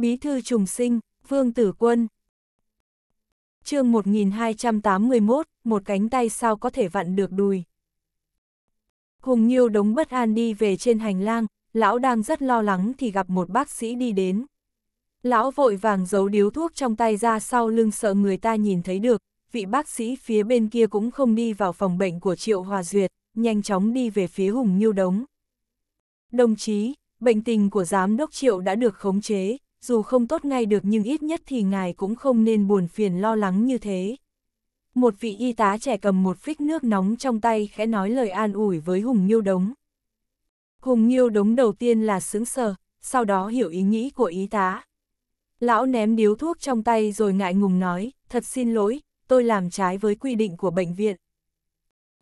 Bí thư trùng sinh, Vương Tử Quân. chương 1281, một cánh tay sao có thể vặn được đùi. Hùng Nhiêu đống bất an đi về trên hành lang, lão đang rất lo lắng thì gặp một bác sĩ đi đến. Lão vội vàng giấu điếu thuốc trong tay ra sau lưng sợ người ta nhìn thấy được, vị bác sĩ phía bên kia cũng không đi vào phòng bệnh của Triệu Hòa Duyệt, nhanh chóng đi về phía Hùng Nhiêu đống. Đồng chí, bệnh tình của giám đốc Triệu đã được khống chế, dù không tốt ngay được nhưng ít nhất thì ngài cũng không nên buồn phiền lo lắng như thế. Một vị y tá trẻ cầm một phích nước nóng trong tay khẽ nói lời an ủi với Hùng Nhiêu Đống. Hùng Nhiêu Đống đầu tiên là sững sờ, sau đó hiểu ý nghĩ của y tá. Lão ném điếu thuốc trong tay rồi ngại ngùng nói, thật xin lỗi, tôi làm trái với quy định của bệnh viện.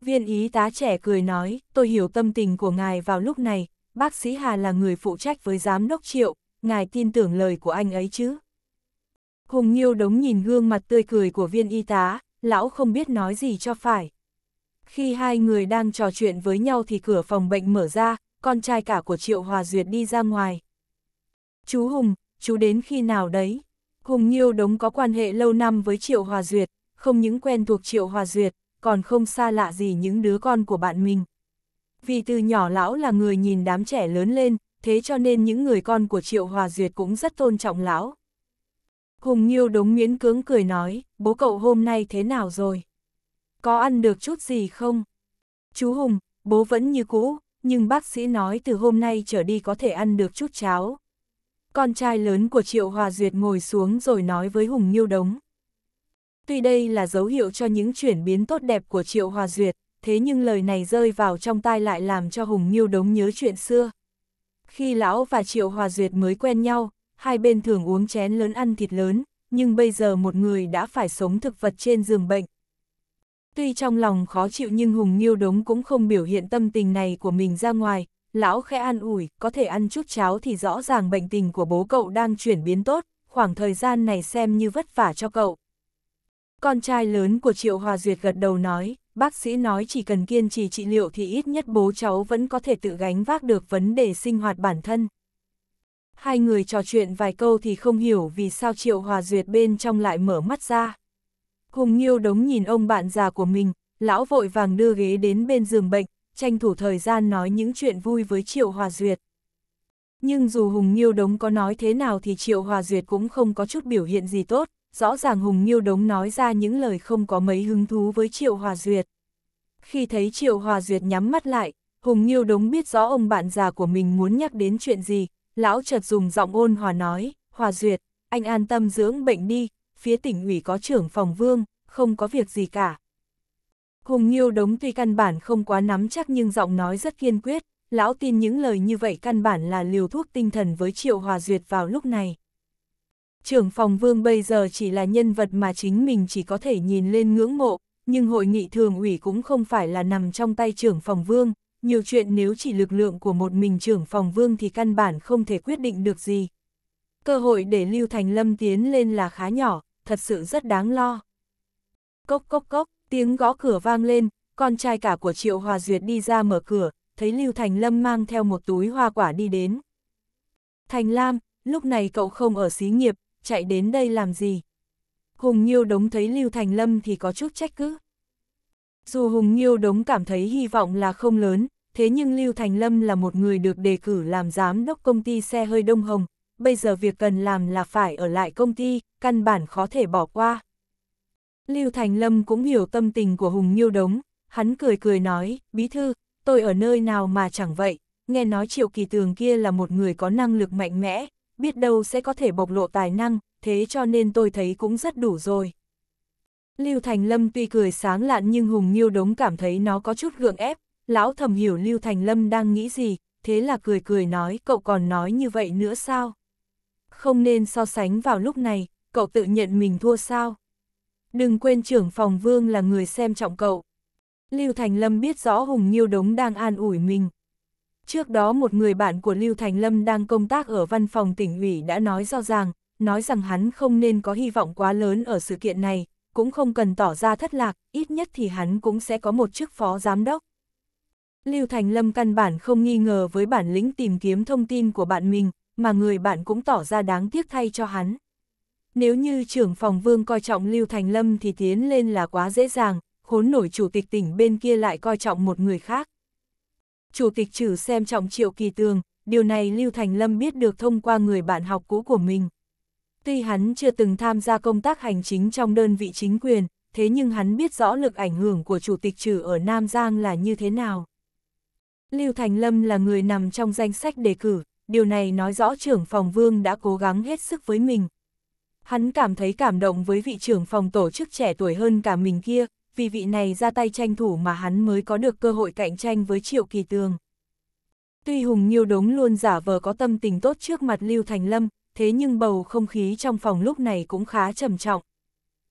Viên y tá trẻ cười nói, tôi hiểu tâm tình của ngài vào lúc này, bác sĩ Hà là người phụ trách với giám đốc triệu, ngài tin tưởng lời của anh ấy chứ? Hùng Nhiêu đống nhìn gương mặt tươi cười của viên y tá, lão không biết nói gì cho phải. Khi hai người đang trò chuyện với nhau thì cửa phòng bệnh mở ra, con trai cả của Triệu Hòa Duyệt đi ra ngoài. Chú Hùng, chú đến khi nào đấy? Hùng Nhiêu đống có quan hệ lâu năm với Triệu Hòa Duyệt, không những quen thuộc Triệu Hòa Duyệt, còn không xa lạ gì những đứa con của bạn mình. Vì từ nhỏ lão là người nhìn đám trẻ lớn lên, thế cho nên những người con của Triệu Hòa Duyệt cũng rất tôn trọng lão. Hùng Nhiêu đống miễn cưỡng cười nói, bố cậu hôm nay thế nào rồi? Có ăn được chút gì không? Chú Hùng, bố vẫn như cũ, nhưng bác sĩ nói từ hôm nay trở đi có thể ăn được chút cháo. Con trai lớn của Triệu Hòa Duyệt ngồi xuống rồi nói với Hùng Nhiêu đống. Tuy đây là dấu hiệu cho những chuyển biến tốt đẹp của Triệu Hòa Duyệt, thế nhưng lời này rơi vào trong tai lại làm cho Hùng Nhiêu đống nhớ chuyện xưa. Khi lão và Triệu Hòa Duyệt mới quen nhau, hai bên thường uống chén lớn ăn thịt lớn, nhưng bây giờ một người đã phải sống thực vật trên giường bệnh. Tuy trong lòng khó chịu nhưng Hùng Nghiêu Đống cũng không biểu hiện tâm tình này của mình ra ngoài, lão khẽ an ủi, có thể ăn chút cháo thì rõ ràng bệnh tình của bố cậu đang chuyển biến tốt, khoảng thời gian này xem như vất vả cho cậu. Con trai lớn của Triệu Hòa Duyệt gật đầu nói, bác sĩ nói chỉ cần kiên trì trị liệu thì ít nhất bố cháu vẫn có thể tự gánh vác được vấn đề sinh hoạt bản thân. Hai người trò chuyện vài câu thì không hiểu vì sao Triệu Hòa Duyệt bên trong lại mở mắt ra. Hùng Nhiêu đống nhìn ông bạn già của mình, lão vội vàng đưa ghế đến bên giường bệnh, tranh thủ thời gian nói những chuyện vui với Triệu Hòa Duyệt. Nhưng dù Hùng Nhiêu đống có nói thế nào thì Triệu Hòa Duyệt cũng không có chút biểu hiện gì tốt rõ ràng Hùng nhiêu Đống nói ra những lời không có mấy hứng thú với Triệu Hòa Duyệt. Khi thấy Triệu Hòa Duyệt nhắm mắt lại, Hùng nhiêu Đống biết rõ ông bạn già của mình muốn nhắc đến chuyện gì, lão chợt dùng giọng ôn hòa nói, Hòa Duyệt, anh an tâm dưỡng bệnh đi, phía tỉnh ủy có trưởng phòng vương, không có việc gì cả. Hùng nhiêu Đống tuy căn bản không quá nắm chắc nhưng giọng nói rất kiên quyết, lão tin những lời như vậy căn bản là liều thuốc tinh thần với Triệu Hòa Duyệt vào lúc này. Trưởng phòng vương bây giờ chỉ là nhân vật mà chính mình chỉ có thể nhìn lên ngưỡng mộ, nhưng hội nghị thường ủy cũng không phải là nằm trong tay trưởng phòng vương, nhiều chuyện nếu chỉ lực lượng của một mình trưởng phòng vương thì căn bản không thể quyết định được gì. Cơ hội để Lưu Thành Lâm tiến lên là khá nhỏ, thật sự rất đáng lo. Cốc cốc cốc, tiếng gõ cửa vang lên, con trai cả của Triệu Hòa Duyệt đi ra mở cửa, thấy Lưu Thành Lâm mang theo một túi hoa quả đi đến. Thành Lam, lúc này cậu không ở xí nghiệp, chạy đến đây làm gì? Hùng Nhiêu Đống thấy Lưu Thành Lâm thì có chút trách cứ. Dù Hùng Nhiêu Đống cảm thấy hy vọng là không lớn, thế nhưng Lưu Thành Lâm là một người được đề cử làm giám đốc công ty xe hơi Đông Hồng, bây giờ việc cần làm là phải ở lại công ty, căn bản khó thể bỏ qua. Lưu Thành Lâm cũng hiểu tâm tình của Hùng Nhiêu Đống, hắn cười cười nói, bí thư, tôi ở nơi nào mà chẳng vậy, nghe nói Triệu Kỳ Tường kia là một người có năng lực mạnh mẽ, biết đâu sẽ có thể bộc lộ tài năng, thế cho nên tôi thấy cũng rất đủ rồi. Lưu Thành Lâm tuy cười sáng lạn nhưng Hùng nhiêu Đống cảm thấy nó có chút gượng ép, lão thầm hiểu Lưu Thành Lâm đang nghĩ gì, thế là cười cười nói cậu còn nói như vậy nữa sao? Không nên so sánh vào lúc này, cậu tự nhận mình thua sao? Đừng quên trưởng phòng vương là người xem trọng cậu. Lưu Thành Lâm biết rõ Hùng nhiêu Đống đang an ủi mình, Trước đó một người bạn của Lưu Thành Lâm đang công tác ở văn phòng tỉnh ủy đã nói rõ ràng, nói rằng hắn không nên có hy vọng quá lớn ở sự kiện này, cũng không cần tỏ ra thất lạc, ít nhất thì hắn cũng sẽ có một chức phó giám đốc. Lưu Thành Lâm căn bản không nghi ngờ với bản lĩnh tìm kiếm thông tin của bạn mình, mà người bạn cũng tỏ ra đáng tiếc thay cho hắn. Nếu như trưởng phòng vương coi trọng Lưu Thành Lâm thì tiến lên là quá dễ dàng, khốn nổi chủ tịch tỉnh bên kia lại coi trọng một người khác chủ tịch trừ xem trọng triệu kỳ tường, điều này Lưu Thành Lâm biết được thông qua người bạn học cũ của mình. Tuy hắn chưa từng tham gia công tác hành chính trong đơn vị chính quyền, thế nhưng hắn biết rõ lực ảnh hưởng của chủ tịch trừ ở Nam Giang là như thế nào. Lưu Thành Lâm là người nằm trong danh sách đề cử, điều này nói rõ trưởng phòng vương đã cố gắng hết sức với mình. Hắn cảm thấy cảm động với vị trưởng phòng tổ chức trẻ tuổi hơn cả mình kia, vì vị này ra tay tranh thủ mà hắn mới có được cơ hội cạnh tranh với Triệu Kỳ Tường. Tuy Hùng Nhiêu Đống luôn giả vờ có tâm tình tốt trước mặt Lưu Thành Lâm, thế nhưng bầu không khí trong phòng lúc này cũng khá trầm trọng.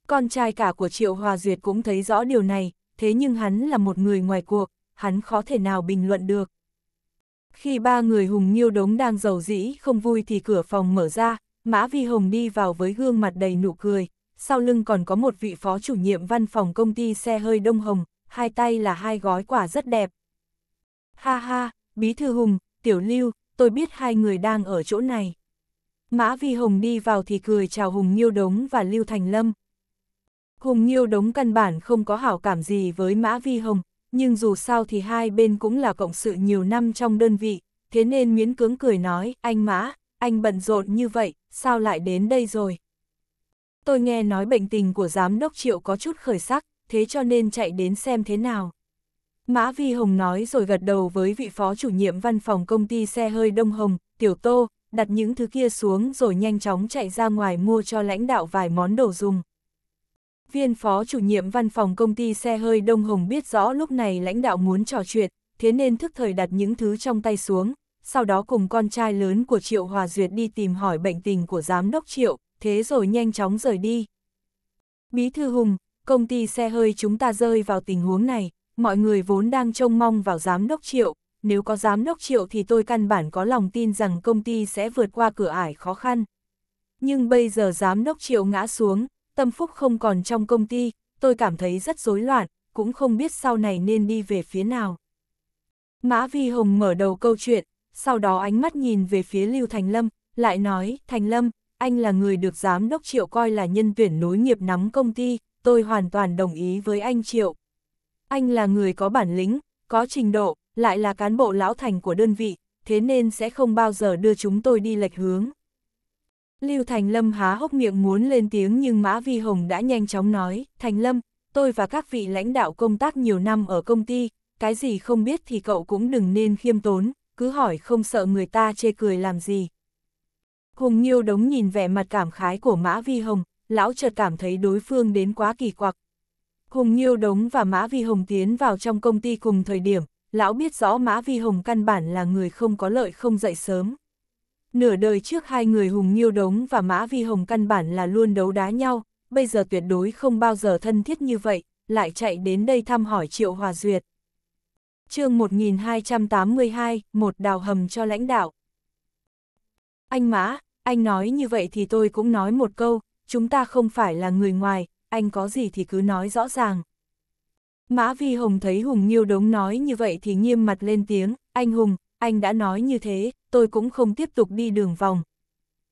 Con trai cả của Triệu Hòa Duyệt cũng thấy rõ điều này, thế nhưng hắn là một người ngoài cuộc, hắn khó thể nào bình luận được. Khi ba người Hùng Nhiêu Đống đang giàu dĩ không vui thì cửa phòng mở ra, Mã Vi Hồng đi vào với gương mặt đầy nụ cười, sau lưng còn có một vị phó chủ nhiệm văn phòng công ty xe hơi Đông Hồng, hai tay là hai gói quả rất đẹp. Ha ha, Bí Thư Hùng, Tiểu Lưu, tôi biết hai người đang ở chỗ này. Mã Vi Hồng đi vào thì cười chào Hùng Nhiêu Đống và Lưu Thành Lâm. Hùng Nhiêu Đống căn bản không có hảo cảm gì với Mã Vi Hồng, nhưng dù sao thì hai bên cũng là cộng sự nhiều năm trong đơn vị, thế nên miễn cưỡng cười nói, anh Mã, anh bận rộn như vậy, sao lại đến đây rồi? tôi nghe nói bệnh tình của giám đốc triệu có chút khởi sắc, thế cho nên chạy đến xem thế nào. Mã Vi Hồng nói rồi gật đầu với vị phó chủ nhiệm văn phòng công ty xe hơi Đông Hồng, Tiểu Tô, đặt những thứ kia xuống rồi nhanh chóng chạy ra ngoài mua cho lãnh đạo vài món đồ dùng. Viên phó chủ nhiệm văn phòng công ty xe hơi Đông Hồng biết rõ lúc này lãnh đạo muốn trò chuyện, thế nên thức thời đặt những thứ trong tay xuống, sau đó cùng con trai lớn của Triệu Hòa Duyệt đi tìm hỏi bệnh tình của giám đốc Triệu, thế rồi nhanh chóng rời đi. Bí thư Hùng, công ty xe hơi chúng ta rơi vào tình huống này, mọi người vốn đang trông mong vào giám đốc triệu, nếu có giám đốc triệu thì tôi căn bản có lòng tin rằng công ty sẽ vượt qua cửa ải khó khăn. Nhưng bây giờ giám đốc triệu ngã xuống, tâm phúc không còn trong công ty, tôi cảm thấy rất rối loạn, cũng không biết sau này nên đi về phía nào. Mã Vi Hồng mở đầu câu chuyện, sau đó ánh mắt nhìn về phía Lưu Thành Lâm, lại nói, Thành Lâm, anh là người được giám đốc Triệu coi là nhân tuyển nối nghiệp nắm công ty, tôi hoàn toàn đồng ý với anh Triệu. Anh là người có bản lĩnh, có trình độ, lại là cán bộ lão thành của đơn vị, thế nên sẽ không bao giờ đưa chúng tôi đi lệch hướng. Lưu Thành Lâm há hốc miệng muốn lên tiếng nhưng Mã Vi Hồng đã nhanh chóng nói, Thành Lâm, tôi và các vị lãnh đạo công tác nhiều năm ở công ty, cái gì không biết thì cậu cũng đừng nên khiêm tốn, cứ hỏi không sợ người ta chê cười làm gì. Hùng Nhiêu đống nhìn vẻ mặt cảm khái của Mã Vi Hồng, lão chợt cảm thấy đối phương đến quá kỳ quặc. Hùng Nhiêu đống và Mã Vi Hồng tiến vào trong công ty cùng thời điểm, lão biết rõ Mã Vi Hồng căn bản là người không có lợi không dậy sớm. Nửa đời trước hai người Hùng Nhiêu đống và Mã Vi Hồng căn bản là luôn đấu đá nhau, bây giờ tuyệt đối không bao giờ thân thiết như vậy, lại chạy đến đây thăm hỏi Triệu Hòa Duyệt. chương 1282, một đào hầm cho lãnh đạo. Anh Mã, anh nói như vậy thì tôi cũng nói một câu, chúng ta không phải là người ngoài, anh có gì thì cứ nói rõ ràng. Mã Vi Hồng thấy Hùng Nhiêu Đống nói như vậy thì nghiêm mặt lên tiếng, anh Hùng, anh đã nói như thế, tôi cũng không tiếp tục đi đường vòng.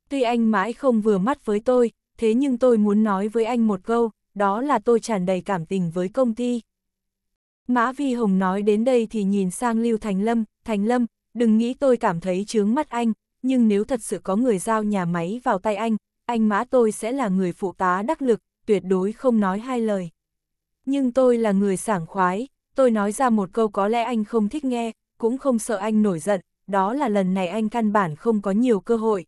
Tuy anh mãi không vừa mắt với tôi, thế nhưng tôi muốn nói với anh một câu, đó là tôi tràn đầy cảm tình với công ty. Mã Vi Hồng nói đến đây thì nhìn sang Lưu Thành Lâm, Thành Lâm, đừng nghĩ tôi cảm thấy chướng mắt anh, nhưng nếu thật sự có người giao nhà máy vào tay anh, anh mã tôi sẽ là người phụ tá đắc lực, tuyệt đối không nói hai lời. Nhưng tôi là người sảng khoái, tôi nói ra một câu có lẽ anh không thích nghe, cũng không sợ anh nổi giận, đó là lần này anh căn bản không có nhiều cơ hội.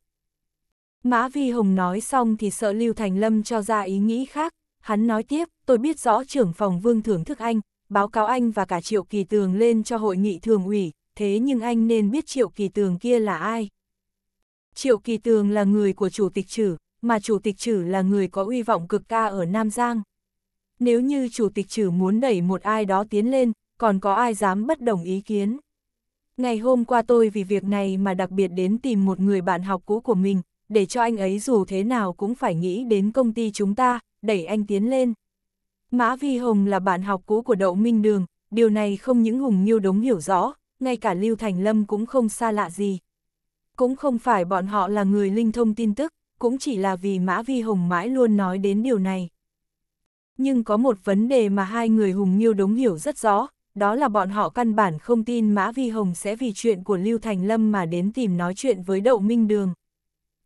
Mã Vi Hồng nói xong thì sợ Lưu Thành Lâm cho ra ý nghĩ khác, hắn nói tiếp, tôi biết rõ trưởng phòng vương thưởng thức anh, báo cáo anh và cả Triệu Kỳ Tường lên cho hội nghị thường ủy, thế nhưng anh nên biết Triệu Kỳ Tường kia là ai. Triệu Kỳ Tường là người của chủ tịch Trử, mà chủ tịch Trử là người có uy vọng cực ca ở Nam Giang. Nếu như chủ tịch Trử muốn đẩy một ai đó tiến lên, còn có ai dám bất đồng ý kiến. Ngày hôm qua tôi vì việc này mà đặc biệt đến tìm một người bạn học cũ của mình, để cho anh ấy dù thế nào cũng phải nghĩ đến công ty chúng ta, đẩy anh tiến lên. Mã Vi Hồng là bạn học cũ của Đậu Minh Đường, điều này không những Hùng Nhiêu Đống hiểu rõ, ngay cả Lưu Thành Lâm cũng không xa lạ gì. Cũng không phải bọn họ là người linh thông tin tức, cũng chỉ là vì Mã Vi Hồng mãi luôn nói đến điều này. Nhưng có một vấn đề mà hai người Hùng Nhiêu Đống hiểu rất rõ, đó là bọn họ căn bản không tin Mã Vi Hồng sẽ vì chuyện của Lưu Thành Lâm mà đến tìm nói chuyện với Đậu Minh Đường.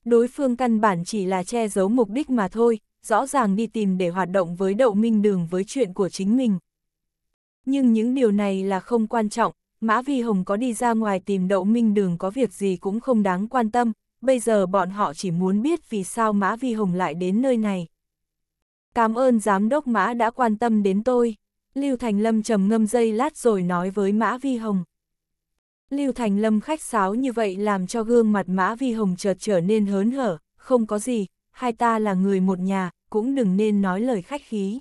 Đối phương căn bản chỉ là che giấu mục đích mà thôi, rõ ràng đi tìm để hoạt động với Đậu Minh Đường với chuyện của chính mình. Nhưng những điều này là không quan trọng, Mã Vi Hồng có đi ra ngoài tìm đậu minh đường có việc gì cũng không đáng quan tâm, bây giờ bọn họ chỉ muốn biết vì sao Mã Vi Hồng lại đến nơi này. Cảm ơn giám đốc Mã đã quan tâm đến tôi. Lưu Thành Lâm trầm ngâm dây lát rồi nói với Mã Vi Hồng. Lưu Thành Lâm khách sáo như vậy làm cho gương mặt Mã Vi Hồng chợt trở nên hớn hở, không có gì, hai ta là người một nhà, cũng đừng nên nói lời khách khí.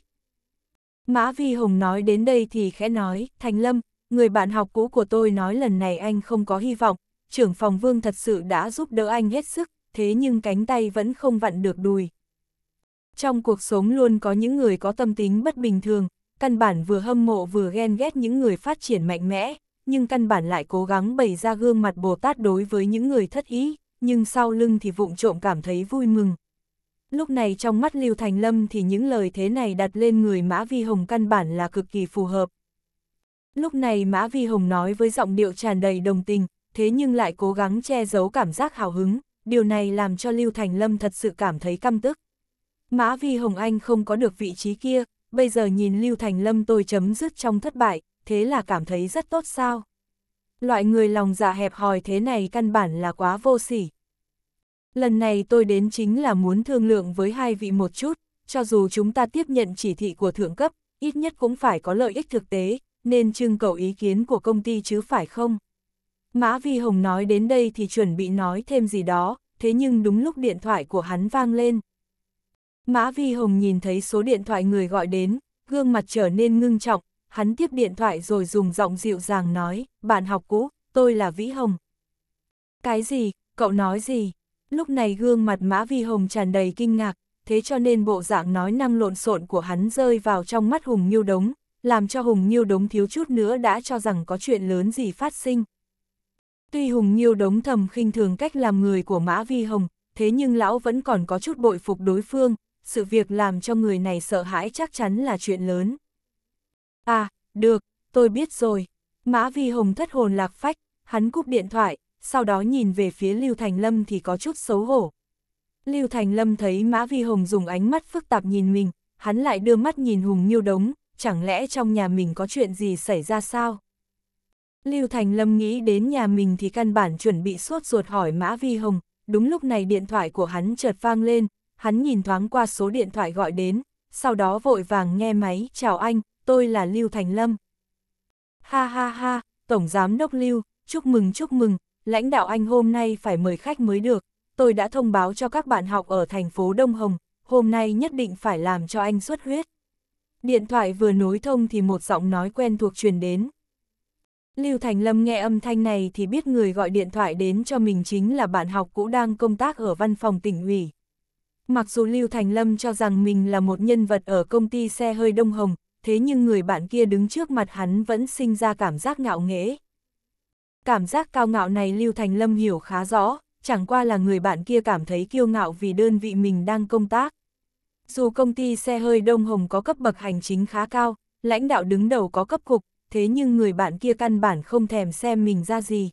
Mã Vi Hồng nói đến đây thì khẽ nói, Thành Lâm, người bạn học cũ của tôi nói lần này anh không có hy vọng, trưởng phòng vương thật sự đã giúp đỡ anh hết sức, thế nhưng cánh tay vẫn không vặn được đùi. Trong cuộc sống luôn có những người có tâm tính bất bình thường, căn bản vừa hâm mộ vừa ghen ghét những người phát triển mạnh mẽ, nhưng căn bản lại cố gắng bày ra gương mặt Bồ Tát đối với những người thất ý, nhưng sau lưng thì vụng trộm cảm thấy vui mừng. Lúc này trong mắt Lưu Thành Lâm thì những lời thế này đặt lên người Mã Vi Hồng căn bản là cực kỳ phù hợp, Lúc này Mã Vi Hồng nói với giọng điệu tràn đầy đồng tình, thế nhưng lại cố gắng che giấu cảm giác hào hứng, điều này làm cho Lưu Thành Lâm thật sự cảm thấy căm tức. Mã Vi Hồng Anh không có được vị trí kia, bây giờ nhìn Lưu Thành Lâm tôi chấm dứt trong thất bại, thế là cảm thấy rất tốt sao. Loại người lòng dạ hẹp hòi thế này căn bản là quá vô sỉ. Lần này tôi đến chính là muốn thương lượng với hai vị một chút, cho dù chúng ta tiếp nhận chỉ thị của thượng cấp, ít nhất cũng phải có lợi ích thực tế, nên trưng cầu ý kiến của công ty chứ phải không? Mã Vi Hồng nói đến đây thì chuẩn bị nói thêm gì đó, thế nhưng đúng lúc điện thoại của hắn vang lên. Mã Vi Hồng nhìn thấy số điện thoại người gọi đến, gương mặt trở nên ngưng trọng, hắn tiếp điện thoại rồi dùng giọng dịu dàng nói, bạn học cũ, tôi là Vĩ Hồng. Cái gì, cậu nói gì? Lúc này gương mặt Mã Vi Hồng tràn đầy kinh ngạc, thế cho nên bộ dạng nói năng lộn xộn của hắn rơi vào trong mắt Hùng Nhiêu Đống, làm cho Hùng Nhiêu Đống thiếu chút nữa đã cho rằng có chuyện lớn gì phát sinh. Tuy Hùng Nhiêu Đống thầm khinh thường cách làm người của Mã Vi Hồng, thế nhưng lão vẫn còn có chút bội phục đối phương, sự việc làm cho người này sợ hãi chắc chắn là chuyện lớn. À, được, tôi biết rồi. Mã Vi Hồng thất hồn lạc phách, hắn cúp điện thoại, sau đó nhìn về phía Lưu Thành Lâm thì có chút xấu hổ. Lưu Thành Lâm thấy Mã Vi Hồng dùng ánh mắt phức tạp nhìn mình, hắn lại đưa mắt nhìn Hùng Nhiêu Đống, chẳng lẽ trong nhà mình có chuyện gì xảy ra sao? Lưu Thành Lâm nghĩ đến nhà mình thì căn bản chuẩn bị suốt ruột hỏi Mã Vi Hồng, đúng lúc này điện thoại của hắn chợt vang lên, hắn nhìn thoáng qua số điện thoại gọi đến, sau đó vội vàng nghe máy, chào anh, tôi là Lưu Thành Lâm. Ha ha ha, Tổng Giám Đốc Lưu, chúc mừng chúc mừng, lãnh đạo anh hôm nay phải mời khách mới được, tôi đã thông báo cho các bạn học ở thành phố Đông Hồng, hôm nay nhất định phải làm cho anh xuất huyết. Điện thoại vừa nối thông thì một giọng nói quen thuộc truyền đến. Lưu Thành Lâm nghe âm thanh này thì biết người gọi điện thoại đến cho mình chính là bạn học cũ đang công tác ở văn phòng tỉnh ủy. Mặc dù Lưu Thành Lâm cho rằng mình là một nhân vật ở công ty xe hơi Đông Hồng, thế nhưng người bạn kia đứng trước mặt hắn vẫn sinh ra cảm giác ngạo nghễ. Cảm giác cao ngạo này Lưu Thành Lâm hiểu khá rõ, chẳng qua là người bạn kia cảm thấy kiêu ngạo vì đơn vị mình đang công tác. Dù công ty xe hơi Đông Hồng có cấp bậc hành chính khá cao, lãnh đạo đứng đầu có cấp cục, thế nhưng người bạn kia căn bản không thèm xem mình ra gì.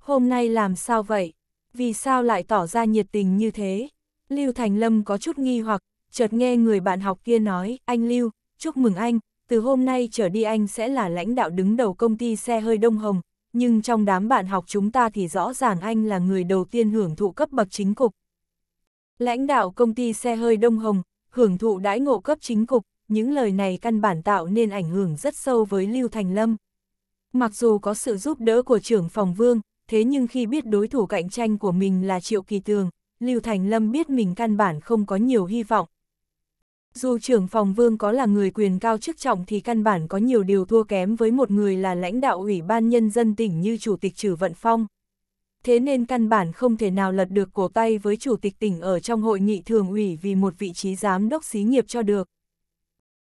Hôm nay làm sao vậy? Vì sao lại tỏ ra nhiệt tình như thế? Lưu Thành Lâm có chút nghi hoặc, chợt nghe người bạn học kia nói, anh Lưu, chúc mừng anh, từ hôm nay trở đi anh sẽ là lãnh đạo đứng đầu công ty xe hơi Đông Hồng, nhưng trong đám bạn học chúng ta thì rõ ràng anh là người đầu tiên hưởng thụ cấp bậc chính cục, Lãnh đạo công ty xe hơi Đông Hồng, hưởng thụ đãi ngộ cấp chính cục, những lời này căn bản tạo nên ảnh hưởng rất sâu với Lưu Thành Lâm. Mặc dù có sự giúp đỡ của trưởng phòng vương, thế nhưng khi biết đối thủ cạnh tranh của mình là Triệu Kỳ Tường, Lưu Thành Lâm biết mình căn bản không có nhiều hy vọng. Dù trưởng phòng vương có là người quyền cao chức trọng thì căn bản có nhiều điều thua kém với một người là lãnh đạo Ủy ban Nhân dân tỉnh như Chủ tịch trừ Vận Phong thế nên căn bản không thể nào lật được cổ tay với chủ tịch tỉnh ở trong hội nghị thường ủy vì một vị trí giám đốc xí nghiệp cho được.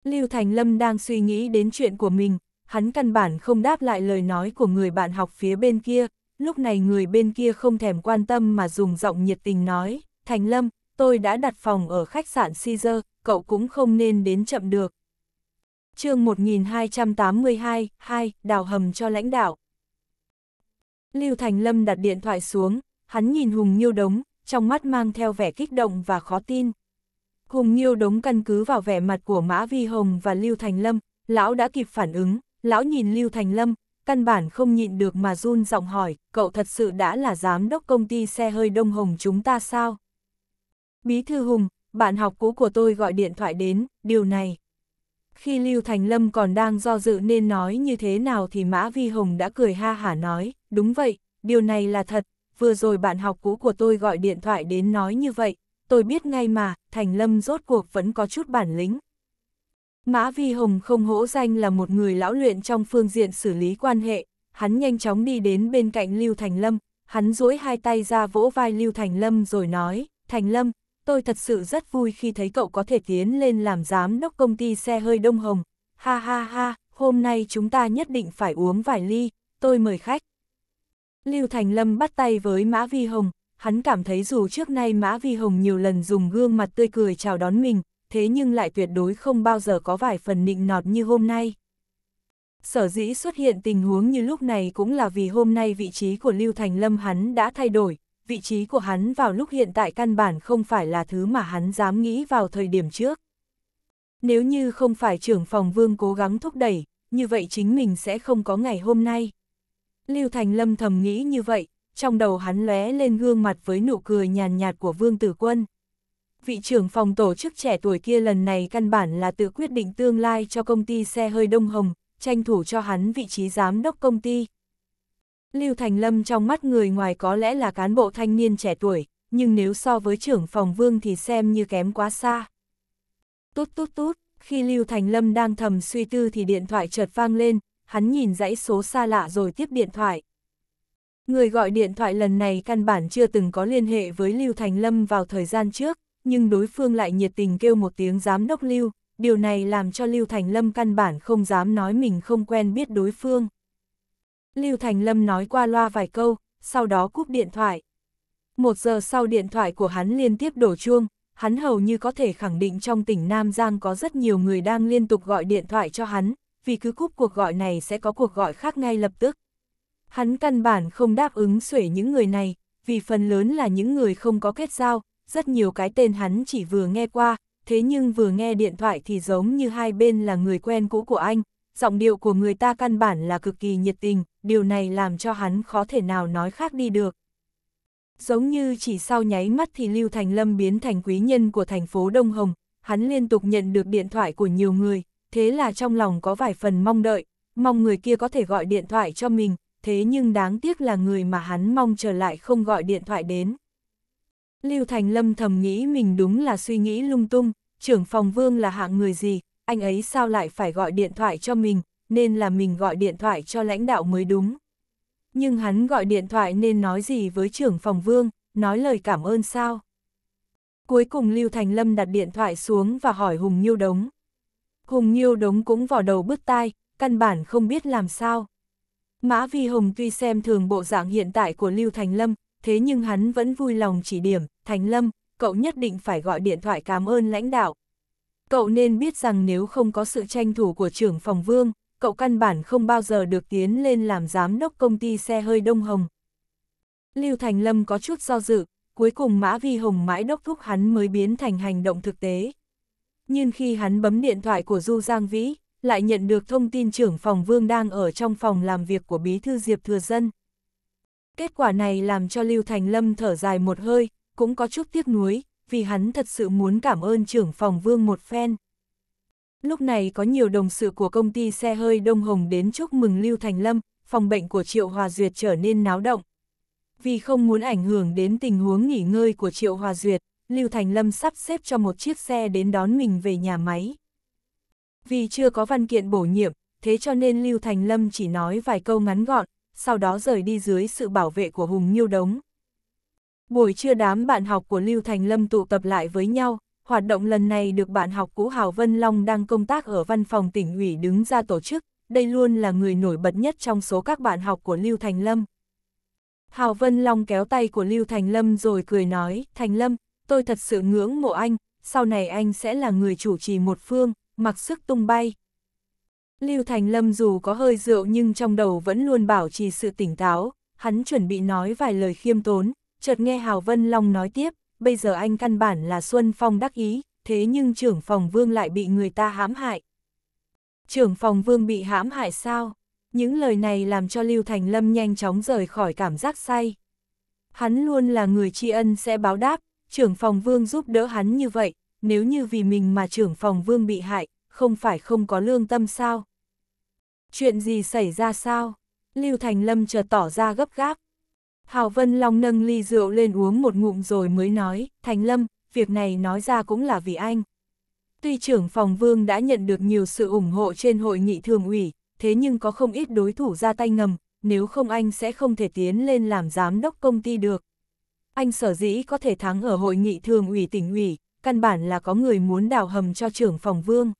Lưu Thành Lâm đang suy nghĩ đến chuyện của mình, hắn căn bản không đáp lại lời nói của người bạn học phía bên kia, lúc này người bên kia không thèm quan tâm mà dùng giọng nhiệt tình nói, Thành Lâm, tôi đã đặt phòng ở khách sạn Caesar, cậu cũng không nên đến chậm được. chương 1282, 2, đào hầm cho lãnh đạo. Lưu Thành Lâm đặt điện thoại xuống, hắn nhìn Hùng Nhiêu Đống, trong mắt mang theo vẻ kích động và khó tin. Hùng Nhiêu Đống căn cứ vào vẻ mặt của Mã Vi Hồng và Lưu Thành Lâm, lão đã kịp phản ứng, lão nhìn Lưu Thành Lâm, căn bản không nhịn được mà run giọng hỏi, cậu thật sự đã là giám đốc công ty xe hơi Đông Hồng chúng ta sao? Bí thư Hùng, bạn học cũ của tôi gọi điện thoại đến, điều này. Khi Lưu Thành Lâm còn đang do dự nên nói như thế nào thì Mã Vi Hồng đã cười ha hả nói, đúng vậy, điều này là thật, vừa rồi bạn học cũ của tôi gọi điện thoại đến nói như vậy, tôi biết ngay mà, Thành Lâm rốt cuộc vẫn có chút bản lĩnh. Mã Vi Hồng không hỗ danh là một người lão luyện trong phương diện xử lý quan hệ, hắn nhanh chóng đi đến bên cạnh Lưu Thành Lâm, hắn duỗi hai tay ra vỗ vai Lưu Thành Lâm rồi nói, Thành Lâm, tôi thật sự rất vui khi thấy cậu có thể tiến lên làm giám đốc công ty xe hơi Đông Hồng. Ha ha ha, hôm nay chúng ta nhất định phải uống vài ly, tôi mời khách. Lưu Thành Lâm bắt tay với Mã Vi Hồng, hắn cảm thấy dù trước nay Mã Vi Hồng nhiều lần dùng gương mặt tươi cười chào đón mình, thế nhưng lại tuyệt đối không bao giờ có vài phần nịnh nọt như hôm nay. Sở dĩ xuất hiện tình huống như lúc này cũng là vì hôm nay vị trí của Lưu Thành Lâm hắn đã thay đổi, vị trí của hắn vào lúc hiện tại căn bản không phải là thứ mà hắn dám nghĩ vào thời điểm trước. Nếu như không phải trưởng phòng vương cố gắng thúc đẩy, như vậy chính mình sẽ không có ngày hôm nay. Lưu Thành Lâm thầm nghĩ như vậy, trong đầu hắn lóe lên gương mặt với nụ cười nhàn nhạt của Vương Tử Quân. Vị trưởng phòng tổ chức trẻ tuổi kia lần này căn bản là tự quyết định tương lai cho công ty xe hơi Đông Hồng, tranh thủ cho hắn vị trí giám đốc công ty, Lưu Thành Lâm trong mắt người ngoài có lẽ là cán bộ thanh niên trẻ tuổi, nhưng nếu so với trưởng phòng vương thì xem như kém quá xa. Tút tút tút, khi Lưu Thành Lâm đang thầm suy tư thì điện thoại chợt vang lên, hắn nhìn dãy số xa lạ rồi tiếp điện thoại. Người gọi điện thoại lần này căn bản chưa từng có liên hệ với Lưu Thành Lâm vào thời gian trước, nhưng đối phương lại nhiệt tình kêu một tiếng giám đốc Lưu, điều này làm cho Lưu Thành Lâm căn bản không dám nói mình không quen biết đối phương. Lưu Thành Lâm nói qua loa vài câu, sau đó cúp điện thoại. Một giờ sau điện thoại của hắn liên tiếp đổ chuông, hắn hầu như có thể khẳng định trong tỉnh Nam Giang có rất nhiều người đang liên tục gọi điện thoại cho hắn, vì cứ cúp cuộc gọi này sẽ có cuộc gọi khác ngay lập tức. Hắn căn bản không đáp ứng xuể những người này, vì phần lớn là những người không có kết giao, rất nhiều cái tên hắn chỉ vừa nghe qua, thế nhưng vừa nghe điện thoại thì giống như hai bên là người quen cũ của anh, giọng điệu của người ta căn bản là cực kỳ nhiệt tình, điều này làm cho hắn khó thể nào nói khác đi được. Giống như chỉ sau nháy mắt thì Lưu Thành Lâm biến thành quý nhân của thành phố Đông Hồng, hắn liên tục nhận được điện thoại của nhiều người, thế là trong lòng có vài phần mong đợi, mong người kia có thể gọi điện thoại cho mình, thế nhưng đáng tiếc là người mà hắn mong trở lại không gọi điện thoại đến. Lưu Thành Lâm thầm nghĩ mình đúng là suy nghĩ lung tung, trưởng phòng vương là hạng người gì, anh ấy sao lại phải gọi điện thoại cho mình, nên là mình gọi điện thoại cho lãnh đạo mới đúng. Nhưng hắn gọi điện thoại nên nói gì với trưởng phòng vương, nói lời cảm ơn sao? Cuối cùng Lưu Thành Lâm đặt điện thoại xuống và hỏi Hùng Nhiêu Đống. Hùng Nhiêu Đống cũng vào đầu bứt tai, căn bản không biết làm sao. Mã Vi Hồng tuy xem thường bộ dạng hiện tại của Lưu Thành Lâm, thế nhưng hắn vẫn vui lòng chỉ điểm, Thành Lâm, cậu nhất định phải gọi điện thoại cảm ơn lãnh đạo. Cậu nên biết rằng nếu không có sự tranh thủ của trưởng phòng vương, cậu căn bản không bao giờ được tiến lên làm giám đốc công ty xe hơi Đông Hồng. Lưu Thành Lâm có chút do dự, cuối cùng Mã Vi Hồng mãi đốc thúc hắn mới biến thành hành động thực tế. Nhưng khi hắn bấm điện thoại của Du Giang Vĩ, lại nhận được thông tin trưởng phòng Vương đang ở trong phòng làm việc của Bí Thư Diệp Thừa Dân. Kết quả này làm cho Lưu Thành Lâm thở dài một hơi, cũng có chút tiếc nuối, vì hắn thật sự muốn cảm ơn trưởng phòng Vương một phen. Lúc này có nhiều đồng sự của công ty xe hơi Đông Hồng đến chúc mừng Lưu Thành Lâm, phòng bệnh của Triệu Hòa Duyệt trở nên náo động. Vì không muốn ảnh hưởng đến tình huống nghỉ ngơi của Triệu Hòa Duyệt, Lưu Thành Lâm sắp xếp cho một chiếc xe đến đón mình về nhà máy. Vì chưa có văn kiện bổ nhiệm, thế cho nên Lưu Thành Lâm chỉ nói vài câu ngắn gọn, sau đó rời đi dưới sự bảo vệ của Hùng Nhiêu Đống. Buổi trưa đám bạn học của Lưu Thành Lâm tụ tập lại với nhau, hoạt động lần này được bạn học cũ Hào Vân Long đang công tác ở văn phòng tỉnh ủy đứng ra tổ chức, đây luôn là người nổi bật nhất trong số các bạn học của Lưu Thành Lâm. Hào Vân Long kéo tay của Lưu Thành Lâm rồi cười nói, Thành Lâm, tôi thật sự ngưỡng mộ anh, sau này anh sẽ là người chủ trì một phương, mặc sức tung bay. Lưu Thành Lâm dù có hơi rượu nhưng trong đầu vẫn luôn bảo trì sự tỉnh táo, hắn chuẩn bị nói vài lời khiêm tốn, chợt nghe Hào Vân Long nói tiếp, bây giờ anh căn bản là Xuân Phong đắc ý, thế nhưng trưởng phòng vương lại bị người ta hãm hại. Trưởng phòng vương bị hãm hại sao? Những lời này làm cho Lưu Thành Lâm nhanh chóng rời khỏi cảm giác say. Hắn luôn là người tri ân sẽ báo đáp, trưởng phòng vương giúp đỡ hắn như vậy, nếu như vì mình mà trưởng phòng vương bị hại, không phải không có lương tâm sao? Chuyện gì xảy ra sao? Lưu Thành Lâm chợt tỏ ra gấp gáp, Hào Vân Long nâng ly rượu lên uống một ngụm rồi mới nói, Thành Lâm, việc này nói ra cũng là vì anh. Tuy trưởng phòng vương đã nhận được nhiều sự ủng hộ trên hội nghị thường ủy, thế nhưng có không ít đối thủ ra tay ngầm, nếu không anh sẽ không thể tiến lên làm giám đốc công ty được. Anh sở dĩ có thể thắng ở hội nghị thường ủy tỉnh ủy, căn bản là có người muốn đào hầm cho trưởng phòng vương.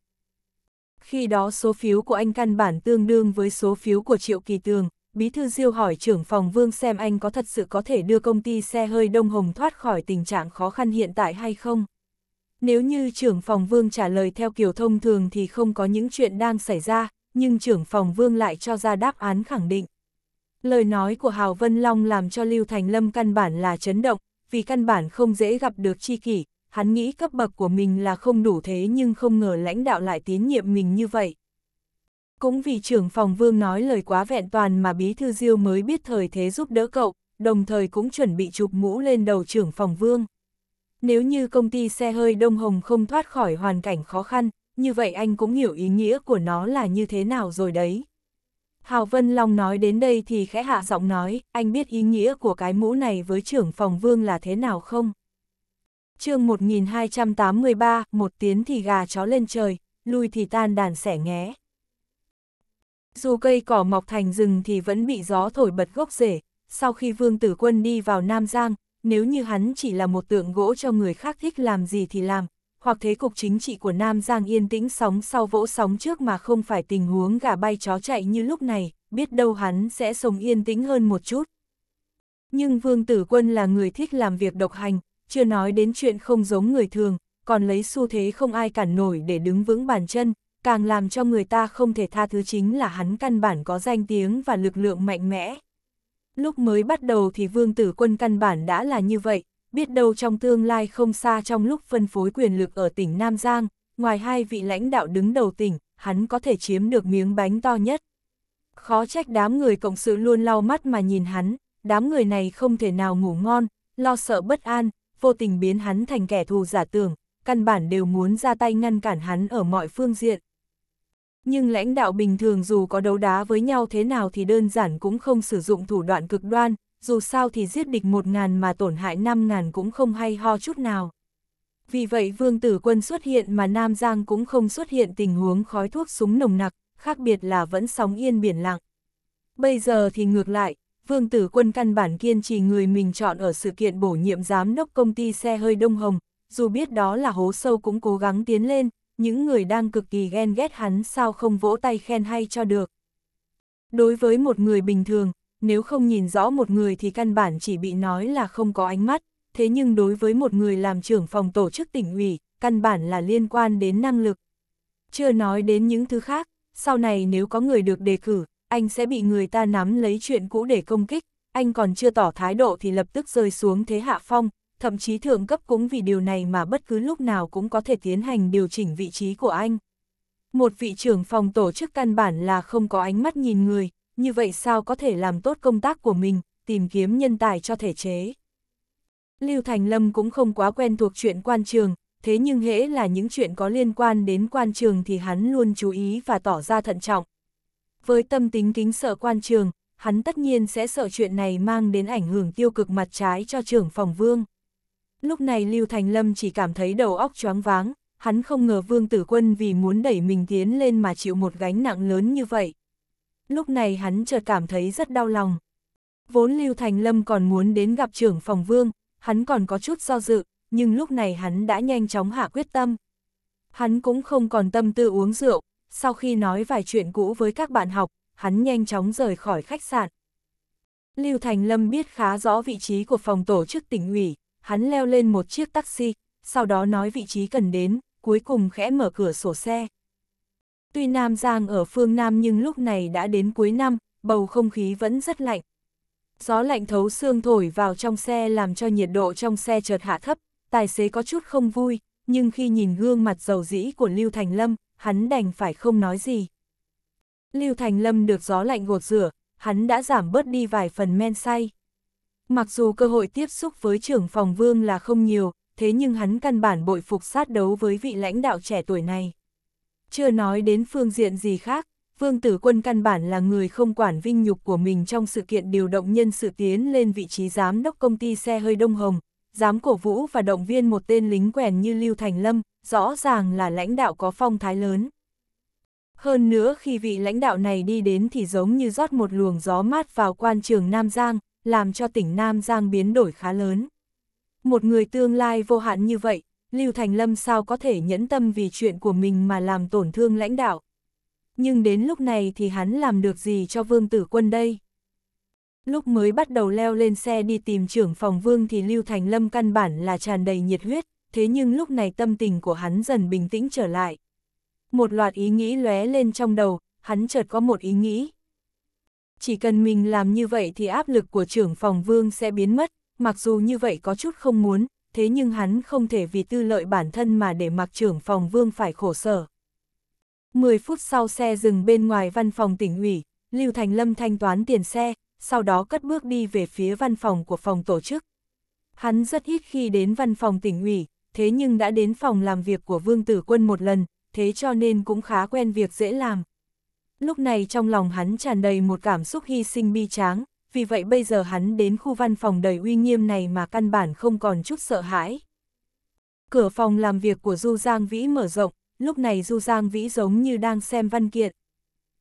Khi đó số phiếu của anh căn bản tương đương với số phiếu của Triệu Kỳ Tường, Bí thư Diêu hỏi trưởng phòng Vương xem anh có thật sự có thể đưa công ty xe hơi Đông Hồng thoát khỏi tình trạng khó khăn hiện tại hay không. Nếu như trưởng phòng Vương trả lời theo kiểu thông thường thì không có những chuyện đang xảy ra, nhưng trưởng phòng Vương lại cho ra đáp án khẳng định. Lời nói của Hào Vân Long làm cho Lưu Thành Lâm căn bản là chấn động, vì căn bản không dễ gặp được chi kỷ, hắn nghĩ cấp bậc của mình là không đủ thế nhưng không ngờ lãnh đạo lại tín nhiệm mình như vậy. Cũng vì trưởng phòng vương nói lời quá vẹn toàn mà bí thư diêu mới biết thời thế giúp đỡ cậu, đồng thời cũng chuẩn bị chụp mũ lên đầu trưởng phòng vương. Nếu như công ty xe hơi Đông Hồng không thoát khỏi hoàn cảnh khó khăn, như vậy anh cũng hiểu ý nghĩa của nó là như thế nào rồi đấy. Hào Vân Long nói đến đây thì khẽ hạ giọng nói, anh biết ý nghĩa của cái mũ này với trưởng phòng vương là thế nào không? chương 1283, một tiếng thì gà chó lên trời, lui thì tan đàn sẻ nghé. Dù cây cỏ mọc thành rừng thì vẫn bị gió thổi bật gốc rễ, sau khi Vương Tử Quân đi vào Nam Giang, nếu như hắn chỉ là một tượng gỗ cho người khác thích làm gì thì làm, hoặc thế cục chính trị của Nam Giang yên tĩnh sóng sau vỗ sóng trước mà không phải tình huống gà bay chó chạy như lúc này, biết đâu hắn sẽ sống yên tĩnh hơn một chút. Nhưng Vương Tử Quân là người thích làm việc độc hành, chưa nói đến chuyện không giống người thường, còn lấy xu thế không ai cản nổi để đứng vững bàn chân, càng làm cho người ta không thể tha thứ chính là hắn căn bản có danh tiếng và lực lượng mạnh mẽ. Lúc mới bắt đầu thì vương tử quân căn bản đã là như vậy, biết đâu trong tương lai không xa trong lúc phân phối quyền lực ở tỉnh Nam Giang, ngoài hai vị lãnh đạo đứng đầu tỉnh, hắn có thể chiếm được miếng bánh to nhất. Khó trách đám người cộng sự luôn lau mắt mà nhìn hắn, đám người này không thể nào ngủ ngon, lo sợ bất an, vô tình biến hắn thành kẻ thù giả tưởng, căn bản đều muốn ra tay ngăn cản hắn ở mọi phương diện. Nhưng lãnh đạo bình thường dù có đấu đá với nhau thế nào thì đơn giản cũng không sử dụng thủ đoạn cực đoan, dù sao thì giết địch một ngàn mà tổn hại năm ngàn cũng không hay ho chút nào. Vì vậy vương tử quân xuất hiện mà Nam Giang cũng không xuất hiện tình huống khói thuốc súng nồng nặc, khác biệt là vẫn sóng yên biển lặng. Bây giờ thì ngược lại, vương tử quân căn bản kiên trì người mình chọn ở sự kiện bổ nhiệm giám đốc công ty xe hơi Đông Hồng, dù biết đó là hố sâu cũng cố gắng tiến lên, những người đang cực kỳ ghen ghét hắn sao không vỗ tay khen hay cho được. Đối với một người bình thường, nếu không nhìn rõ một người thì căn bản chỉ bị nói là không có ánh mắt, thế nhưng đối với một người làm trưởng phòng tổ chức tỉnh ủy, căn bản là liên quan đến năng lực. Chưa nói đến những thứ khác, sau này nếu có người được đề cử, anh sẽ bị người ta nắm lấy chuyện cũ để công kích, anh còn chưa tỏ thái độ thì lập tức rơi xuống thế hạ phong, thậm chí thượng cấp cũng vì điều này mà bất cứ lúc nào cũng có thể tiến hành điều chỉnh vị trí của anh. Một vị trưởng phòng tổ chức căn bản là không có ánh mắt nhìn người, như vậy sao có thể làm tốt công tác của mình, tìm kiếm nhân tài cho thể chế. Lưu Thành Lâm cũng không quá quen thuộc chuyện quan trường, thế nhưng hễ là những chuyện có liên quan đến quan trường thì hắn luôn chú ý và tỏ ra thận trọng. Với tâm tính kính sợ quan trường, hắn tất nhiên sẽ sợ chuyện này mang đến ảnh hưởng tiêu cực mặt trái cho trưởng phòng vương. Lúc này Lưu Thành Lâm chỉ cảm thấy đầu óc choáng váng, hắn không ngờ Vương Tử Quân vì muốn đẩy mình tiến lên mà chịu một gánh nặng lớn như vậy. Lúc này hắn chợt cảm thấy rất đau lòng. Vốn Lưu Thành Lâm còn muốn đến gặp trưởng phòng Vương, hắn còn có chút do dự, nhưng lúc này hắn đã nhanh chóng hạ quyết tâm. Hắn cũng không còn tâm tư uống rượu, sau khi nói vài chuyện cũ với các bạn học, hắn nhanh chóng rời khỏi khách sạn. Lưu Thành Lâm biết khá rõ vị trí của phòng tổ chức tỉnh ủy, hắn leo lên một chiếc taxi, sau đó nói vị trí cần đến, cuối cùng khẽ mở cửa sổ xe. Tuy Nam Giang ở phương Nam nhưng lúc này đã đến cuối năm, bầu không khí vẫn rất lạnh. Gió lạnh thấu xương thổi vào trong xe làm cho nhiệt độ trong xe chợt hạ thấp, tài xế có chút không vui, nhưng khi nhìn gương mặt dầu dĩ của Lưu Thành Lâm, hắn đành phải không nói gì. Lưu Thành Lâm được gió lạnh gột rửa, hắn đã giảm bớt đi vài phần men say. Mặc dù cơ hội tiếp xúc với trưởng phòng vương là không nhiều, thế nhưng hắn căn bản bội phục sát đấu với vị lãnh đạo trẻ tuổi này. Chưa nói đến phương diện gì khác, Vương Tử Quân căn bản là người không quản vinh nhục của mình trong sự kiện điều động nhân sự tiến lên vị trí giám đốc công ty xe hơi Đông Hồng, dám cổ vũ và động viên một tên lính quèn như Lưu Thành Lâm, rõ ràng là lãnh đạo có phong thái lớn. Hơn nữa khi vị lãnh đạo này đi đến thì giống như rót một luồng gió mát vào quan trường Nam Giang, làm cho tỉnh Nam Giang biến đổi khá lớn. Một người tương lai vô hạn như vậy, Lưu Thành Lâm sao có thể nhẫn tâm vì chuyện của mình mà làm tổn thương lãnh đạo. Nhưng đến lúc này thì hắn làm được gì cho Vương Tử Quân đây? Lúc mới bắt đầu leo lên xe đi tìm trưởng phòng Vương thì Lưu Thành Lâm căn bản là tràn đầy nhiệt huyết, thế nhưng lúc này tâm tình của hắn dần bình tĩnh trở lại. Một loạt ý nghĩ lóe lên trong đầu, hắn chợt có một ý nghĩ. Chỉ cần mình làm như vậy thì áp lực của trưởng phòng vương sẽ biến mất, mặc dù như vậy có chút không muốn, thế nhưng hắn không thể vì tư lợi bản thân mà để mặc trưởng phòng vương phải khổ sở. 10 phút sau xe dừng bên ngoài văn phòng tỉnh ủy, Lưu Thành Lâm thanh toán tiền xe, sau đó cất bước đi về phía văn phòng của phòng tổ chức. Hắn rất ít khi đến văn phòng tỉnh ủy, thế nhưng đã đến phòng làm việc của Vương Tử Quân một lần, thế cho nên cũng khá quen việc dễ làm. Lúc này trong lòng hắn tràn đầy một cảm xúc hy sinh bi tráng, vì vậy bây giờ hắn đến khu văn phòng đầy uy nghiêm này mà căn bản không còn chút sợ hãi. Cửa phòng làm việc của Du Giang Vĩ mở rộng, lúc này Du Giang Vĩ giống như đang xem văn kiện.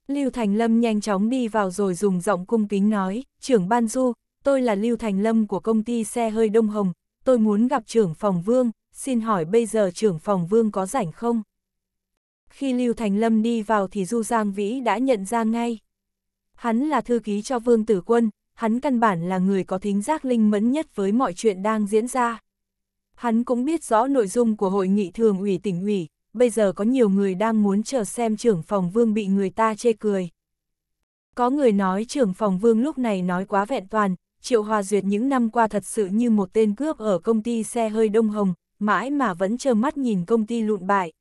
Lưu Thành Lâm nhanh chóng đi vào rồi dùng giọng cung kính nói, trưởng Ban Du, tôi là Lưu Thành Lâm của công ty xe hơi Đông Hồng, tôi muốn gặp trưởng phòng Vương, xin hỏi bây giờ trưởng phòng Vương có rảnh không? Khi Lưu Thành Lâm đi vào thì Du Giang Vĩ đã nhận ra ngay. Hắn là thư ký cho Vương Tử Quân, hắn căn bản là người có thính giác linh mẫn nhất với mọi chuyện đang diễn ra. Hắn cũng biết rõ nội dung của hội nghị thường ủy tỉnh ủy, bây giờ có nhiều người đang muốn chờ xem trưởng phòng Vương bị người ta chê cười. Có người nói trưởng phòng Vương lúc này nói quá vẹn toàn, Triệu Hòa Duyệt những năm qua thật sự như một tên cướp ở công ty xe hơi Đông Hồng, mãi mà vẫn trơ mắt nhìn công ty lụn bại.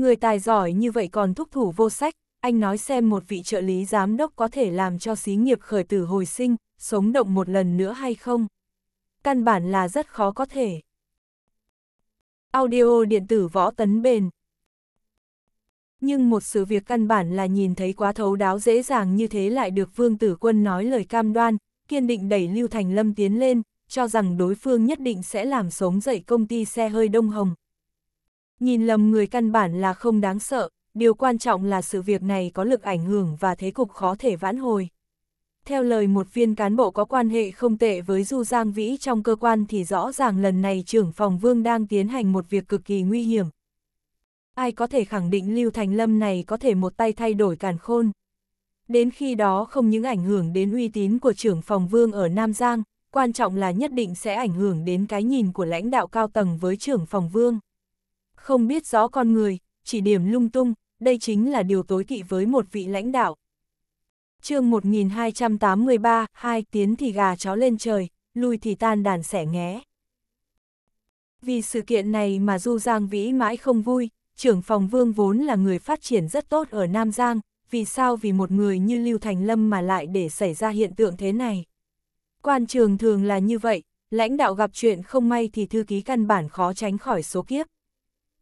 Người tài giỏi như vậy còn thúc thủ vô sách, anh nói xem một vị trợ lý giám đốc có thể làm cho xí nghiệp khởi tử hồi sinh, sống động một lần nữa hay không? Căn bản là rất khó có thể. Audio điện tử võ tấn bền Nhưng một sự việc căn bản là nhìn thấy quá thấu đáo dễ dàng như thế lại được Vương Tử Quân nói lời cam đoan, kiên định đẩy Lưu Thành Lâm tiến lên, cho rằng đối phương nhất định sẽ làm sống dậy công ty xe hơi Đông Hồng, Nhìn lầm người căn bản là không đáng sợ, điều quan trọng là sự việc này có lực ảnh hưởng và thế cục khó thể vãn hồi. Theo lời một viên cán bộ có quan hệ không tệ với Du Giang Vĩ trong cơ quan thì rõ ràng lần này trưởng phòng vương đang tiến hành một việc cực kỳ nguy hiểm. Ai có thể khẳng định Lưu Thành Lâm này có thể một tay thay đổi càn khôn. Đến khi đó không những ảnh hưởng đến uy tín của trưởng phòng vương ở Nam Giang, quan trọng là nhất định sẽ ảnh hưởng đến cái nhìn của lãnh đạo cao tầng với trưởng phòng vương không biết rõ con người, chỉ điểm lung tung, đây chính là điều tối kỵ với một vị lãnh đạo. chương 1283, hai tiến thì gà chó lên trời, lui thì tan đàn sẻ nghé. Vì sự kiện này mà Du Giang Vĩ mãi không vui, trưởng phòng vương vốn là người phát triển rất tốt ở Nam Giang, vì sao vì một người như Lưu Thành Lâm mà lại để xảy ra hiện tượng thế này. Quan trường thường là như vậy, lãnh đạo gặp chuyện không may thì thư ký căn bản khó tránh khỏi số kiếp.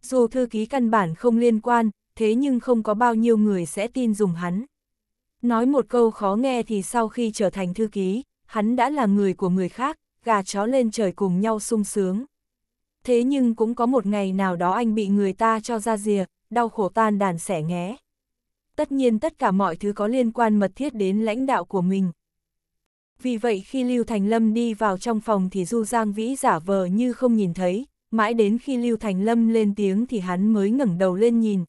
Dù thư ký căn bản không liên quan, thế nhưng không có bao nhiêu người sẽ tin dùng hắn. Nói một câu khó nghe thì sau khi trở thành thư ký, hắn đã là người của người khác, gà chó lên trời cùng nhau sung sướng. Thế nhưng cũng có một ngày nào đó anh bị người ta cho ra rìa, đau khổ tan đàn sẻ nghé. Tất nhiên tất cả mọi thứ có liên quan mật thiết đến lãnh đạo của mình. Vì vậy khi Lưu Thành Lâm đi vào trong phòng thì Du Giang Vĩ giả vờ như không nhìn thấy, mãi đến khi Lưu Thành Lâm lên tiếng thì hắn mới ngẩng đầu lên nhìn.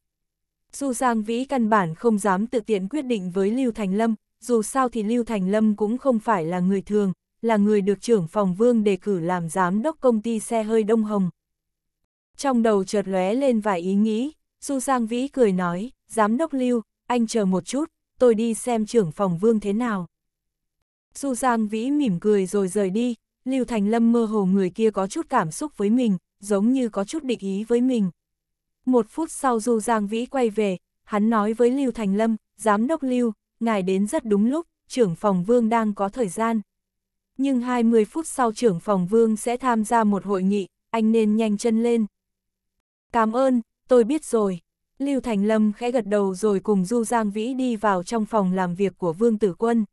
Du Giang Vĩ căn bản không dám tự tiện quyết định với Lưu Thành Lâm, dù sao thì Lưu Thành Lâm cũng không phải là người thường, là người được trưởng phòng vương đề cử làm giám đốc công ty xe hơi Đông Hồng. Trong đầu chợt lóe lên vài ý nghĩ, Du Giang Vĩ cười nói, giám đốc Lưu, anh chờ một chút, tôi đi xem trưởng phòng vương thế nào. Du Giang Vĩ mỉm cười rồi rời đi, Lưu Thành Lâm mơ hồ người kia có chút cảm xúc với mình, giống như có chút địch ý với mình. Một phút sau Du Giang Vĩ quay về, hắn nói với Lưu Thành Lâm, giám đốc Lưu, ngài đến rất đúng lúc, trưởng phòng vương đang có thời gian. Nhưng 20 phút sau trưởng phòng vương sẽ tham gia một hội nghị, anh nên nhanh chân lên. Cảm ơn, tôi biết rồi. Lưu Thành Lâm khẽ gật đầu rồi cùng Du Giang Vĩ đi vào trong phòng làm việc của Vương Tử Quân.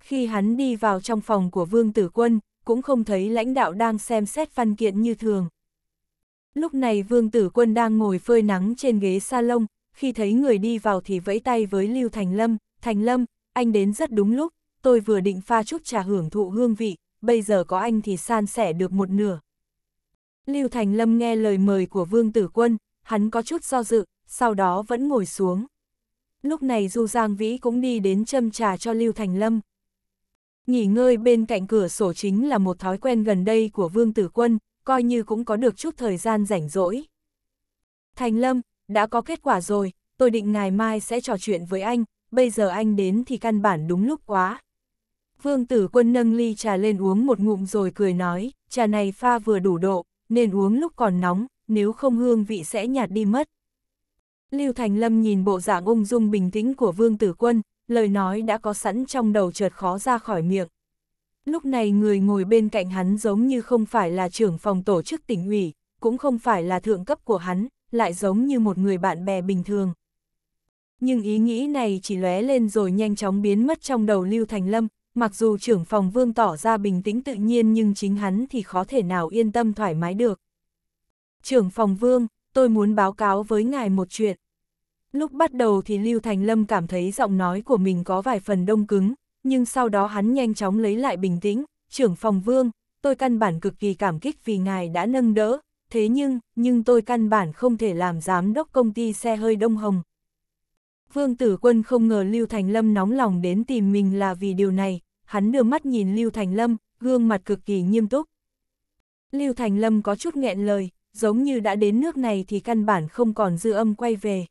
Khi hắn đi vào trong phòng của Vương Tử Quân, cũng không thấy lãnh đạo đang xem xét văn kiện như thường. Lúc này Vương Tử Quân đang ngồi phơi nắng trên ghế salon, khi thấy người đi vào thì vẫy tay với Lưu Thành Lâm, Thành Lâm, anh đến rất đúng lúc, tôi vừa định pha chút trà hưởng thụ hương vị, bây giờ có anh thì san sẻ được một nửa. Lưu Thành Lâm nghe lời mời của Vương Tử Quân, hắn có chút do dự, sau đó vẫn ngồi xuống. Lúc này Du Giang Vĩ cũng đi đến châm trà cho Lưu Thành Lâm. Nghỉ ngơi bên cạnh cửa sổ chính là một thói quen gần đây của Vương Tử Quân, coi như cũng có được chút thời gian rảnh rỗi. Thành Lâm, đã có kết quả rồi, tôi định ngày mai sẽ trò chuyện với anh, bây giờ anh đến thì căn bản đúng lúc quá. Vương tử quân nâng ly trà lên uống một ngụm rồi cười nói, trà này pha vừa đủ độ, nên uống lúc còn nóng, nếu không hương vị sẽ nhạt đi mất. Lưu Thành Lâm nhìn bộ dạng ung dung bình tĩnh của Vương Tử Quân, lời nói đã có sẵn trong đầu chợt khó ra khỏi miệng. Lúc này người ngồi bên cạnh hắn giống như không phải là trưởng phòng tổ chức tỉnh ủy, cũng không phải là thượng cấp của hắn, lại giống như một người bạn bè bình thường. Nhưng ý nghĩ này chỉ lóe lên rồi nhanh chóng biến mất trong đầu Lưu Thành Lâm, mặc dù trưởng phòng vương tỏ ra bình tĩnh tự nhiên nhưng chính hắn thì khó thể nào yên tâm thoải mái được. Trưởng phòng vương, tôi muốn báo cáo với ngài một chuyện. Lúc bắt đầu thì Lưu Thành Lâm cảm thấy giọng nói của mình có vài phần đông cứng, nhưng sau đó hắn nhanh chóng lấy lại bình tĩnh, trưởng phòng vương, tôi căn bản cực kỳ cảm kích vì ngài đã nâng đỡ, thế nhưng, nhưng tôi căn bản không thể làm giám đốc công ty xe hơi Đông Hồng. Vương Tử Quân không ngờ Lưu Thành Lâm nóng lòng đến tìm mình là vì điều này, hắn đưa mắt nhìn Lưu Thành Lâm, gương mặt cực kỳ nghiêm túc. Lưu Thành Lâm có chút nghẹn lời, giống như đã đến nước này thì căn bản không còn dư âm quay về.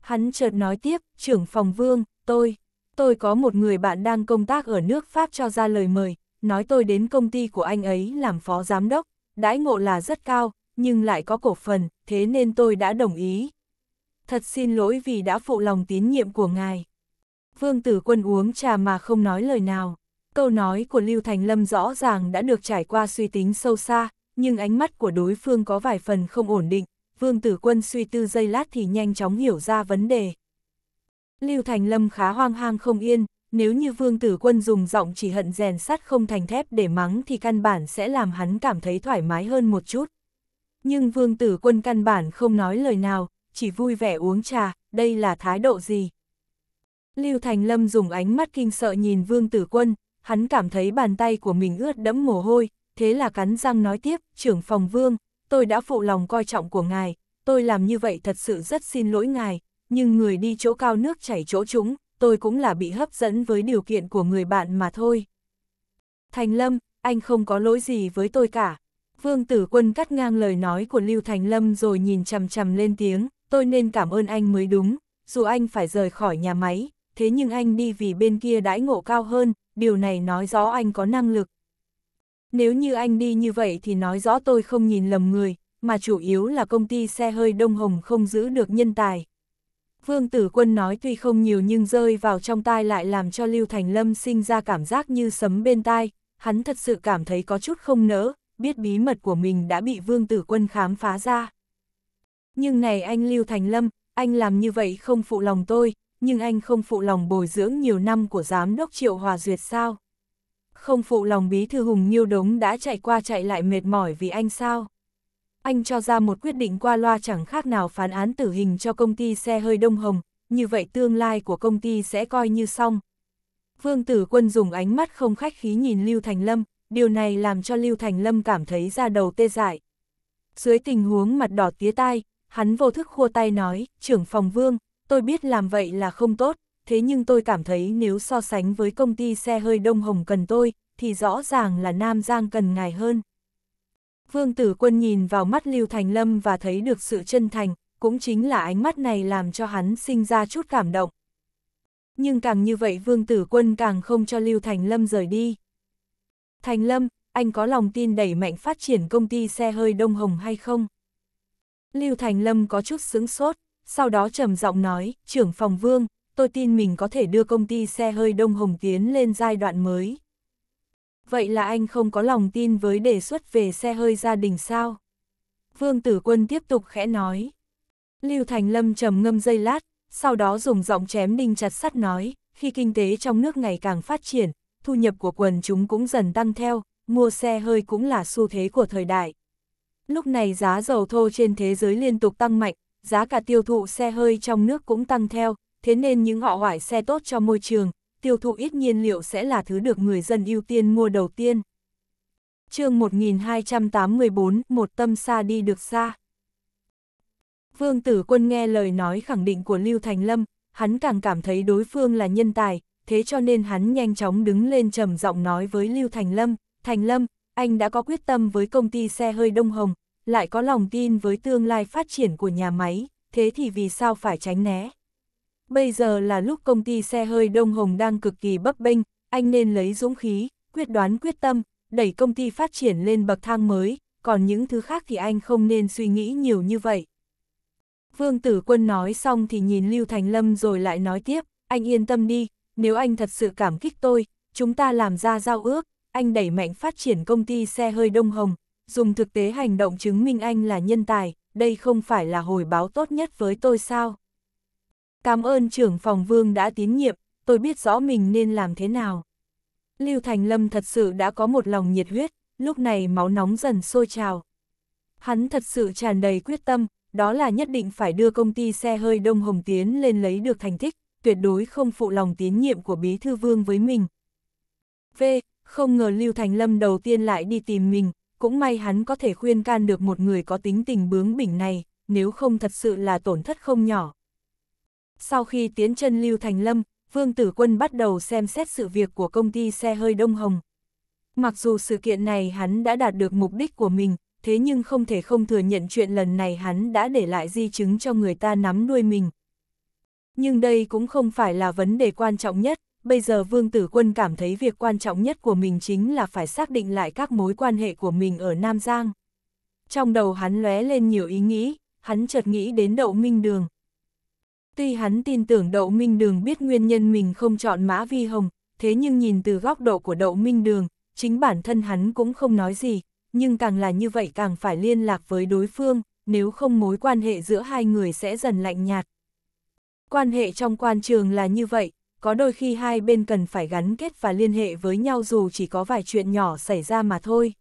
Hắn chợt nói tiếp, trưởng phòng vương, tôi, tôi có một người bạn đang công tác ở nước Pháp cho ra lời mời, nói tôi đến công ty của anh ấy làm phó giám đốc, đãi ngộ là rất cao, nhưng lại có cổ phần, thế nên tôi đã đồng ý. Thật xin lỗi vì đã phụ lòng tín nhiệm của ngài. Vương Tử Quân uống trà mà không nói lời nào. Câu nói của Lưu Thành Lâm rõ ràng đã được trải qua suy tính sâu xa, nhưng ánh mắt của đối phương có vài phần không ổn định. Vương Tử Quân suy tư giây lát thì nhanh chóng hiểu ra vấn đề. Lưu Thành Lâm khá hoang hang không yên, nếu như Vương Tử Quân dùng giọng chỉ hận rèn sắt không thành thép để mắng thì căn bản sẽ làm hắn cảm thấy thoải mái hơn một chút. Nhưng Vương Tử Quân căn bản không nói lời nào, chỉ vui vẻ uống trà, đây là thái độ gì? Lưu Thành Lâm dùng ánh mắt kinh sợ nhìn Vương Tử Quân, hắn cảm thấy bàn tay của mình ướt đẫm mồ hôi, thế là cắn răng nói tiếp, trưởng phòng Vương, tôi đã phụ lòng coi trọng của ngài, tôi làm như vậy thật sự rất xin lỗi ngài, nhưng người đi chỗ cao nước chảy chỗ chúng, tôi cũng là bị hấp dẫn với điều kiện của người bạn mà thôi. Thành Lâm, anh không có lỗi gì với tôi cả. Vương Tử Quân cắt ngang lời nói của Lưu Thành Lâm rồi nhìn chằm chằm lên tiếng, tôi nên cảm ơn anh mới đúng, dù anh phải rời khỏi nhà máy, thế nhưng anh đi vì bên kia đãi ngộ cao hơn, điều này nói rõ anh có năng lực. Nếu như anh đi như vậy thì nói rõ tôi không nhìn lầm người, mà chủ yếu là công ty xe hơi Đông Hồng không giữ được nhân tài. Vương Tử Quân nói tuy không nhiều nhưng rơi vào trong tai lại làm cho Lưu Thành Lâm sinh ra cảm giác như sấm bên tai, hắn thật sự cảm thấy có chút không nỡ, biết bí mật của mình đã bị Vương Tử Quân khám phá ra. Nhưng này anh Lưu Thành Lâm, anh làm như vậy không phụ lòng tôi, nhưng anh không phụ lòng bồi dưỡng nhiều năm của Giám đốc Triệu Hòa Duyệt sao? Không phụ lòng bí thư Hùng Nhiêu Đống đã chạy qua chạy lại mệt mỏi vì anh sao? anh cho ra một quyết định qua loa chẳng khác nào phán án tử hình cho công ty xe hơi Đông Hồng, như vậy tương lai của công ty sẽ coi như xong. Vương Tử Quân dùng ánh mắt không khách khí nhìn Lưu Thành Lâm, điều này làm cho Lưu Thành Lâm cảm thấy ra đầu tê dại. Dưới tình huống mặt đỏ tía tai, hắn vô thức khua tay nói, trưởng phòng Vương, tôi biết làm vậy là không tốt, thế nhưng tôi cảm thấy nếu so sánh với công ty xe hơi Đông Hồng cần tôi, thì rõ ràng là Nam Giang cần ngài hơn. Vương Tử Quân nhìn vào mắt Lưu Thành Lâm và thấy được sự chân thành, cũng chính là ánh mắt này làm cho hắn sinh ra chút cảm động. Nhưng càng như vậy Vương Tử Quân càng không cho Lưu Thành Lâm rời đi. Thành Lâm, anh có lòng tin đẩy mạnh phát triển công ty xe hơi Đông Hồng hay không? Lưu Thành Lâm có chút sững sốt, sau đó trầm giọng nói, trưởng phòng Vương, tôi tin mình có thể đưa công ty xe hơi Đông Hồng tiến lên giai đoạn mới vậy là anh không có lòng tin với đề xuất về xe hơi gia đình sao? Vương Tử Quân tiếp tục khẽ nói. Lưu Thành Lâm trầm ngâm dây lát, sau đó dùng giọng chém đinh chặt sắt nói, khi kinh tế trong nước ngày càng phát triển, thu nhập của quần chúng cũng dần tăng theo, mua xe hơi cũng là xu thế của thời đại. Lúc này giá dầu thô trên thế giới liên tục tăng mạnh, giá cả tiêu thụ xe hơi trong nước cũng tăng theo, thế nên những họ hoải xe tốt cho môi trường, tiêu thụ ít nhiên liệu sẽ là thứ được người dân ưu tiên mua đầu tiên. chương 1284, một tâm xa đi được xa. Vương Tử Quân nghe lời nói khẳng định của Lưu Thành Lâm, hắn càng cảm thấy đối phương là nhân tài, thế cho nên hắn nhanh chóng đứng lên trầm giọng nói với Lưu Thành Lâm, Thành Lâm, anh đã có quyết tâm với công ty xe hơi Đông Hồng, lại có lòng tin với tương lai phát triển của nhà máy, thế thì vì sao phải tránh né? Bây giờ là lúc công ty xe hơi Đông Hồng đang cực kỳ bấp bênh, anh nên lấy dũng khí, quyết đoán quyết tâm, đẩy công ty phát triển lên bậc thang mới, còn những thứ khác thì anh không nên suy nghĩ nhiều như vậy. Vương Tử Quân nói xong thì nhìn Lưu Thành Lâm rồi lại nói tiếp, anh yên tâm đi, nếu anh thật sự cảm kích tôi, chúng ta làm ra giao ước, anh đẩy mạnh phát triển công ty xe hơi Đông Hồng, dùng thực tế hành động chứng minh anh là nhân tài, đây không phải là hồi báo tốt nhất với tôi sao? cảm ơn trưởng phòng vương đã tín nhiệm, tôi biết rõ mình nên làm thế nào. Lưu Thành Lâm thật sự đã có một lòng nhiệt huyết, lúc này máu nóng dần sôi trào. Hắn thật sự tràn đầy quyết tâm, đó là nhất định phải đưa công ty xe hơi Đông Hồng Tiến lên lấy được thành tích, tuyệt đối không phụ lòng tín nhiệm của Bí Thư Vương với mình. V. Không ngờ Lưu Thành Lâm đầu tiên lại đi tìm mình, cũng may hắn có thể khuyên can được một người có tính tình bướng bỉnh này, nếu không thật sự là tổn thất không nhỏ. Sau khi tiến chân Lưu Thành Lâm, Vương Tử Quân bắt đầu xem xét sự việc của công ty xe hơi Đông Hồng. Mặc dù sự kiện này hắn đã đạt được mục đích của mình, thế nhưng không thể không thừa nhận chuyện lần này hắn đã để lại di chứng cho người ta nắm đuôi mình. Nhưng đây cũng không phải là vấn đề quan trọng nhất, bây giờ Vương Tử Quân cảm thấy việc quan trọng nhất của mình chính là phải xác định lại các mối quan hệ của mình ở Nam Giang. Trong đầu hắn lóe lên nhiều ý nghĩ, hắn chợt nghĩ đến đậu minh đường. Tuy hắn tin tưởng Đậu Minh Đường biết nguyên nhân mình không chọn Mã Vi Hồng, thế nhưng nhìn từ góc độ của Đậu Minh Đường, chính bản thân hắn cũng không nói gì, nhưng càng là như vậy càng phải liên lạc với đối phương, nếu không mối quan hệ giữa hai người sẽ dần lạnh nhạt. Quan hệ trong quan trường là như vậy, có đôi khi hai bên cần phải gắn kết và liên hệ với nhau dù chỉ có vài chuyện nhỏ xảy ra mà thôi.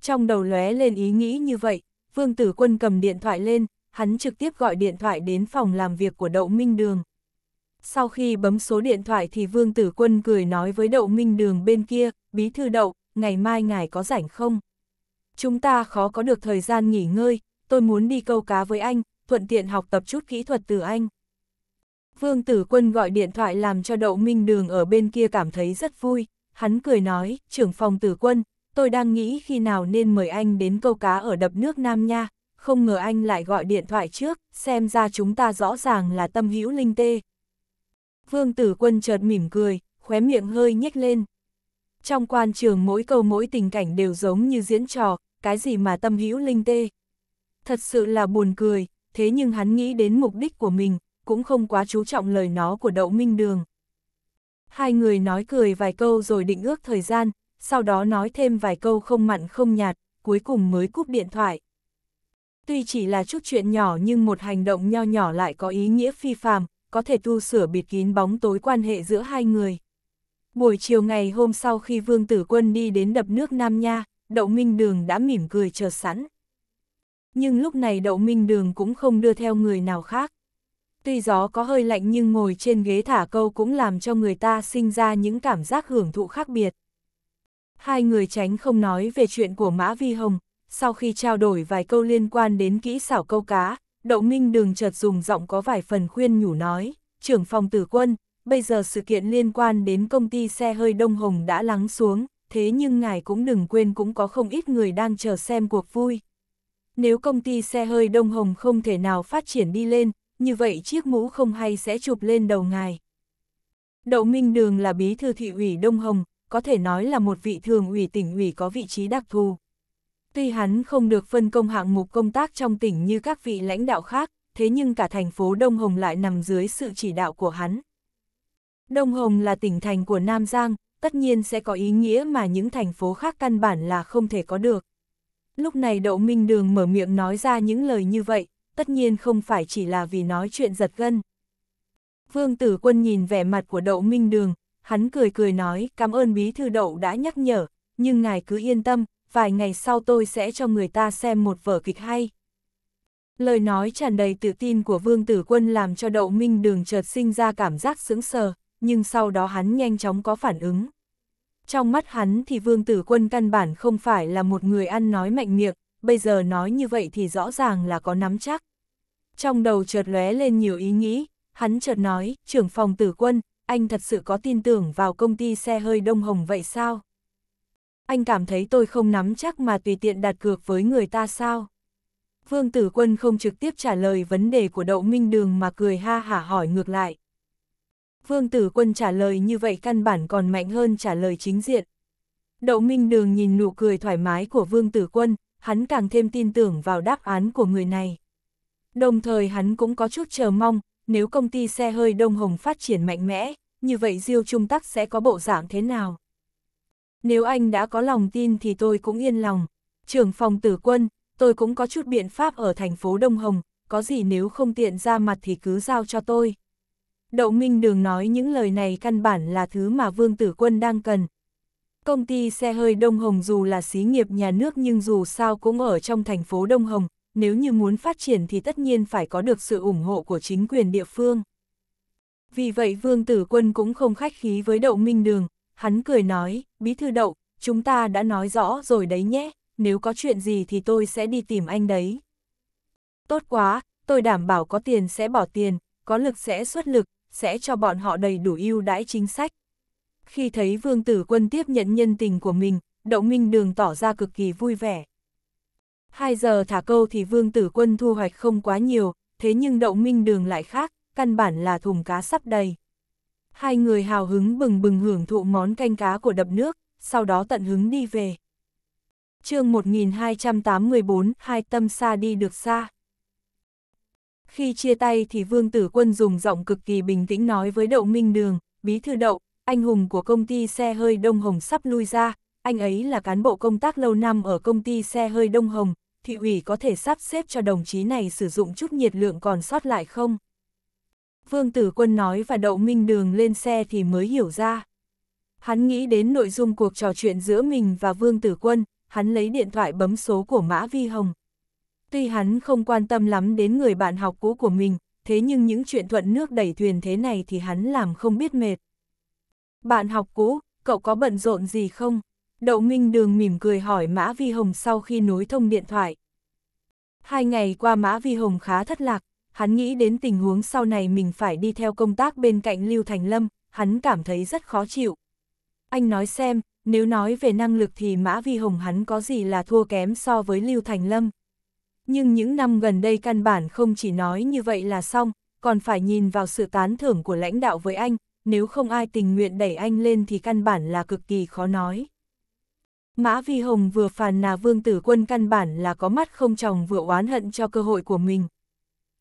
Trong đầu lóe lên ý nghĩ như vậy, Vương Tử Quân cầm điện thoại lên, hắn trực tiếp gọi điện thoại đến phòng làm việc của Đậu Minh Đường. Sau khi bấm số điện thoại thì Vương Tử Quân cười nói với Đậu Minh Đường bên kia, Bí Thư Đậu, ngày mai ngài có rảnh không? Chúng ta khó có được thời gian nghỉ ngơi, tôi muốn đi câu cá với anh, thuận tiện học tập chút kỹ thuật từ anh. Vương Tử Quân gọi điện thoại làm cho Đậu Minh Đường ở bên kia cảm thấy rất vui, hắn cười nói, trưởng phòng Tử Quân, tôi đang nghĩ khi nào nên mời anh đến câu cá ở đập nước Nam nha, không ngờ anh lại gọi điện thoại trước, xem ra chúng ta rõ ràng là tâm hữu linh tê. Vương tử quân chợt mỉm cười, khóe miệng hơi nhếch lên. Trong quan trường mỗi câu mỗi tình cảnh đều giống như diễn trò, cái gì mà tâm hữu linh tê. Thật sự là buồn cười, thế nhưng hắn nghĩ đến mục đích của mình, cũng không quá chú trọng lời nó của đậu minh đường. Hai người nói cười vài câu rồi định ước thời gian, sau đó nói thêm vài câu không mặn không nhạt, cuối cùng mới cúp điện thoại. Tuy chỉ là chút chuyện nhỏ nhưng một hành động nho nhỏ lại có ý nghĩa phi phàm, có thể tu sửa bịt kín bóng tối quan hệ giữa hai người. Buổi chiều ngày hôm sau khi Vương Tử Quân đi đến đập nước Nam Nha, Đậu Minh Đường đã mỉm cười chờ sẵn. Nhưng lúc này Đậu Minh Đường cũng không đưa theo người nào khác. Tuy gió có hơi lạnh nhưng ngồi trên ghế thả câu cũng làm cho người ta sinh ra những cảm giác hưởng thụ khác biệt. Hai người tránh không nói về chuyện của Mã Vi Hồng, sau khi trao đổi vài câu liên quan đến kỹ xảo câu cá, Đậu Minh Đường chợt dùng giọng có vài phần khuyên nhủ nói, trưởng phòng tử quân, bây giờ sự kiện liên quan đến công ty xe hơi Đông Hồng đã lắng xuống, thế nhưng ngài cũng đừng quên cũng có không ít người đang chờ xem cuộc vui. Nếu công ty xe hơi Đông Hồng không thể nào phát triển đi lên, như vậy chiếc mũ không hay sẽ chụp lên đầu ngài. Đậu Minh Đường là bí thư thị ủy Đông Hồng, có thể nói là một vị thường ủy tỉnh ủy có vị trí đặc thù. Tuy hắn không được phân công hạng mục công tác trong tỉnh như các vị lãnh đạo khác, thế nhưng cả thành phố Đông Hồng lại nằm dưới sự chỉ đạo của hắn. Đông Hồng là tỉnh thành của Nam Giang, tất nhiên sẽ có ý nghĩa mà những thành phố khác căn bản là không thể có được. Lúc này Đậu Minh Đường mở miệng nói ra những lời như vậy, tất nhiên không phải chỉ là vì nói chuyện giật gân. Vương Tử Quân nhìn vẻ mặt của Đậu Minh Đường, hắn cười cười nói cảm ơn Bí Thư Đậu đã nhắc nhở, nhưng ngài cứ yên tâm, vài ngày sau tôi sẽ cho người ta xem một vở kịch hay. Lời nói tràn đầy tự tin của Vương Tử Quân làm cho Đậu Minh Đường chợt sinh ra cảm giác sững sờ, nhưng sau đó hắn nhanh chóng có phản ứng. Trong mắt hắn thì Vương Tử Quân căn bản không phải là một người ăn nói mạnh miệng, bây giờ nói như vậy thì rõ ràng là có nắm chắc. Trong đầu chợt lóe lên nhiều ý nghĩ, hắn chợt nói, trưởng phòng Tử Quân, anh thật sự có tin tưởng vào công ty xe hơi Đông Hồng vậy sao? anh cảm thấy tôi không nắm chắc mà tùy tiện đặt cược với người ta sao? Vương Tử Quân không trực tiếp trả lời vấn đề của Đậu Minh Đường mà cười ha hả hỏi ngược lại. Vương Tử Quân trả lời như vậy căn bản còn mạnh hơn trả lời chính diện. Đậu Minh Đường nhìn nụ cười thoải mái của Vương Tử Quân, hắn càng thêm tin tưởng vào đáp án của người này. Đồng thời hắn cũng có chút chờ mong, nếu công ty xe hơi Đông Hồng phát triển mạnh mẽ, như vậy Diêu Trung Tắc sẽ có bộ dạng thế nào? Nếu anh đã có lòng tin thì tôi cũng yên lòng. Trưởng phòng tử quân, tôi cũng có chút biện pháp ở thành phố Đông Hồng, có gì nếu không tiện ra mặt thì cứ giao cho tôi. Đậu Minh Đường nói những lời này căn bản là thứ mà Vương Tử Quân đang cần. Công ty xe hơi Đông Hồng dù là xí nghiệp nhà nước nhưng dù sao cũng ở trong thành phố Đông Hồng, nếu như muốn phát triển thì tất nhiên phải có được sự ủng hộ của chính quyền địa phương. Vì vậy Vương Tử Quân cũng không khách khí với Đậu Minh Đường, hắn cười nói, bí thư đậu, chúng ta đã nói rõ rồi đấy nhé, nếu có chuyện gì thì tôi sẽ đi tìm anh đấy. Tốt quá, tôi đảm bảo có tiền sẽ bỏ tiền, có lực sẽ xuất lực, sẽ cho bọn họ đầy đủ ưu đãi chính sách. Khi thấy vương tử quân tiếp nhận nhân tình của mình, đậu minh đường tỏ ra cực kỳ vui vẻ. Hai giờ thả câu thì vương tử quân thu hoạch không quá nhiều, thế nhưng đậu minh đường lại khác, căn bản là thùng cá sắp đầy hai người hào hứng bừng bừng hưởng thụ món canh cá của đập nước, sau đó tận hứng đi về. chương 1284, hai tâm xa đi được xa. Khi chia tay thì Vương Tử Quân dùng giọng cực kỳ bình tĩnh nói với Đậu Minh Đường, bí thư Đậu, anh hùng của công ty xe hơi Đông Hồng sắp lui ra, anh ấy là cán bộ công tác lâu năm ở công ty xe hơi Đông Hồng, thị ủy có thể sắp xếp cho đồng chí này sử dụng chút nhiệt lượng còn sót lại không? Vương Tử Quân nói và Đậu Minh Đường lên xe thì mới hiểu ra. Hắn nghĩ đến nội dung cuộc trò chuyện giữa mình và Vương Tử Quân, hắn lấy điện thoại bấm số của Mã Vi Hồng. Tuy hắn không quan tâm lắm đến người bạn học cũ của mình, thế nhưng những chuyện thuận nước đẩy thuyền thế này thì hắn làm không biết mệt. Bạn học cũ, cậu có bận rộn gì không? Đậu Minh Đường mỉm cười hỏi Mã Vi Hồng sau khi nối thông điện thoại. Hai ngày qua Mã Vi Hồng khá thất lạc, hắn nghĩ đến tình huống sau này mình phải đi theo công tác bên cạnh Lưu Thành Lâm, hắn cảm thấy rất khó chịu. Anh nói xem, nếu nói về năng lực thì Mã Vi Hồng hắn có gì là thua kém so với Lưu Thành Lâm. Nhưng những năm gần đây căn bản không chỉ nói như vậy là xong, còn phải nhìn vào sự tán thưởng của lãnh đạo với anh, nếu không ai tình nguyện đẩy anh lên thì căn bản là cực kỳ khó nói. Mã Vi Hồng vừa phàn nà Vương Tử Quân căn bản là có mắt không chồng vừa oán hận cho cơ hội của mình.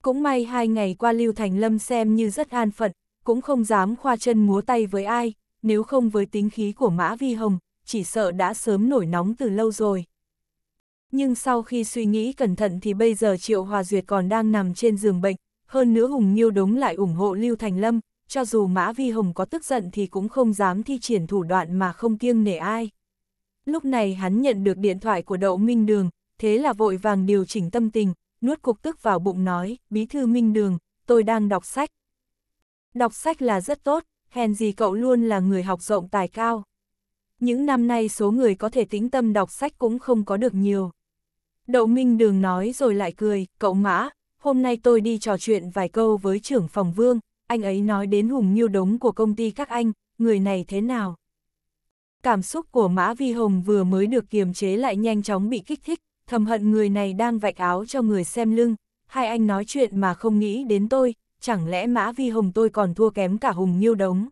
Cũng may hai ngày qua Lưu Thành Lâm xem như rất an phận, cũng không dám khoa chân múa tay với ai, nếu không với tính khí của Mã Vi Hồng, chỉ sợ đã sớm nổi nóng từ lâu rồi. Nhưng sau khi suy nghĩ cẩn thận thì bây giờ Triệu Hòa Duyệt còn đang nằm trên giường bệnh, hơn nữa Hùng Nhiêu Đống lại ủng hộ Lưu Thành Lâm, cho dù Mã Vi Hồng có tức giận thì cũng không dám thi triển thủ đoạn mà không kiêng nể ai. Lúc này hắn nhận được điện thoại của Đậu Minh Đường, thế là vội vàng điều chỉnh tâm tình, nuốt cục tức vào bụng nói, bí thư minh đường, tôi đang đọc sách. Đọc sách là rất tốt, hèn gì cậu luôn là người học rộng tài cao. Những năm nay số người có thể tĩnh tâm đọc sách cũng không có được nhiều. Đậu Minh Đường nói rồi lại cười, cậu mã, hôm nay tôi đi trò chuyện vài câu với trưởng phòng vương, anh ấy nói đến hùng nhiêu đống của công ty các anh, người này thế nào? Cảm xúc của Mã Vi Hồng vừa mới được kiềm chế lại nhanh chóng bị kích thích, thầm hận người này đang vạch áo cho người xem lưng, hai anh nói chuyện mà không nghĩ đến tôi, chẳng lẽ Mã Vi Hồng tôi còn thua kém cả Hùng Nghiêu Đống.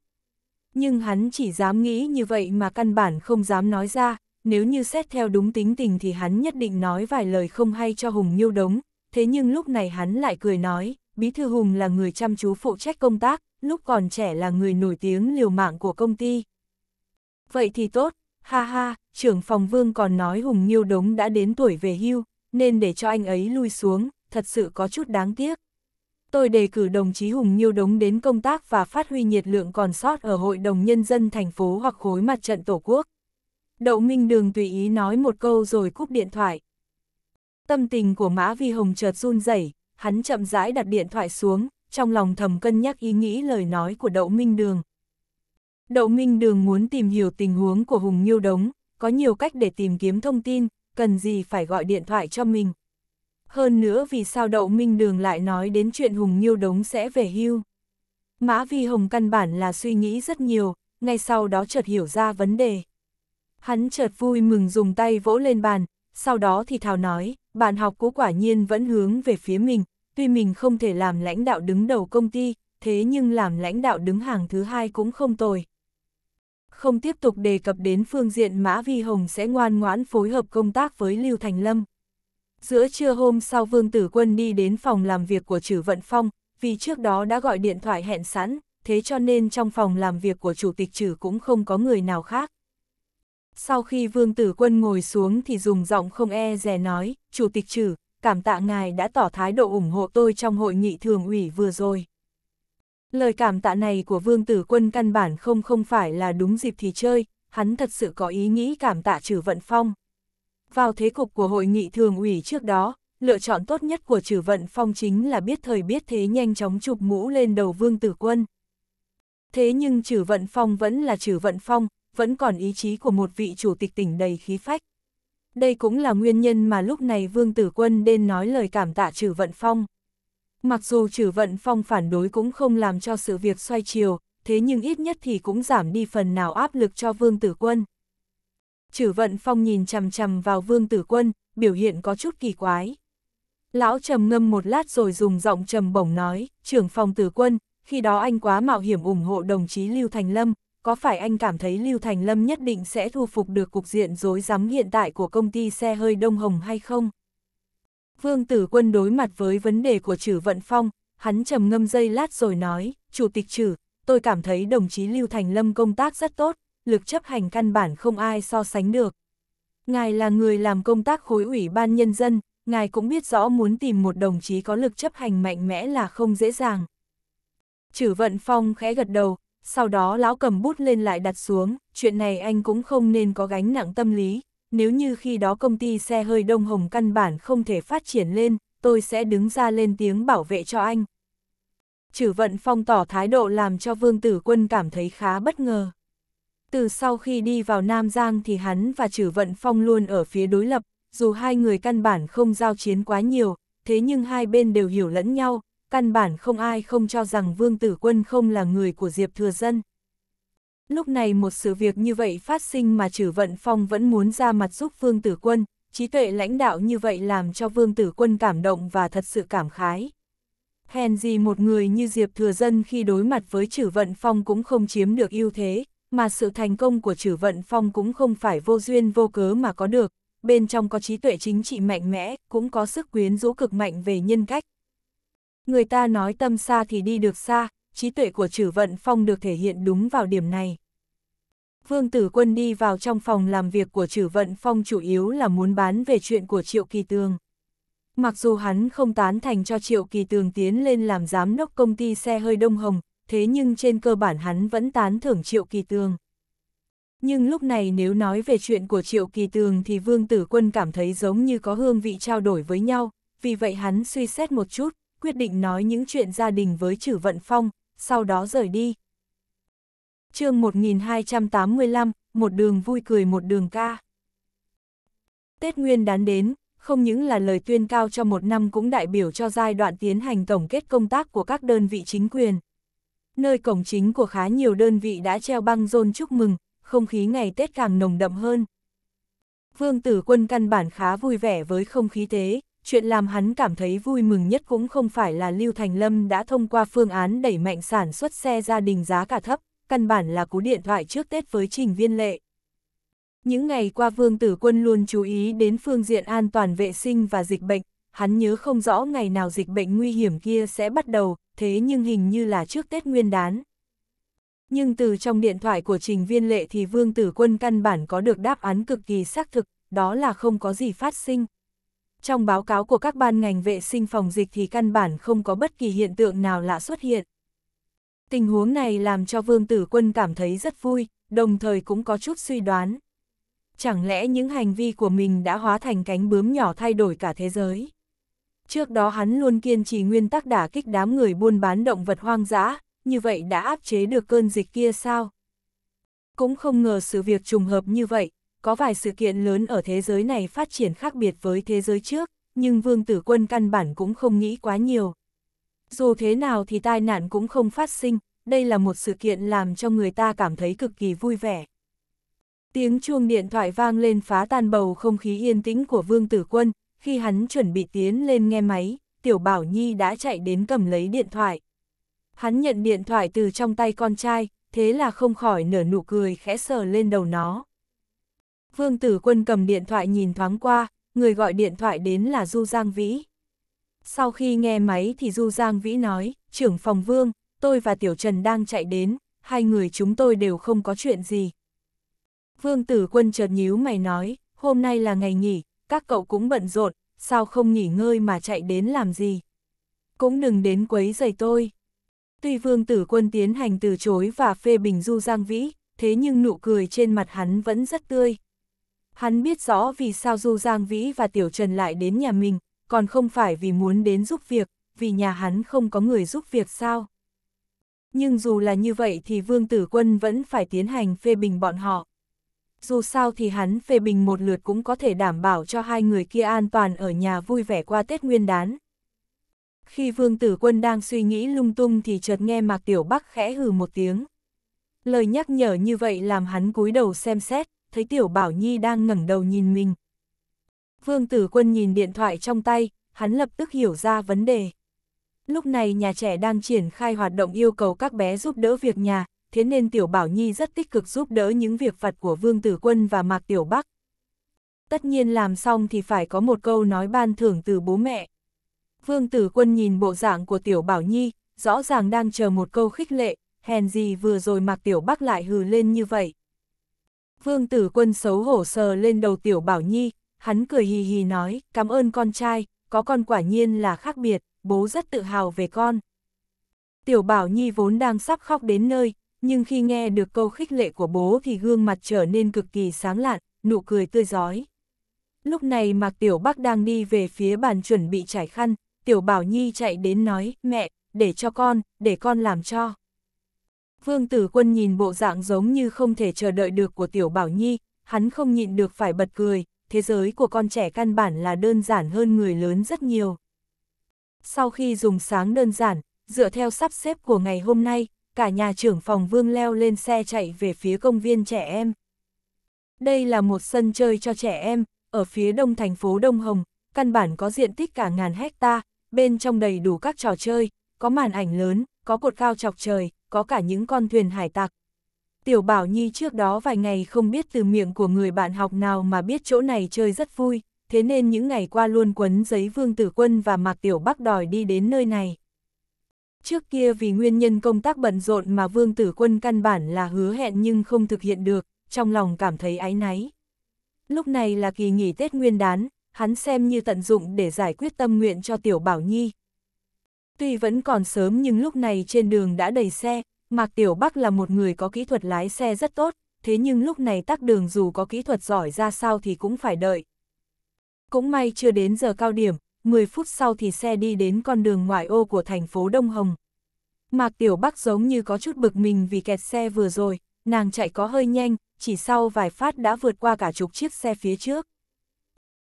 Nhưng hắn chỉ dám nghĩ như vậy mà căn bản không dám nói ra, nếu như xét theo đúng tính tình thì hắn nhất định nói vài lời không hay cho Hùng Nghiêu Đống, thế nhưng lúc này hắn lại cười nói, Bí Thư Hùng là người chăm chú phụ trách công tác, lúc còn trẻ là người nổi tiếng liều mạng của công ty. Vậy thì tốt, ha ha, trưởng phòng vương còn nói Hùng Nhiêu Đống đã đến tuổi về hưu, nên để cho anh ấy lui xuống, thật sự có chút đáng tiếc. Tôi đề cử đồng chí Hùng Nhiêu Đống đến công tác và phát huy nhiệt lượng còn sót ở Hội đồng Nhân dân thành phố hoặc khối mặt trận Tổ quốc. Đậu Minh Đường tùy ý nói một câu rồi cúp điện thoại. Tâm tình của Mã Vi Hồng chợt run rẩy, hắn chậm rãi đặt điện thoại xuống, trong lòng thầm cân nhắc ý nghĩ lời nói của Đậu Minh Đường. Đậu Minh Đường muốn tìm hiểu tình huống của Hùng Nhiêu Đống, có nhiều cách để tìm kiếm thông tin, cần gì phải gọi điện thoại cho mình. Hơn nữa vì sao Đậu Minh Đường lại nói đến chuyện Hùng Nhiêu Đống sẽ về hưu. Mã Vi Hồng căn bản là suy nghĩ rất nhiều, ngay sau đó chợt hiểu ra vấn đề. Hắn chợt vui mừng dùng tay vỗ lên bàn, sau đó thì Thảo nói, bạn học cũ quả nhiên vẫn hướng về phía mình, tuy mình không thể làm lãnh đạo đứng đầu công ty, thế nhưng làm lãnh đạo đứng hàng thứ hai cũng không tồi không tiếp tục đề cập đến phương diện Mã Vi Hồng sẽ ngoan ngoãn phối hợp công tác với Lưu Thành Lâm. Giữa trưa hôm sau Vương Tử Quân đi đến phòng làm việc của Trử Vận Phong, vì trước đó đã gọi điện thoại hẹn sẵn, thế cho nên trong phòng làm việc của Chủ tịch Trử cũng không có người nào khác. Sau khi Vương Tử Quân ngồi xuống thì dùng giọng không e rè nói, Chủ tịch Trử, cảm tạ ngài đã tỏ thái độ ủng hộ tôi trong hội nghị thường ủy vừa rồi. Lời cảm tạ này của Vương Tử Quân căn bản không không phải là đúng dịp thì chơi, hắn thật sự có ý nghĩ cảm tạ trừ vận phong. Vào thế cục của hội nghị thường ủy trước đó, lựa chọn tốt nhất của trừ vận phong chính là biết thời biết thế nhanh chóng chụp mũ lên đầu Vương Tử Quân. Thế nhưng trừ vận phong vẫn là trừ vận phong, vẫn còn ý chí của một vị chủ tịch tỉnh đầy khí phách. Đây cũng là nguyên nhân mà lúc này Vương Tử Quân nên nói lời cảm tạ trừ vận phong. Mặc dù trừ vận phong phản đối cũng không làm cho sự việc xoay chiều, thế nhưng ít nhất thì cũng giảm đi phần nào áp lực cho Vương Tử Quân. Trừ vận phong nhìn chằm chằm vào Vương Tử Quân, biểu hiện có chút kỳ quái. Lão trầm ngâm một lát rồi dùng giọng trầm bổng nói, trưởng phòng tử quân, khi đó anh quá mạo hiểm ủng hộ đồng chí Lưu Thành Lâm, có phải anh cảm thấy Lưu Thành Lâm nhất định sẽ thu phục được cục diện rối rắm hiện tại của công ty xe hơi Đông Hồng hay không? Vương Tử Quân đối mặt với vấn đề của Trử Vận Phong, hắn trầm ngâm dây lát rồi nói, Chủ tịch Trử, tôi cảm thấy đồng chí Lưu Thành Lâm công tác rất tốt, lực chấp hành căn bản không ai so sánh được. Ngài là người làm công tác khối ủy ban nhân dân, ngài cũng biết rõ muốn tìm một đồng chí có lực chấp hành mạnh mẽ là không dễ dàng. Trử Vận Phong khẽ gật đầu, sau đó lão cầm bút lên lại đặt xuống, chuyện này anh cũng không nên có gánh nặng tâm lý, nếu như khi đó công ty xe hơi Đông Hồng căn bản không thể phát triển lên, tôi sẽ đứng ra lên tiếng bảo vệ cho anh. Chử Vận Phong tỏ thái độ làm cho Vương Tử Quân cảm thấy khá bất ngờ. Từ sau khi đi vào Nam Giang thì hắn và Chử Vận Phong luôn ở phía đối lập, dù hai người căn bản không giao chiến quá nhiều, thế nhưng hai bên đều hiểu lẫn nhau, căn bản không ai không cho rằng Vương Tử Quân không là người của Diệp Thừa Dân. Lúc này một sự việc như vậy phát sinh mà trừ vận phong vẫn muốn ra mặt giúp vương tử quân, trí tuệ lãnh đạo như vậy làm cho vương tử quân cảm động và thật sự cảm khái. Hèn gì một người như Diệp Thừa Dân khi đối mặt với trừ vận phong cũng không chiếm được ưu thế, mà sự thành công của trừ vận phong cũng không phải vô duyên vô cớ mà có được, bên trong có trí tuệ chính trị mạnh mẽ, cũng có sức quyến rũ cực mạnh về nhân cách. Người ta nói tâm xa thì đi được xa, trí tuệ của trừ vận phong được thể hiện đúng vào điểm này. Vương Tử Quân đi vào trong phòng làm việc của trừ vận phong chủ yếu là muốn bán về chuyện của Triệu Kỳ Tường. Mặc dù hắn không tán thành cho Triệu Kỳ Tường tiến lên làm giám đốc công ty xe hơi Đông Hồng, thế nhưng trên cơ bản hắn vẫn tán thưởng Triệu Kỳ Tường. Nhưng lúc này nếu nói về chuyện của Triệu Kỳ Tường thì Vương Tử Quân cảm thấy giống như có hương vị trao đổi với nhau, vì vậy hắn suy xét một chút, quyết định nói những chuyện gia đình với Trử Vận Phong, sau đó rời đi. chương 1285, một đường vui cười một đường ca. Tết Nguyên đán đến, không những là lời tuyên cao cho một năm cũng đại biểu cho giai đoạn tiến hành tổng kết công tác của các đơn vị chính quyền. Nơi cổng chính của khá nhiều đơn vị đã treo băng rôn chúc mừng, không khí ngày Tết càng nồng đậm hơn. Vương tử quân căn bản khá vui vẻ với không khí thế, chuyện làm hắn cảm thấy vui mừng nhất cũng không phải là Lưu Thành Lâm đã thông qua phương án đẩy mạnh sản xuất xe gia đình giá cả thấp, căn bản là cú điện thoại trước Tết với Trình Viên Lệ. Những ngày qua Vương Tử Quân luôn chú ý đến phương diện an toàn vệ sinh và dịch bệnh, hắn nhớ không rõ ngày nào dịch bệnh nguy hiểm kia sẽ bắt đầu, thế nhưng hình như là trước Tết Nguyên đán. Nhưng từ trong điện thoại của Trình Viên Lệ thì Vương Tử Quân căn bản có được đáp án cực kỳ xác thực, đó là không có gì phát sinh trong báo cáo của các ban ngành vệ sinh phòng dịch thì căn bản không có bất kỳ hiện tượng nào lạ xuất hiện. Tình huống này làm cho Vương Tử Quân cảm thấy rất vui, đồng thời cũng có chút suy đoán. Chẳng lẽ những hành vi của mình đã hóa thành cánh bướm nhỏ thay đổi cả thế giới? Trước đó hắn luôn kiên trì nguyên tắc đả kích đám người buôn bán động vật hoang dã, như vậy đã áp chế được cơn dịch kia sao? Cũng không ngờ sự việc trùng hợp như vậy, có vài sự kiện lớn ở thế giới này phát triển khác biệt với thế giới trước, nhưng Vương Tử Quân căn bản cũng không nghĩ quá nhiều. Dù thế nào thì tai nạn cũng không phát sinh, đây là một sự kiện làm cho người ta cảm thấy cực kỳ vui vẻ. Tiếng chuông điện thoại vang lên phá tan bầu không khí yên tĩnh của Vương Tử Quân, khi hắn chuẩn bị tiến lên nghe máy, Tiểu Bảo Nhi đã chạy đến cầm lấy điện thoại. Hắn nhận điện thoại từ trong tay con trai, thế là không khỏi nở nụ cười khẽ sờ lên đầu nó. Vương Tử Quân cầm điện thoại nhìn thoáng qua, người gọi điện thoại đến là Du Giang Vĩ. Sau khi nghe máy thì Du Giang Vĩ nói, trưởng phòng Vương, tôi và Tiểu Trần đang chạy đến, hai người chúng tôi đều không có chuyện gì. Vương Tử Quân chợt nhíu mày nói, hôm nay là ngày nghỉ, các cậu cũng bận rộn, sao không nghỉ ngơi mà chạy đến làm gì? Cũng đừng đến quấy rầy tôi. Tuy Vương Tử Quân tiến hành từ chối và phê bình Du Giang Vĩ, thế nhưng nụ cười trên mặt hắn vẫn rất tươi. Hắn biết rõ vì sao Du Giang Vĩ và Tiểu Trần lại đến nhà mình, còn không phải vì muốn đến giúp việc, vì nhà hắn không có người giúp việc sao. Nhưng dù là như vậy thì Vương Tử Quân vẫn phải tiến hành phê bình bọn họ. Dù sao thì hắn phê bình một lượt cũng có thể đảm bảo cho hai người kia an toàn ở nhà vui vẻ qua Tết Nguyên đán. Khi Vương Tử Quân đang suy nghĩ lung tung thì chợt nghe Mạc Tiểu Bắc khẽ hừ một tiếng. Lời nhắc nhở như vậy làm hắn cúi đầu xem xét, thấy Tiểu Bảo Nhi đang ngẩng đầu nhìn mình. Vương Tử Quân nhìn điện thoại trong tay, hắn lập tức hiểu ra vấn đề. Lúc này nhà trẻ đang triển khai hoạt động yêu cầu các bé giúp đỡ việc nhà, thế nên Tiểu Bảo Nhi rất tích cực giúp đỡ những việc vặt của Vương Tử Quân và Mạc Tiểu Bắc. Tất nhiên làm xong thì phải có một câu nói ban thưởng từ bố mẹ. Vương Tử Quân nhìn bộ dạng của Tiểu Bảo Nhi, rõ ràng đang chờ một câu khích lệ, hèn gì vừa rồi Mạc Tiểu Bắc lại hừ lên như vậy. Vương tử quân xấu hổ sờ lên đầu tiểu bảo nhi, hắn cười hì hì nói, cảm ơn con trai, có con quả nhiên là khác biệt, bố rất tự hào về con. Tiểu bảo nhi vốn đang sắp khóc đến nơi, nhưng khi nghe được câu khích lệ của bố thì gương mặt trở nên cực kỳ sáng lạn, nụ cười tươi giói. Lúc này Mạc Tiểu Bắc đang đi về phía bàn chuẩn bị trải khăn, Tiểu Bảo Nhi chạy đến nói, mẹ, để cho con, để con làm cho. Vương tử quân nhìn bộ dạng giống như không thể chờ đợi được của tiểu bảo nhi, hắn không nhịn được phải bật cười, thế giới của con trẻ căn bản là đơn giản hơn người lớn rất nhiều. Sau khi dùng sáng đơn giản, dựa theo sắp xếp của ngày hôm nay, cả nhà trưởng phòng Vương leo lên xe chạy về phía công viên trẻ em. Đây là một sân chơi cho trẻ em, ở phía đông thành phố Đông Hồng, căn bản có diện tích cả ngàn hecta, bên trong đầy đủ các trò chơi, có màn ảnh lớn, có cột cao chọc trời, có cả những con thuyền hải tặc. Tiểu Bảo Nhi trước đó vài ngày không biết từ miệng của người bạn học nào mà biết chỗ này chơi rất vui, thế nên những ngày qua luôn quấn giấy Vương Tử Quân và Mạc Tiểu Bắc đòi đi đến nơi này. Trước kia vì nguyên nhân công tác bận rộn mà Vương Tử Quân căn bản là hứa hẹn nhưng không thực hiện được, trong lòng cảm thấy áy náy. Lúc này là kỳ nghỉ Tết Nguyên đán, hắn xem như tận dụng để giải quyết tâm nguyện cho Tiểu Bảo Nhi, Tuy vẫn còn sớm nhưng lúc này trên đường đã đầy xe, Mạc Tiểu Bắc là một người có kỹ thuật lái xe rất tốt, thế nhưng lúc này tắc đường dù có kỹ thuật giỏi ra sao thì cũng phải đợi. Cũng may chưa đến giờ cao điểm, 10 phút sau thì xe đi đến con đường ngoại ô của thành phố Đông Hồng. Mạc Tiểu Bắc giống như có chút bực mình vì kẹt xe vừa rồi, nàng chạy có hơi nhanh, chỉ sau vài phát đã vượt qua cả chục chiếc xe phía trước.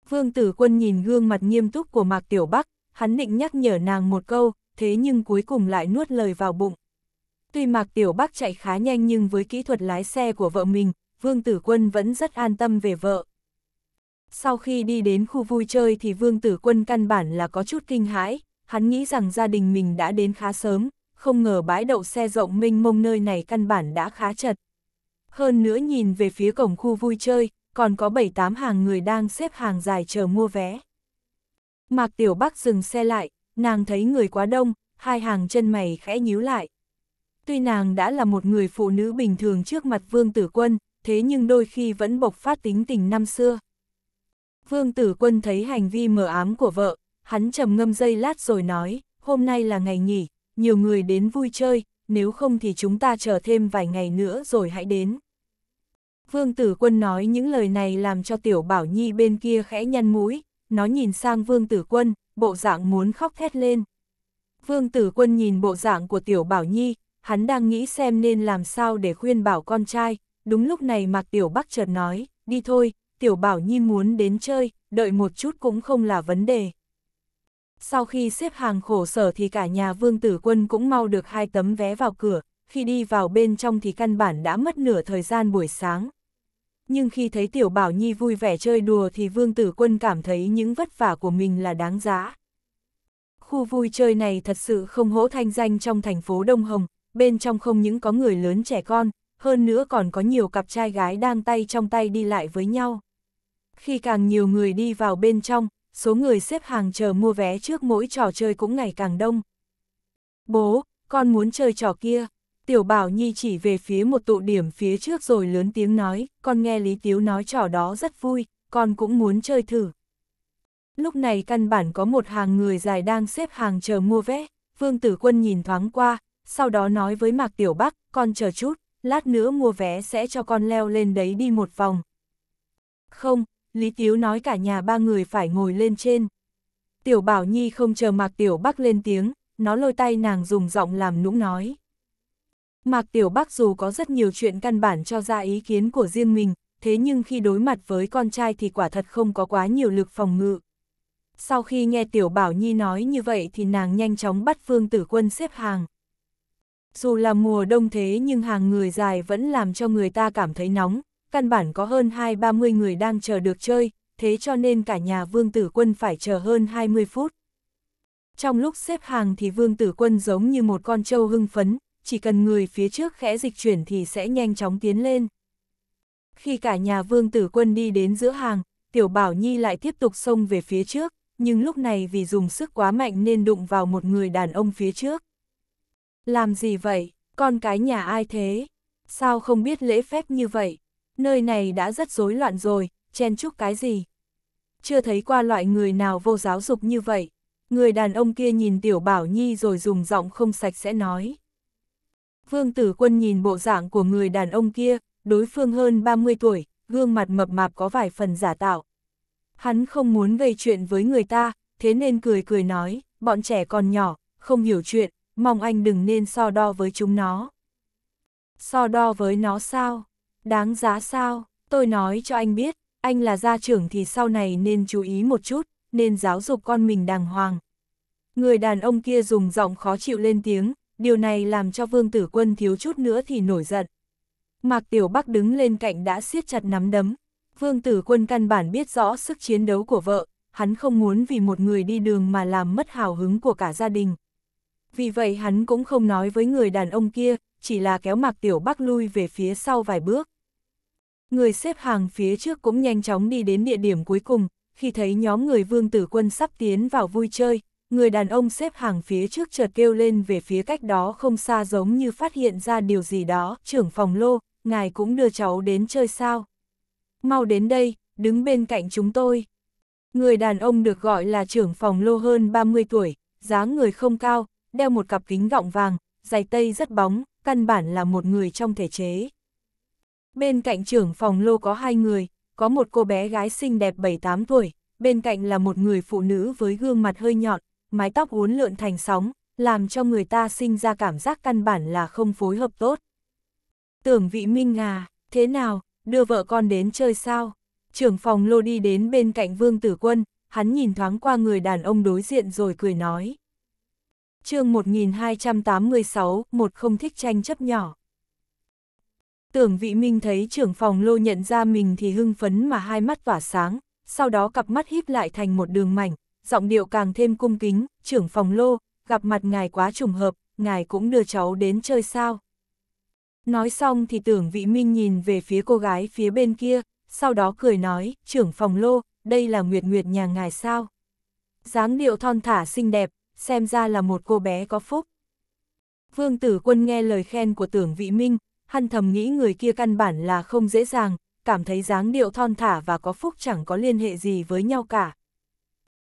Vương Tử Quân nhìn gương mặt nghiêm túc của Mạc Tiểu Bắc, hắn định nhắc nhở nàng một câu, thế nhưng cuối cùng lại nuốt lời vào bụng. Tuy Mạc Tiểu Bắc chạy khá nhanh nhưng với kỹ thuật lái xe của vợ mình, Vương Tử Quân vẫn rất an tâm về vợ. Sau khi đi đến khu vui chơi thì Vương Tử Quân căn bản là có chút kinh hãi, hắn nghĩ rằng gia đình mình đã đến khá sớm, không ngờ bãi đậu xe rộng mênh mông nơi này căn bản đã khá chật. Hơn nữa nhìn về phía cổng khu vui chơi, còn có 7-8 hàng người đang xếp hàng dài chờ mua vé. Mạc Tiểu Bắc dừng xe lại, nàng thấy người quá đông, hai hàng chân mày khẽ nhíu lại. Tuy nàng đã là một người phụ nữ bình thường trước mặt Vương Tử Quân, thế nhưng đôi khi vẫn bộc phát tính tình năm xưa. Vương Tử Quân thấy hành vi mờ ám của vợ, hắn trầm ngâm dây lát rồi nói, hôm nay là ngày nghỉ, nhiều người đến vui chơi, nếu không thì chúng ta chờ thêm vài ngày nữa rồi hãy đến. Vương Tử Quân nói những lời này làm cho Tiểu Bảo Nhi bên kia khẽ nhăn mũi, nó nhìn sang Vương Tử Quân, bộ dạng muốn khóc thét lên. Vương Tử Quân nhìn bộ dạng của Tiểu Bảo Nhi, hắn đang nghĩ xem nên làm sao để khuyên bảo con trai, đúng lúc này mặt Tiểu Bắc chợt nói, đi thôi, Tiểu Bảo Nhi muốn đến chơi, đợi một chút cũng không là vấn đề. Sau khi xếp hàng khổ sở thì cả nhà Vương Tử Quân cũng mau được hai tấm vé vào cửa, khi đi vào bên trong thì căn bản đã mất nửa thời gian buổi sáng, nhưng khi thấy Tiểu Bảo Nhi vui vẻ chơi đùa thì Vương Tử Quân cảm thấy những vất vả của mình là đáng giá. Khu vui chơi này thật sự không hỗ thanh danh trong thành phố Đông Hồng, bên trong không những có người lớn trẻ con, hơn nữa còn có nhiều cặp trai gái đang tay trong tay đi lại với nhau. Khi càng nhiều người đi vào bên trong, số người xếp hàng chờ mua vé trước mỗi trò chơi cũng ngày càng đông. Bố, con muốn chơi trò kia. Tiểu Bảo Nhi chỉ về phía một tụ điểm phía trước rồi lớn tiếng nói, con nghe Lý Tiếu nói trò đó rất vui, con cũng muốn chơi thử. Lúc này căn bản có một hàng người dài đang xếp hàng chờ mua vé, Vương Tử Quân nhìn thoáng qua, sau đó nói với Mạc Tiểu Bắc, con chờ chút, lát nữa mua vé sẽ cho con leo lên đấy đi một vòng. Không, Lý Tiếu nói cả nhà ba người phải ngồi lên trên. Tiểu Bảo Nhi không chờ Mạc Tiểu Bắc lên tiếng, nó lôi tay nàng dùng giọng làm nũng nói. Mạc Tiểu Bắc dù có rất nhiều chuyện căn bản cho ra ý kiến của riêng mình, thế nhưng khi đối mặt với con trai thì quả thật không có quá nhiều lực phòng ngự. Sau khi nghe Tiểu Bảo Nhi nói như vậy thì nàng nhanh chóng bắt Phương Tử Quân xếp hàng. Dù là mùa đông thế nhưng hàng người dài vẫn làm cho người ta cảm thấy nóng, căn bản có hơn hai ba mươi người đang chờ được chơi, thế cho nên cả nhà Vương Tử Quân phải chờ hơn 20 phút. Trong lúc xếp hàng thì Vương Tử Quân giống như một con trâu hưng phấn, chỉ cần người phía trước khẽ dịch chuyển thì sẽ nhanh chóng tiến lên. Khi cả nhà vương tử quân đi đến giữa hàng, tiểu bảo nhi lại tiếp tục xông về phía trước, nhưng lúc này vì dùng sức quá mạnh nên đụng vào một người đàn ông phía trước. Làm gì vậy, con cái nhà ai thế? Sao không biết lễ phép như vậy? Nơi này đã rất rối loạn rồi, chen chúc cái gì? Chưa thấy qua loại người nào vô giáo dục như vậy. Người đàn ông kia nhìn tiểu bảo nhi rồi dùng giọng không sạch sẽ nói. Vương tử quân nhìn bộ dạng của người đàn ông kia, đối phương hơn 30 tuổi, gương mặt mập mạp có vài phần giả tạo. Hắn không muốn gây chuyện với người ta, thế nên cười cười nói, bọn trẻ còn nhỏ, không hiểu chuyện, mong anh đừng nên so đo với chúng nó. So đo với nó sao? Đáng giá sao? Tôi nói cho anh biết, anh là gia trưởng thì sau này nên chú ý một chút, nên giáo dục con mình đàng hoàng. Người đàn ông kia dùng giọng khó chịu lên tiếng, điều này làm cho Vương Tử Quân thiếu chút nữa thì nổi giận. Mạc Tiểu Bắc đứng lên cạnh đã siết chặt nắm đấm. Vương Tử Quân căn bản biết rõ sức chiến đấu của vợ, hắn không muốn vì một người đi đường mà làm mất hào hứng của cả gia đình. Vì vậy hắn cũng không nói với người đàn ông kia, chỉ là kéo Mạc Tiểu Bắc lui về phía sau vài bước. Người xếp hàng phía trước cũng nhanh chóng đi đến địa điểm cuối cùng, khi thấy nhóm người Vương Tử Quân sắp tiến vào vui chơi, người đàn ông xếp hàng phía trước chợt kêu lên về phía cách đó không xa giống như phát hiện ra điều gì đó, trưởng phòng lô, ngài cũng đưa cháu đến chơi sao. Mau đến đây, đứng bên cạnh chúng tôi. Người đàn ông được gọi là trưởng phòng lô hơn 30 tuổi, dáng người không cao, đeo một cặp kính gọng vàng, giày tây rất bóng, căn bản là một người trong thể chế. Bên cạnh trưởng phòng lô có hai người, có một cô bé gái xinh đẹp 7-8 tuổi, bên cạnh là một người phụ nữ với gương mặt hơi nhọn, mái tóc uốn lượn thành sóng, làm cho người ta sinh ra cảm giác căn bản là không phối hợp tốt. Tưởng vị minh à, thế nào, đưa vợ con đến chơi sao? Trưởng phòng lô đi đến bên cạnh vương tử quân, hắn nhìn thoáng qua người đàn ông đối diện rồi cười nói. chương 1286, một không thích tranh chấp nhỏ. Tưởng vị minh thấy trưởng phòng lô nhận ra mình thì hưng phấn mà hai mắt tỏa sáng, sau đó cặp mắt híp lại thành một đường mảnh, giọng điệu càng thêm cung kính, trưởng phòng lô, gặp mặt ngài quá trùng hợp, ngài cũng đưa cháu đến chơi sao. Nói xong thì tưởng vị minh nhìn về phía cô gái phía bên kia, sau đó cười nói, trưởng phòng lô, đây là Nguyệt Nguyệt nhà ngài sao. dáng điệu thon thả xinh đẹp, xem ra là một cô bé có phúc. Vương tử quân nghe lời khen của tưởng vị minh, hắn thầm nghĩ người kia căn bản là không dễ dàng, cảm thấy dáng điệu thon thả và có phúc chẳng có liên hệ gì với nhau cả,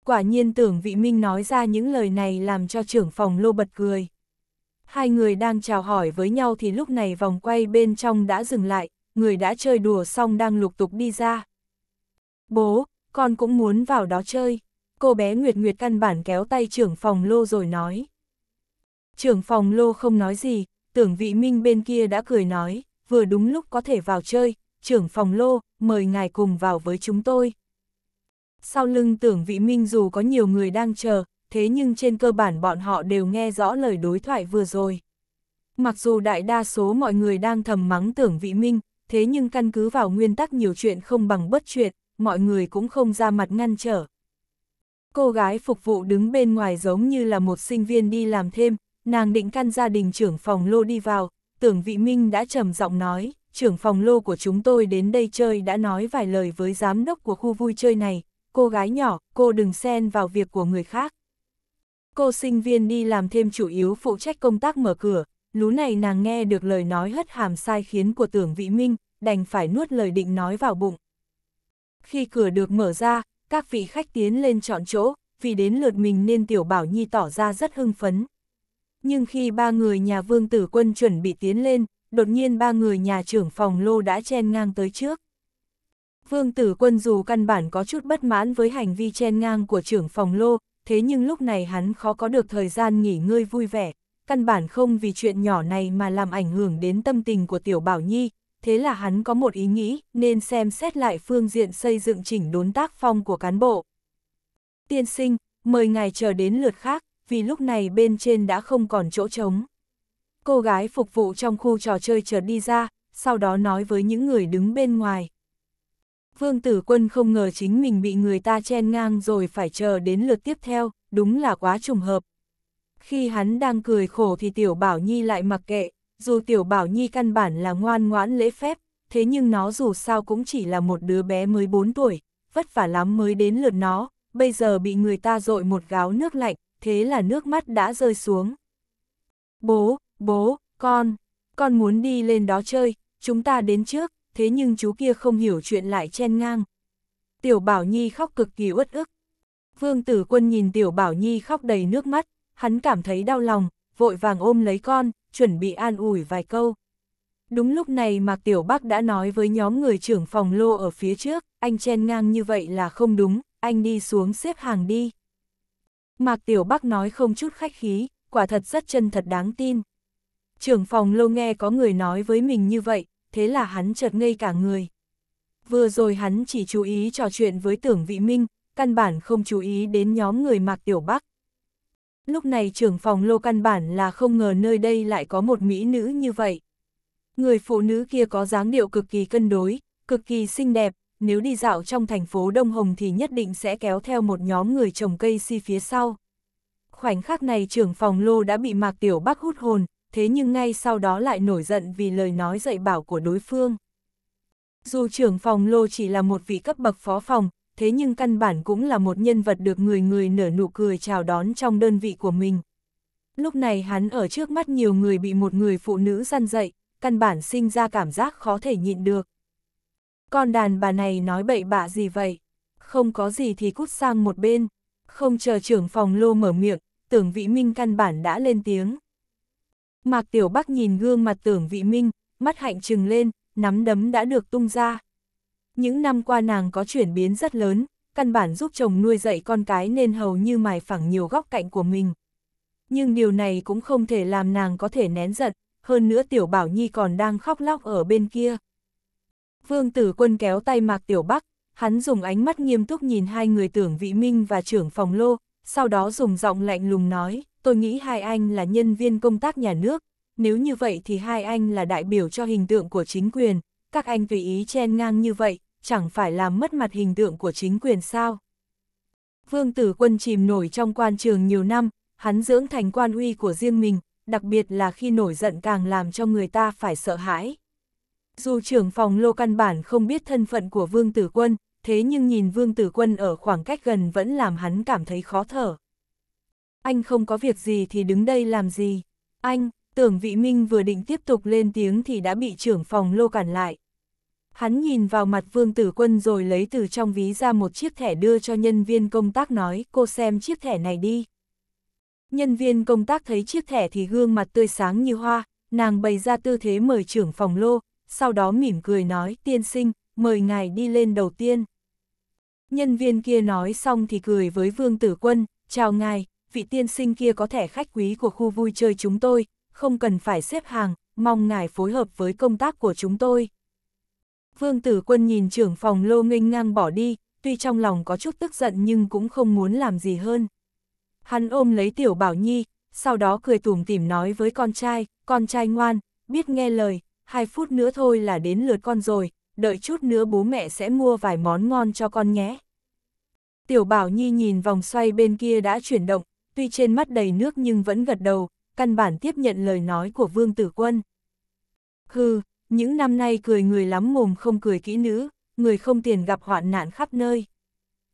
Quả nhiên tưởng vị minh nói ra những lời này làm cho trưởng phòng lô bật cười. Hai người đang chào hỏi với nhau thì lúc này vòng quay bên trong đã dừng lại, người đã chơi đùa xong đang lục tục đi ra. Bố, con cũng muốn vào đó chơi. Cô bé Nguyệt Nguyệt căn bản kéo tay trưởng phòng lô rồi nói. Trưởng phòng lô không nói gì, tưởng vị minh bên kia đã cười nói, vừa đúng lúc có thể vào chơi, trưởng phòng lô, mời ngài cùng vào với chúng tôi sau lưng tưởng vị minh dù có nhiều người đang chờ, thế nhưng trên cơ bản bọn họ đều nghe rõ lời đối thoại vừa rồi. Mặc dù đại đa số mọi người đang thầm mắng tưởng vị minh, thế nhưng căn cứ vào nguyên tắc nhiều chuyện không bằng bất chuyện, mọi người cũng không ra mặt ngăn trở. Cô gái phục vụ đứng bên ngoài giống như là một sinh viên đi làm thêm, nàng định căn gia đình trưởng phòng lô đi vào, tưởng vị minh đã trầm giọng nói, trưởng phòng lô của chúng tôi đến đây chơi đã nói vài lời với giám đốc của khu vui chơi này, cô gái nhỏ, cô đừng xen vào việc của người khác. Cô sinh viên đi làm thêm chủ yếu phụ trách công tác mở cửa, lú này nàng nghe được lời nói hất hàm sai khiến của tưởng Vĩ Minh, đành phải nuốt lời định nói vào bụng. Khi cửa được mở ra, các vị khách tiến lên chọn chỗ, vì đến lượt mình nên Tiểu Bảo Nhi tỏ ra rất hưng phấn. Nhưng khi ba người nhà vương tử quân chuẩn bị tiến lên, đột nhiên ba người nhà trưởng phòng lô đã chen ngang tới trước. Vương Tử Quân dù căn bản có chút bất mãn với hành vi chen ngang của trưởng phòng lô, thế nhưng lúc này hắn khó có được thời gian nghỉ ngơi vui vẻ, căn bản không vì chuyện nhỏ này mà làm ảnh hưởng đến tâm tình của Tiểu Bảo Nhi, thế là hắn có một ý nghĩ nên xem xét lại phương diện xây dựng chỉnh đốn tác phong của cán bộ. Tiên sinh, mời ngài chờ đến lượt khác, vì lúc này bên trên đã không còn chỗ trống. Cô gái phục vụ trong khu trò chơi chợt đi ra, sau đó nói với những người đứng bên ngoài, Vương Tử Quân không ngờ chính mình bị người ta chen ngang rồi phải chờ đến lượt tiếp theo, đúng là quá trùng hợp. Khi hắn đang cười khổ thì Tiểu Bảo Nhi lại mặc kệ, dù Tiểu Bảo Nhi căn bản là ngoan ngoãn lễ phép, thế nhưng nó dù sao cũng chỉ là một đứa bé mới 4 tuổi, vất vả lắm mới đến lượt nó, bây giờ bị người ta dội một gáo nước lạnh, thế là nước mắt đã rơi xuống. Bố, bố, con, con muốn đi lên đó chơi, chúng ta đến trước thế nhưng chú kia không hiểu chuyện lại chen ngang. Tiểu Bảo Nhi khóc cực kỳ uất ức. Vương Tử Quân nhìn Tiểu Bảo Nhi khóc đầy nước mắt, hắn cảm thấy đau lòng, vội vàng ôm lấy con, chuẩn bị an ủi vài câu. Đúng lúc này Mạc Tiểu Bắc đã nói với nhóm người trưởng phòng lô ở phía trước, anh chen ngang như vậy là không đúng, anh đi xuống xếp hàng đi. Mạc Tiểu Bắc nói không chút khách khí, quả thật rất chân thật đáng tin. Trưởng phòng lô nghe có người nói với mình như vậy, thế là hắn chợt ngây cả người. Vừa rồi hắn chỉ chú ý trò chuyện với tưởng vị minh, căn bản không chú ý đến nhóm người mạc tiểu bắc. Lúc này trưởng phòng lô căn bản là không ngờ nơi đây lại có một mỹ nữ như vậy. Người phụ nữ kia có dáng điệu cực kỳ cân đối, cực kỳ xinh đẹp, nếu đi dạo trong thành phố Đông Hồng thì nhất định sẽ kéo theo một nhóm người trồng cây si phía sau. Khoảnh khắc này trưởng phòng lô đã bị Mạc Tiểu Bắc hút hồn, thế nhưng ngay sau đó lại nổi giận vì lời nói dạy bảo của đối phương. Dù trưởng phòng lô chỉ là một vị cấp bậc phó phòng, thế nhưng căn bản cũng là một nhân vật được người người nở nụ cười chào đón trong đơn vị của mình. Lúc này hắn ở trước mắt nhiều người bị một người phụ nữ săn dậy, căn bản sinh ra cảm giác khó thể nhịn được. Con đàn bà này nói bậy bạ gì vậy? Không có gì thì cút sang một bên. Không chờ trưởng phòng lô mở miệng, tưởng vị minh căn bản đã lên tiếng. Mạc Tiểu Bắc nhìn gương mặt tưởng vị minh, mắt hạnh trừng lên, nắm đấm đã được tung ra. Những năm qua nàng có chuyển biến rất lớn, căn bản giúp chồng nuôi dạy con cái nên hầu như mài phẳng nhiều góc cạnh của mình. Nhưng điều này cũng không thể làm nàng có thể nén giận, hơn nữa Tiểu Bảo Nhi còn đang khóc lóc ở bên kia. Vương Tử Quân kéo tay Mạc Tiểu Bắc, hắn dùng ánh mắt nghiêm túc nhìn hai người tưởng vị minh và trưởng phòng lô, sau đó dùng giọng lạnh lùng nói tôi nghĩ hai anh là nhân viên công tác nhà nước, nếu như vậy thì hai anh là đại biểu cho hình tượng của chính quyền, các anh vì ý chen ngang như vậy, chẳng phải làm mất mặt hình tượng của chính quyền sao. Vương Tử Quân chìm nổi trong quan trường nhiều năm, hắn dưỡng thành quan uy của riêng mình, đặc biệt là khi nổi giận càng làm cho người ta phải sợ hãi. Dù trưởng phòng lô căn bản không biết thân phận của Vương Tử Quân, thế nhưng nhìn Vương Tử Quân ở khoảng cách gần vẫn làm hắn cảm thấy khó thở anh không có việc gì thì đứng đây làm gì. Anh, tưởng vị minh vừa định tiếp tục lên tiếng thì đã bị trưởng phòng lô cản lại. Hắn nhìn vào mặt vương tử quân rồi lấy từ trong ví ra một chiếc thẻ đưa cho nhân viên công tác nói cô xem chiếc thẻ này đi. Nhân viên công tác thấy chiếc thẻ thì gương mặt tươi sáng như hoa, nàng bày ra tư thế mời trưởng phòng lô, sau đó mỉm cười nói tiên sinh, mời ngài đi lên đầu tiên. Nhân viên kia nói xong thì cười với vương tử quân, chào ngài, vị tiên sinh kia có thẻ khách quý của khu vui chơi chúng tôi, không cần phải xếp hàng, mong ngài phối hợp với công tác của chúng tôi. Vương Tử Quân nhìn trưởng phòng lô nghênh ngang bỏ đi, tuy trong lòng có chút tức giận nhưng cũng không muốn làm gì hơn. Hắn ôm lấy Tiểu Bảo Nhi, sau đó cười tủm tỉm nói với con trai, con trai ngoan, biết nghe lời, hai phút nữa thôi là đến lượt con rồi, đợi chút nữa bố mẹ sẽ mua vài món ngon cho con nhé. Tiểu Bảo Nhi nhìn vòng xoay bên kia đã chuyển động, tuy trên mắt đầy nước nhưng vẫn gật đầu, căn bản tiếp nhận lời nói của Vương Tử Quân. Hừ, những năm nay cười người lắm mồm không cười kỹ nữ, người không tiền gặp hoạn nạn khắp nơi.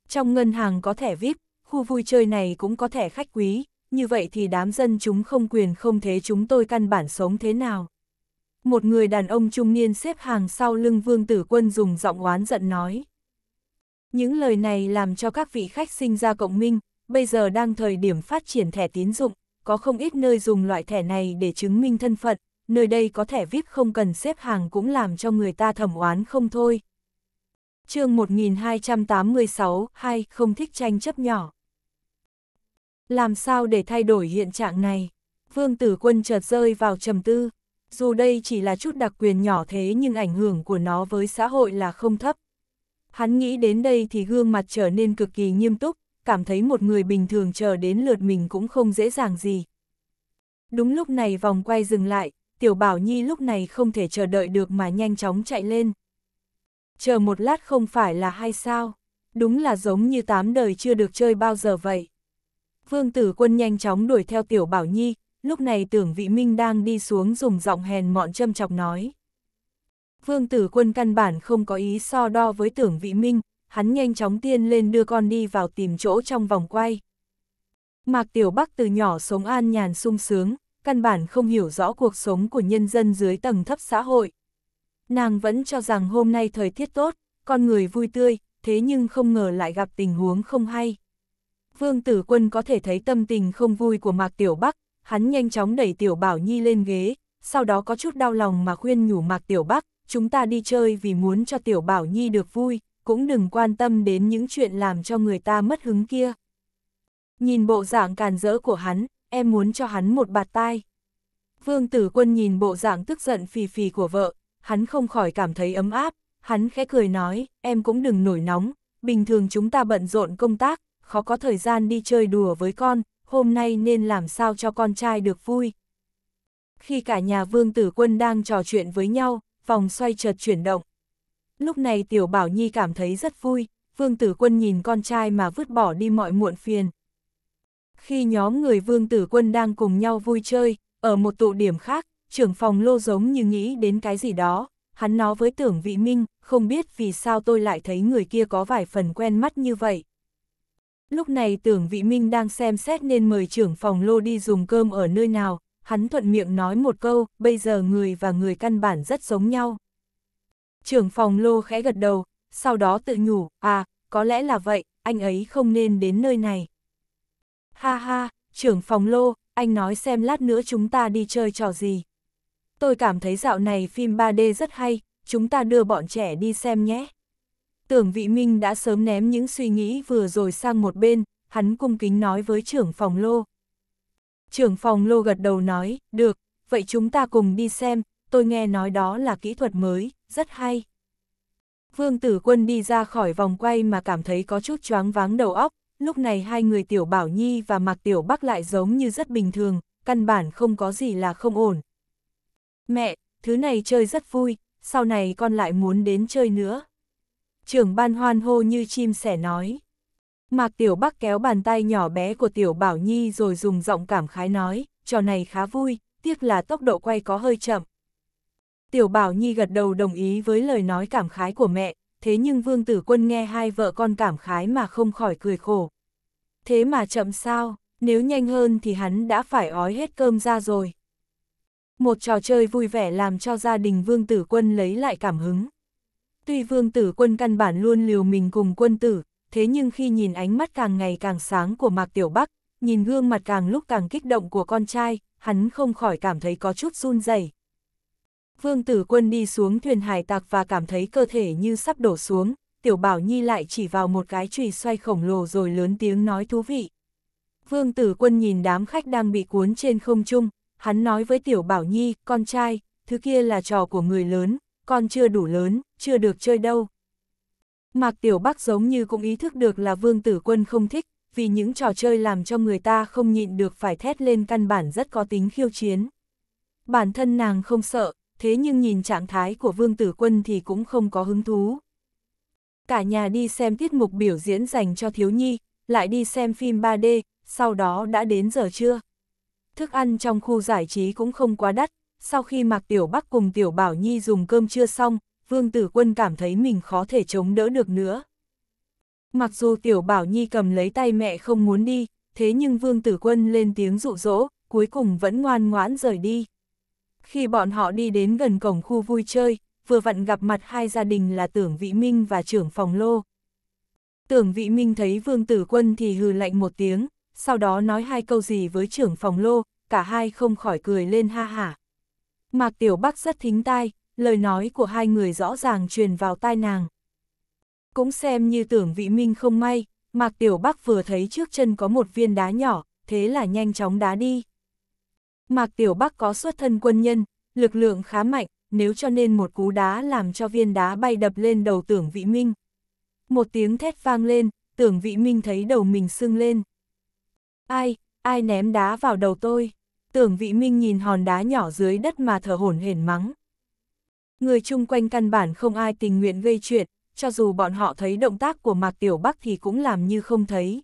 Trong ngân hàng có thẻ VIP, khu vui chơi này cũng có thẻ khách quý, như vậy thì đám dân chúng không quyền không thế chúng tôi căn bản sống thế nào. Một người đàn ông trung niên xếp hàng sau lưng Vương Tử Quân dùng giọng oán giận nói. Những lời này làm cho các vị khách sinh ra cộng minh, bây giờ đang thời điểm phát triển thẻ tín dụng, có không ít nơi dùng loại thẻ này để chứng minh thân phận, nơi đây có thẻ vip không cần xếp hàng cũng làm cho người ta thẩm oán không thôi. chương 1286, 2. Không thích tranh chấp nhỏ. Làm sao để thay đổi hiện trạng này? Vương tử quân chợt rơi vào trầm tư. Dù đây chỉ là chút đặc quyền nhỏ thế nhưng ảnh hưởng của nó với xã hội là không thấp. Hắn nghĩ đến đây thì gương mặt trở nên cực kỳ nghiêm túc, cảm thấy một người bình thường chờ đến lượt mình cũng không dễ dàng gì. Đúng lúc này vòng quay dừng lại, Tiểu Bảo Nhi lúc này không thể chờ đợi được mà nhanh chóng chạy lên. Chờ một lát không phải là hay sao, đúng là giống như tám đời chưa được chơi bao giờ vậy. Vương Tử Quân nhanh chóng đuổi theo Tiểu Bảo Nhi, lúc này tưởng vị minh đang đi xuống dùng giọng hèn mọn châm chọc nói. Vương Tử Quân căn bản không có ý so đo với tưởng vị minh, hắn nhanh chóng tiên lên đưa con đi vào tìm chỗ trong vòng quay. Mạc Tiểu Bắc từ nhỏ sống an nhàn sung sướng, căn bản không hiểu rõ cuộc sống của nhân dân dưới tầng thấp xã hội. Nàng vẫn cho rằng hôm nay thời tiết tốt, con người vui tươi, thế nhưng không ngờ lại gặp tình huống không hay. Vương Tử Quân có thể thấy tâm tình không vui của Mạc Tiểu Bắc, hắn nhanh chóng đẩy Tiểu Bảo Nhi lên ghế, sau đó có chút đau lòng mà khuyên nhủ Mạc Tiểu Bắc, chúng ta đi chơi vì muốn cho Tiểu Bảo Nhi được vui cũng đừng quan tâm đến những chuyện làm cho người ta mất hứng kia. Nhìn bộ dạng càn rỡ của hắn, em muốn cho hắn một bạt tai. Vương tử quân nhìn bộ dạng tức giận phì phì của vợ, hắn không khỏi cảm thấy ấm áp, hắn khẽ cười nói, em cũng đừng nổi nóng, bình thường chúng ta bận rộn công tác, khó có thời gian đi chơi đùa với con, hôm nay nên làm sao cho con trai được vui. Khi cả nhà vương tử quân đang trò chuyện với nhau, vòng xoay chợt chuyển động lúc này Tiểu Bảo Nhi cảm thấy rất vui, Vương Tử Quân nhìn con trai mà vứt bỏ đi mọi muộn phiền. Khi nhóm người Vương Tử Quân đang cùng nhau vui chơi, ở một tụ điểm khác, trưởng phòng lô giống như nghĩ đến cái gì đó, hắn nói với tưởng vị minh, không biết vì sao tôi lại thấy người kia có vài phần quen mắt như vậy. Lúc này tưởng vị minh đang xem xét nên mời trưởng phòng lô đi dùng cơm ở nơi nào, hắn thuận miệng nói một câu, bây giờ người và người căn bản rất giống nhau. Trưởng phòng lô khẽ gật đầu, sau đó tự nhủ, à, có lẽ là vậy, anh ấy không nên đến nơi này. Ha ha, trưởng phòng lô, anh nói xem lát nữa chúng ta đi chơi trò gì. Tôi cảm thấy dạo này phim 3D rất hay, chúng ta đưa bọn trẻ đi xem nhé. Tưởng vị minh đã sớm ném những suy nghĩ vừa rồi sang một bên, hắn cung kính nói với trưởng phòng lô. Trưởng phòng lô gật đầu nói, được, vậy chúng ta cùng đi xem, tôi nghe nói đó là kỹ thuật mới, rất hay. Vương tử quân đi ra khỏi vòng quay mà cảm thấy có chút choáng váng đầu óc, lúc này hai người Tiểu Bảo Nhi và Mạc Tiểu Bắc lại giống như rất bình thường, căn bản không có gì là không ổn. Mẹ, thứ này chơi rất vui, sau này con lại muốn đến chơi nữa. Trưởng ban hoan hô như chim sẻ nói. Mạc Tiểu Bắc kéo bàn tay nhỏ bé của Tiểu Bảo Nhi rồi dùng giọng cảm khái nói, trò này khá vui, tiếc là tốc độ quay có hơi chậm. Tiểu Bảo Nhi gật đầu đồng ý với lời nói cảm khái của mẹ, thế nhưng Vương Tử Quân nghe hai vợ con cảm khái mà không khỏi cười khổ. Thế mà chậm sao, nếu nhanh hơn thì hắn đã phải ói hết cơm ra rồi. Một trò chơi vui vẻ làm cho gia đình Vương Tử Quân lấy lại cảm hứng. Tuy Vương Tử Quân căn bản luôn liều mình cùng quân tử, thế nhưng khi nhìn ánh mắt càng ngày càng sáng của Mạc Tiểu Bắc, nhìn gương mặt càng lúc càng kích động của con trai, hắn không khỏi cảm thấy có chút run rẩy. Vương Tử Quân đi xuống thuyền hải tạc và cảm thấy cơ thể như sắp đổ xuống, Tiểu Bảo Nhi lại chỉ vào một cái chùy xoay khổng lồ rồi lớn tiếng nói thú vị. Vương Tử Quân nhìn đám khách đang bị cuốn trên không trung, hắn nói với Tiểu Bảo Nhi, con trai, thứ kia là trò của người lớn, con chưa đủ lớn, chưa được chơi đâu. Mạc Tiểu Bắc giống như cũng ý thức được là Vương Tử Quân không thích, vì những trò chơi làm cho người ta không nhịn được phải thét lên căn bản rất có tính khiêu chiến. Bản thân nàng không sợ, thế nhưng nhìn trạng thái của Vương Tử Quân thì cũng không có hứng thú. Cả nhà đi xem tiết mục biểu diễn dành cho thiếu nhi, lại đi xem phim 3D, sau đó đã đến giờ trưa. Thức ăn trong khu giải trí cũng không quá đắt, sau khi Mạc Tiểu Bắc cùng Tiểu Bảo Nhi dùng cơm trưa xong, Vương Tử Quân cảm thấy mình khó thể chống đỡ được nữa. Mặc dù Tiểu Bảo Nhi cầm lấy tay mẹ không muốn đi, thế nhưng Vương Tử Quân lên tiếng dụ dỗ, cuối cùng vẫn ngoan ngoãn rời đi. Khi bọn họ đi đến gần cổng khu vui chơi, vừa vặn gặp mặt hai gia đình là Tưởng Vĩ Minh và trưởng phòng lô. Tưởng Vĩ Minh thấy Vương Tử Quân thì hừ lạnh một tiếng, sau đó nói hai câu gì với trưởng phòng lô, cả hai không khỏi cười lên ha hả. Mạc Tiểu Bắc rất thính tai, lời nói của hai người rõ ràng truyền vào tai nàng. Cũng xem như tưởng Vĩ minh không may, Mạc Tiểu Bắc vừa thấy trước chân có một viên đá nhỏ, thế là nhanh chóng đá đi. Mạc Tiểu Bắc có xuất thân quân nhân, lực lượng khá mạnh, nếu cho nên một cú đá làm cho viên đá bay đập lên đầu tưởng vị minh. Một tiếng thét vang lên, tưởng vị minh thấy đầu mình sưng lên. Ai, ai ném đá vào đầu tôi? Tưởng vị minh nhìn hòn đá nhỏ dưới đất mà thở hổn hển mắng. Người chung quanh căn bản không ai tình nguyện gây chuyện, cho dù bọn họ thấy động tác của Mạc Tiểu Bắc thì cũng làm như không thấy.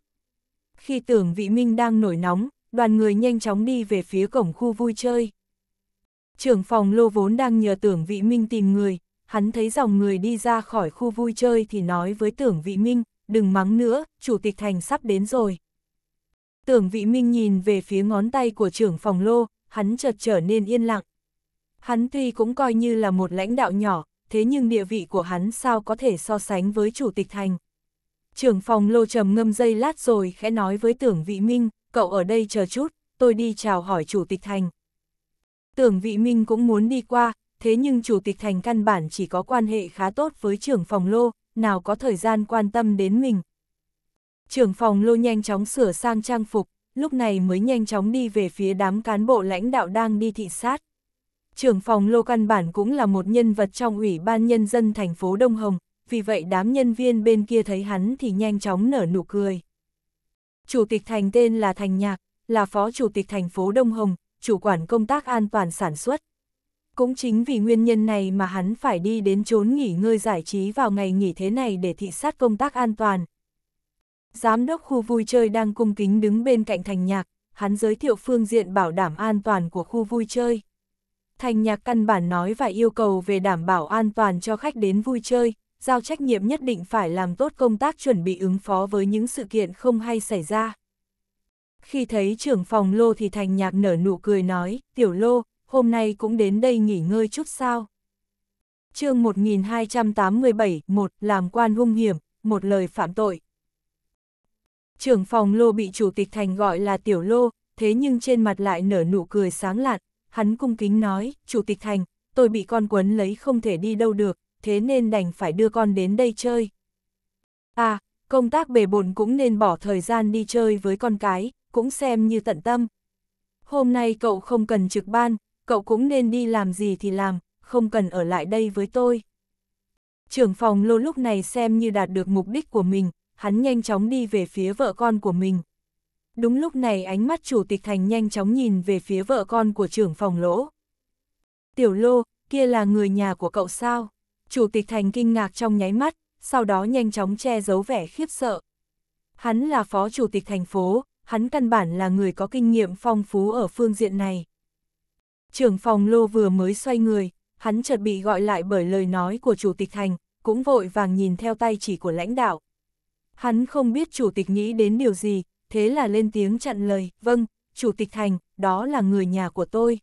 Khi tưởng vị minh đang nổi nóng, đoàn người nhanh chóng đi về phía cổng khu vui chơi. Trưởng phòng lô vốn đang nhờ tưởng vị minh tìm người, hắn thấy dòng người đi ra khỏi khu vui chơi thì nói với tưởng vị minh, đừng mắng nữa, chủ tịch thành sắp đến rồi. Tưởng vị minh nhìn về phía ngón tay của trưởng phòng lô, hắn chợt trở nên yên lặng. Hắn tuy cũng coi như là một lãnh đạo nhỏ, thế nhưng địa vị của hắn sao có thể so sánh với chủ tịch thành. Trưởng phòng lô trầm ngâm dây lát rồi khẽ nói với tưởng vị minh, cậu ở đây chờ chút, tôi đi chào hỏi chủ tịch thành. Tưởng vị minh cũng muốn đi qua, thế nhưng chủ tịch thành căn bản chỉ có quan hệ khá tốt với trưởng phòng lô, nào có thời gian quan tâm đến mình. Trưởng phòng lô nhanh chóng sửa sang trang phục, lúc này mới nhanh chóng đi về phía đám cán bộ lãnh đạo đang đi thị sát. Trưởng phòng lô căn bản cũng là một nhân vật trong Ủy ban Nhân dân thành phố Đông Hồng, vì vậy đám nhân viên bên kia thấy hắn thì nhanh chóng nở nụ cười. Chủ tịch thành tên là Thành Nhạc, là phó chủ tịch thành phố Đông Hồng, chủ quản công tác an toàn sản xuất. Cũng chính vì nguyên nhân này mà hắn phải đi đến trốn nghỉ ngơi giải trí vào ngày nghỉ thế này để thị sát công tác an toàn. Giám đốc khu vui chơi đang cung kính đứng bên cạnh Thành Nhạc, hắn giới thiệu phương diện bảo đảm an toàn của khu vui chơi. Thành Nhạc căn bản nói vài yêu cầu về đảm bảo an toàn cho khách đến vui chơi, giao trách nhiệm nhất định phải làm tốt công tác chuẩn bị ứng phó với những sự kiện không hay xảy ra. Khi thấy trưởng phòng Lô thì Thành Nhạc nở nụ cười nói, Tiểu Lô, hôm nay cũng đến đây nghỉ ngơi chút sao. chương 1287, một Làm quan hung hiểm, một lời phạm tội. Trưởng phòng Lô bị Chủ tịch Thành gọi là Tiểu Lô, thế nhưng trên mặt lại nở nụ cười sáng lạn, hắn cung kính nói, Chủ tịch Thành, tôi bị con quấn lấy không thể đi đâu được, thế nên đành phải đưa con đến đây chơi. À, công tác bề bổn cũng nên bỏ thời gian đi chơi với con cái, cũng xem như tận tâm. Hôm nay cậu không cần trực ban, cậu cũng nên đi làm gì thì làm, không cần ở lại đây với tôi. Trưởng phòng lô lúc này xem như đạt được mục đích của mình, hắn nhanh chóng đi về phía vợ con của mình. Đúng lúc này ánh mắt chủ tịch thành nhanh chóng nhìn về phía vợ con của trưởng phòng lỗ. Tiểu lô, kia là người nhà của cậu sao? Chủ tịch thành kinh ngạc trong nháy mắt, sau đó nhanh chóng che giấu vẻ khiếp sợ. Hắn là phó chủ tịch thành phố, hắn căn bản là người có kinh nghiệm phong phú ở phương diện này. Trưởng phòng lô vừa mới xoay người, hắn chợt bị gọi lại bởi lời nói của chủ tịch thành, cũng vội vàng nhìn theo tay chỉ của lãnh đạo. Hắn không biết chủ tịch nghĩ đến điều gì, thế là lên tiếng chặn lời, vâng, chủ tịch thành, đó là người nhà của tôi.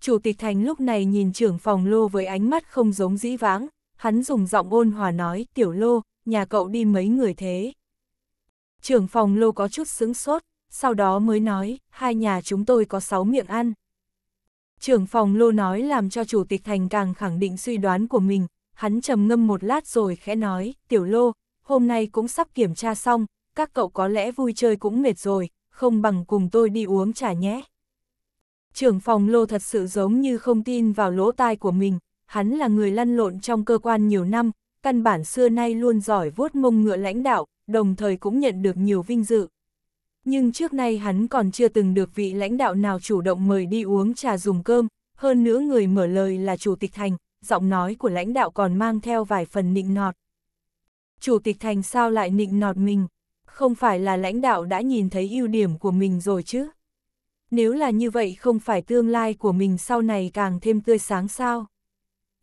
Chủ tịch thành lúc này nhìn trưởng phòng lô với ánh mắt không giống dĩ vãng, hắn dùng giọng ôn hòa nói, tiểu lô, nhà cậu đi mấy người thế. Trưởng phòng lô có chút sững sốt, sau đó mới nói, hai nhà chúng tôi có sáu miệng ăn. Trưởng phòng lô nói làm cho chủ tịch thành càng khẳng định suy đoán của mình, hắn trầm ngâm một lát rồi khẽ nói, tiểu lô, hôm nay cũng sắp kiểm tra xong, các cậu có lẽ vui chơi cũng mệt rồi, không bằng cùng tôi đi uống trà nhé. Trưởng phòng lô thật sự giống như không tin vào lỗ tai của mình, hắn là người lăn lộn trong cơ quan nhiều năm, căn bản xưa nay luôn giỏi vuốt mông ngựa lãnh đạo, đồng thời cũng nhận được nhiều vinh dự. Nhưng trước nay hắn còn chưa từng được vị lãnh đạo nào chủ động mời đi uống trà dùng cơm, hơn nữa người mở lời là chủ tịch thành, giọng nói của lãnh đạo còn mang theo vài phần nịnh nọt. Chủ tịch thành sao lại nịnh nọt mình? Không phải là lãnh đạo đã nhìn thấy ưu điểm của mình rồi chứ? Nếu là như vậy không phải tương lai của mình sau này càng thêm tươi sáng sao?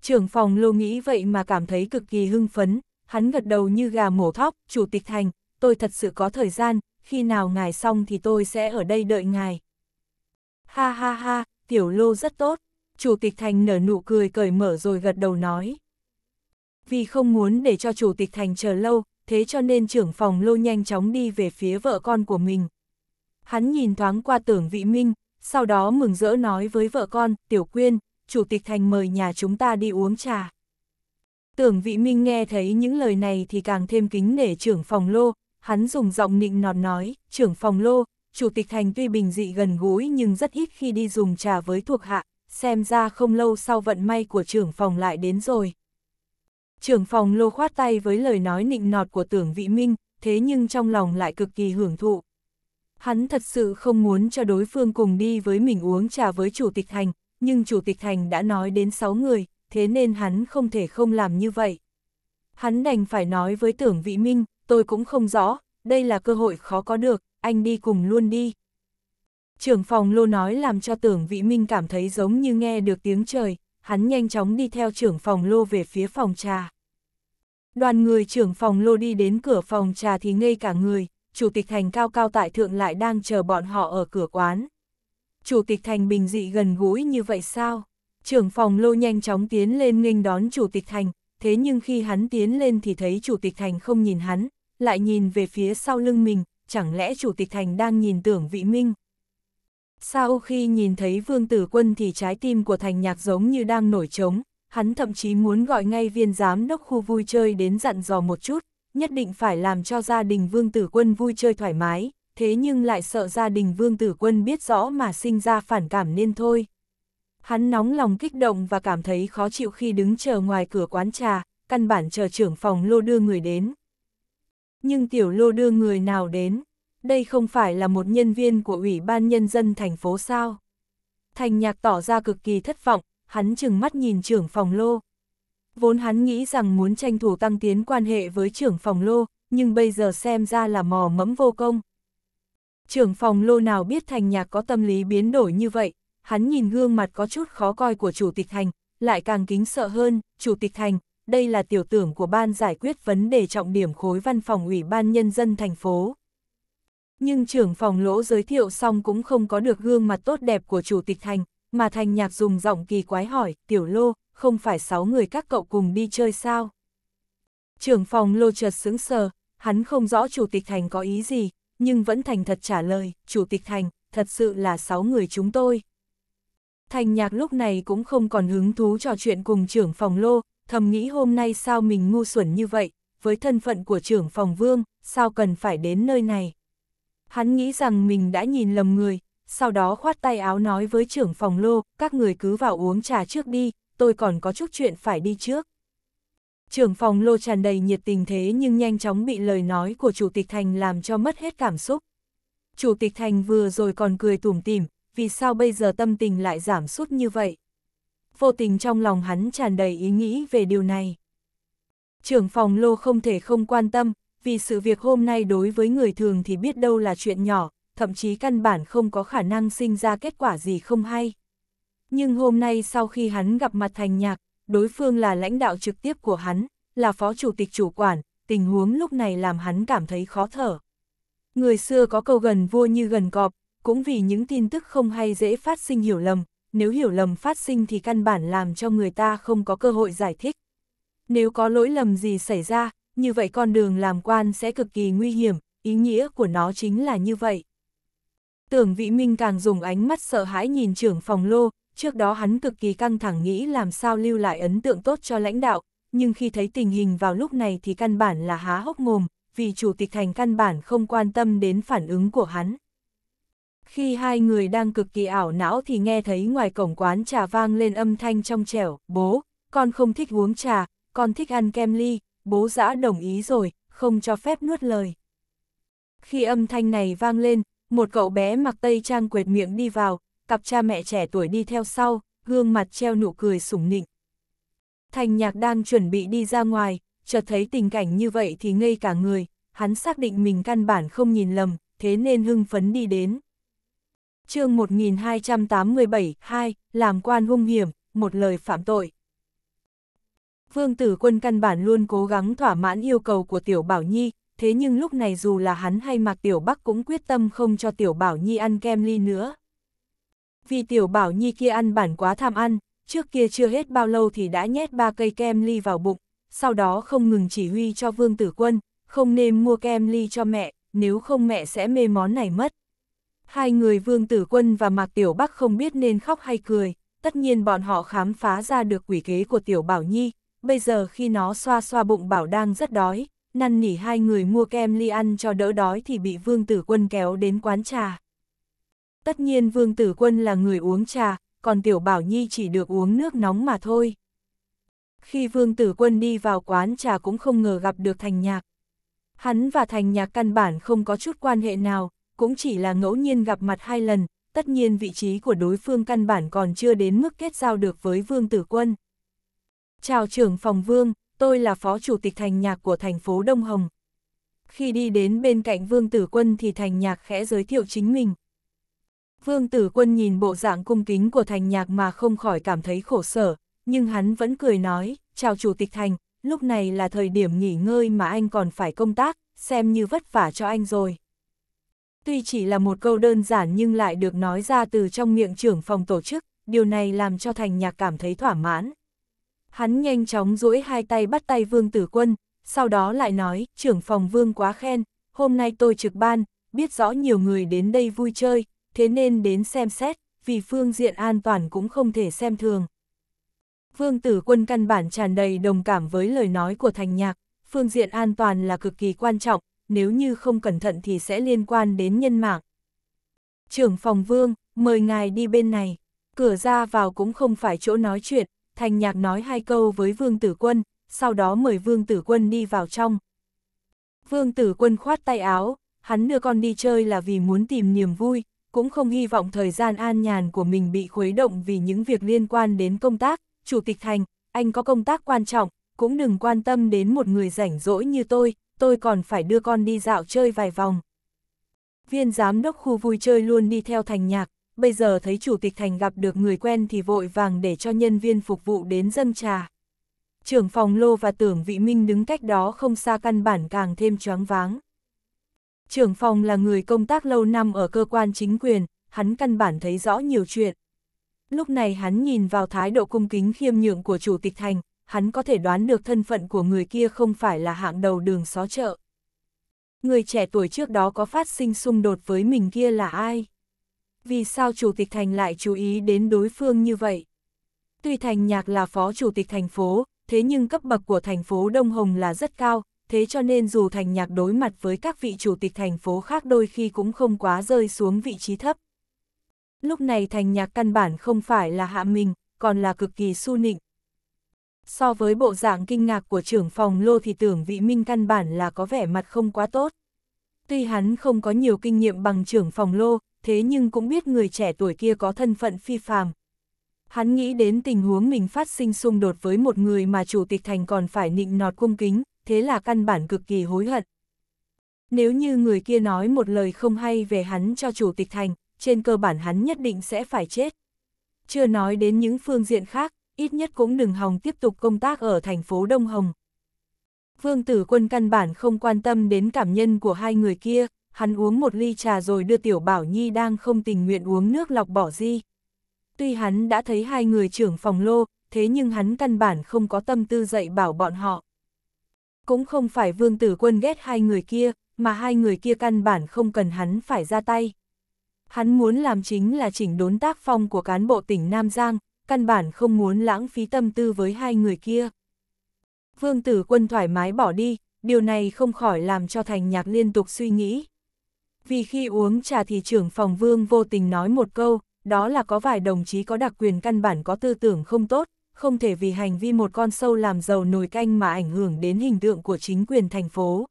Trưởng phòng lô nghĩ vậy mà cảm thấy cực kỳ hưng phấn, hắn gật đầu như gà mổ thóc, chủ tịch thành, tôi thật sự có thời gian, khi nào ngài xong thì tôi sẽ ở đây đợi ngài. Ha ha ha, tiểu lô rất tốt, chủ tịch thành nở nụ cười cởi mở rồi gật đầu nói. Vì không muốn để cho chủ tịch thành chờ lâu, thế cho nên trưởng phòng lô nhanh chóng đi về phía vợ con của mình hắn nhìn thoáng qua tưởng vị minh, sau đó mừng rỡ nói với vợ con, tiểu quyên, chủ tịch thành mời nhà chúng ta đi uống trà. Tưởng vị minh nghe thấy những lời này thì càng thêm kính nể trưởng phòng lô, hắn dùng giọng nịnh nọt nói, trưởng phòng lô, chủ tịch thành tuy bình dị gần gũi nhưng rất ít khi đi dùng trà với thuộc hạ, xem ra không lâu sau vận may của trưởng phòng lại đến rồi. Trưởng phòng lô khoát tay với lời nói nịnh nọt của tưởng vị minh, thế nhưng trong lòng lại cực kỳ hưởng thụ, Hắn thật sự không muốn cho đối phương cùng đi với mình uống trà với Chủ tịch Thành, nhưng Chủ tịch Thành đã nói đến 6 người, thế nên hắn không thể không làm như vậy. Hắn đành phải nói với tưởng vị minh, tôi cũng không rõ, đây là cơ hội khó có được, anh đi cùng luôn đi. Trưởng phòng lô nói làm cho tưởng vị minh cảm thấy giống như nghe được tiếng trời, hắn nhanh chóng đi theo trưởng phòng lô về phía phòng trà. Đoàn người trưởng phòng lô đi đến cửa phòng trà thì ngây cả người, chủ tịch thành cao cao tại thượng lại đang chờ bọn họ ở cửa quán. Chủ tịch thành bình dị gần gũi như vậy sao? Trưởng phòng lô nhanh chóng tiến lên nghênh đón chủ tịch thành, thế nhưng khi hắn tiến lên thì thấy chủ tịch thành không nhìn hắn, lại nhìn về phía sau lưng mình, chẳng lẽ chủ tịch thành đang nhìn tưởng vị minh? Sau khi nhìn thấy vương tử quân thì trái tim của thành nhạc giống như đang nổi trống, hắn thậm chí muốn gọi ngay viên giám đốc khu vui chơi đến dặn dò một chút, nhất định phải làm cho gia đình vương tử quân vui chơi thoải mái, thế nhưng lại sợ gia đình vương tử quân biết rõ mà sinh ra phản cảm nên thôi. Hắn nóng lòng kích động và cảm thấy khó chịu khi đứng chờ ngoài cửa quán trà, căn bản chờ trưởng phòng lô đưa người đến. Nhưng tiểu lô đưa người nào đến? Đây không phải là một nhân viên của Ủy ban Nhân dân thành phố sao? Thành nhạc tỏ ra cực kỳ thất vọng, hắn chừng mắt nhìn trưởng phòng lô. Vốn hắn nghĩ rằng muốn tranh thủ tăng tiến quan hệ với trưởng phòng lô, nhưng bây giờ xem ra là mò mẫm vô công. Trưởng phòng lô nào biết thành nhạc có tâm lý biến đổi như vậy, hắn nhìn gương mặt có chút khó coi của chủ tịch thành, lại càng kính sợ hơn, chủ tịch thành, đây là tiểu tưởng của ban giải quyết vấn đề trọng điểm khối văn phòng ủy ban nhân dân thành phố. Nhưng trưởng phòng lỗ giới thiệu xong cũng không có được gương mặt tốt đẹp của chủ tịch thành, mà thành nhạc dùng giọng kỳ quái hỏi, tiểu lô, không phải sáu người các cậu cùng đi chơi sao? Trưởng phòng lô chợt sững sờ, hắn không rõ chủ tịch thành có ý gì, nhưng vẫn thành thật trả lời, chủ tịch thành, thật sự là sáu người chúng tôi. Thành nhạc lúc này cũng không còn hứng thú trò chuyện cùng trưởng phòng lô, thầm nghĩ hôm nay sao mình ngu xuẩn như vậy, với thân phận của trưởng phòng vương, sao cần phải đến nơi này. Hắn nghĩ rằng mình đã nhìn lầm người, sau đó khoát tay áo nói với trưởng phòng lô, các người cứ vào uống trà trước đi, tôi còn có chút chuyện phải đi trước. Trưởng phòng lô tràn đầy nhiệt tình thế nhưng nhanh chóng bị lời nói của Chủ tịch Thành làm cho mất hết cảm xúc. Chủ tịch Thành vừa rồi còn cười tủm tỉm, vì sao bây giờ tâm tình lại giảm sút như vậy? Vô tình trong lòng hắn tràn đầy ý nghĩ về điều này. Trưởng phòng lô không thể không quan tâm, vì sự việc hôm nay đối với người thường thì biết đâu là chuyện nhỏ, thậm chí căn bản không có khả năng sinh ra kết quả gì không hay. Nhưng hôm nay sau khi hắn gặp mặt thành nhạc, đối phương là lãnh đạo trực tiếp của hắn, là phó chủ tịch chủ quản, tình huống lúc này làm hắn cảm thấy khó thở. Người xưa có câu gần vua như gần cọp, cũng vì những tin tức không hay dễ phát sinh hiểu lầm, nếu hiểu lầm phát sinh thì căn bản làm cho người ta không có cơ hội giải thích. Nếu có lỗi lầm gì xảy ra, như vậy con đường làm quan sẽ cực kỳ nguy hiểm, ý nghĩa của nó chính là như vậy. Tưởng Vĩ Minh càng dùng ánh mắt sợ hãi nhìn trưởng phòng lô, trước đó hắn cực kỳ căng thẳng nghĩ làm sao lưu lại ấn tượng tốt cho lãnh đạo, nhưng khi thấy tình hình vào lúc này thì căn bản là há hốc mồm, vì chủ tịch thành căn bản không quan tâm đến phản ứng của hắn. Khi hai người đang cực kỳ ảo não thì nghe thấy ngoài cổng quán trà vang lên âm thanh trong trẻo, bố, con không thích uống trà, con thích ăn kem ly, bố giã đồng ý rồi, không cho phép nuốt lời. Khi âm thanh này vang lên, một cậu bé mặc tây trang quệt miệng đi vào, cặp cha mẹ trẻ tuổi đi theo sau, gương mặt treo nụ cười sủng nịnh. Thành nhạc đang chuẩn bị đi ra ngoài, chợt thấy tình cảnh như vậy thì ngây cả người, hắn xác định mình căn bản không nhìn lầm, thế nên hưng phấn đi đến. chương 1287, 2, làm quan hung hiểm, một lời phạm tội. Vương tử quân căn bản luôn cố gắng thỏa mãn yêu cầu của tiểu bảo nhi, thế nhưng lúc này dù là hắn hay Mạc Tiểu Bắc cũng quyết tâm không cho Tiểu Bảo Nhi ăn kem ly nữa. Vì Tiểu Bảo Nhi kia ăn bản quá tham ăn, trước kia chưa hết bao lâu thì đã nhét ba cây kem ly vào bụng, sau đó không ngừng chỉ huy cho Vương Tử Quân, không nên mua kem ly cho mẹ, nếu không mẹ sẽ mê món này mất. Hai người Vương Tử Quân và Mạc Tiểu Bắc không biết nên khóc hay cười, tất nhiên bọn họ khám phá ra được quỷ kế của Tiểu Bảo Nhi, bây giờ khi nó xoa xoa bụng Bảo đang rất đói, năn nỉ hai người mua kem ly ăn cho đỡ đói thì bị Vương Tử Quân kéo đến quán trà. Tất nhiên Vương Tử Quân là người uống trà, còn Tiểu Bảo Nhi chỉ được uống nước nóng mà thôi. Khi Vương Tử Quân đi vào quán trà cũng không ngờ gặp được Thành Nhạc. Hắn và Thành Nhạc căn bản không có chút quan hệ nào, cũng chỉ là ngẫu nhiên gặp mặt hai lần, tất nhiên vị trí của đối phương căn bản còn chưa đến mức kết giao được với Vương Tử Quân. Chào trưởng phòng Vương, tôi là phó chủ tịch thành nhạc của thành phố Đông Hồng. Khi đi đến bên cạnh Vương Tử Quân thì thành nhạc khẽ giới thiệu chính mình. Vương Tử Quân nhìn bộ dạng cung kính của thành nhạc mà không khỏi cảm thấy khổ sở, nhưng hắn vẫn cười nói, chào chủ tịch thành, lúc này là thời điểm nghỉ ngơi mà anh còn phải công tác, xem như vất vả cho anh rồi. Tuy chỉ là một câu đơn giản nhưng lại được nói ra từ trong miệng trưởng phòng tổ chức, điều này làm cho Thành Nhạc cảm thấy thỏa mãn. Hắn nhanh chóng duỗi hai tay bắt tay Vương Tử Quân, sau đó lại nói, trưởng phòng Vương quá khen, hôm nay tôi trực ban, biết rõ nhiều người đến đây vui chơi, thế nên đến xem xét, vì phương diện an toàn cũng không thể xem thường. Vương Tử Quân căn bản tràn đầy đồng cảm với lời nói của Thành Nhạc, phương diện an toàn là cực kỳ quan trọng, nếu như không cẩn thận thì sẽ liên quan đến nhân mạng. Trưởng phòng Vương, mời ngài đi bên này, cửa ra vào cũng không phải chỗ nói chuyện, Thanh Nhạc nói hai câu với Vương Tử Quân, sau đó mời Vương Tử Quân đi vào trong. Vương Tử Quân khoát tay áo, hắn đưa con đi chơi là vì muốn tìm niềm vui, cũng không hy vọng thời gian an nhàn của mình bị khuấy động vì những việc liên quan đến công tác. Chủ tịch Thành, anh có công tác quan trọng, cũng đừng quan tâm đến một người rảnh rỗi như tôi, tôi còn phải đưa con đi dạo chơi vài vòng. Viên giám đốc khu vui chơi luôn đi theo Thành Nhạc, bây giờ thấy chủ tịch thành gặp được người quen thì vội vàng để cho nhân viên phục vụ đến dâng trà. Trưởng phòng lô và tưởng vị minh đứng cách đó không xa căn bản càng thêm choáng váng. Trưởng phòng là người công tác lâu năm ở cơ quan chính quyền, hắn căn bản thấy rõ nhiều chuyện. Lúc này hắn nhìn vào thái độ cung kính khiêm nhượng của chủ tịch thành, hắn có thể đoán được thân phận của người kia không phải là hạng đầu đường xó chợ. Người trẻ tuổi trước đó có phát sinh xung đột với mình kia là ai? vì sao chủ tịch thành lại chú ý đến đối phương như vậy. Tuy thành nhạc là phó chủ tịch thành phố, thế nhưng cấp bậc của thành phố Đông Hồng là rất cao, thế cho nên dù thành nhạc đối mặt với các vị chủ tịch thành phố khác đôi khi cũng không quá rơi xuống vị trí thấp. Lúc này thành nhạc căn bản không phải là hạ mình, còn là cực kỳ su nịnh. So với bộ dạng kinh ngạc của trưởng phòng lô thì tưởng vị minh căn bản là có vẻ mặt không quá tốt. Tuy hắn không có nhiều kinh nghiệm bằng trưởng phòng lô, thế nhưng cũng biết người trẻ tuổi kia có thân phận phi phàm. Hắn nghĩ đến tình huống mình phát sinh xung đột với một người mà chủ tịch thành còn phải nịnh nọt cung kính, thế là căn bản cực kỳ hối hận. Nếu như người kia nói một lời không hay về hắn cho chủ tịch thành, trên cơ bản hắn nhất định sẽ phải chết. Chưa nói đến những phương diện khác, ít nhất cũng đừng hòng tiếp tục công tác ở thành phố Đông Hồng. Vương Tử Quân căn bản không quan tâm đến cảm nhân của hai người kia, hắn uống một ly trà rồi đưa Tiểu Bảo Nhi đang không tình nguyện uống nước lọc bỏ di. Tuy hắn đã thấy hai người trưởng phòng lô, thế nhưng hắn căn bản không có tâm tư dạy bảo bọn họ. Cũng không phải vương tử quân ghét hai người kia, mà hai người kia căn bản không cần hắn phải ra tay. Hắn muốn làm chính là chỉnh đốn tác phong của cán bộ tỉnh Nam Giang, căn bản không muốn lãng phí tâm tư với hai người kia. Vương tử quân thoải mái bỏ đi, điều này không khỏi làm cho thành nhạc liên tục suy nghĩ vì khi uống trà thì trưởng phòng vương vô tình nói một câu, đó là có vài đồng chí có đặc quyền căn bản có tư tưởng không tốt, không thể vì hành vi một con sâu làm giàu nồi canh mà ảnh hưởng đến hình tượng của chính quyền thành phố.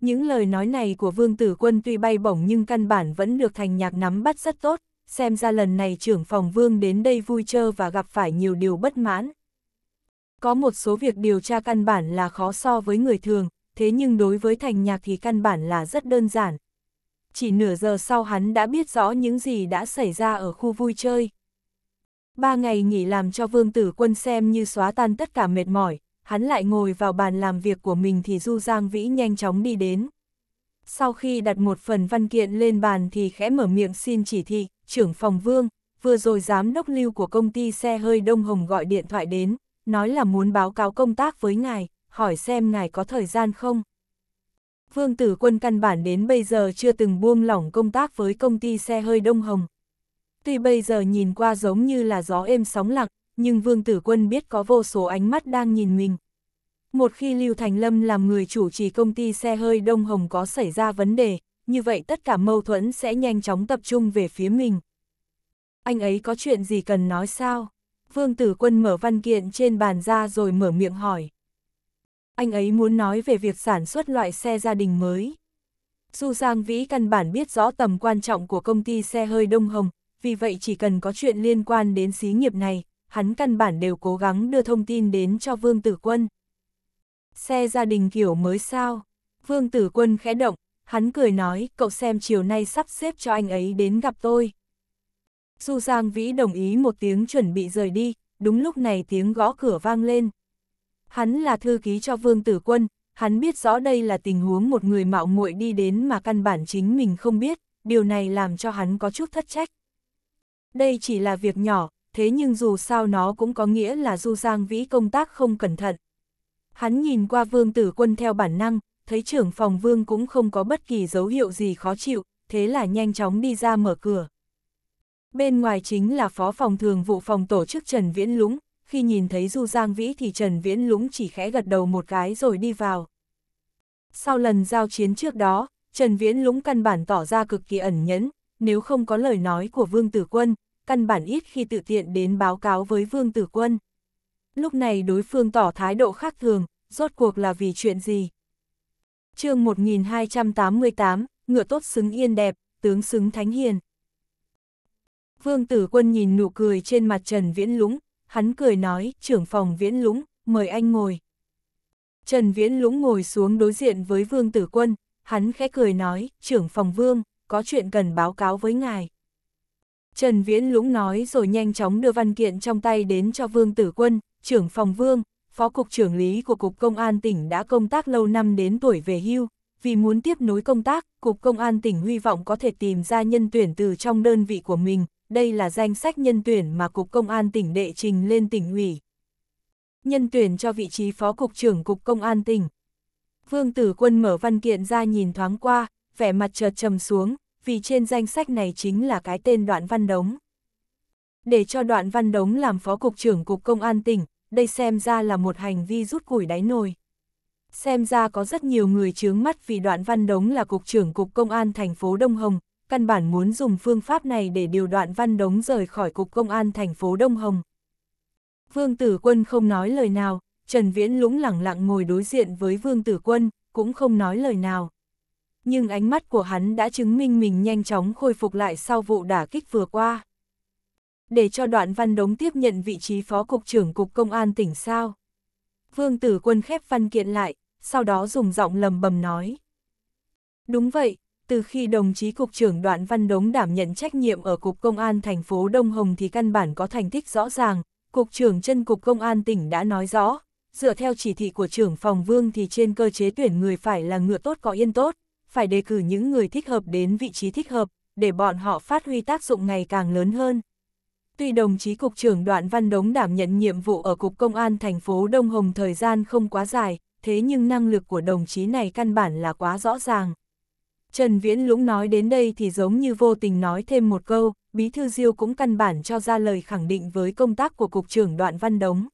Những lời nói này của Vương Tử Quân tuy bay bổng nhưng căn bản vẫn được thành nhạc nắm bắt rất tốt, xem ra lần này trưởng phòng Vương đến đây vui chơi và gặp phải nhiều điều bất mãn. Có một số việc điều tra căn bản là khó so với người thường, thế nhưng đối với thành nhạc thì căn bản là rất đơn giản, chỉ nửa giờ sau hắn đã biết rõ những gì đã xảy ra ở khu vui chơi. Ba ngày nghỉ làm cho vương tử quân xem như xóa tan tất cả mệt mỏi, hắn lại ngồi vào bàn làm việc của mình thì Du Giang Vĩ nhanh chóng đi đến. Sau khi đặt một phần văn kiện lên bàn thì khẽ mở miệng xin chỉ thị, trưởng phòng vương, vừa rồi giám đốc lưu của công ty xe hơi Đông Hồng gọi điện thoại đến, nói là muốn báo cáo công tác với ngài, hỏi xem ngài có thời gian không. Vương Tử Quân căn bản đến bây giờ chưa từng buông lỏng công tác với công ty xe hơi Đông Hồng. Tuy bây giờ nhìn qua giống như là gió êm sóng lặng, nhưng Vương Tử Quân biết có vô số ánh mắt đang nhìn mình. Một khi Lưu Thành Lâm làm người chủ trì công ty xe hơi Đông Hồng có xảy ra vấn đề, như vậy tất cả mâu thuẫn sẽ nhanh chóng tập trung về phía mình. Anh ấy có chuyện gì cần nói sao? Vương Tử Quân mở văn kiện trên bàn ra rồi mở miệng hỏi anh ấy muốn nói về việc sản xuất loại xe gia đình mới. Du Giang Vĩ căn bản biết rõ tầm quan trọng của công ty xe hơi Đông Hồng, vì vậy chỉ cần có chuyện liên quan đến xí nghiệp này, hắn căn bản đều cố gắng đưa thông tin đến cho Vương Tử Quân. Xe gia đình kiểu mới sao? Vương Tử Quân khẽ động, hắn cười nói, cậu xem chiều nay sắp xếp cho anh ấy đến gặp tôi. Du Giang Vĩ đồng ý một tiếng chuẩn bị rời đi, đúng lúc này tiếng gõ cửa vang lên, Hắn là thư ký cho Vương Tử Quân, hắn biết rõ đây là tình huống một người mạo muội đi đến mà căn bản chính mình không biết, điều này làm cho hắn có chút thất trách. Đây chỉ là việc nhỏ, thế nhưng dù sao nó cũng có nghĩa là Du Giang Vĩ công tác không cẩn thận. Hắn nhìn qua Vương Tử Quân theo bản năng, thấy trưởng phòng Vương cũng không có bất kỳ dấu hiệu gì khó chịu, thế là nhanh chóng đi ra mở cửa. Bên ngoài chính là phó phòng thường vụ phòng tổ chức Trần Viễn Lũng, khi nhìn thấy Du Giang Vĩ thì Trần Viễn Lũng chỉ khẽ gật đầu một cái rồi đi vào. Sau lần giao chiến trước đó, Trần Viễn Lũng căn bản tỏ ra cực kỳ ẩn nhẫn, nếu không có lời nói của Vương Tử Quân, căn bản ít khi tự tiện đến báo cáo với Vương Tử Quân. Lúc này đối phương tỏ thái độ khác thường, rốt cuộc là vì chuyện gì? chương 1288, ngựa tốt xứng yên đẹp, tướng xứng thánh hiền. Vương Tử Quân nhìn nụ cười trên mặt Trần Viễn Lũng, hắn cười nói, trưởng phòng Viễn Lũng, mời anh ngồi. Trần Viễn Lũng ngồi xuống đối diện với Vương Tử Quân, hắn khẽ cười nói, trưởng phòng Vương, có chuyện cần báo cáo với ngài. Trần Viễn Lũng nói rồi nhanh chóng đưa văn kiện trong tay đến cho Vương Tử Quân, trưởng phòng Vương, Phó Cục trưởng Lý của Cục Công an tỉnh đã công tác lâu năm đến tuổi về hưu, vì muốn tiếp nối công tác, Cục Công an tỉnh hy vọng có thể tìm ra nhân tuyển từ trong đơn vị của mình, đây là danh sách nhân tuyển mà Cục Công an tỉnh đệ trình lên tỉnh ủy. Nhân tuyển cho vị trí Phó Cục trưởng Cục Công an tỉnh. Vương Tử Quân mở văn kiện ra nhìn thoáng qua, vẻ mặt chợt trầm xuống, vì trên danh sách này chính là cái tên Đoạn Văn Đống. Để cho Đoạn Văn Đống làm Phó Cục trưởng Cục Công an tỉnh, đây xem ra là một hành vi rút củi đáy nồi. Xem ra có rất nhiều người chướng mắt vì Đoạn Văn Đống là Cục trưởng Cục Công an thành phố Đông Hồng, căn bản muốn dùng phương pháp này để điều đoạn Văn Đống rời khỏi Cục Công an thành phố Đông Hồng. Vương Tử Quân không nói lời nào, Trần Viễn lũng lẳng lặng ngồi đối diện với Vương Tử Quân, cũng không nói lời nào. Nhưng ánh mắt của hắn đã chứng minh mình nhanh chóng khôi phục lại sau vụ đả kích vừa qua. Để cho đoạn văn đống tiếp nhận vị trí phó cục trưởng cục công an tỉnh sao. Vương tử quân khép văn kiện lại, sau đó dùng giọng lầm bầm nói. Đúng vậy, từ khi đồng chí Cục trưởng Đoạn Văn Đống đảm nhận trách nhiệm ở Cục Công an thành phố Đông Hồng thì căn bản có thành tích rõ ràng, Cục trưởng chân Cục Công an tỉnh đã nói rõ, dựa theo chỉ thị của trưởng phòng vương thì trên cơ chế tuyển người phải là ngựa tốt có yên tốt, phải đề cử những người thích hợp đến vị trí thích hợp, để bọn họ phát huy tác dụng ngày càng lớn hơn. Tuy đồng chí Cục trưởng Đoạn Văn Đống đảm nhận nhiệm vụ ở Cục Công an thành phố Đông Hồng thời gian không quá dài, thế nhưng năng lực của đồng chí này căn bản là quá rõ ràng. Trần Viễn Lũng nói đến đây thì giống như vô tình nói thêm một câu, Bí Thư Diêu cũng căn bản cho ra lời khẳng định với công tác của Cục trưởng Đoạn Văn Đống.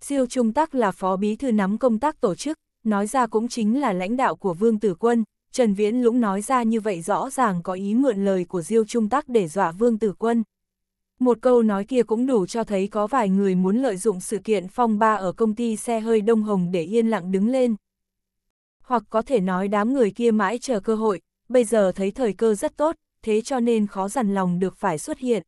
Diêu Trung Tắc là Phó Bí Thư nắm công tác tổ chức, nói ra cũng chính là lãnh đạo của Vương Tử Quân, Trần Viễn Lũng nói ra như vậy rõ ràng có ý mượn lời của Diêu Trung Tắc để dọa Vương Tử Quân. Một câu nói kia cũng đủ cho thấy có vài người muốn lợi dụng sự kiện phong ba ở công ty xe hơi Đông Hồng để yên lặng đứng lên hoặc có thể nói đám người kia mãi chờ cơ hội, bây giờ thấy thời cơ rất tốt, thế cho nên khó dằn lòng được phải xuất hiện.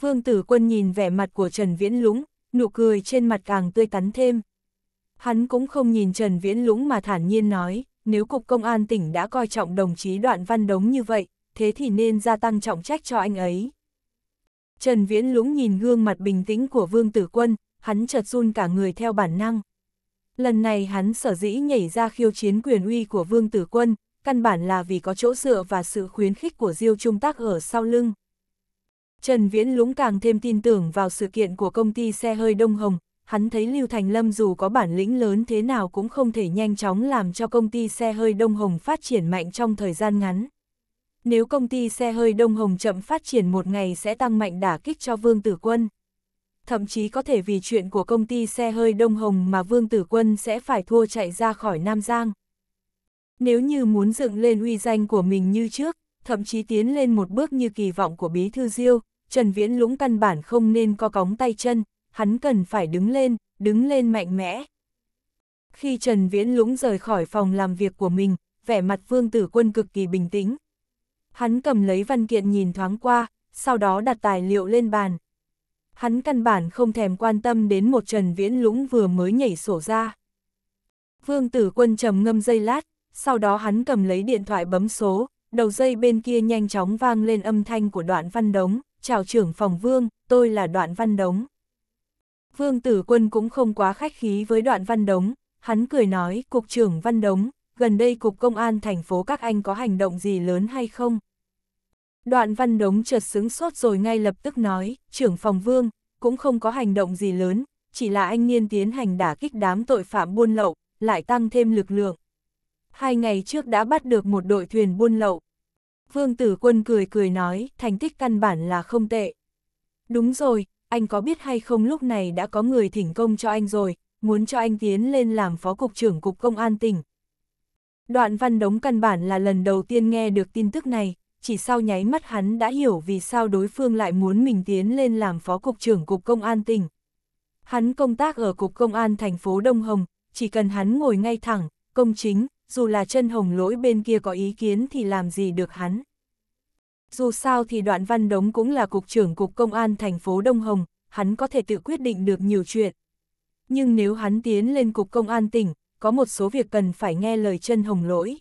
Vương tử quân nhìn vẻ mặt của Trần Viễn Lũng, nụ cười trên mặt càng tươi tắn thêm. Hắn cũng không nhìn Trần Viễn Lũng mà thản nhiên nói, nếu Cục Công an tỉnh đã coi trọng đồng chí đoạn văn đống như vậy, thế thì nên gia tăng trọng trách cho anh ấy. Trần Viễn Lũng nhìn gương mặt bình tĩnh của Vương Tử Quân, hắn chợt run cả người theo bản năng. Lần này hắn sở dĩ nhảy ra khiêu chiến quyền uy của Vương Tử Quân, căn bản là vì có chỗ dựa và sự khuyến khích của Diêu Trung Tác ở sau lưng. Trần Viễn Lũng càng thêm tin tưởng vào sự kiện của công ty xe hơi Đông Hồng, hắn thấy Lưu Thành Lâm dù có bản lĩnh lớn thế nào cũng không thể nhanh chóng làm cho công ty xe hơi Đông Hồng phát triển mạnh trong thời gian ngắn. Nếu công ty xe hơi Đông Hồng chậm phát triển một ngày sẽ tăng mạnh đả kích cho Vương Tử Quân thậm chí có thể vì chuyện của công ty xe hơi Đông Hồng mà Vương Tử Quân sẽ phải thua chạy ra khỏi Nam Giang. Nếu như muốn dựng lên uy danh của mình như trước, thậm chí tiến lên một bước như kỳ vọng của Bí Thư Diêu, Trần Viễn Lũng căn bản không nên co cóng tay chân, hắn cần phải đứng lên, đứng lên mạnh mẽ. Khi Trần Viễn Lũng rời khỏi phòng làm việc của mình, vẻ mặt Vương Tử Quân cực kỳ bình tĩnh. Hắn cầm lấy văn kiện nhìn thoáng qua, sau đó đặt tài liệu lên bàn hắn căn bản không thèm quan tâm đến một Trần Viễn Lũng vừa mới nhảy sổ ra. Vương Tử Quân trầm ngâm dây lát, sau đó hắn cầm lấy điện thoại bấm số, đầu dây bên kia nhanh chóng vang lên âm thanh của đoạn văn đống, chào trưởng phòng Vương, tôi là đoạn văn đống. Vương Tử Quân cũng không quá khách khí với đoạn văn đống, hắn cười nói, cục trưởng văn đống, gần đây cục công an thành phố các anh có hành động gì lớn hay không? Đoạn văn đống chợt xứng sốt rồi ngay lập tức nói, trưởng phòng vương, cũng không có hành động gì lớn, chỉ là anh Niên tiến hành đả kích đám tội phạm buôn lậu, lại tăng thêm lực lượng. Hai ngày trước đã bắt được một đội thuyền buôn lậu. Vương tử quân cười cười nói, thành tích căn bản là không tệ. Đúng rồi, anh có biết hay không lúc này đã có người thỉnh công cho anh rồi, muốn cho anh tiến lên làm phó cục trưởng cục công an tỉnh. Đoạn văn đống căn bản là lần đầu tiên nghe được tin tức này, chỉ sau nháy mắt hắn đã hiểu vì sao đối phương lại muốn mình tiến lên làm phó cục trưởng cục công an tỉnh. Hắn công tác ở cục công an thành phố Đông Hồng, chỉ cần hắn ngồi ngay thẳng, công chính, dù là chân hồng lỗi bên kia có ý kiến thì làm gì được hắn. Dù sao thì đoạn văn đống cũng là cục trưởng cục công an thành phố Đông Hồng, hắn có thể tự quyết định được nhiều chuyện. Nhưng nếu hắn tiến lên cục công an tỉnh, có một số việc cần phải nghe lời chân hồng lỗi.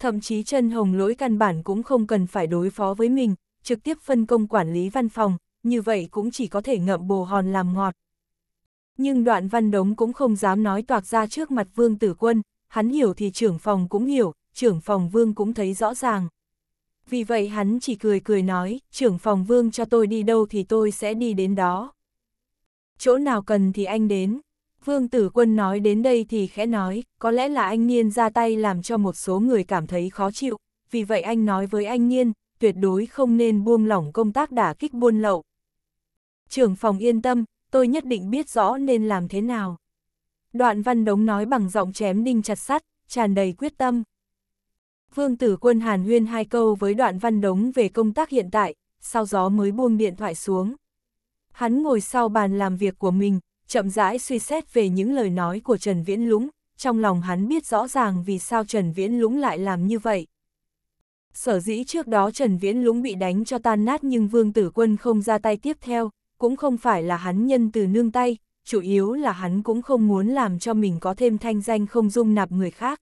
Thậm chí chân Hồng lỗi căn bản cũng không cần phải đối phó với mình, trực tiếp phân công quản lý văn phòng, như vậy cũng chỉ có thể ngậm bồ hòn làm ngọt. Nhưng đoạn văn đống cũng không dám nói toạc ra trước mặt vương tử quân, hắn hiểu thì trưởng phòng cũng hiểu, trưởng phòng vương cũng thấy rõ ràng. Vì vậy hắn chỉ cười cười nói, trưởng phòng vương cho tôi đi đâu thì tôi sẽ đi đến đó. Chỗ nào cần thì anh đến, Vương Tử Quân nói đến đây thì khẽ nói, có lẽ là anh Niên ra tay làm cho một số người cảm thấy khó chịu, vì vậy anh nói với anh Niên, tuyệt đối không nên buông lỏng công tác đả kích buôn lậu. Trưởng phòng yên tâm, tôi nhất định biết rõ nên làm thế nào. Đoạn văn đống nói bằng giọng chém đinh chặt sắt, tràn đầy quyết tâm. Vương Tử Quân hàn huyên hai câu với đoạn văn đống về công tác hiện tại, sau gió mới buông điện thoại xuống. Hắn ngồi sau bàn làm việc của mình, chậm rãi suy xét về những lời nói của Trần Viễn Lũng, trong lòng hắn biết rõ ràng vì sao Trần Viễn Lũng lại làm như vậy. Sở dĩ trước đó Trần Viễn Lũng bị đánh cho tan nát nhưng Vương Tử Quân không ra tay tiếp theo, cũng không phải là hắn nhân từ nương tay, chủ yếu là hắn cũng không muốn làm cho mình có thêm thanh danh không dung nạp người khác.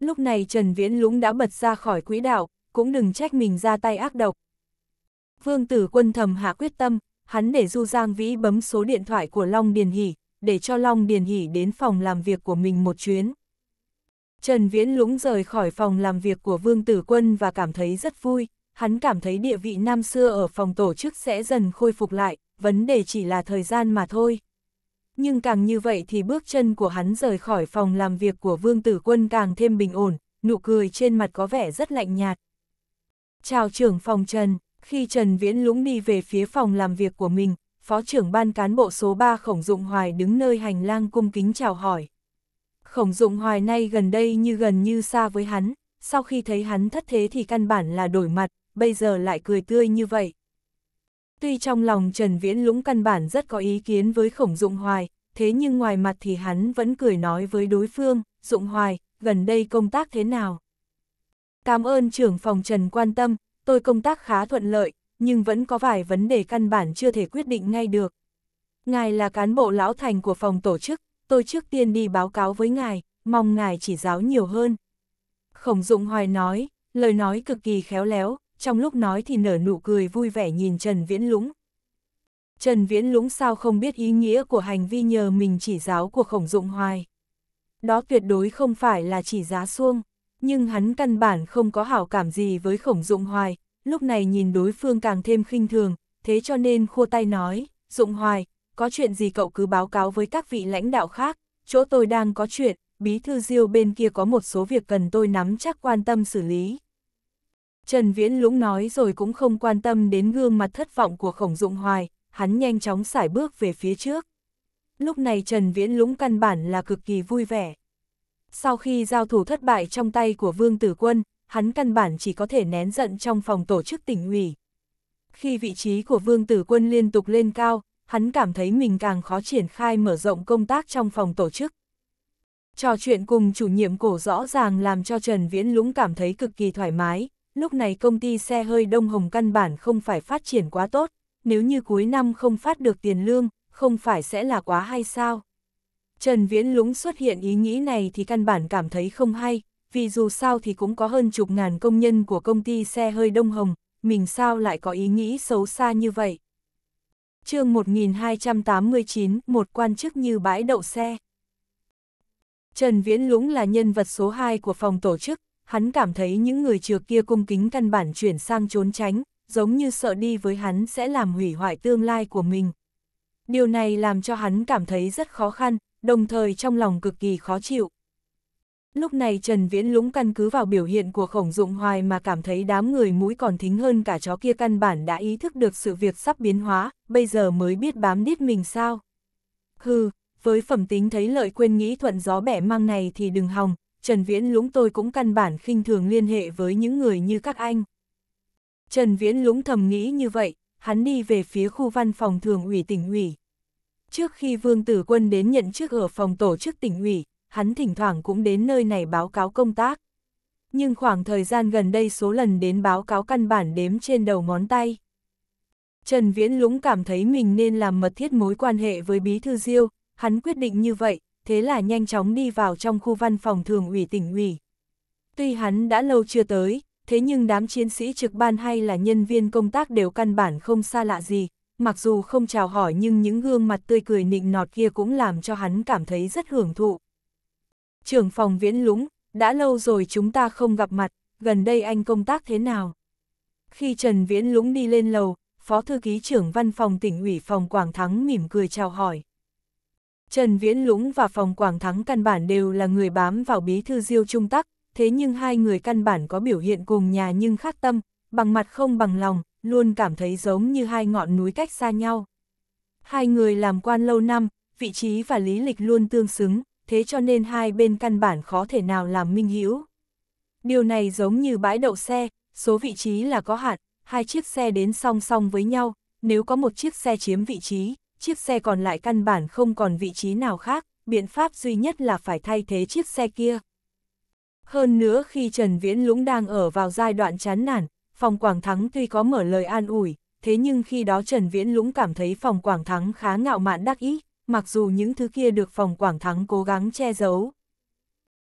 Lúc này Trần Viễn Lũng đã bật ra khỏi quỹ đạo, cũng đừng trách mình ra tay ác độc. Vương Tử Quân thầm hạ quyết tâm, hắn để Du Giang Vĩ bấm số điện thoại của Long Điền Hỷ, để cho Long Điền Hỷ đến phòng làm việc của mình một chuyến. Trần Viễn Lũng rời khỏi phòng làm việc của Vương Tử Quân và cảm thấy rất vui, hắn cảm thấy địa vị năm xưa ở phòng tổ chức sẽ dần khôi phục lại, vấn đề chỉ là thời gian mà thôi. Nhưng càng như vậy thì bước chân của hắn rời khỏi phòng làm việc của Vương Tử Quân càng thêm bình ổn, nụ cười trên mặt có vẻ rất lạnh nhạt. Chào trưởng phòng Trần, khi Trần Viễn Lũng đi về phía phòng làm việc của mình, Phó trưởng ban cán bộ số 3 Khổng Dụng Hoài đứng nơi hành lang cung kính chào hỏi. Khổng Dụng Hoài nay gần đây như gần như xa với hắn, sau khi thấy hắn thất thế thì căn bản là đổi mặt, bây giờ lại cười tươi như vậy. Tuy trong lòng Trần Viễn Lũng căn bản rất có ý kiến với Khổng Dụng Hoài, thế nhưng ngoài mặt thì hắn vẫn cười nói với đối phương, Dụng Hoài, gần đây công tác thế nào? Cảm ơn trưởng phòng Trần quan tâm, tôi công tác khá thuận lợi, nhưng vẫn có vài vấn đề căn bản chưa thể quyết định ngay được. Ngài là cán bộ lão thành của phòng tổ chức, tôi trước tiên đi báo cáo với ngài, mong ngài chỉ giáo nhiều hơn. Khổng Dụng Hoài nói, lời nói cực kỳ khéo léo, trong lúc nói thì nở nụ cười vui vẻ nhìn Trần Viễn Lũng. Trần Viễn Lũng sao không biết ý nghĩa của hành vi nhờ mình chỉ giáo của Khổng Dụng Hoài. Đó tuyệt đối không phải là chỉ giá xuông nhưng hắn căn bản không có hảo cảm gì với khổng dụng hoài, lúc này nhìn đối phương càng thêm khinh thường, thế cho nên khua tay nói, dụng hoài, có chuyện gì cậu cứ báo cáo với các vị lãnh đạo khác, chỗ tôi đang có chuyện, bí thư diêu bên kia có một số việc cần tôi nắm chắc quan tâm xử lý. Trần Viễn Lũng nói rồi cũng không quan tâm đến gương mặt thất vọng của khổng dụng hoài, hắn nhanh chóng sải bước về phía trước. Lúc này Trần Viễn Lũng căn bản là cực kỳ vui vẻ sau khi giao thủ thất bại trong tay của Vương Tử Quân, hắn căn bản chỉ có thể nén giận trong phòng tổ chức tỉnh ủy. Khi vị trí của Vương Tử Quân liên tục lên cao, hắn cảm thấy mình càng khó triển khai mở rộng công tác trong phòng tổ chức. Trò chuyện cùng chủ nhiệm cổ rõ ràng làm cho Trần Viễn Lũng cảm thấy cực kỳ thoải mái, lúc này công ty xe hơi Đông Hồng căn bản không phải phát triển quá tốt, nếu như cuối năm không phát được tiền lương, không phải sẽ là quá hay sao? Trần Viễn Lũng xuất hiện ý nghĩ này thì căn bản cảm thấy không hay, vì dù sao thì cũng có hơn chục ngàn công nhân của công ty xe hơi Đông Hồng, mình sao lại có ý nghĩ xấu xa như vậy. chương 1289, một quan chức như bãi đậu xe. Trần Viễn Lũng là nhân vật số 2 của phòng tổ chức, hắn cảm thấy những người trượt kia cung kính căn bản chuyển sang trốn tránh, giống như sợ đi với hắn sẽ làm hủy hoại tương lai của mình. Điều này làm cho hắn cảm thấy rất khó khăn, đồng thời trong lòng cực kỳ khó chịu. Lúc này Trần Viễn Lũng căn cứ vào biểu hiện của khổng dụng hoài mà cảm thấy đám người mũi còn thính hơn cả chó kia căn bản đã ý thức được sự việc sắp biến hóa, bây giờ mới biết bám đít mình sao. Hừ, với phẩm tính thấy lợi quên nghĩ thuận gió bẻ mang này thì đừng hòng, Trần Viễn Lũng tôi cũng căn bản khinh thường liên hệ với những người như các anh. Trần Viễn Lũng thầm nghĩ như vậy, hắn đi về phía khu văn phòng thường ủy tỉnh ủy. Trước khi Vương Tử Quân đến nhận chức ở phòng tổ chức tỉnh ủy, hắn thỉnh thoảng cũng đến nơi này báo cáo công tác. Nhưng khoảng thời gian gần đây số lần đến báo cáo căn bản đếm trên đầu ngón tay. Trần Viễn Lũng cảm thấy mình nên làm mật thiết mối quan hệ với Bí Thư Diêu, hắn quyết định như vậy, thế là nhanh chóng đi vào trong khu văn phòng thường ủy tỉnh ủy. Tuy hắn đã lâu chưa tới, thế nhưng đám chiến sĩ trực ban hay là nhân viên công tác đều căn bản không xa lạ gì, mặc dù không chào hỏi nhưng những gương mặt tươi cười nịnh nọt kia cũng làm cho hắn cảm thấy rất hưởng thụ. Trưởng phòng viễn lũng, đã lâu rồi chúng ta không gặp mặt, gần đây anh công tác thế nào? Khi Trần Viễn Lũng đi lên lầu, Phó Thư ký trưởng văn phòng tỉnh ủy phòng Quảng Thắng mỉm cười chào hỏi. Trần Viễn Lũng và phòng Quảng Thắng căn bản đều là người bám vào bí thư diêu trung tắc, thế nhưng hai người căn bản có biểu hiện cùng nhà nhưng khác tâm, bằng mặt không bằng lòng, luôn cảm thấy giống như hai ngọn núi cách xa nhau. Hai người làm quan lâu năm, vị trí và lý lịch luôn tương xứng, thế cho nên hai bên căn bản khó thể nào làm minh hữu. Điều này giống như bãi đậu xe, số vị trí là có hạn, hai chiếc xe đến song song với nhau, nếu có một chiếc xe chiếm vị trí, chiếc xe còn lại căn bản không còn vị trí nào khác, biện pháp duy nhất là phải thay thế chiếc xe kia. Hơn nữa khi Trần Viễn Lũng đang ở vào giai đoạn chán nản, Phòng Quảng Thắng tuy có mở lời an ủi, thế nhưng khi đó Trần Viễn Lũng cảm thấy phòng Quảng Thắng khá ngạo mạn đắc ý, mặc dù những thứ kia được phòng Quảng Thắng cố gắng che giấu.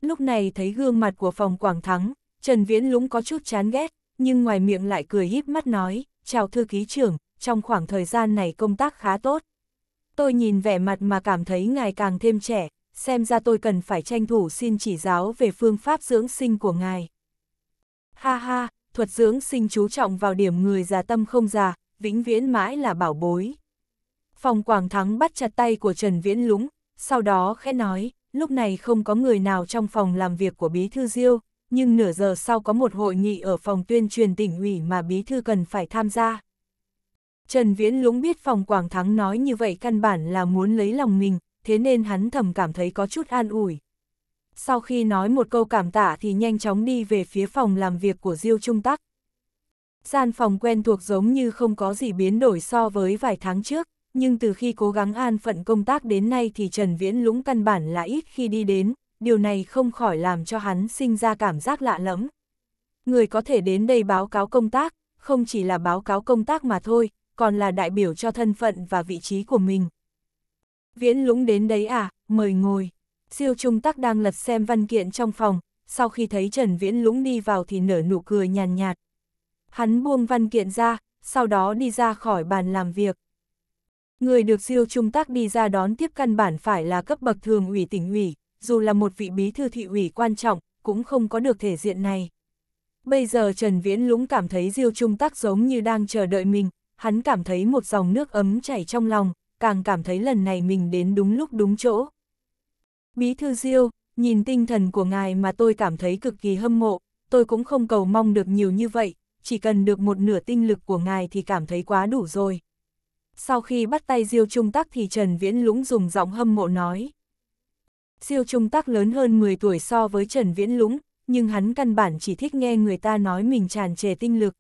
Lúc này thấy gương mặt của phòng Quảng Thắng, Trần Viễn Lũng có chút chán ghét, nhưng ngoài miệng lại cười híp mắt nói, chào thư ký trưởng, trong khoảng thời gian này công tác khá tốt. Tôi nhìn vẻ mặt mà cảm thấy ngài càng thêm trẻ, xem ra tôi cần phải tranh thủ xin chỉ giáo về phương pháp dưỡng sinh của ngài. Ha ha, thuật dưỡng sinh chú trọng vào điểm người già tâm không già, vĩnh viễn mãi là bảo bối. Phòng Quảng Thắng bắt chặt tay của Trần Viễn Lũng, sau đó khẽ nói, lúc này không có người nào trong phòng làm việc của Bí Thư Diêu, nhưng nửa giờ sau có một hội nghị ở phòng tuyên truyền tỉnh ủy mà Bí Thư cần phải tham gia. Trần Viễn Lũng biết phòng Quảng Thắng nói như vậy căn bản là muốn lấy lòng mình, thế nên hắn thầm cảm thấy có chút an ủi sau khi nói một câu cảm tạ thì nhanh chóng đi về phía phòng làm việc của Diêu Trung Tắc. Gian phòng quen thuộc giống như không có gì biến đổi so với vài tháng trước, nhưng từ khi cố gắng an phận công tác đến nay thì Trần Viễn Lũng căn bản là ít khi đi đến, điều này không khỏi làm cho hắn sinh ra cảm giác lạ lẫm. Người có thể đến đây báo cáo công tác, không chỉ là báo cáo công tác mà thôi, còn là đại biểu cho thân phận và vị trí của mình. Viễn Lũng đến đấy à, mời ngồi. Siêu Trung Tắc đang lật xem văn kiện trong phòng, sau khi thấy Trần Viễn Lũng đi vào thì nở nụ cười nhàn nhạt, Hắn buông văn kiện ra, sau đó đi ra khỏi bàn làm việc. Người được Siêu Trung Tắc đi ra đón tiếp căn bản phải là cấp bậc thường ủy tỉnh ủy, dù là một vị bí thư thị ủy quan trọng, cũng không có được thể diện này. Bây giờ Trần Viễn Lũng cảm thấy Diêu Trung Tắc giống như đang chờ đợi mình, hắn cảm thấy một dòng nước ấm chảy trong lòng, càng cảm thấy lần này mình đến đúng lúc đúng chỗ. Bí thư Diêu, nhìn tinh thần của ngài mà tôi cảm thấy cực kỳ hâm mộ, tôi cũng không cầu mong được nhiều như vậy, chỉ cần được một nửa tinh lực của ngài thì cảm thấy quá đủ rồi. Sau khi bắt tay Diêu Trung Tắc thì Trần Viễn Lũng dùng giọng hâm mộ nói. Diêu Trung Tắc lớn hơn 10 tuổi so với Trần Viễn Lũng, nhưng hắn căn bản chỉ thích nghe người ta nói mình tràn trề tinh lực.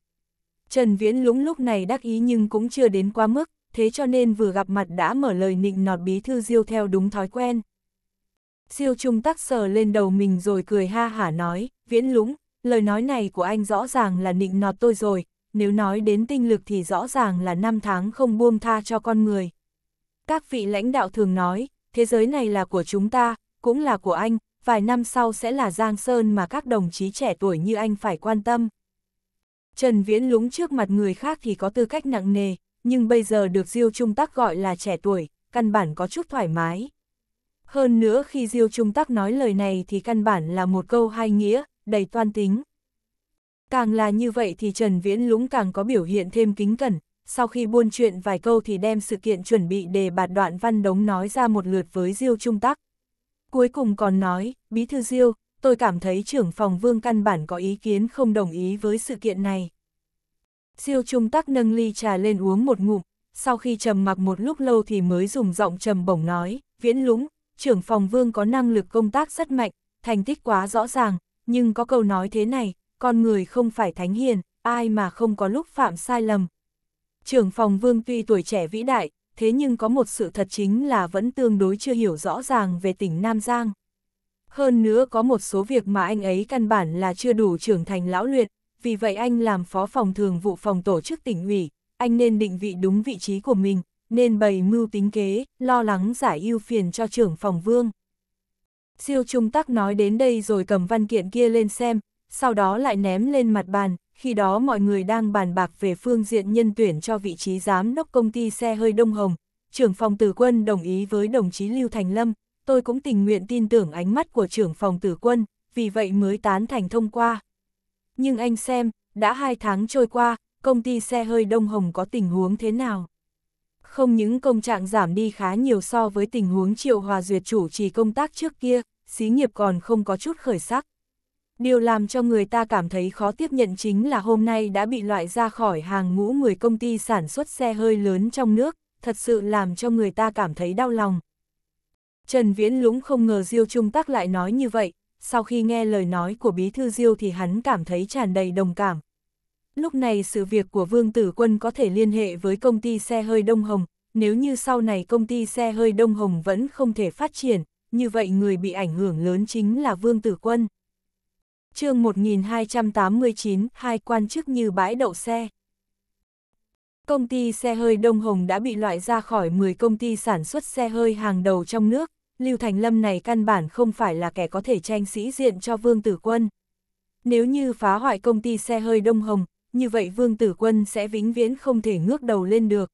Trần Viễn Lũng lúc này đắc ý nhưng cũng chưa đến quá mức, thế cho nên vừa gặp mặt đã mở lời nịnh nọt bí thư Diêu theo đúng thói quen. Siêu Trung Tắc sờ lên đầu mình rồi cười ha hả nói, viễn Lũng, lời nói này của anh rõ ràng là nịnh nọt tôi rồi, nếu nói đến tinh lực thì rõ ràng là năm tháng không buông tha cho con người. Các vị lãnh đạo thường nói, thế giới này là của chúng ta, cũng là của anh, vài năm sau sẽ là Giang Sơn mà các đồng chí trẻ tuổi như anh phải quan tâm. Trần Viễn Lũng trước mặt người khác thì có tư cách nặng nề, nhưng bây giờ được Diêu Trung Tắc gọi là trẻ tuổi, căn bản có chút thoải mái. Hơn nữa khi Diêu Trung Tắc nói lời này thì căn bản là một câu hai nghĩa, đầy toan tính. Càng là như vậy thì Trần Viễn Lũng càng có biểu hiện thêm kính cẩn, sau khi buôn chuyện vài câu thì đem sự kiện chuẩn bị đề bạt đoạn văn đống nói ra một lượt với Diêu Trung Tắc. Cuối cùng còn nói, Bí Thư Diêu, tôi cảm thấy trưởng phòng vương căn bản có ý kiến không đồng ý với sự kiện này. Diêu Trung Tắc nâng ly trà lên uống một ngụm, sau khi trầm mặc một lúc lâu thì mới dùng giọng trầm bổng nói, Viễn Lũng, trưởng phòng vương có năng lực công tác rất mạnh, thành tích quá rõ ràng, nhưng có câu nói thế này, con người không phải thánh hiền, ai mà không có lúc phạm sai lầm. Trưởng phòng vương tuy tuổi trẻ vĩ đại, thế nhưng có một sự thật chính là vẫn tương đối chưa hiểu rõ ràng về tỉnh Nam Giang. Hơn nữa có một số việc mà anh ấy căn bản là chưa đủ trưởng thành lão luyện, vì vậy anh làm phó phòng thường vụ phòng tổ chức tỉnh ủy, anh nên định vị đúng vị trí của mình, nên bày mưu tính kế, lo lắng giải ưu phiền cho trưởng phòng vương. Siêu Trung Tắc nói đến đây rồi cầm văn kiện kia lên xem, sau đó lại ném lên mặt bàn, khi đó mọi người đang bàn bạc về phương diện nhân tuyển cho vị trí giám đốc công ty xe hơi Đông Hồng, trưởng phòng tử quân đồng ý với đồng chí Lưu Thành Lâm, tôi cũng tình nguyện tin tưởng ánh mắt của trưởng phòng tử quân, vì vậy mới tán thành thông qua. Nhưng anh xem, đã hai tháng trôi qua, công ty xe hơi Đông Hồng có tình huống thế nào? không những công trạng giảm đi khá nhiều so với tình huống triệu hòa duyệt chủ trì công tác trước kia, xí nghiệp còn không có chút khởi sắc. Điều làm cho người ta cảm thấy khó tiếp nhận chính là hôm nay đã bị loại ra khỏi hàng ngũ 10 công ty sản xuất xe hơi lớn trong nước, thật sự làm cho người ta cảm thấy đau lòng. Trần Viễn Lũng không ngờ Diêu Trung Tắc lại nói như vậy, sau khi nghe lời nói của Bí Thư Diêu thì hắn cảm thấy tràn đầy đồng cảm, Lúc này sự việc của Vương Tử Quân có thể liên hệ với công ty xe hơi Đông Hồng, nếu như sau này công ty xe hơi Đông Hồng vẫn không thể phát triển, như vậy người bị ảnh hưởng lớn chính là Vương Tử Quân. chương 1289, hai quan chức như bãi đậu xe. Công ty xe hơi Đông Hồng đã bị loại ra khỏi 10 công ty sản xuất xe hơi hàng đầu trong nước, Lưu Thành Lâm này căn bản không phải là kẻ có thể tranh sĩ diện cho Vương Tử Quân. Nếu như phá hoại công ty xe hơi Đông Hồng, như vậy Vương Tử Quân sẽ vĩnh viễn không thể ngước đầu lên được.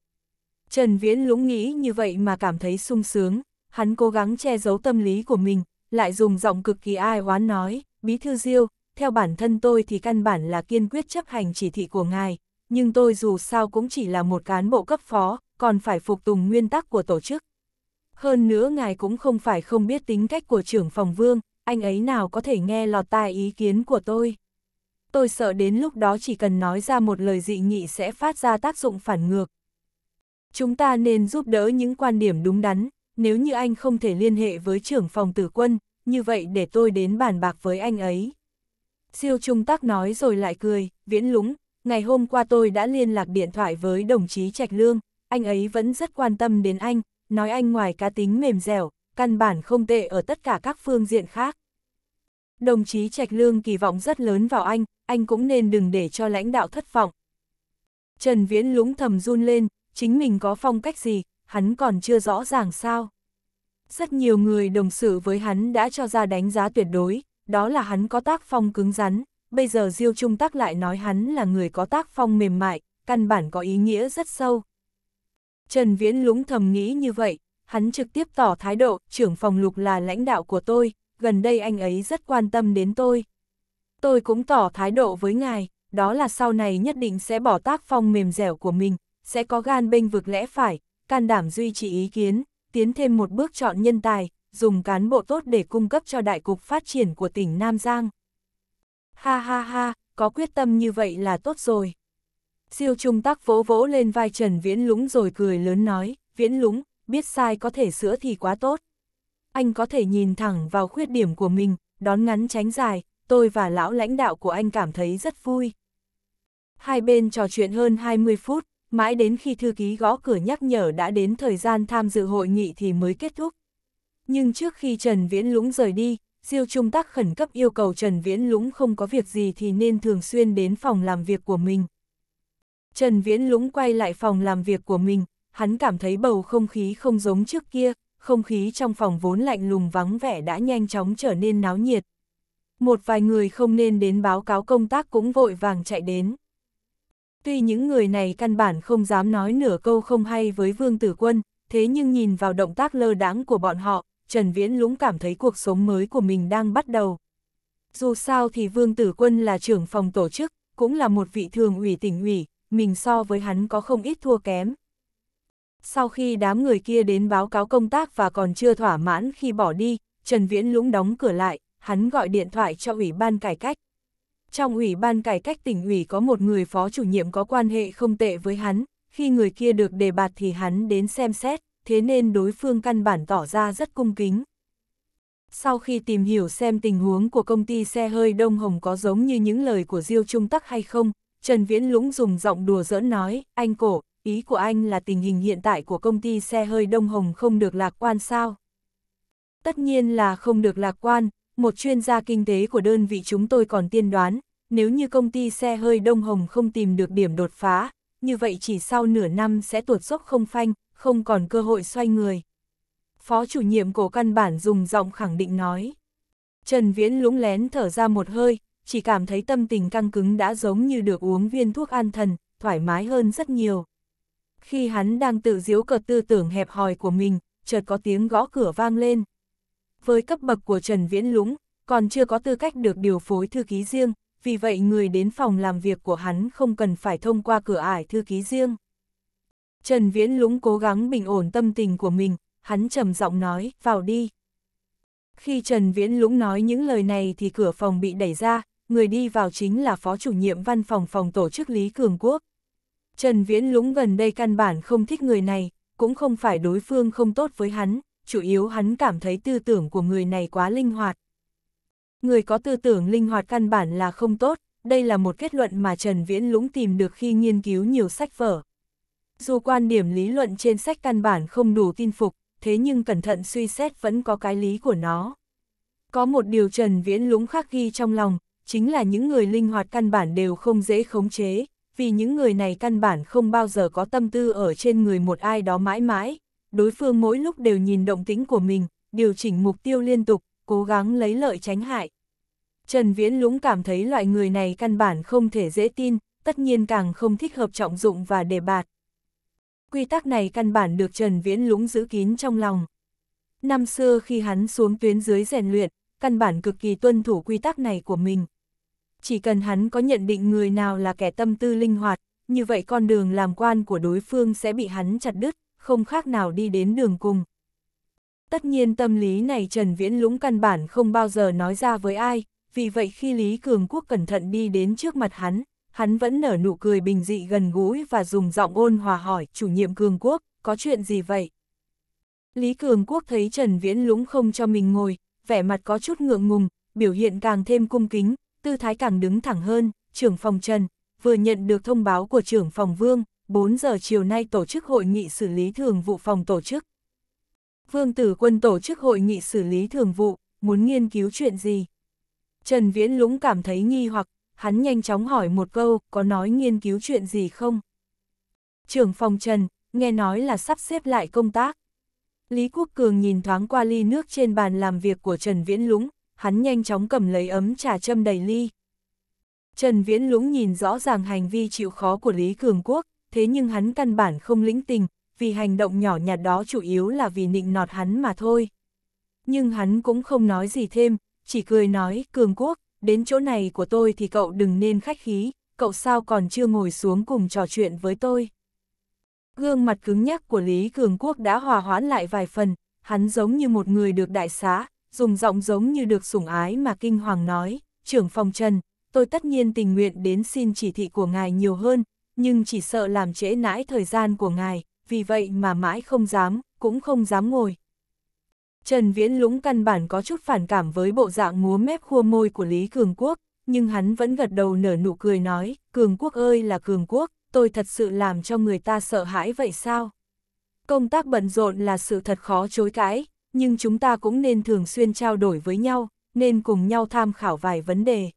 Trần Viễn lúng nghĩ như vậy mà cảm thấy sung sướng, hắn cố gắng che giấu tâm lý của mình, lại dùng giọng cực kỳ ai oán nói, Bí Thư Diêu, theo bản thân tôi thì căn bản là kiên quyết chấp hành chỉ thị của ngài, nhưng tôi dù sao cũng chỉ là một cán bộ cấp phó, còn phải phục tùng nguyên tắc của tổ chức. Hơn nữa ngài cũng không phải không biết tính cách của trưởng phòng vương, anh ấy nào có thể nghe lọt tai ý kiến của tôi tôi sợ đến lúc đó chỉ cần nói ra một lời dị nghị sẽ phát ra tác dụng phản ngược. Chúng ta nên giúp đỡ những quan điểm đúng đắn, nếu như anh không thể liên hệ với trưởng phòng tử quân, như vậy để tôi đến bàn bạc với anh ấy. Siêu Trung Tắc nói rồi lại cười, viễn lúng, ngày hôm qua tôi đã liên lạc điện thoại với đồng chí Trạch Lương, anh ấy vẫn rất quan tâm đến anh, nói anh ngoài cá tính mềm dẻo, căn bản không tệ ở tất cả các phương diện khác. Đồng chí Trạch Lương kỳ vọng rất lớn vào anh, anh cũng nên đừng để cho lãnh đạo thất vọng. Trần Viễn lúng thầm run lên, chính mình có phong cách gì, hắn còn chưa rõ ràng sao. Rất nhiều người đồng sự với hắn đã cho ra đánh giá tuyệt đối, đó là hắn có tác phong cứng rắn, bây giờ Diêu Trung Tắc lại nói hắn là người có tác phong mềm mại, căn bản có ý nghĩa rất sâu. Trần Viễn lúng thầm nghĩ như vậy, hắn trực tiếp tỏ thái độ, trưởng phòng lục là lãnh đạo của tôi, gần đây anh ấy rất quan tâm đến tôi. Tôi cũng tỏ thái độ với ngài, đó là sau này nhất định sẽ bỏ tác phong mềm dẻo của mình, sẽ có gan bênh vực lẽ phải, can đảm duy trì ý kiến, tiến thêm một bước chọn nhân tài, dùng cán bộ tốt để cung cấp cho đại cục phát triển của tỉnh Nam Giang. Ha ha ha, có quyết tâm như vậy là tốt rồi. Siêu trung tác vỗ vỗ lên vai Trần Viễn Lũng rồi cười lớn nói, Viễn Lũng, biết sai có thể sửa thì quá tốt anh có thể nhìn thẳng vào khuyết điểm của mình, đón ngắn tránh dài, tôi và lão lãnh đạo của anh cảm thấy rất vui. Hai bên trò chuyện hơn 20 phút, mãi đến khi thư ký gõ cửa nhắc nhở đã đến thời gian tham dự hội nghị thì mới kết thúc. Nhưng trước khi Trần Viễn Lũng rời đi, siêu Trung Tắc khẩn cấp yêu cầu Trần Viễn Lũng không có việc gì thì nên thường xuyên đến phòng làm việc của mình. Trần Viễn Lũng quay lại phòng làm việc của mình, hắn cảm thấy bầu không khí không giống trước kia, không khí trong phòng vốn lạnh lùng vắng vẻ đã nhanh chóng trở nên náo nhiệt. Một vài người không nên đến báo cáo công tác cũng vội vàng chạy đến. Tuy những người này căn bản không dám nói nửa câu không hay với Vương Tử Quân, thế nhưng nhìn vào động tác lơ đãng của bọn họ, Trần Viễn Lũng cảm thấy cuộc sống mới của mình đang bắt đầu. Dù sao thì Vương Tử Quân là trưởng phòng tổ chức, cũng là một vị thường ủy tỉnh ủy, mình so với hắn có không ít thua kém sau khi đám người kia đến báo cáo công tác và còn chưa thỏa mãn khi bỏ đi, Trần Viễn Lũng đóng cửa lại, hắn gọi điện thoại cho Ủy ban Cải cách. Trong Ủy ban Cải cách tỉnh ủy có một người phó chủ nhiệm có quan hệ không tệ với hắn, khi người kia được đề bạt thì hắn đến xem xét, thế nên đối phương căn bản tỏ ra rất cung kính. Sau khi tìm hiểu xem tình huống của công ty xe hơi Đông Hồng có giống như những lời của Diêu Trung Tắc hay không, Trần Viễn Lũng dùng giọng đùa giỡn nói, anh cổ, ý của anh là tình hình hiện tại của công ty xe hơi Đông Hồng không được lạc quan sao? Tất nhiên là không được lạc quan, một chuyên gia kinh tế của đơn vị chúng tôi còn tiên đoán, nếu như công ty xe hơi Đông Hồng không tìm được điểm đột phá, như vậy chỉ sau nửa năm sẽ tuột dốc không phanh, không còn cơ hội xoay người. Phó chủ nhiệm cổ căn bản dùng giọng khẳng định nói. Trần Viễn lũng lén thở ra một hơi, chỉ cảm thấy tâm tình căng cứng đã giống như được uống viên thuốc an thần, thoải mái hơn rất nhiều. Khi hắn đang tự diếu cợt tư tưởng hẹp hòi của mình, chợt có tiếng gõ cửa vang lên. Với cấp bậc của Trần Viễn Lũng, còn chưa có tư cách được điều phối thư ký riêng, vì vậy người đến phòng làm việc của hắn không cần phải thông qua cửa ải thư ký riêng. Trần Viễn Lũng cố gắng bình ổn tâm tình của mình, hắn trầm giọng nói, vào đi. Khi Trần Viễn Lũng nói những lời này thì cửa phòng bị đẩy ra, người đi vào chính là phó chủ nhiệm văn phòng phòng tổ chức Lý Cường Quốc. Trần Viễn Lũng gần đây căn bản không thích người này, cũng không phải đối phương không tốt với hắn, chủ yếu hắn cảm thấy tư tưởng của người này quá linh hoạt. Người có tư tưởng linh hoạt căn bản là không tốt, đây là một kết luận mà Trần Viễn Lũng tìm được khi nghiên cứu nhiều sách vở. Dù quan điểm lý luận trên sách căn bản không đủ tin phục, thế nhưng cẩn thận suy xét vẫn có cái lý của nó. Có một điều Trần Viễn Lũng khắc ghi trong lòng, chính là những người linh hoạt căn bản đều không dễ khống chế, vì những người này căn bản không bao giờ có tâm tư ở trên người một ai đó mãi mãi. Đối phương mỗi lúc đều nhìn động tĩnh của mình, điều chỉnh mục tiêu liên tục, cố gắng lấy lợi tránh hại. Trần Viễn Lũng cảm thấy loại người này căn bản không thể dễ tin, tất nhiên càng không thích hợp trọng dụng và đề bạt. Quy tắc này căn bản được Trần Viễn Lũng giữ kín trong lòng. Năm xưa khi hắn xuống tuyến dưới rèn luyện, căn bản cực kỳ tuân thủ quy tắc này của mình, chỉ cần hắn có nhận định người nào là kẻ tâm tư linh hoạt, như vậy con đường làm quan của đối phương sẽ bị hắn chặt đứt, không khác nào đi đến đường cùng. Tất nhiên tâm lý này Trần Viễn Lũng căn bản không bao giờ nói ra với ai, vì vậy khi Lý Cường Quốc cẩn thận đi đến trước mặt hắn, hắn vẫn nở nụ cười bình dị gần gũi và dùng giọng ôn hòa hỏi chủ nhiệm Cường Quốc, có chuyện gì vậy? Lý Cường Quốc thấy Trần Viễn Lũng không cho mình ngồi, vẻ mặt có chút ngượng ngùng, biểu hiện càng thêm cung kính, tư thái càng đứng thẳng hơn, trưởng phòng Trần, vừa nhận được thông báo của trưởng phòng Vương, 4 giờ chiều nay tổ chức hội nghị xử lý thường vụ phòng tổ chức. Vương Tử Quân tổ chức hội nghị xử lý thường vụ, muốn nghiên cứu chuyện gì? Trần Viễn Lũng cảm thấy nghi hoặc, hắn nhanh chóng hỏi một câu, có nói nghiên cứu chuyện gì không? Trưởng phòng Trần, nghe nói là sắp xếp lại công tác. Lý Quốc Cường nhìn thoáng qua ly nước trên bàn làm việc của Trần Viễn Lũng, hắn nhanh chóng cầm lấy ấm trà châm đầy ly. Trần Viễn Lũng nhìn rõ ràng hành vi chịu khó của Lý Cường Quốc, thế nhưng hắn căn bản không lĩnh tình, vì hành động nhỏ nhặt đó chủ yếu là vì nịnh nọt hắn mà thôi. Nhưng hắn cũng không nói gì thêm, chỉ cười nói, Cường Quốc, đến chỗ này của tôi thì cậu đừng nên khách khí, cậu sao còn chưa ngồi xuống cùng trò chuyện với tôi. Gương mặt cứng nhắc của Lý Cường Quốc đã hòa hoãn lại vài phần, hắn giống như một người được đại xá, dùng giọng giống như được sủng ái mà kinh hoàng nói, trưởng phòng Trần, tôi tất nhiên tình nguyện đến xin chỉ thị của ngài nhiều hơn, nhưng chỉ sợ làm trễ nãi thời gian của ngài, vì vậy mà mãi không dám, cũng không dám ngồi. Trần Viễn Lũng căn bản có chút phản cảm với bộ dạng múa mép khua môi của Lý Cường Quốc, nhưng hắn vẫn gật đầu nở nụ cười nói, Cường Quốc ơi là Cường Quốc, tôi thật sự làm cho người ta sợ hãi vậy sao? Công tác bận rộn là sự thật khó chối cãi, nhưng chúng ta cũng nên thường xuyên trao đổi với nhau, nên cùng nhau tham khảo vài vấn đề.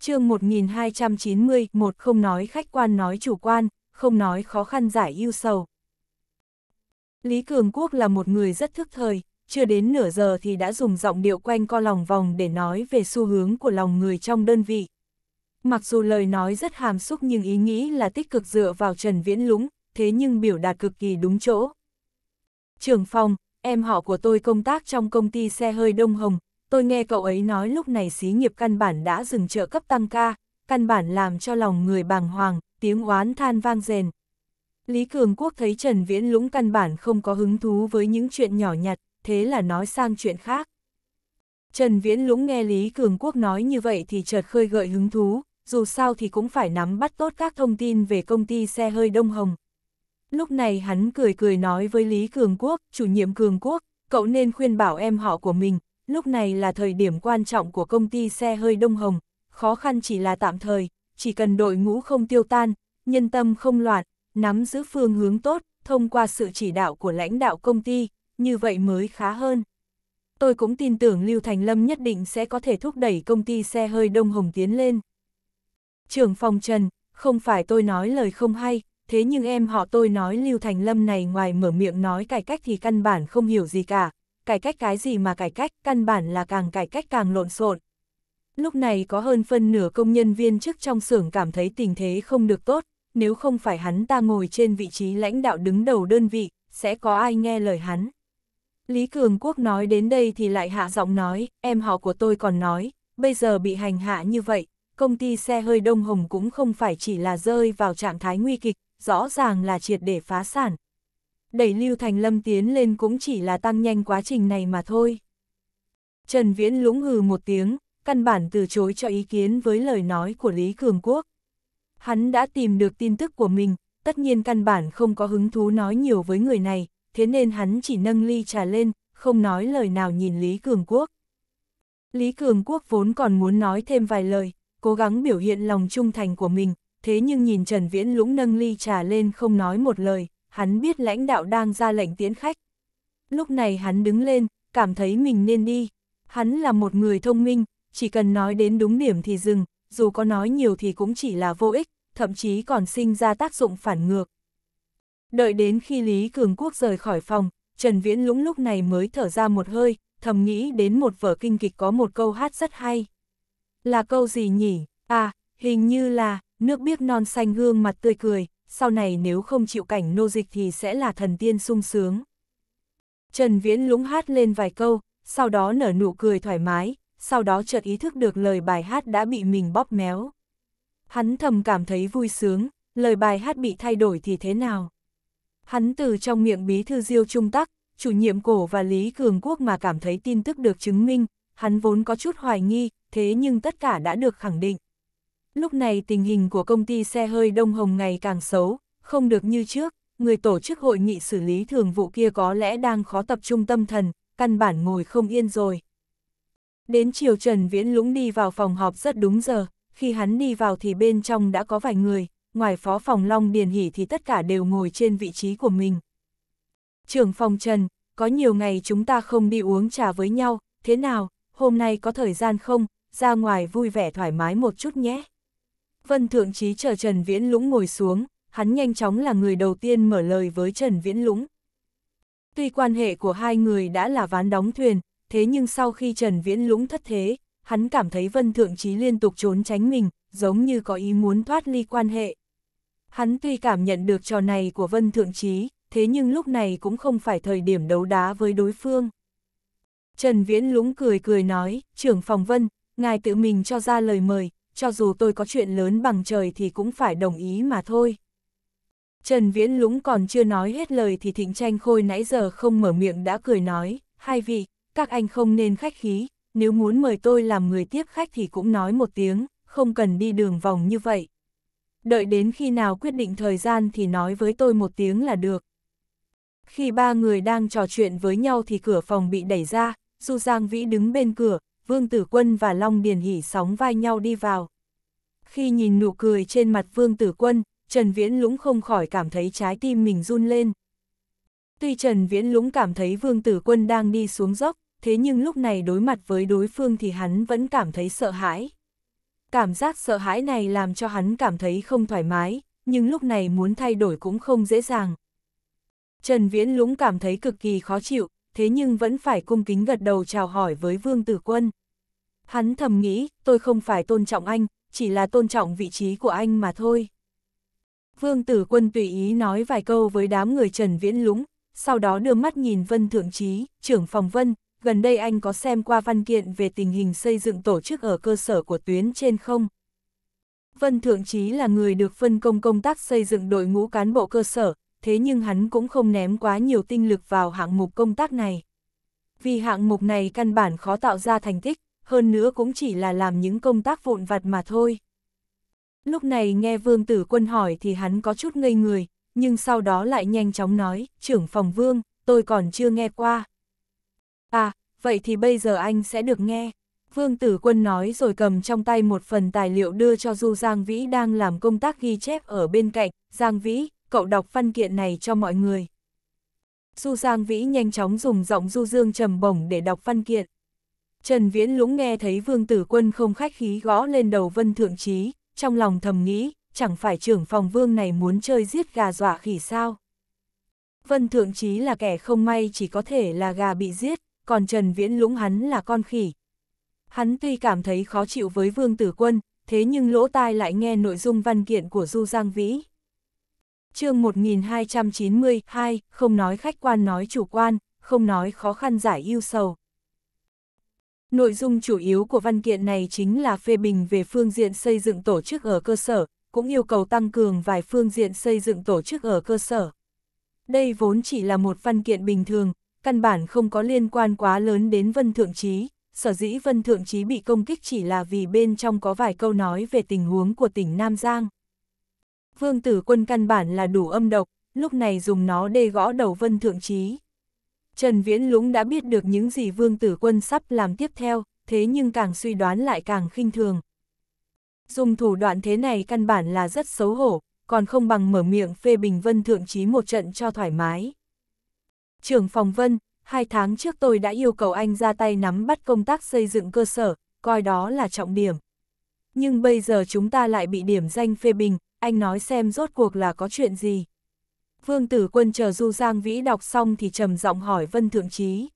chương 1290, một không nói khách quan nói chủ quan, không nói khó khăn giải yêu sầu. Lý Cường Quốc là một người rất thức thời, chưa đến nửa giờ thì đã dùng giọng điệu quanh co lòng vòng để nói về xu hướng của lòng người trong đơn vị. Mặc dù lời nói rất hàm xúc nhưng ý nghĩ là tích cực dựa vào Trần Viễn Lũng, thế nhưng biểu đạt cực kỳ đúng chỗ. trường phòng, em họ của tôi công tác trong công ty xe hơi Đông Hồng, tôi nghe cậu ấy nói lúc này xí nghiệp căn bản đã dừng trợ cấp tăng ca, căn bản làm cho lòng người bàng hoàng, tiếng oán than vang rền. Lý Cường Quốc thấy Trần Viễn Lũng căn bản không có hứng thú với những chuyện nhỏ nhặt, thế là nói sang chuyện khác. Trần Viễn Lũng nghe Lý Cường Quốc nói như vậy thì chợt khơi gợi hứng thú, dù sao thì cũng phải nắm bắt tốt các thông tin về công ty xe hơi Đông Hồng. Lúc này hắn cười cười nói với Lý Cường Quốc, chủ nhiệm Cường Quốc, cậu nên khuyên bảo em họ của mình, lúc này là thời điểm quan trọng của công ty xe hơi Đông Hồng, khó khăn chỉ là tạm thời, chỉ cần đội ngũ không tiêu tan, nhân tâm không loạn, nắm giữ phương hướng tốt, thông qua sự chỉ đạo của lãnh đạo công ty, như vậy mới khá hơn. Tôi cũng tin tưởng Lưu Thành Lâm nhất định sẽ có thể thúc đẩy công ty xe hơi Đông Hồng tiến lên. Trưởng phòng Trần, không phải tôi nói lời không hay, thế nhưng em họ tôi nói Lưu Thành Lâm này ngoài mở miệng nói cải cách thì căn bản không hiểu gì cả, cải cách cái gì mà cải cách, căn bản là càng cải cách càng lộn xộn. Lúc này có hơn phân nửa công nhân viên chức trong xưởng cảm thấy tình thế không được tốt, nếu không phải hắn ta ngồi trên vị trí lãnh đạo đứng đầu đơn vị, sẽ có ai nghe lời hắn. Lý Cường Quốc nói đến đây thì lại hạ giọng nói, em họ của tôi còn nói, bây giờ bị hành hạ như vậy, công ty xe hơi Đông Hồng cũng không phải chỉ là rơi vào trạng thái nguy kịch, rõ ràng là triệt để phá sản. Đẩy Lưu Thành Lâm tiến lên cũng chỉ là tăng nhanh quá trình này mà thôi. Trần Viễn lũng hừ một tiếng, căn bản từ chối cho ý kiến với lời nói của Lý Cường Quốc. Hắn đã tìm được tin tức của mình, tất nhiên căn bản không có hứng thú nói nhiều với người này, thế nên hắn chỉ nâng ly trà lên, không nói lời nào nhìn Lý Cường Quốc. Lý Cường Quốc vốn còn muốn nói thêm vài lời, cố gắng biểu hiện lòng trung thành của mình, thế nhưng nhìn Trần Viễn Lũng nâng ly trà lên không nói một lời, hắn biết lãnh đạo đang ra lệnh tiến khách. Lúc này hắn đứng lên, cảm thấy mình nên đi. Hắn là một người thông minh, chỉ cần nói đến đúng điểm thì dừng, dù có nói nhiều thì cũng chỉ là vô ích, thậm chí còn sinh ra tác dụng phản ngược. Đợi đến khi Lý Cường Quốc rời khỏi phòng, Trần Viễn Lũng lúc này mới thở ra một hơi, thầm nghĩ đến một vở kinh kịch có một câu hát rất hay. Là câu gì nhỉ? À, hình như là, nước biếc non xanh gương mặt tươi cười, sau này nếu không chịu cảnh nô dịch thì sẽ là thần tiên sung sướng. Trần Viễn lúng hát lên vài câu, sau đó nở nụ cười thoải mái, sau đó chợt ý thức được lời bài hát đã bị mình bóp méo. Hắn thầm cảm thấy vui sướng, lời bài hát bị thay đổi thì thế nào? Hắn từ trong miệng bí thư diêu trung tắc, chủ nhiệm cổ và Lý Cường Quốc mà cảm thấy tin tức được chứng minh, hắn vốn có chút hoài nghi, thế nhưng tất cả đã được khẳng định. Lúc này tình hình của công ty xe hơi Đông Hồng ngày càng xấu, không được như trước, người tổ chức hội nghị xử lý thường vụ kia có lẽ đang khó tập trung tâm thần, căn bản ngồi không yên rồi. Đến chiều Trần Viễn Lũng đi vào phòng họp rất đúng giờ, khi hắn đi vào thì bên trong đã có vài người, ngoài phó phòng Long Điền Hỷ thì tất cả đều ngồi trên vị trí của mình. Trưởng phòng Trần, có nhiều ngày chúng ta không đi uống trà với nhau, thế nào, hôm nay có thời gian không, ra ngoài vui vẻ thoải mái một chút nhé. Vân Thượng Trí chờ Trần Viễn Lũng ngồi xuống, hắn nhanh chóng là người đầu tiên mở lời với Trần Viễn Lũng. Tuy quan hệ của hai người đã là ván đóng thuyền, thế nhưng sau khi Trần Viễn Lũng thất thế, hắn cảm thấy Vân Thượng Trí liên tục trốn tránh mình, giống như có ý muốn thoát ly quan hệ. Hắn tuy cảm nhận được trò này của Vân Thượng Trí, thế nhưng lúc này cũng không phải thời điểm đấu đá với đối phương. Trần Viễn Lũng cười cười nói, trưởng phòng Vân, ngài tự mình cho ra lời mời, cho dù tôi có chuyện lớn bằng trời thì cũng phải đồng ý mà thôi. Trần Viễn Lũng còn chưa nói hết lời thì Thịnh Tranh Khôi nãy giờ không mở miệng đã cười nói, hai vị, các anh không nên khách khí, nếu muốn mời tôi làm người tiếp khách thì cũng nói một tiếng, không cần đi đường vòng như vậy. Đợi đến khi nào quyết định thời gian thì nói với tôi một tiếng là được. Khi ba người đang trò chuyện với nhau thì cửa phòng bị đẩy ra, Du Giang Vĩ đứng bên cửa, Vương Tử Quân và Long Điền Hỷ sóng vai nhau đi vào. Khi nhìn nụ cười trên mặt Vương Tử Quân, Trần Viễn Lũng không khỏi cảm thấy trái tim mình run lên. Tuy Trần Viễn Lũng cảm thấy Vương Tử Quân đang đi xuống dốc, thế nhưng lúc này đối mặt với đối phương thì hắn vẫn cảm thấy sợ hãi. Cảm giác sợ hãi này làm cho hắn cảm thấy không thoải mái, nhưng lúc này muốn thay đổi cũng không dễ dàng. Trần Viễn Lũng cảm thấy cực kỳ khó chịu, thế nhưng vẫn phải cung kính gật đầu chào hỏi với Vương Tử Quân. Hắn thầm nghĩ, tôi không phải tôn trọng anh, chỉ là tôn trọng vị trí của anh mà thôi. Vương tử quân tùy ý nói vài câu với đám người Trần Viễn Lũng, sau đó đưa mắt nhìn Vân Thượng Trí, trưởng phòng Vân, gần đây anh có xem qua văn kiện về tình hình xây dựng tổ chức ở cơ sở của tuyến trên không? Vân Thượng Trí là người được phân công công tác xây dựng đội ngũ cán bộ cơ sở, thế nhưng hắn cũng không ném quá nhiều tinh lực vào hạng mục công tác này. Vì hạng mục này căn bản khó tạo ra thành tích, hơn nữa cũng chỉ là làm những công tác vụn vặt mà thôi. Lúc này nghe Vương Tử Quân hỏi thì hắn có chút ngây người, nhưng sau đó lại nhanh chóng nói, trưởng phòng Vương, tôi còn chưa nghe qua. À, vậy thì bây giờ anh sẽ được nghe. Vương Tử Quân nói rồi cầm trong tay một phần tài liệu đưa cho Du Giang Vĩ đang làm công tác ghi chép ở bên cạnh. Giang Vĩ, cậu đọc văn kiện này cho mọi người. Du Giang Vĩ nhanh chóng dùng giọng Du Dương trầm bổng để đọc văn kiện. Trần Viễn Lũng nghe thấy Vương Tử Quân không khách khí gõ lên đầu Vân Thượng Trí, trong lòng thầm nghĩ, chẳng phải trưởng phòng Vương này muốn chơi giết gà dọa khỉ sao. Vân Thượng Trí là kẻ không may chỉ có thể là gà bị giết, còn Trần Viễn Lũng hắn là con khỉ. Hắn tuy cảm thấy khó chịu với Vương Tử Quân, thế nhưng lỗ tai lại nghe nội dung văn kiện của Du Giang Vĩ. chương 1292, không nói khách quan nói chủ quan, không nói khó khăn giải yêu sầu, Nội dung chủ yếu của văn kiện này chính là phê bình về phương diện xây dựng tổ chức ở cơ sở, cũng yêu cầu tăng cường vài phương diện xây dựng tổ chức ở cơ sở. Đây vốn chỉ là một văn kiện bình thường, căn bản không có liên quan quá lớn đến Vân Thượng Trí, sở dĩ Vân Thượng Trí bị công kích chỉ là vì bên trong có vài câu nói về tình huống của tỉnh Nam Giang. Vương tử quân căn bản là đủ âm độc, lúc này dùng nó để gõ đầu Vân Thượng Trí. Trần Viễn Lũng đã biết được những gì Vương Tử Quân sắp làm tiếp theo, thế nhưng càng suy đoán lại càng khinh thường. Dùng thủ đoạn thế này căn bản là rất xấu hổ, còn không bằng mở miệng phê bình Vân Thượng Chí một trận cho thoải mái. Trưởng phòng Vân, hai tháng trước tôi đã yêu cầu anh ra tay nắm bắt công tác xây dựng cơ sở, coi đó là trọng điểm. Nhưng bây giờ chúng ta lại bị điểm danh phê bình, anh nói xem rốt cuộc là có chuyện gì. Vương Tử Quân chờ Du Giang Vĩ đọc xong thì trầm giọng hỏi Vân Thượng Chí.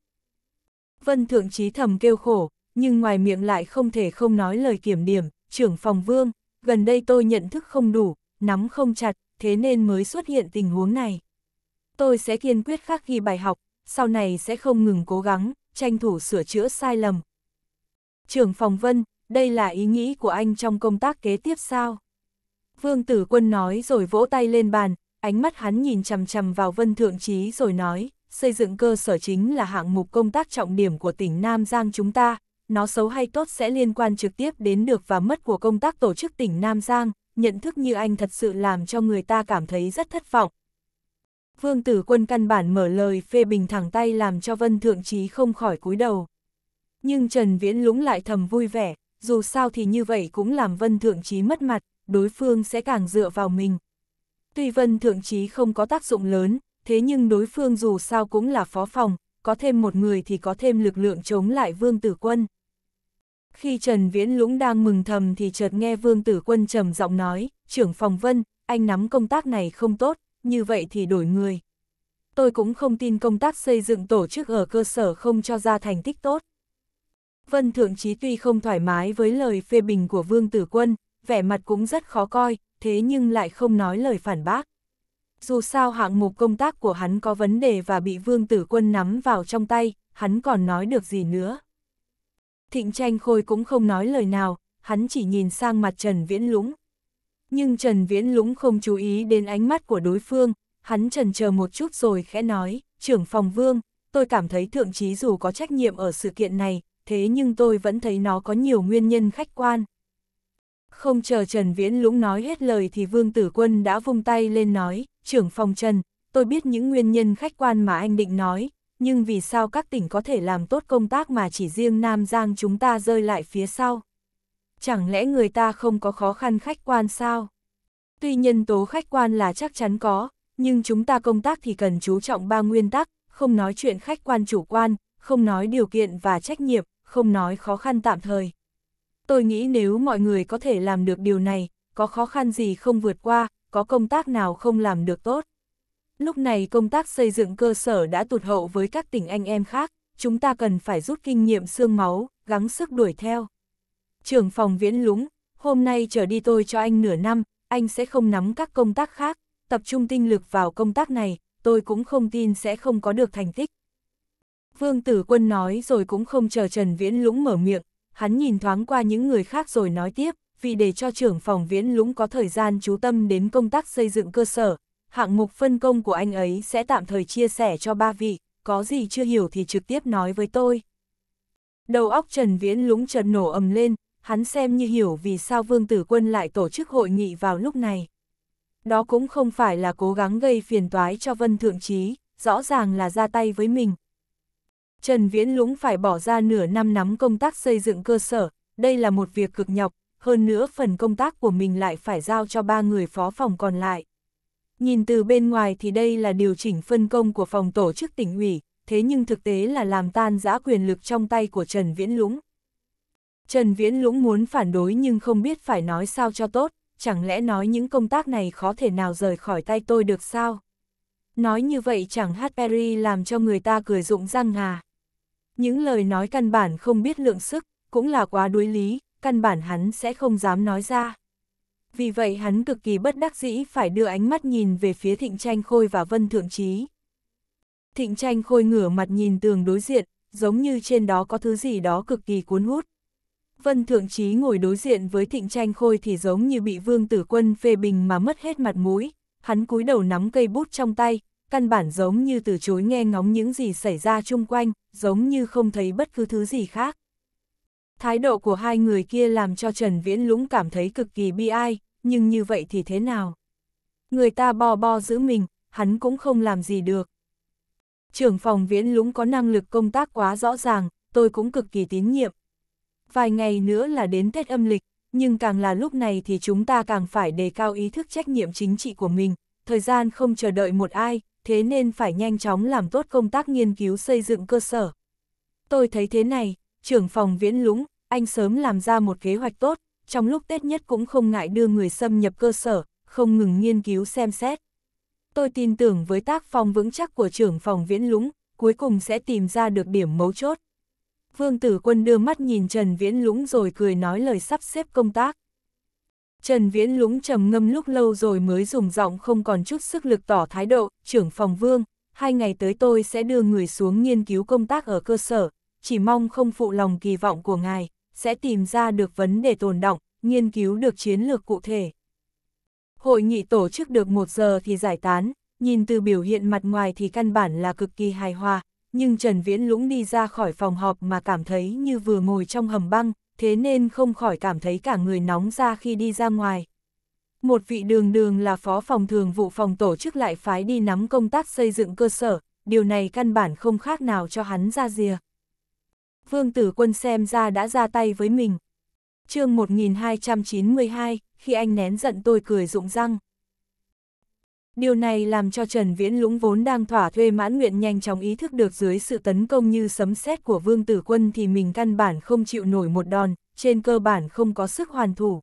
Vân Thượng Chí thầm kêu khổ, nhưng ngoài miệng lại không thể không nói lời kiểm điểm, trưởng phòng Vương, gần đây tôi nhận thức không đủ, nắm không chặt, thế nên mới xuất hiện tình huống này. Tôi sẽ kiên quyết khắc ghi bài học, sau này sẽ không ngừng cố gắng, tranh thủ sửa chữa sai lầm. Trưởng phòng Vân, đây là ý nghĩ của anh trong công tác kế tiếp sao? Vương Tử Quân nói rồi vỗ tay lên bàn, ánh mắt hắn nhìn chằm chằm vào Vân Thượng Chí rồi nói, xây dựng cơ sở chính là hạng mục công tác trọng điểm của tỉnh Nam Giang chúng ta, nó xấu hay tốt sẽ liên quan trực tiếp đến được và mất của công tác tổ chức tỉnh Nam Giang, nhận thức như anh thật sự làm cho người ta cảm thấy rất thất vọng. Vương Tử Quân căn bản mở lời phê bình thẳng tay làm cho Vân Thượng Chí không khỏi cúi đầu. Nhưng Trần Viễn lúng lại thầm vui vẻ, dù sao thì như vậy cũng làm Vân Thượng Chí mất mặt, đối phương sẽ càng dựa vào mình. Tuy Vân Thượng Trí không có tác dụng lớn, thế nhưng đối phương dù sao cũng là phó phòng, có thêm một người thì có thêm lực lượng chống lại Vương Tử Quân. Khi Trần Viễn Lũng đang mừng thầm thì chợt nghe Vương Tử Quân trầm giọng nói, trưởng phòng Vân, anh nắm công tác này không tốt, như vậy thì đổi người. Tôi cũng không tin công tác xây dựng tổ chức ở cơ sở không cho ra thành tích tốt. Vân Thượng Trí tuy không thoải mái với lời phê bình của Vương Tử Quân, vẻ mặt cũng rất khó coi, thế nhưng lại không nói lời phản bác. Dù sao hạng mục công tác của hắn có vấn đề và bị vương tử quân nắm vào trong tay, hắn còn nói được gì nữa. Thịnh tranh khôi cũng không nói lời nào, hắn chỉ nhìn sang mặt Trần Viễn Lũng. Nhưng Trần Viễn Lũng không chú ý đến ánh mắt của đối phương, hắn trần chờ một chút rồi khẽ nói, trưởng phòng vương, tôi cảm thấy thượng trí dù có trách nhiệm ở sự kiện này, thế nhưng tôi vẫn thấy nó có nhiều nguyên nhân khách quan. Không chờ Trần Viễn Lũng nói hết lời thì Vương Tử Quân đã vung tay lên nói, trưởng phòng Trần, tôi biết những nguyên nhân khách quan mà anh định nói, nhưng vì sao các tỉnh có thể làm tốt công tác mà chỉ riêng Nam Giang chúng ta rơi lại phía sau? Chẳng lẽ người ta không có khó khăn khách quan sao? Tuy nhân tố khách quan là chắc chắn có, nhưng chúng ta công tác thì cần chú trọng ba nguyên tắc, không nói chuyện khách quan chủ quan, không nói điều kiện và trách nhiệm, không nói khó khăn tạm thời tôi nghĩ nếu mọi người có thể làm được điều này, có khó khăn gì không vượt qua, có công tác nào không làm được tốt. Lúc này công tác xây dựng cơ sở đã tụt hậu với các tỉnh anh em khác, chúng ta cần phải rút kinh nghiệm xương máu, gắng sức đuổi theo. Trưởng phòng viễn lúng, hôm nay trở đi tôi cho anh nửa năm, anh sẽ không nắm các công tác khác, tập trung tinh lực vào công tác này, tôi cũng không tin sẽ không có được thành tích. Vương Tử Quân nói rồi cũng không chờ Trần Viễn Lũng mở miệng, hắn nhìn thoáng qua những người khác rồi nói tiếp, vì để cho trưởng phòng viễn lũng có thời gian chú tâm đến công tác xây dựng cơ sở, hạng mục phân công của anh ấy sẽ tạm thời chia sẻ cho ba vị, có gì chưa hiểu thì trực tiếp nói với tôi. Đầu óc Trần Viễn lũng trần nổ ầm lên, hắn xem như hiểu vì sao Vương Tử Quân lại tổ chức hội nghị vào lúc này. Đó cũng không phải là cố gắng gây phiền toái cho Vân Thượng Trí, rõ ràng là ra tay với mình, Trần Viễn Lũng phải bỏ ra nửa năm nắm công tác xây dựng cơ sở, đây là một việc cực nhọc, hơn nữa phần công tác của mình lại phải giao cho ba người phó phòng còn lại. Nhìn từ bên ngoài thì đây là điều chỉnh phân công của phòng tổ chức tỉnh ủy, thế nhưng thực tế là làm tan giã quyền lực trong tay của Trần Viễn Lũng. Trần Viễn Lũng muốn phản đối nhưng không biết phải nói sao cho tốt, chẳng lẽ nói những công tác này khó thể nào rời khỏi tay tôi được sao? Nói như vậy chẳng hát Perry làm cho người ta cười rụng răng à? những lời nói căn bản không biết lượng sức, cũng là quá đuối lý, căn bản hắn sẽ không dám nói ra. Vì vậy hắn cực kỳ bất đắc dĩ phải đưa ánh mắt nhìn về phía Thịnh Tranh Khôi và Vân Thượng Trí. Thịnh Tranh Khôi ngửa mặt nhìn tường đối diện, giống như trên đó có thứ gì đó cực kỳ cuốn hút. Vân Thượng Trí ngồi đối diện với Thịnh Tranh Khôi thì giống như bị Vương Tử Quân phê bình mà mất hết mặt mũi, hắn cúi đầu nắm cây bút trong tay, căn bản giống như từ chối nghe ngóng những gì xảy ra chung quanh, giống như không thấy bất cứ thứ gì khác. Thái độ của hai người kia làm cho Trần Viễn Lũng cảm thấy cực kỳ bi ai, nhưng như vậy thì thế nào? Người ta bo bo giữ mình, hắn cũng không làm gì được. Trưởng phòng Viễn Lũng có năng lực công tác quá rõ ràng, tôi cũng cực kỳ tín nhiệm. Vài ngày nữa là đến Tết âm lịch, nhưng càng là lúc này thì chúng ta càng phải đề cao ý thức trách nhiệm chính trị của mình, thời gian không chờ đợi một ai, thế nên phải nhanh chóng làm tốt công tác nghiên cứu xây dựng cơ sở. Tôi thấy thế này, trưởng phòng viễn lũng, anh sớm làm ra một kế hoạch tốt, trong lúc Tết nhất cũng không ngại đưa người xâm nhập cơ sở, không ngừng nghiên cứu xem xét. Tôi tin tưởng với tác phong vững chắc của trưởng phòng viễn lũng, cuối cùng sẽ tìm ra được điểm mấu chốt. Vương Tử Quân đưa mắt nhìn Trần Viễn Lũng rồi cười nói lời sắp xếp công tác. Trần Viễn lúng trầm ngâm lúc lâu rồi mới dùng giọng không còn chút sức lực tỏ thái độ, trưởng phòng vương, hai ngày tới tôi sẽ đưa người xuống nghiên cứu công tác ở cơ sở, chỉ mong không phụ lòng kỳ vọng của ngài, sẽ tìm ra được vấn đề tồn động, nghiên cứu được chiến lược cụ thể. Hội nghị tổ chức được một giờ thì giải tán, nhìn từ biểu hiện mặt ngoài thì căn bản là cực kỳ hài hòa, nhưng Trần Viễn Lũng đi ra khỏi phòng họp mà cảm thấy như vừa ngồi trong hầm băng, thế nên không khỏi cảm thấy cả người nóng ra khi đi ra ngoài. Một vị đường đường là phó phòng thường vụ phòng tổ chức lại phái đi nắm công tác xây dựng cơ sở, điều này căn bản không khác nào cho hắn ra rìa. Vương tử quân xem ra đã ra tay với mình. chương 1292, khi anh nén giận tôi cười rụng răng. Điều này làm cho Trần Viễn Lũng vốn đang thỏa thuê mãn nguyện nhanh chóng ý thức được dưới sự tấn công như sấm sét của Vương Tử Quân thì mình căn bản không chịu nổi một đòn, trên cơ bản không có sức hoàn thủ.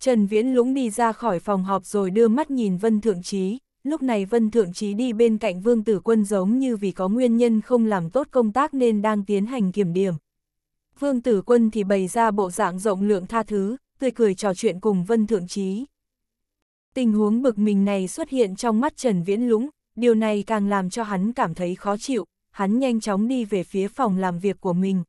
Trần Viễn Lũng đi ra khỏi phòng họp rồi đưa mắt nhìn Vân Thượng Trí, lúc này Vân Thượng Trí đi bên cạnh Vương Tử Quân giống như vì có nguyên nhân không làm tốt công tác nên đang tiến hành kiểm điểm. Vương Tử Quân thì bày ra bộ dạng rộng lượng tha thứ, tươi cười trò chuyện cùng Vân Thượng Trí. Tình huống bực mình này xuất hiện trong mắt Trần Viễn Lũng, điều này càng làm cho hắn cảm thấy khó chịu, hắn nhanh chóng đi về phía phòng làm việc của mình.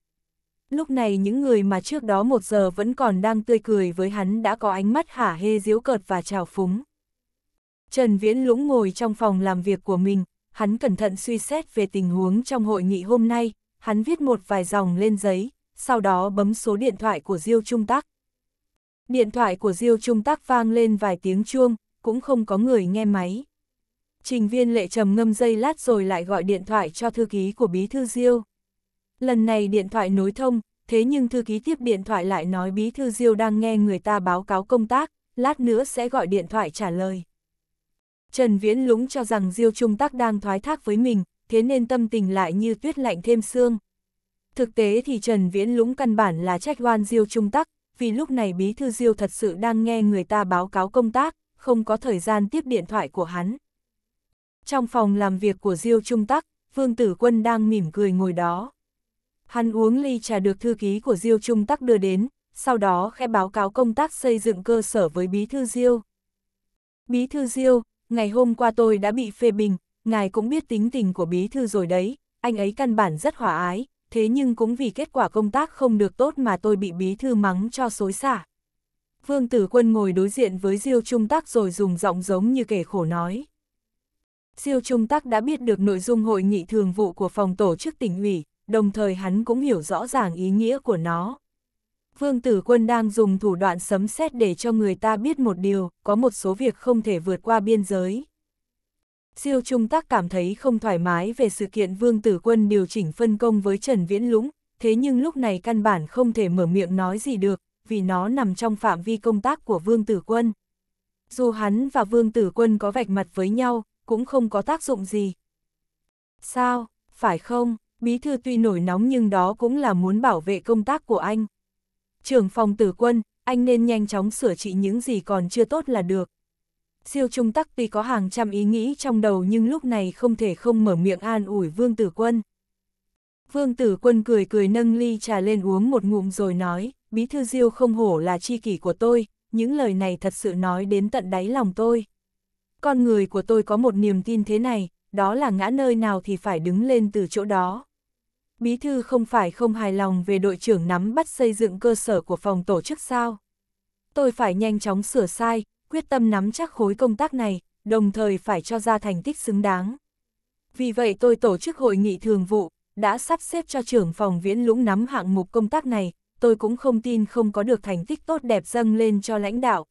Lúc này những người mà trước đó một giờ vẫn còn đang tươi cười với hắn đã có ánh mắt hả hê diếu cợt và trào phúng. Trần Viễn Lũng ngồi trong phòng làm việc của mình, hắn cẩn thận suy xét về tình huống trong hội nghị hôm nay, hắn viết một vài dòng lên giấy, sau đó bấm số điện thoại của Diêu Trung Tắc. Điện thoại của Diêu Trung Tắc vang lên vài tiếng chuông, cũng không có người nghe máy. Trình viên lệ trầm ngâm dây lát rồi lại gọi điện thoại cho thư ký của bí thư Diêu. Lần này điện thoại nối thông, thế nhưng thư ký tiếp điện thoại lại nói bí thư Diêu đang nghe người ta báo cáo công tác, lát nữa sẽ gọi điện thoại trả lời. Trần Viễn lúng cho rằng Diêu Trung Tắc đang thoái thác với mình, thế nên tâm tình lại như tuyết lạnh thêm xương. Thực tế thì Trần Viễn Lũng căn bản là trách oan Diêu Trung Tắc, vì lúc này Bí Thư Diêu thật sự đang nghe người ta báo cáo công tác, không có thời gian tiếp điện thoại của hắn. Trong phòng làm việc của Diêu Trung Tắc, Vương Tử Quân đang mỉm cười ngồi đó. Hắn uống ly trà được thư ký của Diêu Trung Tắc đưa đến, sau đó khẽ báo cáo công tác xây dựng cơ sở với Bí Thư Diêu. Bí Thư Diêu, ngày hôm qua tôi đã bị phê bình, ngài cũng biết tính tình của Bí Thư rồi đấy, anh ấy căn bản rất hòa ái, thế nhưng cũng vì kết quả công tác không được tốt mà tôi bị bí thư mắng cho xối xả. Vương Tử Quân ngồi đối diện với Diêu Trung Tắc rồi dùng giọng giống như kể khổ nói. Diêu Trung Tắc đã biết được nội dung hội nghị thường vụ của phòng tổ chức tỉnh ủy, đồng thời hắn cũng hiểu rõ ràng ý nghĩa của nó. Vương Tử Quân đang dùng thủ đoạn sấm sét để cho người ta biết một điều, có một số việc không thể vượt qua biên giới. Siêu Trung Tắc cảm thấy không thoải mái về sự kiện Vương Tử Quân điều chỉnh phân công với Trần Viễn Lũng, thế nhưng lúc này căn bản không thể mở miệng nói gì được, vì nó nằm trong phạm vi công tác của Vương Tử Quân. Dù hắn và Vương Tử Quân có vạch mặt với nhau, cũng không có tác dụng gì. Sao, phải không, bí thư tuy nổi nóng nhưng đó cũng là muốn bảo vệ công tác của anh. Trưởng phòng tử quân, anh nên nhanh chóng sửa trị những gì còn chưa tốt là được. Siêu Trung Tắc tuy có hàng trăm ý nghĩ trong đầu nhưng lúc này không thể không mở miệng an ủi Vương Tử Quân. Vương Tử Quân cười cười nâng ly trà lên uống một ngụm rồi nói, Bí Thư Diêu không hổ là chi kỷ của tôi, những lời này thật sự nói đến tận đáy lòng tôi. Con người của tôi có một niềm tin thế này, đó là ngã nơi nào thì phải đứng lên từ chỗ đó. Bí Thư không phải không hài lòng về đội trưởng nắm bắt xây dựng cơ sở của phòng tổ chức sao. Tôi phải nhanh chóng sửa sai, quyết tâm nắm chắc khối công tác này, đồng thời phải cho ra thành tích xứng đáng. Vì vậy tôi tổ chức hội nghị thường vụ, đã sắp xếp cho trưởng phòng viễn lũng nắm hạng mục công tác này, tôi cũng không tin không có được thành tích tốt đẹp dâng lên cho lãnh đạo.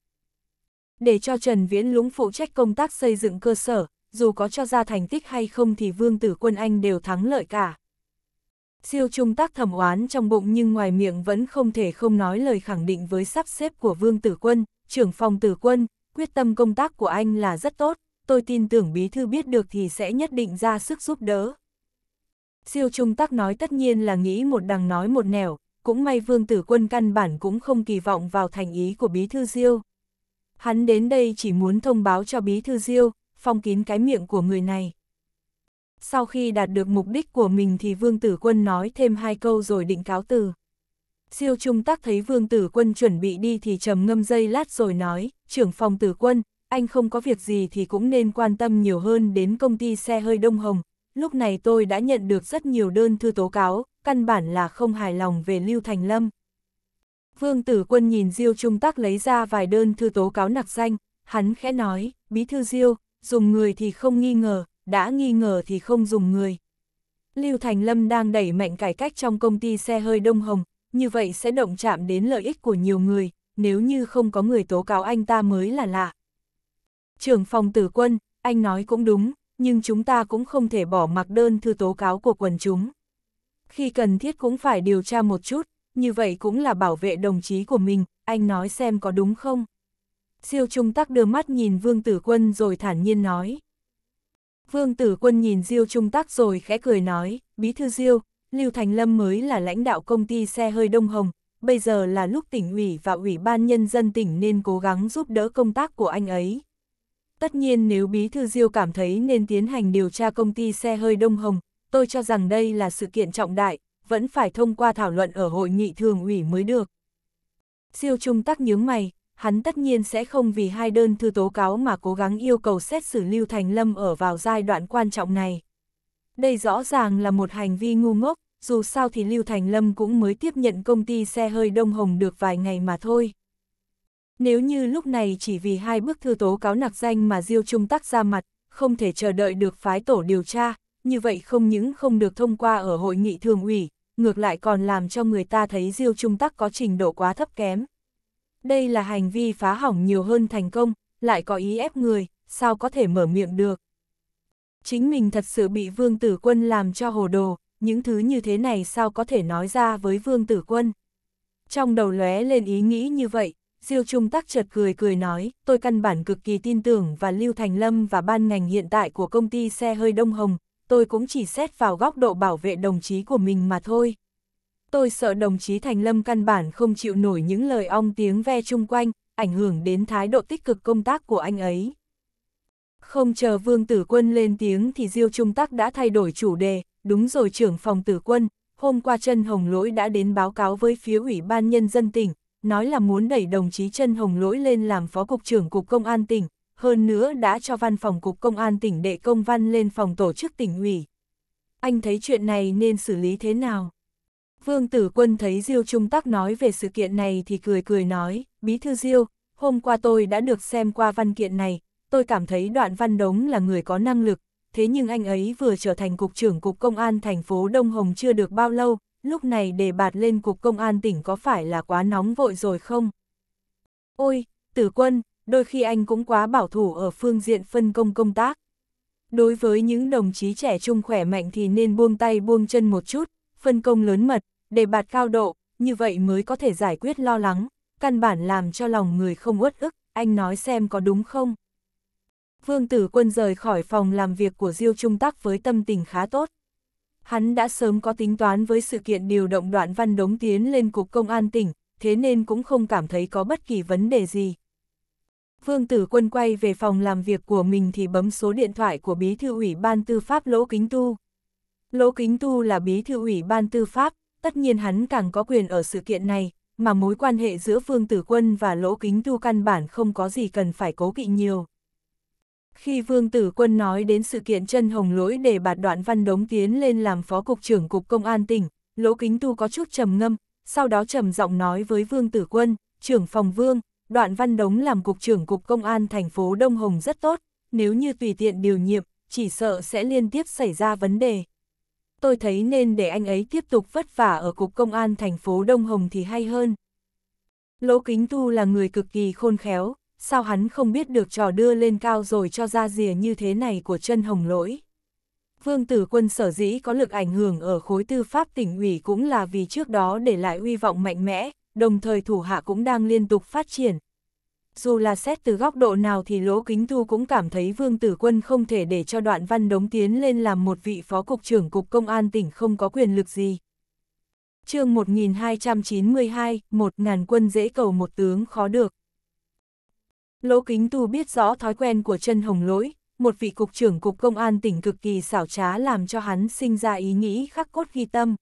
Để cho Trần Viễn Lũng phụ trách công tác xây dựng cơ sở, dù có cho ra thành tích hay không thì Vương Tử Quân Anh đều thắng lợi cả. Siêu trung tác thẩm oán trong bụng nhưng ngoài miệng vẫn không thể không nói lời khẳng định với sắp xếp của Vương Tử Quân, trưởng phòng tử quân, quyết tâm công tác của anh là rất tốt, tôi tin tưởng bí thư biết được thì sẽ nhất định ra sức giúp đỡ. Siêu trung tắc nói tất nhiên là nghĩ một đằng nói một nẻo, cũng may vương tử quân căn bản cũng không kỳ vọng vào thành ý của bí thư diêu. Hắn đến đây chỉ muốn thông báo cho bí thư diêu, phong kín cái miệng của người này. Sau khi đạt được mục đích của mình thì vương tử quân nói thêm hai câu rồi định cáo từ. Siêu Trung Tắc thấy Vương Tử Quân chuẩn bị đi thì trầm ngâm dây lát rồi nói, trưởng phòng Tử Quân, anh không có việc gì thì cũng nên quan tâm nhiều hơn đến công ty xe hơi Đông Hồng. Lúc này tôi đã nhận được rất nhiều đơn thư tố cáo, căn bản là không hài lòng về Lưu Thành Lâm. Vương Tử Quân nhìn Diêu Trung Tắc lấy ra vài đơn thư tố cáo nặc danh, hắn khẽ nói, bí thư Diêu, dùng người thì không nghi ngờ, đã nghi ngờ thì không dùng người. Lưu Thành Lâm đang đẩy mạnh cải cách trong công ty xe hơi Đông Hồng, như vậy sẽ động chạm đến lợi ích của nhiều người, nếu như không có người tố cáo anh ta mới là lạ. Trưởng phòng tử quân, anh nói cũng đúng, nhưng chúng ta cũng không thể bỏ mặc đơn thư tố cáo của quần chúng. Khi cần thiết cũng phải điều tra một chút, như vậy cũng là bảo vệ đồng chí của mình, anh nói xem có đúng không? Siêu Trung Tắc đưa mắt nhìn Vương Tử Quân rồi thản nhiên nói. Vương Tử Quân nhìn Diêu Trung Tắc rồi khẽ cười nói, Bí Thư Diêu, Lưu Thành Lâm mới là lãnh đạo công ty xe hơi Đông Hồng, bây giờ là lúc tỉnh ủy và ủy ban nhân dân tỉnh nên cố gắng giúp đỡ công tác của anh ấy. Tất nhiên nếu Bí Thư Diêu cảm thấy nên tiến hành điều tra công ty xe hơi Đông Hồng, tôi cho rằng đây là sự kiện trọng đại, vẫn phải thông qua thảo luận ở hội nghị thường ủy mới được. Siêu Trung Tắc nhướng mày, hắn tất nhiên sẽ không vì hai đơn thư tố cáo mà cố gắng yêu cầu xét xử Lưu Thành Lâm ở vào giai đoạn quan trọng này. Đây rõ ràng là một hành vi ngu ngốc, dù sao thì Lưu Thành Lâm cũng mới tiếp nhận công ty xe hơi Đông Hồng được vài ngày mà thôi. Nếu như lúc này chỉ vì hai bức thư tố cáo nặc danh mà Diêu Trung Tắc ra mặt, không thể chờ đợi được phái tổ điều tra, như vậy không những không được thông qua ở hội nghị thường ủy, ngược lại còn làm cho người ta thấy Diêu Trung Tắc có trình độ quá thấp kém. Đây là hành vi phá hỏng nhiều hơn thành công, lại có ý ép người, sao có thể mở miệng được. Chính mình thật sự bị vương tử quân làm cho hồ đồ, những thứ như thế này sao có thể nói ra với vương tử quân. Trong đầu lóe lên ý nghĩ như vậy, Diêu Trung Tắc chợt cười cười nói, tôi căn bản cực kỳ tin tưởng và Lưu Thành Lâm và ban ngành hiện tại của công ty xe hơi Đông Hồng, tôi cũng chỉ xét vào góc độ bảo vệ đồng chí của mình mà thôi. Tôi sợ đồng chí Thành Lâm căn bản không chịu nổi những lời ong tiếng ve chung quanh, ảnh hưởng đến thái độ tích cực công tác của anh ấy. Không chờ vương tử quân lên tiếng thì Diêu Trung Tắc đã thay đổi chủ đề, đúng rồi trưởng phòng tử quân, hôm qua Trân Hồng Lỗi đã đến báo cáo với phía Ủy ban Nhân dân tỉnh, nói là muốn đẩy đồng chí Trân Hồng Lỗi lên làm Phó Cục trưởng Cục Công an tỉnh, hơn nữa đã cho văn phòng Cục Công an tỉnh đệ công văn lên phòng tổ chức tỉnh ủy. Anh thấy chuyện này nên xử lý thế nào? Vương Tử Quân thấy Diêu Trung Tắc nói về sự kiện này thì cười cười nói, Bí Thư Diêu, hôm qua tôi đã được xem qua văn kiện này, tôi cảm thấy đoạn văn đống là người có năng lực, thế nhưng anh ấy vừa trở thành Cục trưởng Cục Công an thành phố Đông Hồng chưa được bao lâu, lúc này đề bạt lên Cục Công an tỉnh có phải là quá nóng vội rồi không? Ôi, tử quân, đôi khi anh cũng quá bảo thủ ở phương diện phân công công tác. Đối với những đồng chí trẻ trung khỏe mạnh thì nên buông tay buông chân một chút, phân công lớn mật, đề bạt cao độ, như vậy mới có thể giải quyết lo lắng, căn bản làm cho lòng người không uất ức, anh nói xem có đúng không? Vương Tử Quân rời khỏi phòng làm việc của Diêu Trung Tắc với tâm tình khá tốt. Hắn đã sớm có tính toán với sự kiện điều động đoạn văn đống tiến lên Cục Công an tỉnh, thế nên cũng không cảm thấy có bất kỳ vấn đề gì. Vương Tử Quân quay về phòng làm việc của mình thì bấm số điện thoại của Bí thư ủy ban tư pháp Lỗ Kính Tu. Lỗ Kính Tu là Bí thư ủy ban tư pháp, tất nhiên hắn càng có quyền ở sự kiện này, mà mối quan hệ giữa Vương Tử Quân và Lỗ Kính Tu căn bản không có gì cần phải cố kỵ nhiều. Khi Vương Tử Quân nói đến sự kiện chân hồng lỗi để bạt đoạn văn đống tiến lên làm phó cục trưởng cục công an tỉnh, Lỗ Kính Tu có chút trầm ngâm, sau đó trầm giọng nói với Vương Tử Quân, trưởng phòng Vương, đoạn văn đống làm cục trưởng cục công an thành phố Đông Hồng rất tốt, nếu như tùy tiện điều nhiệm, chỉ sợ sẽ liên tiếp xảy ra vấn đề. Tôi thấy nên để anh ấy tiếp tục vất vả ở cục công an thành phố Đông Hồng thì hay hơn. Lỗ Kính Tu là người cực kỳ khôn khéo, sao hắn không biết được trò đưa lên cao rồi cho ra rìa như thế này của chân hồng lỗi. Vương tử quân sở dĩ có lực ảnh hưởng ở khối tư pháp tỉnh ủy cũng là vì trước đó để lại uy vọng mạnh mẽ, đồng thời thủ hạ cũng đang liên tục phát triển. Dù là xét từ góc độ nào thì Lỗ Kính Thu cũng cảm thấy Vương Tử Quân không thể để cho đoạn văn đống tiến lên làm một vị phó cục trưởng cục công an tỉnh không có quyền lực gì. chương 1292, một ngàn quân dễ cầu một tướng khó được. Lỗ Kính Tu biết rõ thói quen của chân hồng lỗi, một vị cục trưởng cục công an tỉnh cực kỳ xảo trá làm cho hắn sinh ra ý nghĩ khắc cốt ghi tâm.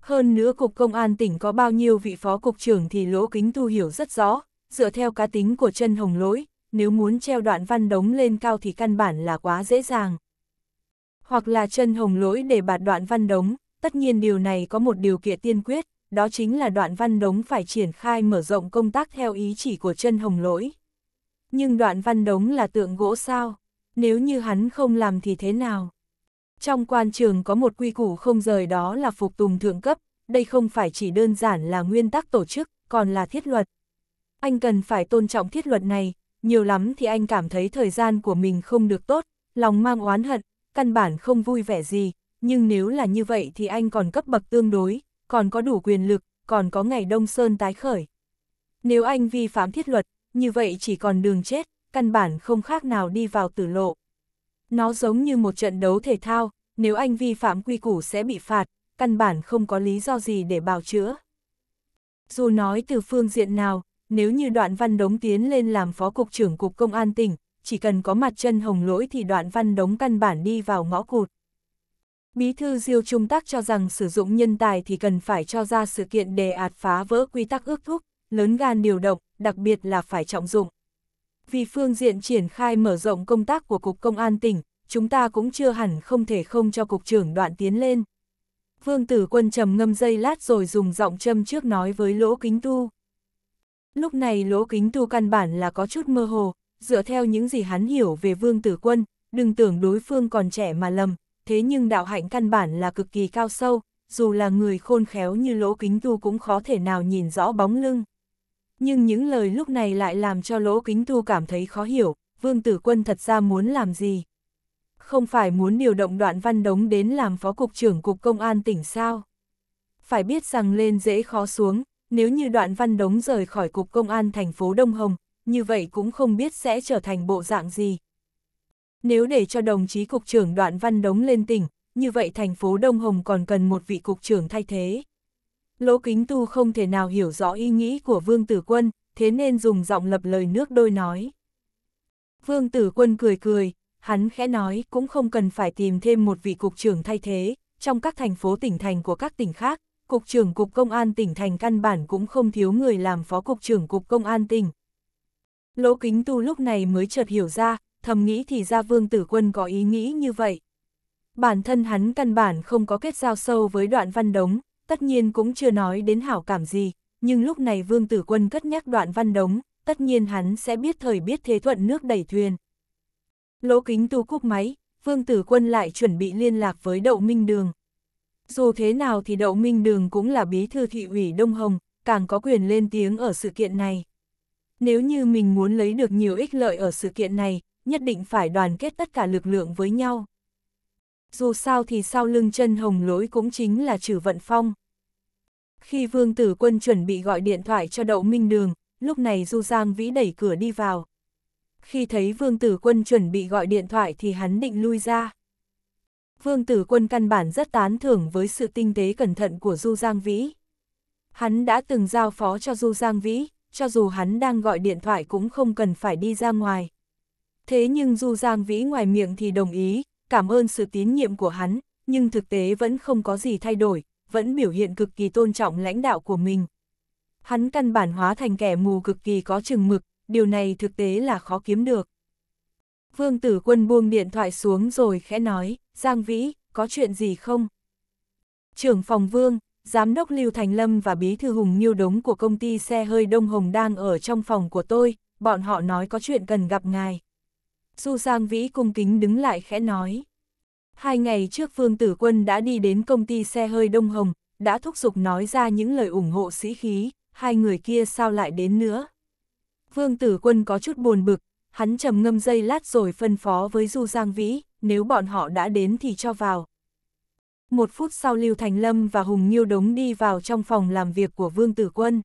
Hơn nữa cục công an tỉnh có bao nhiêu vị phó cục trưởng thì Lỗ Kính Tu hiểu rất rõ, dựa theo cá tính của chân hồng lỗi, nếu muốn treo đoạn văn đống lên cao thì căn bản là quá dễ dàng. Hoặc là chân hồng lỗi để bạt đoạn văn đống, tất nhiên điều này có một điều kiện tiên quyết, đó chính là đoạn văn đống phải triển khai mở rộng công tác theo ý chỉ của chân hồng lỗi nhưng đoạn văn đống là tượng gỗ sao, nếu như hắn không làm thì thế nào? Trong quan trường có một quy củ không rời đó là phục tùng thượng cấp, đây không phải chỉ đơn giản là nguyên tắc tổ chức, còn là thiết luật. Anh cần phải tôn trọng thiết luật này, nhiều lắm thì anh cảm thấy thời gian của mình không được tốt, lòng mang oán hận, căn bản không vui vẻ gì, nhưng nếu là như vậy thì anh còn cấp bậc tương đối, còn có đủ quyền lực, còn có ngày Đông Sơn tái khởi. Nếu anh vi phạm thiết luật, như vậy chỉ còn đường chết, căn bản không khác nào đi vào tử lộ. Nó giống như một trận đấu thể thao, nếu anh vi phạm quy củ sẽ bị phạt, căn bản không có lý do gì để bào chữa. Dù nói từ phương diện nào, nếu như đoạn văn đống tiến lên làm phó cục trưởng cục công an tỉnh, chỉ cần có mặt chân hồng lỗi thì đoạn văn đống căn bản đi vào ngõ cụt. Bí thư Diêu Trung Tắc cho rằng sử dụng nhân tài thì cần phải cho ra sự kiện đề ạt phá vỡ quy tắc ước thúc, lớn gan điều động, đặc biệt là phải trọng dụng. Vì phương diện triển khai mở rộng công tác của Cục Công an tỉnh, chúng ta cũng chưa hẳn không thể không cho Cục trưởng đoạn tiến lên. Vương Tử Quân trầm ngâm dây lát rồi dùng giọng châm trước nói với Lỗ Kính Tu. Lúc này Lỗ Kính Tu căn bản là có chút mơ hồ, dựa theo những gì hắn hiểu về Vương Tử Quân, đừng tưởng đối phương còn trẻ mà lầm, thế nhưng đạo hạnh căn bản là cực kỳ cao sâu, dù là người khôn khéo như Lỗ Kính Tu cũng khó thể nào nhìn rõ bóng lưng. Nhưng những lời lúc này lại làm cho lỗ kính thu cảm thấy khó hiểu, vương tử quân thật ra muốn làm gì? Không phải muốn điều động đoạn văn đống đến làm phó cục trưởng cục công an tỉnh sao? Phải biết rằng lên dễ khó xuống, nếu như đoạn văn đống rời khỏi cục công an thành phố Đông Hồng, như vậy cũng không biết sẽ trở thành bộ dạng gì. Nếu để cho đồng chí cục trưởng đoạn văn đống lên tỉnh, như vậy thành phố Đông Hồng còn cần một vị cục trưởng thay thế. Lỗ Kính Tu không thể nào hiểu rõ ý nghĩ của Vương Tử Quân, thế nên dùng giọng lập lời nước đôi nói. Vương Tử Quân cười cười, hắn khẽ nói cũng không cần phải tìm thêm một vị cục trưởng thay thế, trong các thành phố tỉnh thành của các tỉnh khác, cục trưởng cục công an tỉnh thành căn bản cũng không thiếu người làm phó cục trưởng cục công an tỉnh. Lỗ Kính Tu lúc này mới chợt hiểu ra, thầm nghĩ thì ra Vương Tử Quân có ý nghĩ như vậy. Bản thân hắn căn bản không có kết giao sâu với đoạn văn đống, tất nhiên cũng chưa nói đến hảo cảm gì, nhưng lúc này Vương Tử Quân cất nhắc đoạn văn đống, tất nhiên hắn sẽ biết thời biết thế thuận nước đẩy thuyền. Lỗ kính tu cúc máy, Vương Tử Quân lại chuẩn bị liên lạc với Đậu Minh Đường. Dù thế nào thì Đậu Minh Đường cũng là bí thư thị ủy Đông Hồng, càng có quyền lên tiếng ở sự kiện này. Nếu như mình muốn lấy được nhiều ích lợi ở sự kiện này, nhất định phải đoàn kết tất cả lực lượng với nhau. Dù sao thì sau lưng chân hồng lối cũng chính là trừ vận phong. Khi Vương Tử Quân chuẩn bị gọi điện thoại cho Đậu Minh Đường, lúc này Du Giang Vĩ đẩy cửa đi vào. Khi thấy Vương Tử Quân chuẩn bị gọi điện thoại thì hắn định lui ra. Vương Tử Quân căn bản rất tán thưởng với sự tinh tế cẩn thận của Du Giang Vĩ. Hắn đã từng giao phó cho Du Giang Vĩ, cho dù hắn đang gọi điện thoại cũng không cần phải đi ra ngoài. Thế nhưng Du Giang Vĩ ngoài miệng thì đồng ý, cảm ơn sự tín nhiệm của hắn, nhưng thực tế vẫn không có gì thay đổi, vẫn biểu hiện cực kỳ tôn trọng lãnh đạo của mình. Hắn căn bản hóa thành kẻ mù cực kỳ có chừng mực, điều này thực tế là khó kiếm được. Vương tử quân buông điện thoại xuống rồi khẽ nói, Giang Vĩ, có chuyện gì không? Trưởng phòng vương, giám đốc Lưu Thành Lâm và bí thư Hùng Nhiêu Đống của công ty xe hơi Đông Hồng đang ở trong phòng của tôi, bọn họ nói có chuyện cần gặp ngài. Du Giang Vĩ cung kính đứng lại khẽ nói. Hai ngày trước Vương Tử Quân đã đi đến công ty xe hơi Đông Hồng, đã thúc giục nói ra những lời ủng hộ sĩ khí, hai người kia sao lại đến nữa. Vương Tử Quân có chút buồn bực, hắn trầm ngâm dây lát rồi phân phó với Du Giang Vĩ, nếu bọn họ đã đến thì cho vào. Một phút sau Lưu Thành Lâm và Hùng Nhiêu Đống đi vào trong phòng làm việc của Vương Tử Quân.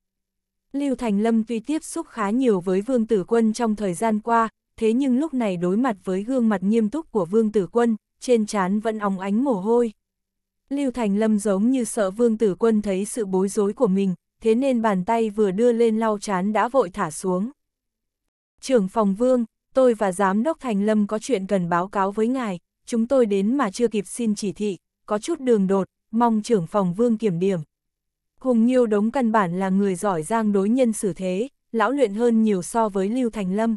Lưu Thành Lâm tuy tiếp xúc khá nhiều với Vương Tử Quân trong thời gian qua, thế nhưng lúc này đối mặt với gương mặt nghiêm túc của Vương Tử Quân, trên trán vẫn óng ánh mồ hôi. Lưu Thành Lâm giống như sợ Vương Tử Quân thấy sự bối rối của mình, thế nên bàn tay vừa đưa lên lau chán đã vội thả xuống. Trưởng phòng Vương, tôi và Giám đốc Thành Lâm có chuyện cần báo cáo với ngài, chúng tôi đến mà chưa kịp xin chỉ thị, có chút đường đột, mong trưởng phòng Vương kiểm điểm. Hùng Nhiêu Đống căn bản là người giỏi giang đối nhân xử thế, lão luyện hơn nhiều so với Lưu Thành Lâm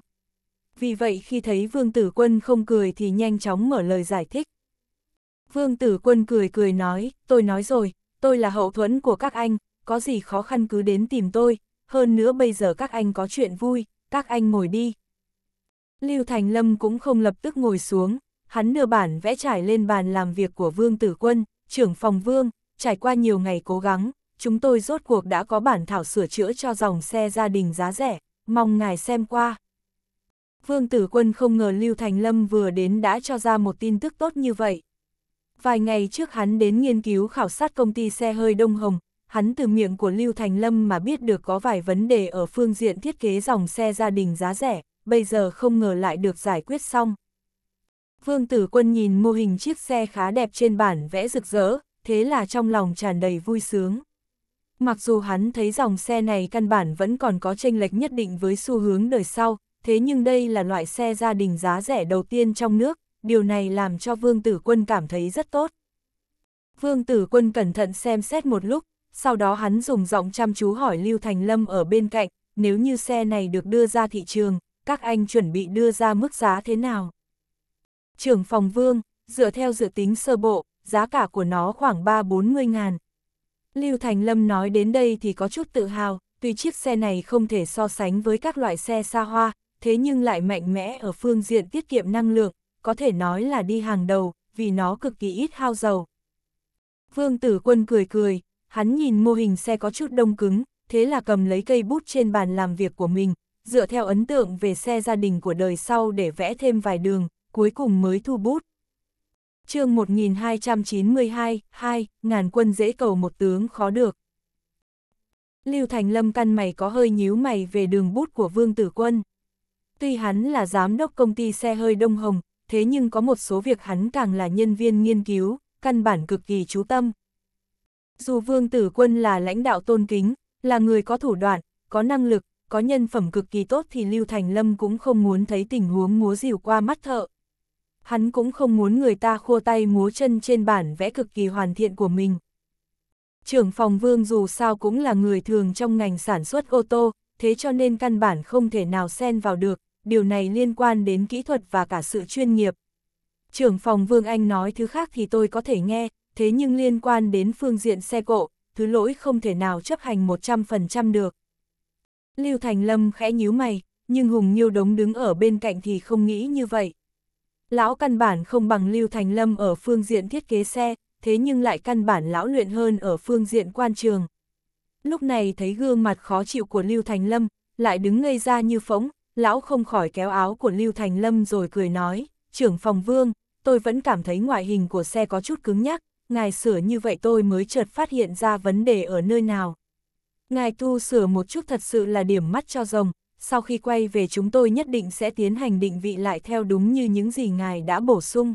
vì vậy khi thấy Vương Tử Quân không cười thì nhanh chóng mở lời giải thích. Vương Tử Quân cười cười nói, tôi nói rồi, tôi là hậu thuẫn của các anh, có gì khó khăn cứ đến tìm tôi, hơn nữa bây giờ các anh có chuyện vui, các anh ngồi đi. Lưu Thành Lâm cũng không lập tức ngồi xuống, hắn đưa bản vẽ trải lên bàn làm việc của Vương Tử Quân, trưởng phòng Vương, trải qua nhiều ngày cố gắng, chúng tôi rốt cuộc đã có bản thảo sửa chữa cho dòng xe gia đình giá rẻ, mong ngài xem qua. Vương Tử Quân không ngờ Lưu Thành Lâm vừa đến đã cho ra một tin tức tốt như vậy. Vài ngày trước hắn đến nghiên cứu khảo sát công ty xe hơi Đông Hồng, hắn từ miệng của Lưu Thành Lâm mà biết được có vài vấn đề ở phương diện thiết kế dòng xe gia đình giá rẻ, bây giờ không ngờ lại được giải quyết xong. Vương Tử Quân nhìn mô hình chiếc xe khá đẹp trên bản vẽ rực rỡ, thế là trong lòng tràn đầy vui sướng. Mặc dù hắn thấy dòng xe này căn bản vẫn còn có tranh lệch nhất định với xu hướng đời sau, thế nhưng đây là loại xe gia đình giá rẻ đầu tiên trong nước, điều này làm cho Vương Tử Quân cảm thấy rất tốt. Vương Tử Quân cẩn thận xem xét một lúc, sau đó hắn dùng giọng chăm chú hỏi Lưu Thành Lâm ở bên cạnh, nếu như xe này được đưa ra thị trường, các anh chuẩn bị đưa ra mức giá thế nào? Trưởng phòng Vương, dựa theo dự tính sơ bộ, giá cả của nó khoảng 3-40 ngàn. Lưu Thành Lâm nói đến đây thì có chút tự hào, tuy chiếc xe này không thể so sánh với các loại xe xa hoa, thế nhưng lại mạnh mẽ ở phương diện tiết kiệm năng lượng, có thể nói là đi hàng đầu, vì nó cực kỳ ít hao dầu. Vương Tử Quân cười cười, hắn nhìn mô hình xe có chút đông cứng, thế là cầm lấy cây bút trên bàn làm việc của mình, dựa theo ấn tượng về xe gia đình của đời sau để vẽ thêm vài đường, cuối cùng mới thu bút. chương 1292, 2, ngàn quân dễ cầu một tướng khó được. Lưu Thành Lâm căn mày có hơi nhíu mày về đường bút của Vương Tử Quân. Tuy hắn là giám đốc công ty xe hơi Đông Hồng, thế nhưng có một số việc hắn càng là nhân viên nghiên cứu, căn bản cực kỳ chú tâm. Dù Vương Tử Quân là lãnh đạo tôn kính, là người có thủ đoạn, có năng lực, có nhân phẩm cực kỳ tốt thì Lưu Thành Lâm cũng không muốn thấy tình huống múa rìu qua mắt thợ. Hắn cũng không muốn người ta khua tay múa chân trên bản vẽ cực kỳ hoàn thiện của mình. Trưởng phòng Vương dù sao cũng là người thường trong ngành sản xuất ô tô, thế cho nên căn bản không thể nào xen vào được, điều này liên quan đến kỹ thuật và cả sự chuyên nghiệp. Trưởng phòng Vương Anh nói thứ khác thì tôi có thể nghe, thế nhưng liên quan đến phương diện xe cộ, thứ lỗi không thể nào chấp hành 100% được. Lưu Thành Lâm khẽ nhíu mày, nhưng Hùng Nhiêu Đống đứng ở bên cạnh thì không nghĩ như vậy. Lão căn bản không bằng Lưu Thành Lâm ở phương diện thiết kế xe, thế nhưng lại căn bản lão luyện hơn ở phương diện quan trường. Lúc này thấy gương mặt khó chịu của Lưu Thành Lâm, lại đứng ngây ra như phóng, lão không khỏi kéo áo của Lưu Thành Lâm rồi cười nói, trưởng phòng vương, tôi vẫn cảm thấy ngoại hình của xe có chút cứng nhắc, ngài sửa như vậy tôi mới chợt phát hiện ra vấn đề ở nơi nào. Ngài tu sửa một chút thật sự là điểm mắt cho rồng, sau khi quay về chúng tôi nhất định sẽ tiến hành định vị lại theo đúng như những gì ngài đã bổ sung.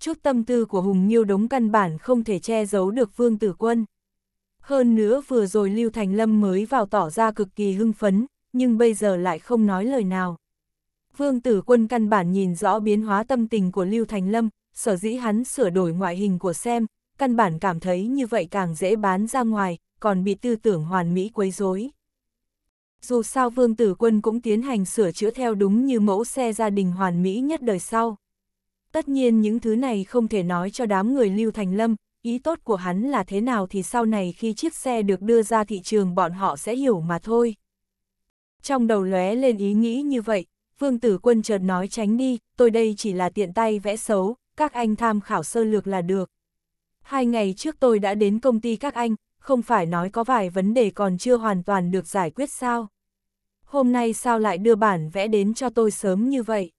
Chút tâm tư của Hùng Nhiêu đống căn bản không thể che giấu được Vương Tử Quân. Hơn nữa vừa rồi Lưu Thành Lâm mới vào tỏ ra cực kỳ hưng phấn, nhưng bây giờ lại không nói lời nào. Vương tử quân căn bản nhìn rõ biến hóa tâm tình của Lưu Thành Lâm, sở dĩ hắn sửa đổi ngoại hình của Xem, căn bản cảm thấy như vậy càng dễ bán ra ngoài, còn bị tư tưởng hoàn mỹ quấy rối. Dù sao Vương Tử Quân cũng tiến hành sửa chữa theo đúng như mẫu xe gia đình hoàn mỹ nhất đời sau. Tất nhiên những thứ này không thể nói cho đám người Lưu Thành Lâm, ý tốt của hắn là thế nào thì sau này khi chiếc xe được đưa ra thị trường bọn họ sẽ hiểu mà thôi. Trong đầu lóe lên ý nghĩ như vậy, vương tử quân chợt nói tránh đi, tôi đây chỉ là tiện tay vẽ xấu, các anh tham khảo sơ lược là được. Hai ngày trước tôi đã đến công ty các anh, không phải nói có vài vấn đề còn chưa hoàn toàn được giải quyết sao. Hôm nay sao lại đưa bản vẽ đến cho tôi sớm như vậy?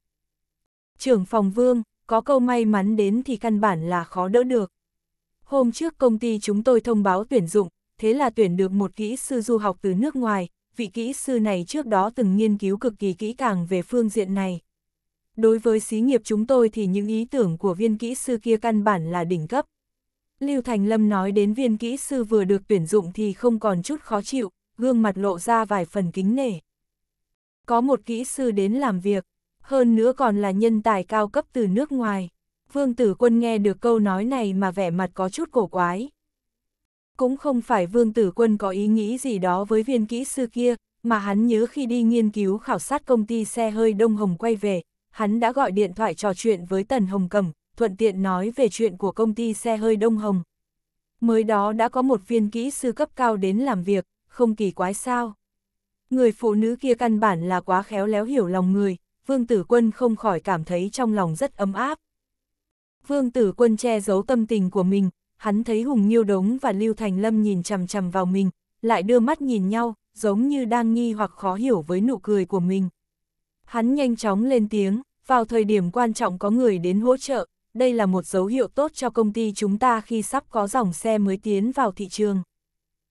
Trưởng phòng vương, có câu may mắn đến thì căn bản là khó đỡ được. Hôm trước công ty chúng tôi thông báo tuyển dụng, thế là tuyển được một kỹ sư du học từ nước ngoài, vị kỹ sư này trước đó từng nghiên cứu cực kỳ kỹ càng về phương diện này. Đối với xí nghiệp chúng tôi thì những ý tưởng của viên kỹ sư kia căn bản là đỉnh cấp. Lưu Thành Lâm nói đến viên kỹ sư vừa được tuyển dụng thì không còn chút khó chịu, gương mặt lộ ra vài phần kính nể. Có một kỹ sư đến làm việc, hơn nữa còn là nhân tài cao cấp từ nước ngoài. Vương Tử Quân nghe được câu nói này mà vẻ mặt có chút cổ quái. Cũng không phải vương tử quân có ý nghĩ gì đó với viên kỹ sư kia, mà hắn nhớ khi đi nghiên cứu khảo sát công ty xe hơi Đông Hồng quay về, hắn đã gọi điện thoại trò chuyện với Tần Hồng Cẩm, thuận tiện nói về chuyện của công ty xe hơi Đông Hồng. Mới đó đã có một viên kỹ sư cấp cao đến làm việc, không kỳ quái sao. Người phụ nữ kia căn bản là quá khéo léo hiểu lòng người, Vương Tử Quân không khỏi cảm thấy trong lòng rất ấm áp. Vương Tử Quân che giấu tâm tình của mình, hắn thấy Hùng Nhiêu Đống và Lưu Thành Lâm nhìn chằm chằm vào mình, lại đưa mắt nhìn nhau, giống như đang nghi hoặc khó hiểu với nụ cười của mình. Hắn nhanh chóng lên tiếng, vào thời điểm quan trọng có người đến hỗ trợ, đây là một dấu hiệu tốt cho công ty chúng ta khi sắp có dòng xe mới tiến vào thị trường.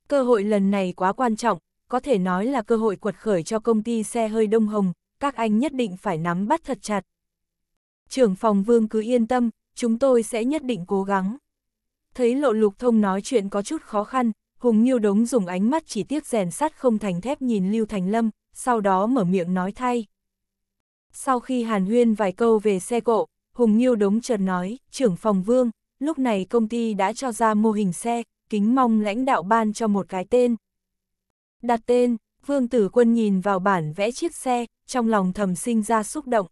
Cơ hội lần này quá quan trọng, có thể nói là cơ hội quật khởi cho công ty xe hơi Đông Hồng, các anh nhất định phải nắm bắt thật chặt. Trưởng phòng Vương cứ yên tâm, chúng tôi sẽ nhất định cố gắng. Thấy lộ lục thông nói chuyện có chút khó khăn, Hùng Nhiêu Đống dùng ánh mắt chỉ tiếc rèn sắt không thành thép nhìn Lưu Thành Lâm, sau đó mở miệng nói thay. Sau khi hàn huyên vài câu về xe cộ, Hùng Nhiêu Đống chợt nói, trưởng phòng vương, lúc này công ty đã cho ra mô hình xe, kính mong lãnh đạo ban cho một cái tên. Đặt tên, Vương Tử Quân nhìn vào bản vẽ chiếc xe, trong lòng thầm sinh ra xúc động.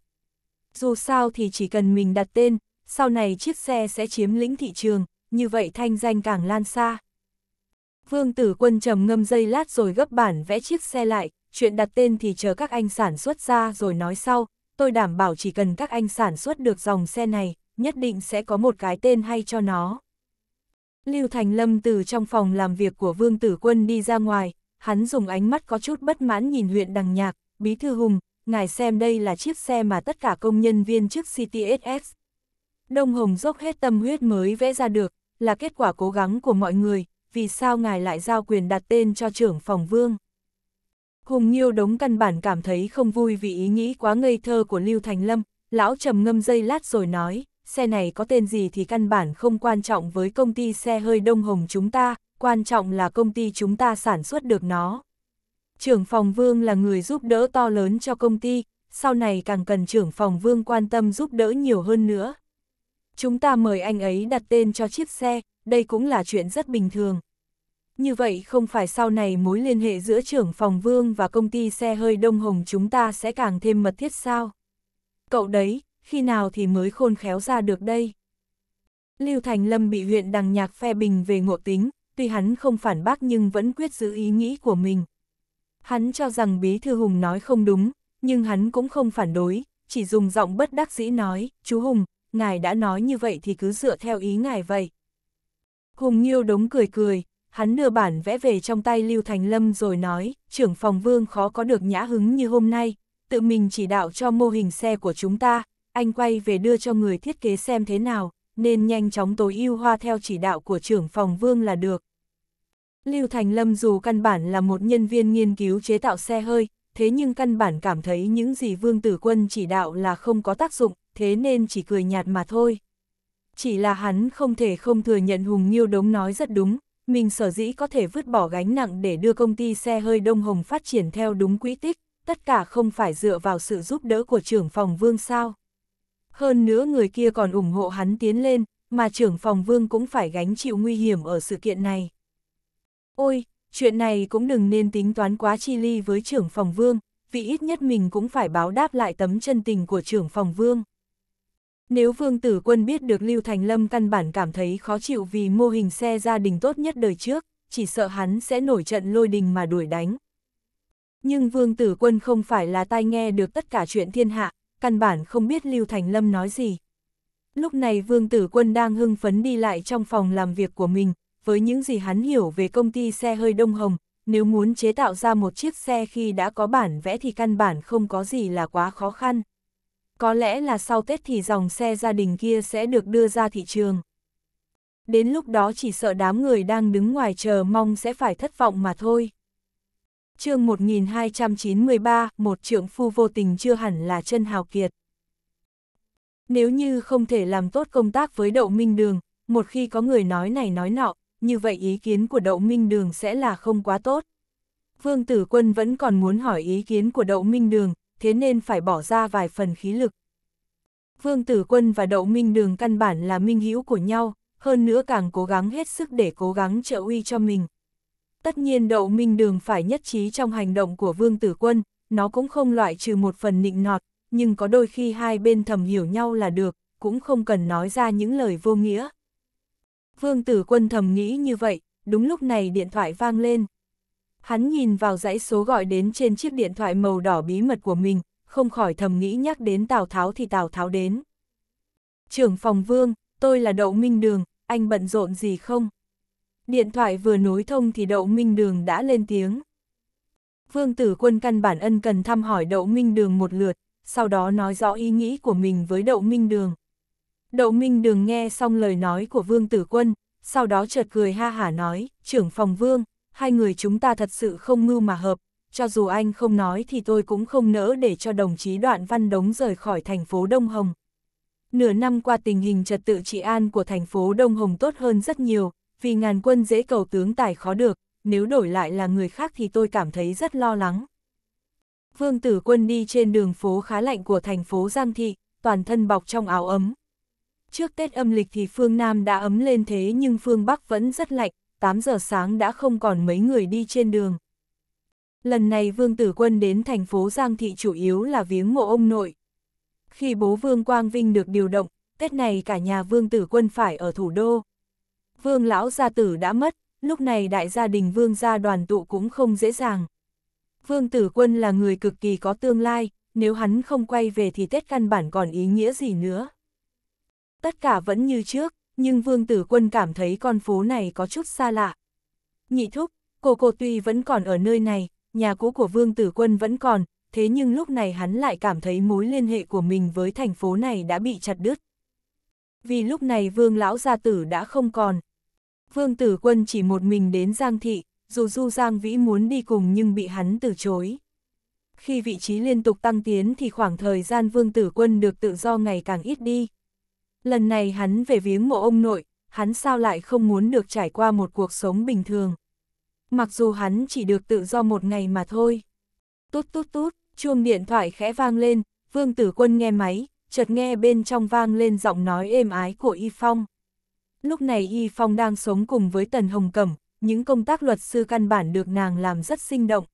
Dù sao thì chỉ cần mình đặt tên, sau này chiếc xe sẽ chiếm lĩnh thị trường, như vậy thanh danh càng lan xa. Vương tử quân trầm ngâm dây lát rồi gấp bản vẽ chiếc xe lại, chuyện đặt tên thì chờ các anh sản xuất ra rồi nói sau, tôi đảm bảo chỉ cần các anh sản xuất được dòng xe này, nhất định sẽ có một cái tên hay cho nó. Lưu Thành Lâm từ trong phòng làm việc của Vương Tử Quân đi ra ngoài, hắn dùng ánh mắt có chút bất mãn nhìn huyện đằng nhạc, Bí Thư Hùng, ngài xem đây là chiếc xe mà tất cả công nhân viên trước CTSS. Đông Hồng dốc hết tâm huyết mới vẽ ra được, là kết quả cố gắng của mọi người, vì sao ngài lại giao quyền đặt tên cho trưởng phòng vương. Hùng Nhiêu đống căn bản cảm thấy không vui vì ý nghĩ quá ngây thơ của Lưu Thành Lâm, lão trầm ngâm dây lát rồi nói, xe này có tên gì thì căn bản không quan trọng với công ty xe hơi Đông Hồng chúng ta, quan trọng là công ty chúng ta sản xuất được nó. Trưởng phòng vương là người giúp đỡ to lớn cho công ty, sau này càng cần trưởng phòng vương quan tâm giúp đỡ nhiều hơn nữa. Chúng ta mời anh ấy đặt tên cho chiếc xe, đây cũng là chuyện rất bình thường. Như vậy không phải sau này mối liên hệ giữa trưởng phòng vương và công ty xe hơi Đông Hồng chúng ta sẽ càng thêm mật thiết sao? Cậu đấy, khi nào thì mới khôn khéo ra được đây? Lưu Thành Lâm bị huyện đằng nhạc phe bình về ngộ tính, tuy hắn không phản bác nhưng vẫn quyết giữ ý nghĩ của mình. Hắn cho rằng Bí Thư Hùng nói không đúng, nhưng hắn cũng không phản đối, chỉ dùng giọng bất đắc dĩ nói, chú Hùng, ngài đã nói như vậy thì cứ dựa theo ý ngài vậy. Hùng Nhiêu đống cười cười, hắn đưa bản vẽ về trong tay Lưu Thành Lâm rồi nói, trưởng phòng vương khó có được nhã hứng như hôm nay, tự mình chỉ đạo cho mô hình xe của chúng ta, anh quay về đưa cho người thiết kế xem thế nào, nên nhanh chóng tối ưu hoa theo chỉ đạo của trưởng phòng vương là được. Lưu Thành Lâm dù căn bản là một nhân viên nghiên cứu chế tạo xe hơi, thế nhưng căn bản cảm thấy những gì Vương Tử Quân chỉ đạo là không có tác dụng, thế nên chỉ cười nhạt mà thôi. Chỉ là hắn không thể không thừa nhận Hùng Nghiêu Đống nói rất đúng, mình sở dĩ có thể vứt bỏ gánh nặng để đưa công ty xe hơi Đông Hồng phát triển theo đúng quỹ tích, tất cả không phải dựa vào sự giúp đỡ của trưởng phòng Vương sao. Hơn nữa người kia còn ủng hộ hắn tiến lên, mà trưởng phòng Vương cũng phải gánh chịu nguy hiểm ở sự kiện này. Ôi, chuyện này cũng đừng nên tính toán quá chi ly với trưởng phòng Vương, vì ít nhất mình cũng phải báo đáp lại tấm chân tình của trưởng phòng Vương. Nếu Vương Tử Quân biết được Lưu Thành Lâm căn bản cảm thấy khó chịu vì mô hình xe gia đình tốt nhất đời trước, chỉ sợ hắn sẽ nổi trận lôi đình mà đuổi đánh. Nhưng Vương Tử Quân không phải là tai nghe được tất cả chuyện thiên hạ, căn bản không biết Lưu Thành Lâm nói gì. Lúc này Vương Tử Quân đang hưng phấn đi lại trong phòng làm việc của mình, với những gì hắn hiểu về công ty xe hơi Đông Hồng, nếu muốn chế tạo ra một chiếc xe khi đã có bản vẽ thì căn bản không có gì là quá khó khăn có lẽ là sau Tết thì dòng xe gia đình kia sẽ được đưa ra thị trường. Đến lúc đó chỉ sợ đám người đang đứng ngoài chờ mong sẽ phải thất vọng mà thôi. chương 1293, một trưởng phu vô tình chưa hẳn là chân hào kiệt. Nếu như không thể làm tốt công tác với đậu minh đường, một khi có người nói này nói nọ, như vậy ý kiến của đậu minh đường sẽ là không quá tốt. Vương Tử Quân vẫn còn muốn hỏi ý kiến của đậu minh đường, thế nên phải bỏ ra vài phần khí lực. Vương Tử Quân và Đậu Minh Đường căn bản là minh hữu của nhau, hơn nữa càng cố gắng hết sức để cố gắng trợ uy cho mình. Tất nhiên Đậu Minh Đường phải nhất trí trong hành động của Vương Tử Quân, nó cũng không loại trừ một phần nịnh nọt, nhưng có đôi khi hai bên thầm hiểu nhau là được, cũng không cần nói ra những lời vô nghĩa. Vương Tử Quân thầm nghĩ như vậy, đúng lúc này điện thoại vang lên. Hắn nhìn vào dãy số gọi đến trên chiếc điện thoại màu đỏ bí mật của mình, không khỏi thầm nghĩ nhắc đến Tào Tháo thì Tào Tháo đến. Trưởng phòng vương, tôi là Đậu Minh Đường, anh bận rộn gì không? Điện thoại vừa nối thông thì Đậu Minh Đường đã lên tiếng. Vương tử quân căn bản ân cần thăm hỏi Đậu Minh Đường một lượt, sau đó nói rõ ý nghĩ của mình với Đậu Minh Đường. Đậu Minh Đường nghe xong lời nói của Vương tử quân, sau đó chợt cười ha hả nói, trưởng phòng vương, hai người chúng ta thật sự không mưu mà hợp, cho dù anh không nói thì tôi cũng không nỡ để cho đồng chí Đoạn Văn Đống rời khỏi thành phố Đông Hồng. Nửa năm qua tình hình trật tự trị an của thành phố Đông Hồng tốt hơn rất nhiều, vì ngàn quân dễ cầu tướng tài khó được, nếu đổi lại là người khác thì tôi cảm thấy rất lo lắng. Vương Tử Quân đi trên đường phố khá lạnh của thành phố Giang Thị, toàn thân bọc trong áo ấm. Trước Tết âm lịch thì phương Nam đã ấm lên thế nhưng phương Bắc vẫn rất lạnh, 8 giờ sáng đã không còn mấy người đi trên đường. Lần này Vương Tử Quân đến thành phố Giang Thị chủ yếu là viếng mộ ông nội. Khi bố Vương Quang Vinh được điều động, Tết này cả nhà Vương Tử Quân phải ở thủ đô. Vương Lão Gia Tử đã mất, lúc này đại gia đình Vương gia đoàn tụ cũng không dễ dàng. Vương Tử Quân là người cực kỳ có tương lai, nếu hắn không quay về thì Tết căn bản còn ý nghĩa gì nữa. Tất cả vẫn như trước, nhưng Vương Tử Quân cảm thấy con phố này có chút xa lạ. Nhị thúc, cô cô tuy vẫn còn ở nơi này, nhà cũ của Vương Tử Quân vẫn còn, thế nhưng lúc này hắn lại cảm thấy mối liên hệ của mình với thành phố này đã bị chặt đứt. Vì lúc này Vương Lão Gia Tử đã không còn. Vương Tử Quân chỉ một mình đến Giang Thị, dù Du Giang Vĩ muốn đi cùng nhưng bị hắn từ chối. Khi vị trí liên tục tăng tiến thì khoảng thời gian Vương Tử Quân được tự do ngày càng ít đi, lần này hắn về viếng mộ ông nội, hắn sao lại không muốn được trải qua một cuộc sống bình thường. Mặc dù hắn chỉ được tự do một ngày mà thôi. Tút tút tút, chuông điện thoại khẽ vang lên, vương tử quân nghe máy, chợt nghe bên trong vang lên giọng nói êm ái của Y Phong. Lúc này Y Phong đang sống cùng với Tần Hồng Cẩm, những công tác luật sư căn bản được nàng làm rất sinh động.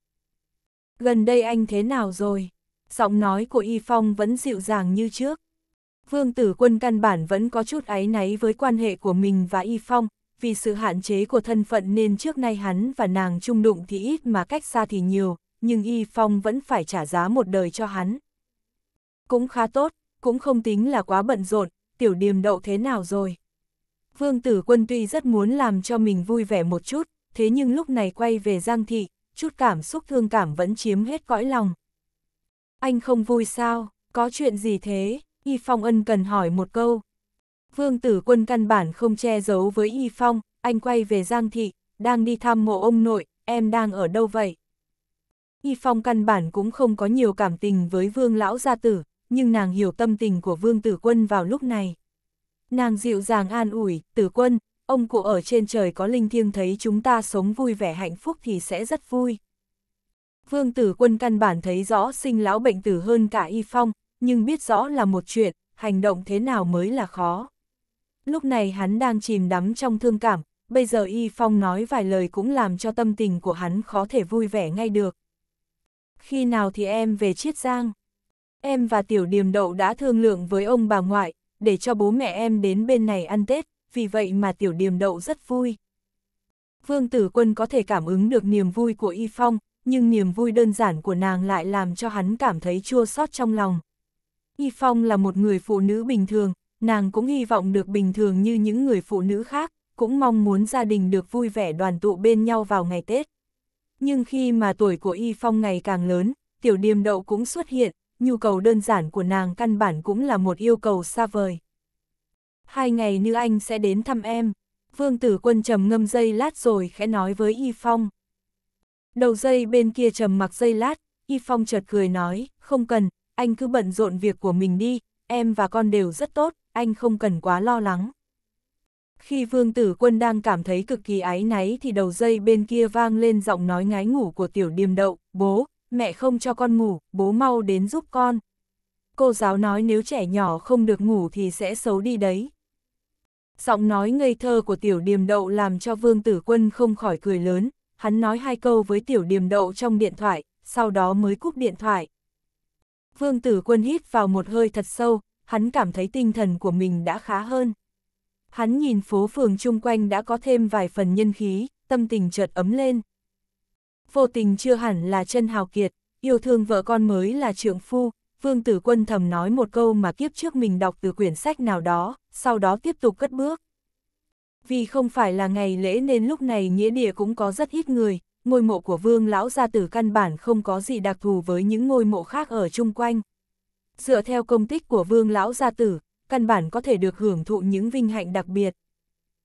Gần đây anh thế nào rồi? Giọng nói của Y Phong vẫn dịu dàng như trước. Vương Tử Quân căn bản vẫn có chút áy náy với quan hệ của mình và Y Phong, vì sự hạn chế của thân phận nên trước nay hắn và nàng chung đụng thì ít mà cách xa thì nhiều, nhưng Y Phong vẫn phải trả giá một đời cho hắn. Cũng khá tốt, cũng không tính là quá bận rộn, tiểu điềm đậu thế nào rồi. Vương Tử Quân tuy rất muốn làm cho mình vui vẻ một chút, thế nhưng lúc này quay về Giang Thị, chút cảm xúc thương cảm vẫn chiếm hết cõi lòng. Anh không vui sao, có chuyện gì thế? Y Phong ân cần hỏi một câu. Vương tử quân căn bản không che giấu với Y Phong, anh quay về Giang Thị, đang đi thăm mộ ông nội, em đang ở đâu vậy? Y Phong căn bản cũng không có nhiều cảm tình với vương lão gia tử, nhưng nàng hiểu tâm tình của vương tử quân vào lúc này. Nàng dịu dàng an ủi, tử quân, ông cụ ở trên trời có linh thiêng thấy chúng ta sống vui vẻ hạnh phúc thì sẽ rất vui. Vương tử quân căn bản thấy rõ sinh lão bệnh tử hơn cả Y Phong, nhưng biết rõ là một chuyện, hành động thế nào mới là khó. Lúc này hắn đang chìm đắm trong thương cảm, bây giờ Y Phong nói vài lời cũng làm cho tâm tình của hắn khó thể vui vẻ ngay được. Khi nào thì em về Chiết Giang? Em và Tiểu Điềm Đậu đã thương lượng với ông bà ngoại, để cho bố mẹ em đến bên này ăn Tết, vì vậy mà Tiểu Điềm Đậu rất vui. Vương Tử Quân có thể cảm ứng được niềm vui của Y Phong, nhưng niềm vui đơn giản của nàng lại làm cho hắn cảm thấy chua xót trong lòng. Y Phong là một người phụ nữ bình thường, nàng cũng hy vọng được bình thường như những người phụ nữ khác, cũng mong muốn gia đình được vui vẻ đoàn tụ bên nhau vào ngày Tết. Nhưng khi mà tuổi của Y Phong ngày càng lớn, tiểu điềm đậu cũng xuất hiện, nhu cầu đơn giản của nàng căn bản cũng là một yêu cầu xa vời. Hai ngày nữa anh sẽ đến thăm em. Vương tử quân trầm ngâm dây lát rồi khẽ nói với Y Phong. Đầu dây bên kia trầm mặc dây lát, Y Phong chợt cười nói, không cần, anh cứ bận rộn việc của mình đi, em và con đều rất tốt, anh không cần quá lo lắng. Khi vương tử quân đang cảm thấy cực kỳ áy náy thì đầu dây bên kia vang lên giọng nói ngái ngủ của tiểu điềm đậu, bố, mẹ không cho con ngủ, bố mau đến giúp con. Cô giáo nói nếu trẻ nhỏ không được ngủ thì sẽ xấu đi đấy. Giọng nói ngây thơ của tiểu điềm đậu làm cho vương tử quân không khỏi cười lớn, hắn nói hai câu với tiểu điềm đậu trong điện thoại, sau đó mới cúp điện thoại. Vương tử quân hít vào một hơi thật sâu, hắn cảm thấy tinh thần của mình đã khá hơn. Hắn nhìn phố phường chung quanh đã có thêm vài phần nhân khí, tâm tình chợt ấm lên. Vô tình chưa hẳn là chân hào kiệt, yêu thương vợ con mới là trượng phu, vương tử quân thầm nói một câu mà kiếp trước mình đọc từ quyển sách nào đó, sau đó tiếp tục cất bước. Vì không phải là ngày lễ nên lúc này nghĩa địa cũng có rất ít người, ngôi mộ của vương lão gia tử căn bản không có gì đặc thù với những ngôi mộ khác ở chung quanh. Dựa theo công tích của vương lão gia tử, căn bản có thể được hưởng thụ những vinh hạnh đặc biệt.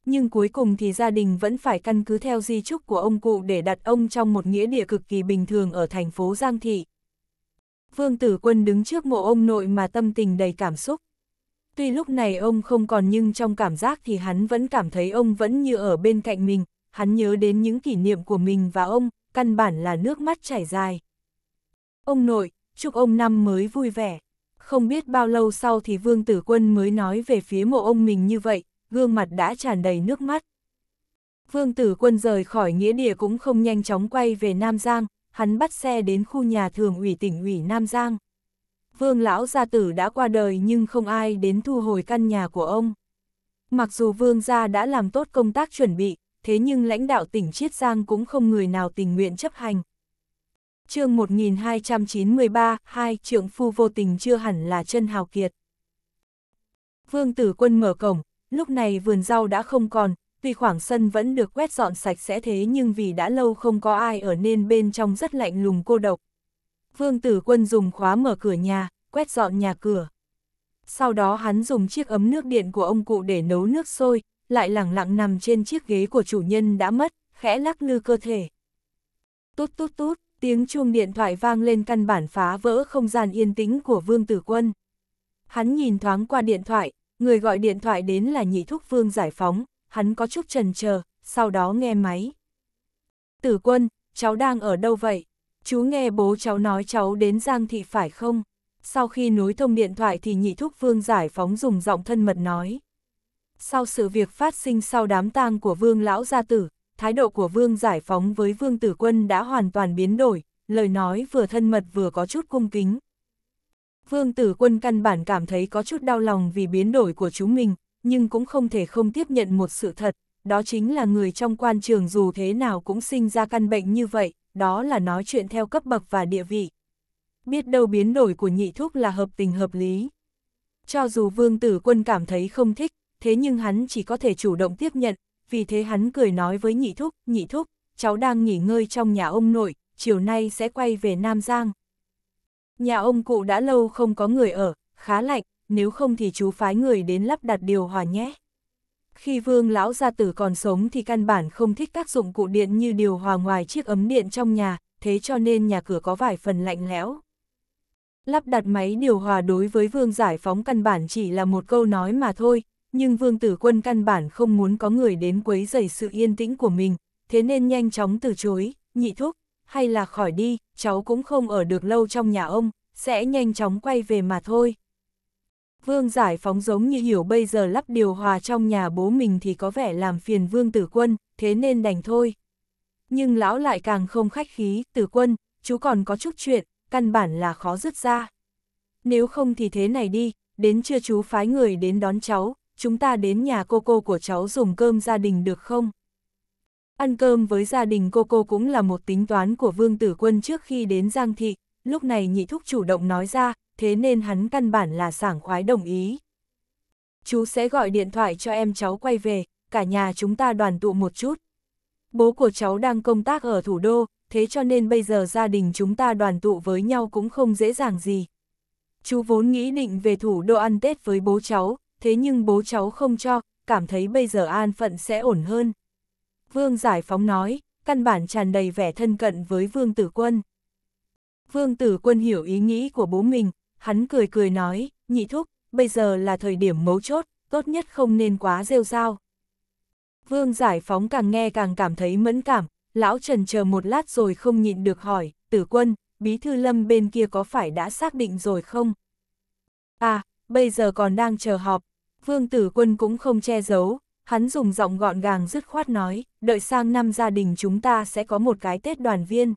Nhưng cuối cùng thì gia đình vẫn phải căn cứ theo di trúc của ông cụ để đặt ông trong một nghĩa địa cực kỳ bình thường ở thành phố Giang Thị. Vương Tử Quân đứng trước mộ ông nội mà tâm tình đầy cảm xúc. Tuy lúc này ông không còn nhưng trong cảm giác thì hắn vẫn cảm thấy ông vẫn như ở bên cạnh mình, hắn nhớ đến những kỷ niệm của mình và ông, căn bản là nước mắt chảy dài. Ông nội, chúc ông năm mới vui vẻ. Không biết bao lâu sau thì Vương Tử Quân mới nói về phía mộ ông mình như vậy, gương mặt đã tràn đầy nước mắt. Vương Tử Quân rời khỏi nghĩa địa cũng không nhanh chóng quay về Nam Giang, hắn bắt xe đến khu nhà thường ủy tỉnh ủy Nam Giang. Vương lão gia tử đã qua đời nhưng không ai đến thu hồi căn nhà của ông. Mặc dù vương gia đã làm tốt công tác chuẩn bị, thế nhưng lãnh đạo tỉnh Chiết Giang cũng không người nào tình nguyện chấp hành. chương 1293, hai trượng phu vô tình chưa hẳn là chân hào kiệt. Vương tử quân mở cổng, lúc này vườn rau đã không còn, tuy khoảng sân vẫn được quét dọn sạch sẽ thế nhưng vì đã lâu không có ai ở nên bên trong rất lạnh lùng cô độc. Vương tử quân dùng khóa mở cửa nhà, quét dọn nhà cửa. Sau đó hắn dùng chiếc ấm nước điện của ông cụ để nấu nước sôi, lại lẳng lặng nằm trên chiếc ghế của chủ nhân đã mất, khẽ lắc lư cơ thể. Tút tút tút, tiếng chuông điện thoại vang lên căn bản phá vỡ không gian yên tĩnh của Vương Tử Quân. Hắn nhìn thoáng qua điện thoại, người gọi điện thoại đến là nhị thúc Vương Giải Phóng, hắn có chút trần chờ, sau đó nghe máy. Tử Quân, cháu đang ở đâu vậy? Chú nghe bố cháu nói cháu đến Giang Thị phải không? Sau khi nối thông điện thoại thì nhị thúc Vương Giải Phóng dùng giọng thân mật nói. Sau sự việc phát sinh sau đám tang của vương lão gia tử, thái độ của vương giải phóng với vương tử quân đã hoàn toàn biến đổi, lời nói vừa thân mật vừa có chút cung kính. Vương tử quân căn bản cảm thấy có chút đau lòng vì biến đổi của chúng mình, nhưng cũng không thể không tiếp nhận một sự thật, đó chính là người trong quan trường dù thế nào cũng sinh ra căn bệnh như vậy, đó là nói chuyện theo cấp bậc và địa vị. Biết đâu biến đổi của nhị thúc là hợp tình hợp lý. Cho dù vương tử quân cảm thấy không thích, thế nhưng hắn chỉ có thể chủ động tiếp nhận, vì thế hắn cười nói với nhị thúc, nhị thúc, cháu đang nghỉ ngơi trong nhà ông nội, chiều nay sẽ quay về Nam Giang. Nhà ông cụ đã lâu không có người ở, khá lạnh, nếu không thì chú phái người đến lắp đặt điều hòa nhé. Khi vương lão gia tử còn sống thì căn bản không thích tác dụng cụ điện như điều hòa ngoài chiếc ấm điện trong nhà, thế cho nên nhà cửa có vài phần lạnh lẽo. Lắp đặt máy điều hòa đối với vương giải phóng căn bản chỉ là một câu nói mà thôi, nhưng Vương Tử Quân căn bản không muốn có người đến quấy rầy sự yên tĩnh của mình, thế nên nhanh chóng từ chối, nhị thúc, hay là khỏi đi, cháu cũng không ở được lâu trong nhà ông, sẽ nhanh chóng quay về mà thôi. Vương giải phóng giống như hiểu bây giờ lắp điều hòa trong nhà bố mình thì có vẻ làm phiền Vương Tử Quân, thế nên đành thôi. Nhưng lão lại càng không khách khí, Tử Quân, chú còn có chút chuyện, căn bản là khó dứt ra. Nếu không thì thế này đi, đến chưa chú phái người đến đón cháu, chúng ta đến nhà cô cô của cháu dùng cơm gia đình được không? Ăn cơm với gia đình cô cô cũng là một tính toán của Vương Tử Quân trước khi đến Giang Thị, lúc này nhị thúc chủ động nói ra, thế nên hắn căn bản là sảng khoái đồng ý. Chú sẽ gọi điện thoại cho em cháu quay về, cả nhà chúng ta đoàn tụ một chút. Bố của cháu đang công tác ở thủ đô, thế cho nên bây giờ gia đình chúng ta đoàn tụ với nhau cũng không dễ dàng gì. Chú vốn nghĩ định về thủ đô ăn Tết với bố cháu, thế nhưng bố cháu không cho, cảm thấy bây giờ an phận sẽ ổn hơn. Vương Giải Phóng nói, căn bản tràn đầy vẻ thân cận với Vương Tử Quân. Vương Tử Quân hiểu ý nghĩ của bố mình, hắn cười cười nói, nhị thúc, bây giờ là thời điểm mấu chốt, tốt nhất không nên quá rêu rao. Vương Giải Phóng càng nghe càng cảm thấy mẫn cảm, lão trần chờ một lát rồi không nhịn được hỏi, Tử Quân, Bí Thư Lâm bên kia có phải đã xác định rồi không? À, bây giờ còn đang chờ họp. Vương tử quân cũng không che giấu, hắn dùng giọng gọn gàng dứt khoát nói, đợi sang năm gia đình chúng ta sẽ có một cái Tết đoàn viên.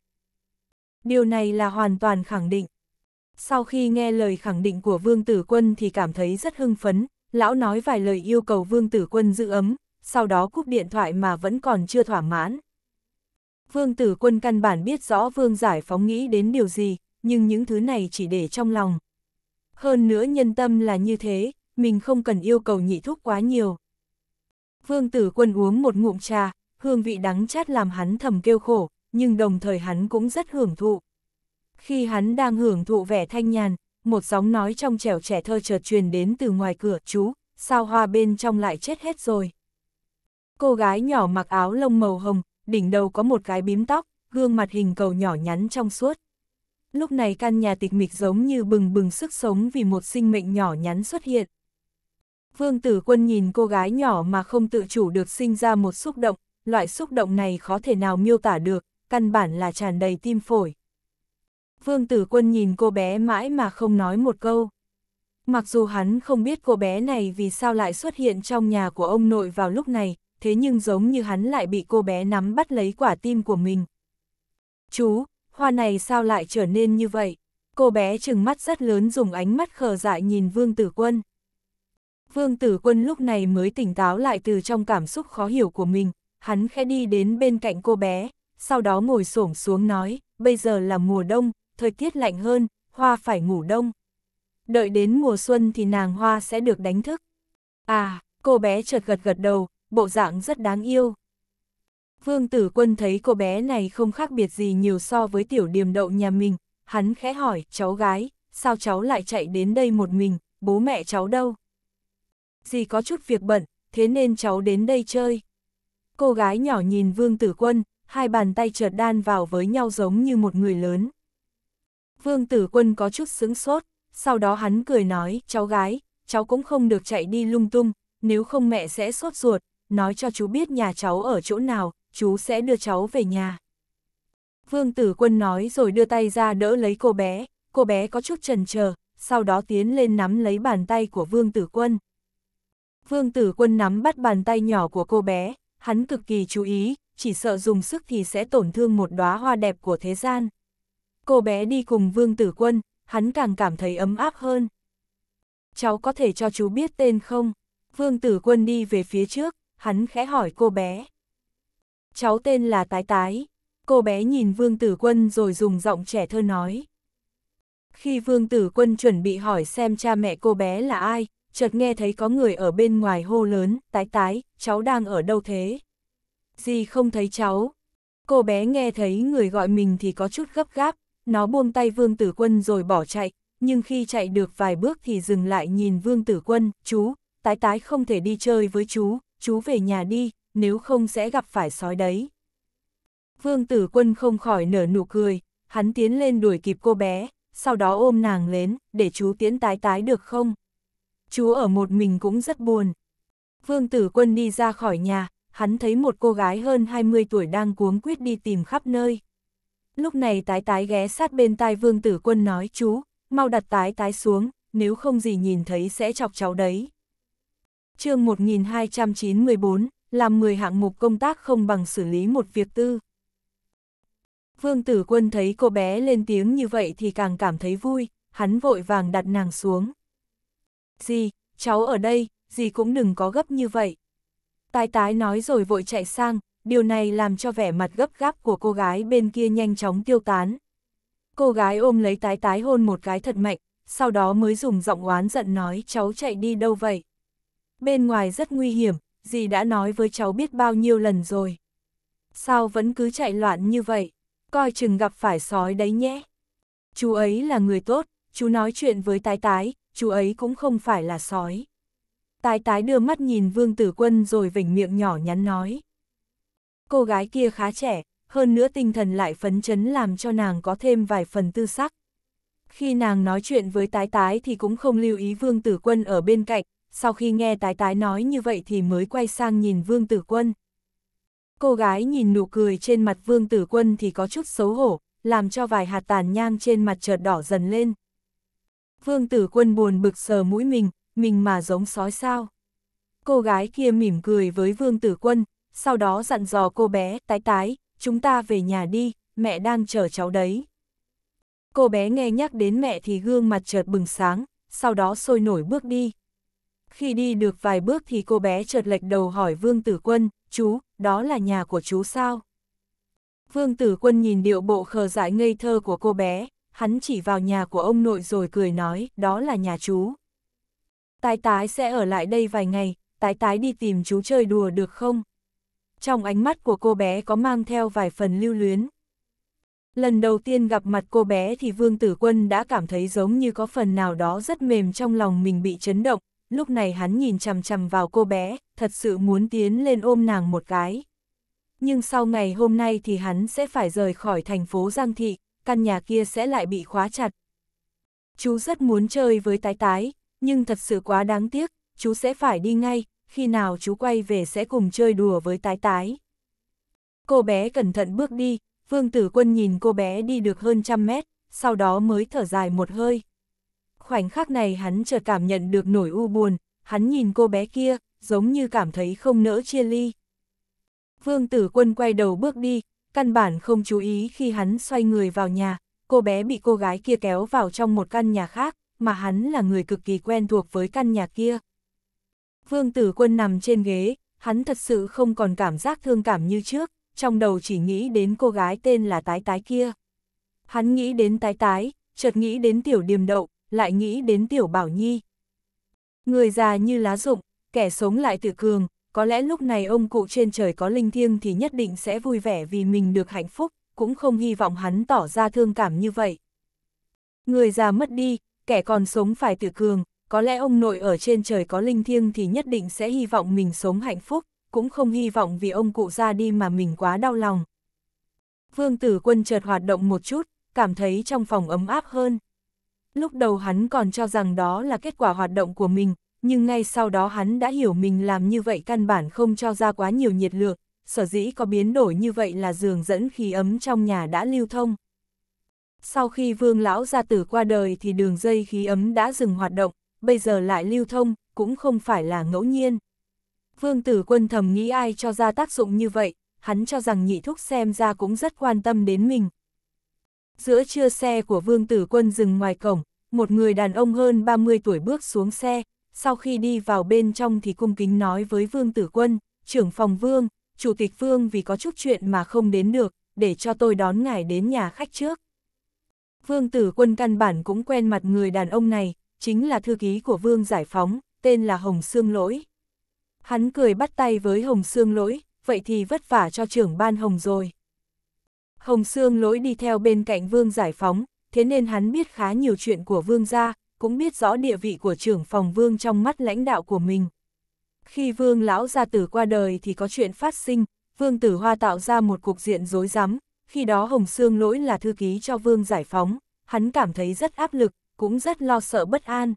Điều này là hoàn toàn khẳng định. Sau khi nghe lời khẳng định của Vương Tử Quân thì cảm thấy rất hưng phấn, lão nói vài lời yêu cầu Vương Tử Quân giữ ấm, sau đó cúp điện thoại mà vẫn còn chưa thỏa mãn. Vương Tử Quân căn bản biết rõ Vương Giải Phóng nghĩ đến điều gì, nhưng những thứ này chỉ để trong lòng, hơn nữa nhân tâm là như thế, mình không cần yêu cầu nhị thúc quá nhiều. Vương tử quân uống một ngụm trà, hương vị đắng chát làm hắn thầm kêu khổ, nhưng đồng thời hắn cũng rất hưởng thụ. Khi hắn đang hưởng thụ vẻ thanh nhàn, một giọng nói trong trẻo trẻ thơ chợt truyền đến từ ngoài cửa, chú, sao hoa bên trong lại chết hết rồi. Cô gái nhỏ mặc áo lông màu hồng, đỉnh đầu có một cái bím tóc, gương mặt hình cầu nhỏ nhắn trong suốt lúc này căn nhà tịch mịch giống như bừng bừng sức sống vì một sinh mệnh nhỏ nhắn xuất hiện. Vương tử quân nhìn cô gái nhỏ mà không tự chủ được sinh ra một xúc động, loại xúc động này khó thể nào miêu tả được, căn bản là tràn đầy tim phổi. Vương tử quân nhìn cô bé mãi mà không nói một câu. Mặc dù hắn không biết cô bé này vì sao lại xuất hiện trong nhà của ông nội vào lúc này, thế nhưng giống như hắn lại bị cô bé nắm bắt lấy quả tim của mình. Chú, hoa này sao lại trở nên như vậy? Cô bé trừng mắt rất lớn dùng ánh mắt khờ dại nhìn Vương Tử Quân. Vương Tử Quân lúc này mới tỉnh táo lại từ trong cảm xúc khó hiểu của mình, hắn khẽ đi đến bên cạnh cô bé, sau đó ngồi xổm xuống nói, bây giờ là mùa đông, thời tiết lạnh hơn, hoa phải ngủ đông. Đợi đến mùa xuân thì nàng hoa sẽ được đánh thức. À, cô bé chợt gật gật đầu, bộ dạng rất đáng yêu. Vương tử quân thấy cô bé này không khác biệt gì nhiều so với tiểu điềm đậu nhà mình, hắn khẽ hỏi, cháu gái, sao cháu lại chạy đến đây một mình, bố mẹ cháu đâu? Dì có chút việc bận, thế nên cháu đến đây chơi. Cô gái nhỏ nhìn vương tử quân, hai bàn tay trượt đan vào với nhau giống như một người lớn. Vương tử quân có chút sững sốt, sau đó hắn cười nói, cháu gái, cháu cũng không được chạy đi lung tung, nếu không mẹ sẽ sốt ruột, nói cho chú biết nhà cháu ở chỗ nào, chú sẽ đưa cháu về nhà. Vương Tử Quân nói rồi đưa tay ra đỡ lấy cô bé, cô bé có chút chần chờ, sau đó tiến lên nắm lấy bàn tay của Vương Tử Quân. Vương Tử Quân nắm bắt bàn tay nhỏ của cô bé, hắn cực kỳ chú ý, chỉ sợ dùng sức thì sẽ tổn thương một đóa hoa đẹp của thế gian. Cô bé đi cùng Vương Tử Quân, hắn càng cảm thấy ấm áp hơn. Cháu có thể cho chú biết tên không? Vương Tử Quân đi về phía trước, hắn khẽ hỏi cô bé cháu tên là Tái Tái. Cô bé nhìn Vương Tử Quân rồi dùng giọng trẻ thơ nói. Khi Vương Tử Quân chuẩn bị hỏi xem cha mẹ cô bé là ai, chợt nghe thấy có người ở bên ngoài hô lớn, tái tái, cháu đang ở đâu thế? Gì không thấy cháu? Cô bé nghe thấy người gọi mình thì có chút gấp gáp, nó buông tay Vương Tử Quân rồi bỏ chạy, nhưng khi chạy được vài bước thì dừng lại nhìn Vương Tử Quân, chú, tái tái không thể đi chơi với chú, chú về nhà đi, nếu không sẽ gặp phải sói đấy. Vương tử quân không khỏi nở nụ cười, hắn tiến lên đuổi kịp cô bé, sau đó ôm nàng lên, để chú tiến tái tái được không? Chú ở một mình cũng rất buồn. Vương tử quân đi ra khỏi nhà, hắn thấy một cô gái hơn 20 tuổi đang cuống quyết đi tìm khắp nơi. Lúc này tái tái ghé sát bên tai vương tử quân nói chú, mau đặt tái tái xuống, nếu không gì nhìn thấy sẽ chọc cháu đấy. chương 1294, làm 10 hạng mục công tác không bằng xử lý một việc tư. Vương tử quân thấy cô bé lên tiếng như vậy thì càng cảm thấy vui, hắn vội vàng đặt nàng xuống. Dì, cháu ở đây, dì cũng đừng có gấp như vậy. Tái tái nói rồi vội chạy sang, điều này làm cho vẻ mặt gấp gáp của cô gái bên kia nhanh chóng tiêu tán. Cô gái ôm lấy tái tái hôn một cái thật mạnh, sau đó mới dùng giọng oán giận nói cháu chạy đi đâu vậy. Bên ngoài rất nguy hiểm, dì đã nói với cháu biết bao nhiêu lần rồi. Sao vẫn cứ chạy loạn như vậy, coi chừng gặp phải sói đấy nhé. Chú ấy là người tốt, chú nói chuyện với tái tái, chú ấy cũng không phải là sói. Tái tái đưa mắt nhìn Vương Tử Quân rồi vỉnh miệng nhỏ nhắn nói. Cô gái kia khá trẻ, hơn nữa tinh thần lại phấn chấn làm cho nàng có thêm vài phần tư sắc. Khi nàng nói chuyện với tái tái thì cũng không lưu ý Vương Tử Quân ở bên cạnh, sau khi nghe tái tái nói như vậy thì mới quay sang nhìn Vương Tử Quân. Cô gái nhìn nụ cười trên mặt Vương Tử Quân thì có chút xấu hổ, làm cho vài hạt tàn nhang trên mặt chợt đỏ dần lên. Vương Tử Quân buồn bực sờ mũi mình, mình mà giống sói sao. Cô gái kia mỉm cười với Vương Tử Quân, sau đó dặn dò cô bé, tái tái, chúng ta về nhà đi, mẹ đang chờ cháu đấy. Cô bé nghe nhắc đến mẹ thì gương mặt chợt bừng sáng, sau đó sôi nổi bước đi khi đi được vài bước thì cô bé chợt lệch đầu hỏi Vương Tử Quân, chú, đó là nhà của chú sao? Vương Tử Quân nhìn điệu bộ khờ dại ngây thơ của cô bé, hắn chỉ vào nhà của ông nội rồi cười nói, đó là nhà chú. Tái tái sẽ ở lại đây vài ngày, tái tái đi tìm chú chơi đùa được không? Trong ánh mắt của cô bé có mang theo vài phần lưu luyến. Lần đầu tiên gặp mặt cô bé thì Vương Tử Quân đã cảm thấy giống như có phần nào đó rất mềm trong lòng mình bị chấn động, lúc này hắn nhìn chằm chằm vào cô bé, thật sự muốn tiến lên ôm nàng một cái. Nhưng sau ngày hôm nay thì hắn sẽ phải rời khỏi thành phố Giang Thị, căn nhà kia sẽ lại bị khóa chặt. Chú rất muốn chơi với tái tái, nhưng thật sự quá đáng tiếc, chú sẽ phải đi ngay, khi nào chú quay về sẽ cùng chơi đùa với tái tái. Cô bé cẩn thận bước đi, Vương Tử Quân nhìn cô bé đi được hơn trăm mét, sau đó mới thở dài một hơi khoảnh khắc này hắn chợt cảm nhận được nổi u buồn, hắn nhìn cô bé kia, giống như cảm thấy không nỡ chia ly. Vương tử quân quay đầu bước đi, căn bản không chú ý khi hắn xoay người vào nhà, cô bé bị cô gái kia kéo vào trong một căn nhà khác, mà hắn là người cực kỳ quen thuộc với căn nhà kia. Vương tử quân nằm trên ghế, hắn thật sự không còn cảm giác thương cảm như trước, trong đầu chỉ nghĩ đến cô gái tên là Tái Tái kia. Hắn nghĩ đến Tái Tái, chợt nghĩ đến tiểu điềm đậu, lại nghĩ đến Tiểu Bảo Nhi. Người già như lá rụng, kẻ sống lại tự cường, có lẽ lúc này ông cụ trên trời có linh thiêng thì nhất định sẽ vui vẻ vì mình được hạnh phúc, cũng không hy vọng hắn tỏ ra thương cảm như vậy. Người già mất đi, kẻ còn sống phải tự cường, có lẽ ông nội ở trên trời có linh thiêng thì nhất định sẽ hy vọng mình sống hạnh phúc, cũng không hy vọng vì ông cụ ra đi mà mình quá đau lòng. Vương tử quân chợt hoạt động một chút, cảm thấy trong phòng ấm áp hơn. Lúc đầu hắn còn cho rằng đó là kết quả hoạt động của mình, nhưng ngay sau đó hắn đã hiểu mình làm như vậy căn bản không cho ra quá nhiều nhiệt lượng, sở dĩ có biến đổi như vậy là giường dẫn khí ấm trong nhà đã lưu thông. Sau khi vương lão gia tử qua đời thì đường dây khí ấm đã dừng hoạt động, bây giờ lại lưu thông, cũng không phải là ngẫu nhiên. Vương tử quân thầm nghĩ ai cho ra tác dụng như vậy, hắn cho rằng nhị thúc xem ra cũng rất quan tâm đến mình, giữa trưa xe của Vương Tử Quân dừng ngoài cổng, một người đàn ông hơn 30 tuổi bước xuống xe, sau khi đi vào bên trong thì cung kính nói với Vương Tử Quân, trưởng phòng Vương, Chủ tịch Vương vì có chút chuyện mà không đến được, để cho tôi đón ngài đến nhà khách trước. Vương Tử Quân căn bản cũng quen mặt người đàn ông này, chính là thư ký của Vương Giải Phóng, tên là Hồng Sương Lỗi. Hắn cười bắt tay với Hồng Sương Lỗi, vậy thì vất vả cho trưởng ban Hồng rồi. Hồng Sương lỗi đi theo bên cạnh Vương Giải Phóng, thế nên hắn biết khá nhiều chuyện của Vương gia, cũng biết rõ địa vị của trưởng phòng Vương trong mắt lãnh đạo của mình. Khi Vương lão gia tử qua đời thì có chuyện phát sinh, Vương Tử Hoa tạo ra một cục diện rối rắm, khi đó Hồng Sương lỗi là thư ký cho Vương Giải Phóng, hắn cảm thấy rất áp lực, cũng rất lo sợ bất an.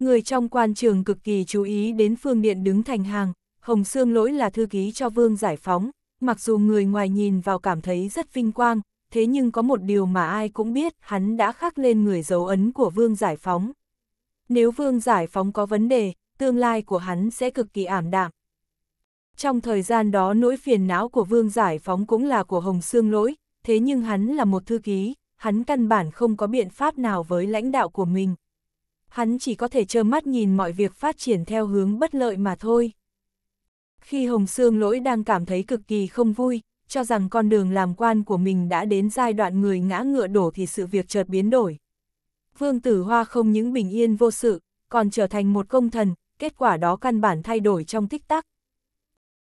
Người trong quan trường cực kỳ chú ý đến phương điện đứng thành hàng, Hồng Sương lỗi là thư ký cho Vương Giải Phóng, mặc dù người ngoài nhìn vào cảm thấy rất vinh quang, thế nhưng có một điều mà ai cũng biết, hắn đã khắc lên người dấu ấn của vương giải phóng. Nếu vương giải phóng có vấn đề, tương lai của hắn sẽ cực kỳ ảm đạm. Trong thời gian đó nỗi phiền não của vương giải phóng cũng là của Hồng Sương Lỗi, thế nhưng hắn là một thư ký, hắn căn bản không có biện pháp nào với lãnh đạo của mình. Hắn chỉ có thể trơ mắt nhìn mọi việc phát triển theo hướng bất lợi mà thôi. Khi Hồng Sương Lỗi đang cảm thấy cực kỳ không vui, cho rằng con đường làm quan của mình đã đến giai đoạn người ngã ngựa đổ thì sự việc chợt biến đổi. Vương Tử Hoa không những bình yên vô sự, còn trở thành một công thần, kết quả đó căn bản thay đổi trong tích tắc.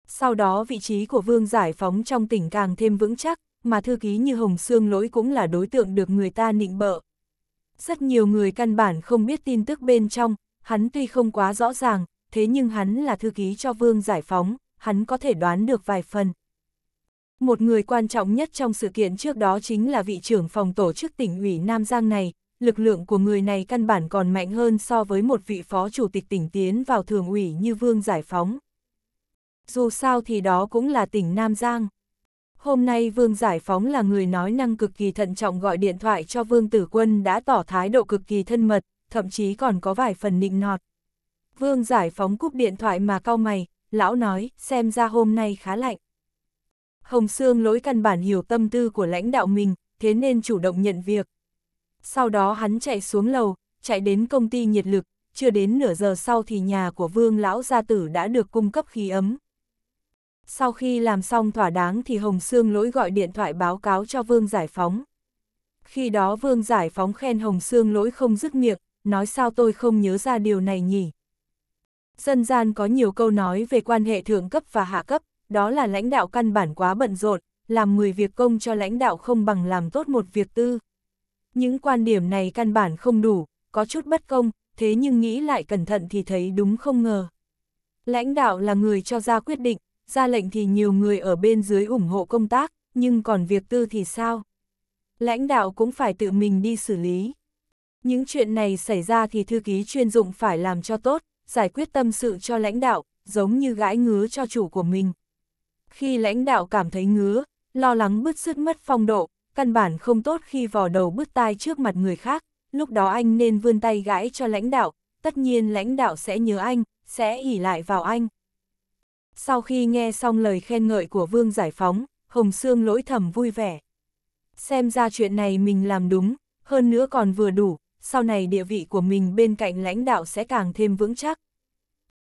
Sau đó vị trí của Vương Giải Phóng trong tỉnh càng thêm vững chắc, mà thư ký như Hồng Sương Lỗi cũng là đối tượng được người ta nịnh bợ. Rất nhiều người căn bản không biết tin tức bên trong, hắn tuy không quá rõ ràng, thế nhưng hắn là thư ký cho vương giải phóng, hắn có thể đoán được vài phần. Một người quan trọng nhất trong sự kiện trước đó chính là vị trưởng phòng tổ chức tỉnh ủy Nam Giang này, lực lượng của người này căn bản còn mạnh hơn so với một vị phó chủ tịch tỉnh tiến vào thường ủy như Vương Giải Phóng. Dù sao thì đó cũng là tỉnh Nam Giang. Hôm nay Vương Giải Phóng là người nói năng cực kỳ thận trọng gọi điện thoại cho Vương Tử Quân đã tỏ thái độ cực kỳ thân mật, thậm chí còn có vài phần nịnh nọt. Vương giải phóng cúp điện thoại mà cau mày, lão nói, xem ra hôm nay khá lạnh. Hồng Sương lỗi căn bản hiểu tâm tư của lãnh đạo mình, thế nên chủ động nhận việc. Sau đó hắn chạy xuống lầu, chạy đến công ty nhiệt lực, chưa đến nửa giờ sau thì nhà của vương lão gia tử đã được cung cấp khí ấm. Sau khi làm xong thỏa đáng thì Hồng Sương lỗi gọi điện thoại báo cáo cho vương giải phóng. Khi đó vương giải phóng khen Hồng Sương lỗi không dứt miệng, nói sao tôi không nhớ ra điều này nhỉ. Dân gian có nhiều câu nói về quan hệ thượng cấp và hạ cấp, đó là lãnh đạo căn bản quá bận rộn, làm 10 việc công cho lãnh đạo không bằng làm tốt một việc tư. Những quan điểm này căn bản không đủ, có chút bất công, thế nhưng nghĩ lại cẩn thận thì thấy đúng không ngờ. Lãnh đạo là người cho ra quyết định, ra lệnh thì nhiều người ở bên dưới ủng hộ công tác, nhưng còn việc tư thì sao? Lãnh đạo cũng phải tự mình đi xử lý. Những chuyện này xảy ra thì thư ký chuyên dụng phải làm cho tốt, giải quyết tâm sự cho lãnh đạo, giống như gãi ngứa cho chủ của mình. Khi lãnh đạo cảm thấy ngứa, lo lắng bứt sứt mất phong độ, căn bản không tốt khi vò đầu bứt tai trước mặt người khác, lúc đó anh nên vươn tay gãi cho lãnh đạo, tất nhiên lãnh đạo sẽ nhớ anh, sẽ ỉ lại vào anh. Sau khi nghe xong lời khen ngợi của Vương Giải Phóng, Hồng Sương lỗi thầm vui vẻ. Xem ra chuyện này mình làm đúng, hơn nữa còn vừa đủ, sau này địa vị của mình bên cạnh lãnh đạo sẽ càng thêm vững chắc.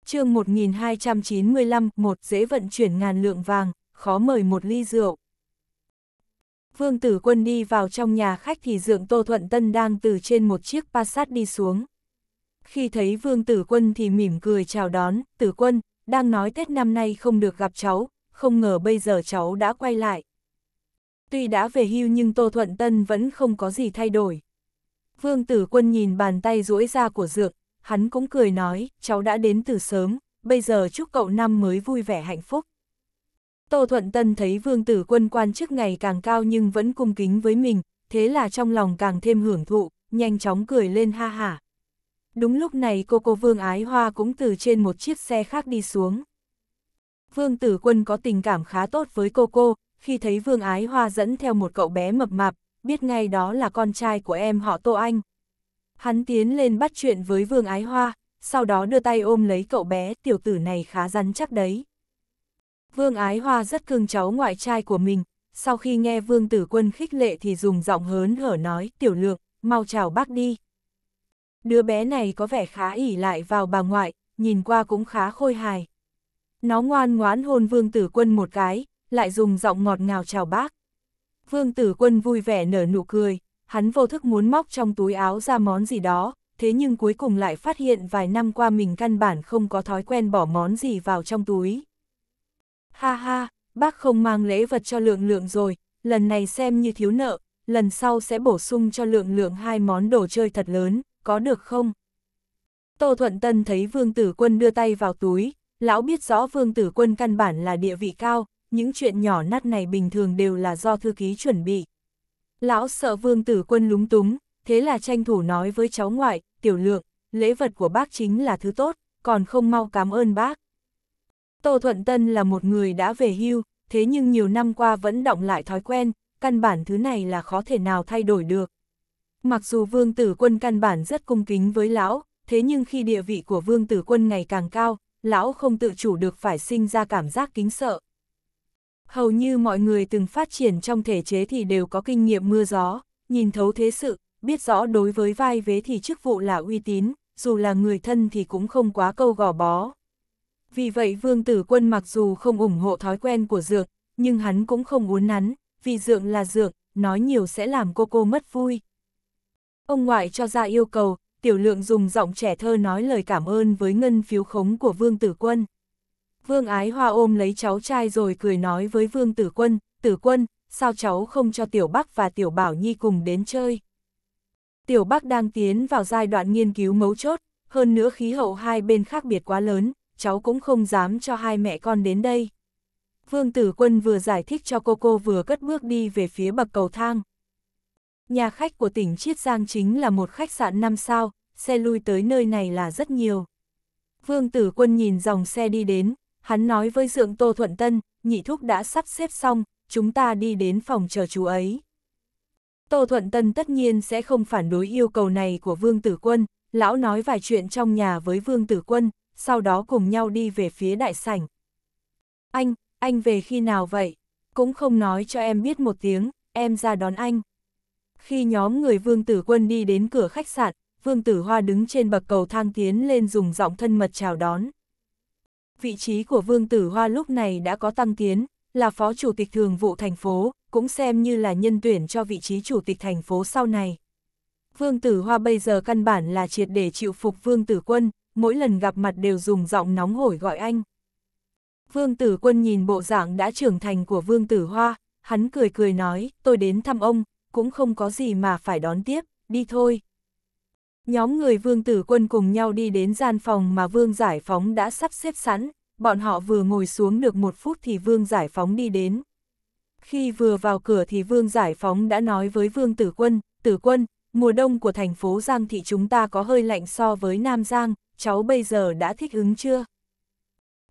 chương 1295, một dễ vận chuyển ngàn lượng vàng, khó mời một ly rượu. Vương Tử Quân đi vào trong nhà khách thì dượng Tô Thuận Tân đang từ trên một chiếc Passat đi xuống. Khi thấy Vương Tử Quân thì mỉm cười chào đón, Tử Quân, đang nói Tết năm nay không được gặp cháu, không ngờ bây giờ cháu đã quay lại. Tuy đã về hưu nhưng Tô Thuận Tân vẫn không có gì thay đổi. Vương tử quân nhìn bàn tay duỗi ra của dược, hắn cũng cười nói, cháu đã đến từ sớm, bây giờ chúc cậu năm mới vui vẻ hạnh phúc. Tô Thuận Tân thấy vương tử quân quan chức ngày càng cao nhưng vẫn cung kính với mình, thế là trong lòng càng thêm hưởng thụ, nhanh chóng cười lên ha hả. Đúng lúc này cô cô Vương Ái Hoa cũng từ trên một chiếc xe khác đi xuống. Vương tử quân có tình cảm khá tốt với cô cô, khi thấy Vương Ái Hoa dẫn theo một cậu bé mập mạp, biết ngay đó là con trai của em họ Tô Anh. Hắn tiến lên bắt chuyện với Vương Ái Hoa, sau đó đưa tay ôm lấy cậu bé, tiểu tử này khá rắn chắc đấy. Vương Ái Hoa rất cưng cháu ngoại trai của mình, sau khi nghe Vương Tử Quân khích lệ thì dùng giọng hớn hở nói, tiểu lượng, mau chào bác đi. Đứa bé này có vẻ khá ỉ lại vào bà ngoại, nhìn qua cũng khá khôi hài. Nó ngoan ngoãn hôn Vương Tử Quân một cái, lại dùng giọng ngọt ngào chào bác. Vương tử quân vui vẻ nở nụ cười, hắn vô thức muốn móc trong túi áo ra món gì đó, thế nhưng cuối cùng lại phát hiện vài năm qua mình căn bản không có thói quen bỏ món gì vào trong túi. Ha ha, bác không mang lễ vật cho lượng lượng rồi, lần này xem như thiếu nợ, lần sau sẽ bổ sung cho lượng lượng hai món đồ chơi thật lớn, có được không? Tô Thuận Tân thấy Vương Tử Quân đưa tay vào túi, lão biết rõ Vương Tử Quân căn bản là địa vị cao, những chuyện nhỏ nát này bình thường đều là do thư ký chuẩn bị. Lão sợ vương tử quân lúng túng, thế là tranh thủ nói với cháu ngoại, tiểu lượng, lễ vật của bác chính là thứ tốt, còn không mau cảm ơn bác. Tô Thuận Tân là một người đã về hưu, thế nhưng nhiều năm qua vẫn động lại thói quen, căn bản thứ này là khó thể nào thay đổi được. Mặc dù vương tử quân căn bản rất cung kính với lão, thế nhưng khi địa vị của vương tử quân ngày càng cao, lão không tự chủ được phải sinh ra cảm giác kính sợ hầu như mọi người từng phát triển trong thể chế thì đều có kinh nghiệm mưa gió, nhìn thấu thế sự, biết rõ đối với vai vế thì chức vụ là uy tín, dù là người thân thì cũng không quá câu gò bó. Vì vậy Vương Tử Quân mặc dù không ủng hộ thói quen của Dược, nhưng hắn cũng không uốn nắn, vì Dượng là Dược, nói nhiều sẽ làm cô cô mất vui. Ông ngoại cho ra yêu cầu, Tiểu Lượng dùng giọng trẻ thơ nói lời cảm ơn với ngân phiếu khống của Vương Tử Quân. Vương Ái Hoa ôm lấy cháu trai rồi cười nói với Vương Tử Quân, Tử Quân, sao cháu không cho Tiểu Bắc và Tiểu Bảo Nhi cùng đến chơi? Tiểu Bắc đang tiến vào giai đoạn nghiên cứu mấu chốt, hơn nữa khí hậu hai bên khác biệt quá lớn, cháu cũng không dám cho hai mẹ con đến đây. Vương Tử Quân vừa giải thích cho cô cô vừa cất bước đi về phía bậc cầu thang. Nhà khách của tỉnh Chiết Giang chính là một khách sạn 5 sao, xe lui tới nơi này là rất nhiều. Vương Tử Quân nhìn dòng xe đi đến, Hắn nói với Dượng Tô Thuận Tân, nhị thúc đã sắp xếp xong, chúng ta đi đến phòng chờ chú ấy. Tô Thuận Tân tất nhiên sẽ không phản đối yêu cầu này của Vương Tử Quân, lão nói vài chuyện trong nhà với Vương Tử Quân, sau đó cùng nhau đi về phía đại sảnh. Anh, anh về khi nào vậy? Cũng không nói cho em biết một tiếng, em ra đón anh. Khi nhóm người Vương Tử Quân đi đến cửa khách sạn, Vương Tử Hoa đứng trên bậc cầu thang tiến lên dùng giọng thân mật chào đón vị trí của Vương Tử Hoa lúc này đã có tăng tiến, là Phó Chủ tịch Thường vụ thành phố, cũng xem như là nhân tuyển cho vị trí Chủ tịch thành phố sau này. Vương Tử Hoa bây giờ căn bản là triệt để chịu phục Vương Tử Quân, mỗi lần gặp mặt đều dùng giọng nóng hổi gọi anh. Vương Tử Quân nhìn bộ dạng đã trưởng thành của Vương Tử Hoa, hắn cười cười nói, tôi đến thăm ông, cũng không có gì mà phải đón tiếp, đi thôi. Nhóm người vương tử quân cùng nhau đi đến gian phòng mà vương giải phóng đã sắp xếp sẵn, bọn họ vừa ngồi xuống được một phút thì vương giải phóng đi đến. Khi vừa vào cửa thì vương giải phóng đã nói với vương tử quân, tử quân, mùa đông của thành phố Giang thị chúng ta có hơi lạnh so với Nam Giang, cháu bây giờ đã thích ứng chưa?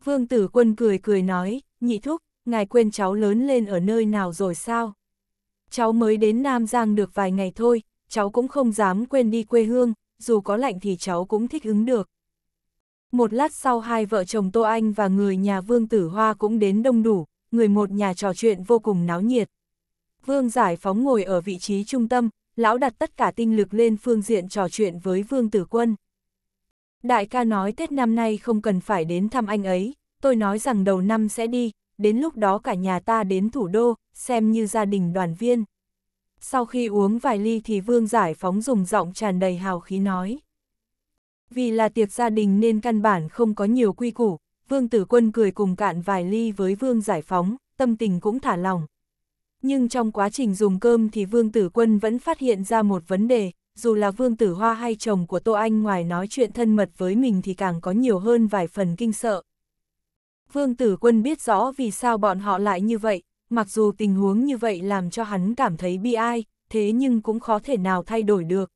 Vương tử quân cười cười nói, nhị thúc, ngài quên cháu lớn lên ở nơi nào rồi sao? Cháu mới đến Nam Giang được vài ngày thôi, cháu cũng không dám quên đi quê hương, dù có lạnh thì cháu cũng thích ứng được. Một lát sau hai vợ chồng Tô Anh và người nhà Vương Tử Hoa cũng đến đông đủ, người một nhà trò chuyện vô cùng náo nhiệt. Vương Giải Phóng ngồi ở vị trí trung tâm, lão đặt tất cả tinh lực lên phương diện trò chuyện với Vương Tử Quân. Đại ca nói Tết năm nay không cần phải đến thăm anh ấy, tôi nói rằng đầu năm sẽ đi, đến lúc đó cả nhà ta đến thủ đô, xem như gia đình đoàn viên. Sau khi uống vài ly thì vương giải phóng dùng giọng tràn đầy hào khí nói. Vì là tiệc gia đình nên căn bản không có nhiều quy củ, vương tử quân cười cùng cạn vài ly với vương giải phóng, tâm tình cũng thả lòng. Nhưng trong quá trình dùng cơm thì vương tử quân vẫn phát hiện ra một vấn đề, dù là vương tử hoa hay chồng của Tô Anh ngoài nói chuyện thân mật với mình thì càng có nhiều hơn vài phần kinh sợ. Vương tử quân biết rõ vì sao bọn họ lại như vậy, mặc dù tình huống như vậy làm cho hắn cảm thấy bi ai, thế nhưng cũng khó thể nào thay đổi được.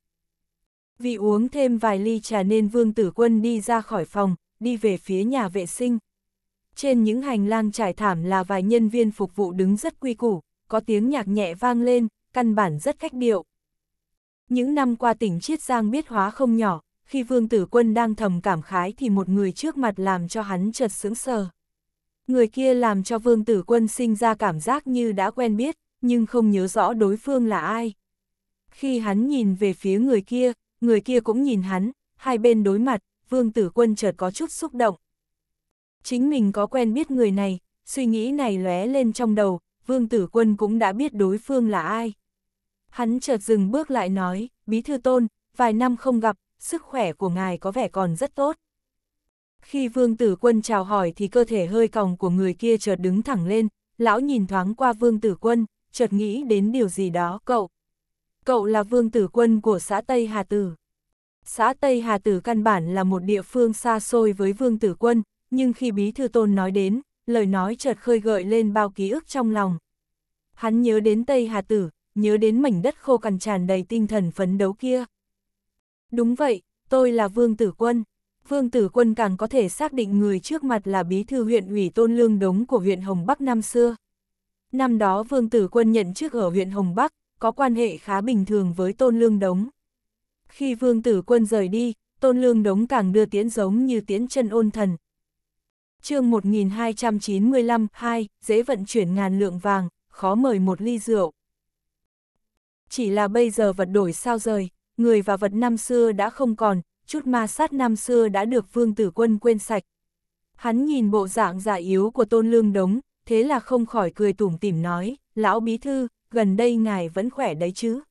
Vì uống thêm vài ly trà nên Vương Tử Quân đi ra khỏi phòng, đi về phía nhà vệ sinh. Trên những hành lang trải thảm là vài nhân viên phục vụ đứng rất quy củ, có tiếng nhạc nhẹ vang lên, căn bản rất khách điệu. Những năm qua tỉnh Chiết Giang biết hóa không nhỏ, khi Vương Tử Quân đang thầm cảm khái thì một người trước mặt làm cho hắn chợt sững sờ. Người kia làm cho vương tử quân sinh ra cảm giác như đã quen biết, nhưng không nhớ rõ đối phương là ai. Khi hắn nhìn về phía người kia, người kia cũng nhìn hắn, hai bên đối mặt, vương tử quân chợt có chút xúc động. Chính mình có quen biết người này, suy nghĩ này lóe lên trong đầu, vương tử quân cũng đã biết đối phương là ai. Hắn chợt dừng bước lại nói, bí thư tôn, vài năm không gặp, sức khỏe của ngài có vẻ còn rất tốt. Khi vương tử quân chào hỏi thì cơ thể hơi còng của người kia chợt đứng thẳng lên, lão nhìn thoáng qua vương tử quân, chợt nghĩ đến điều gì đó, cậu. Cậu là vương tử quân của xã Tây Hà Tử. Xã Tây Hà Tử căn bản là một địa phương xa xôi với vương tử quân, nhưng khi bí thư tôn nói đến, lời nói chợt khơi gợi lên bao ký ức trong lòng. Hắn nhớ đến Tây Hà Tử, nhớ đến mảnh đất khô cằn tràn đầy tinh thần phấn đấu kia. Đúng vậy, tôi là vương tử quân. Vương Tử Quân càng có thể xác định người trước mặt là bí thư huyện ủy Tôn Lương Đống của huyện Hồng Bắc năm xưa. Năm đó Vương Tử Quân nhận chức ở huyện Hồng Bắc, có quan hệ khá bình thường với Tôn Lương Đống. Khi Vương Tử Quân rời đi, Tôn Lương Đống càng đưa tiễn giống như tiễn chân ôn thần. chương 1295 2, dễ vận chuyển ngàn lượng vàng, khó mời một ly rượu. Chỉ là bây giờ vật đổi sao rời, người và vật năm xưa đã không còn, chút ma sát năm xưa đã được Vương Tử Quân quên sạch. Hắn nhìn bộ dạng già yếu của Tôn Lương Đống, thế là không khỏi cười tủm tỉm nói, lão bí thư, gần đây ngài vẫn khỏe đấy chứ.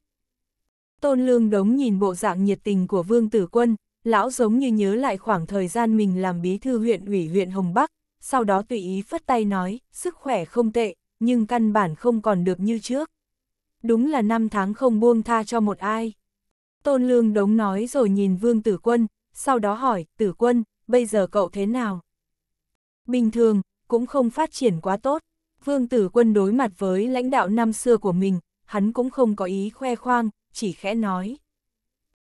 Tôn Lương Đống nhìn bộ dạng nhiệt tình của Vương Tử Quân, lão giống như nhớ lại khoảng thời gian mình làm bí thư huyện ủy huyện Hồng Bắc, sau đó tùy ý phất tay nói, sức khỏe không tệ, nhưng căn bản không còn được như trước. Đúng là năm tháng không buông tha cho một ai. Tôn Lương Đống nói rồi nhìn Vương Tử Quân, sau đó hỏi, Tử Quân, bây giờ cậu thế nào? Bình thường, cũng không phát triển quá tốt. Vương Tử Quân đối mặt với lãnh đạo năm xưa của mình, hắn cũng không có ý khoe khoang, chỉ khẽ nói.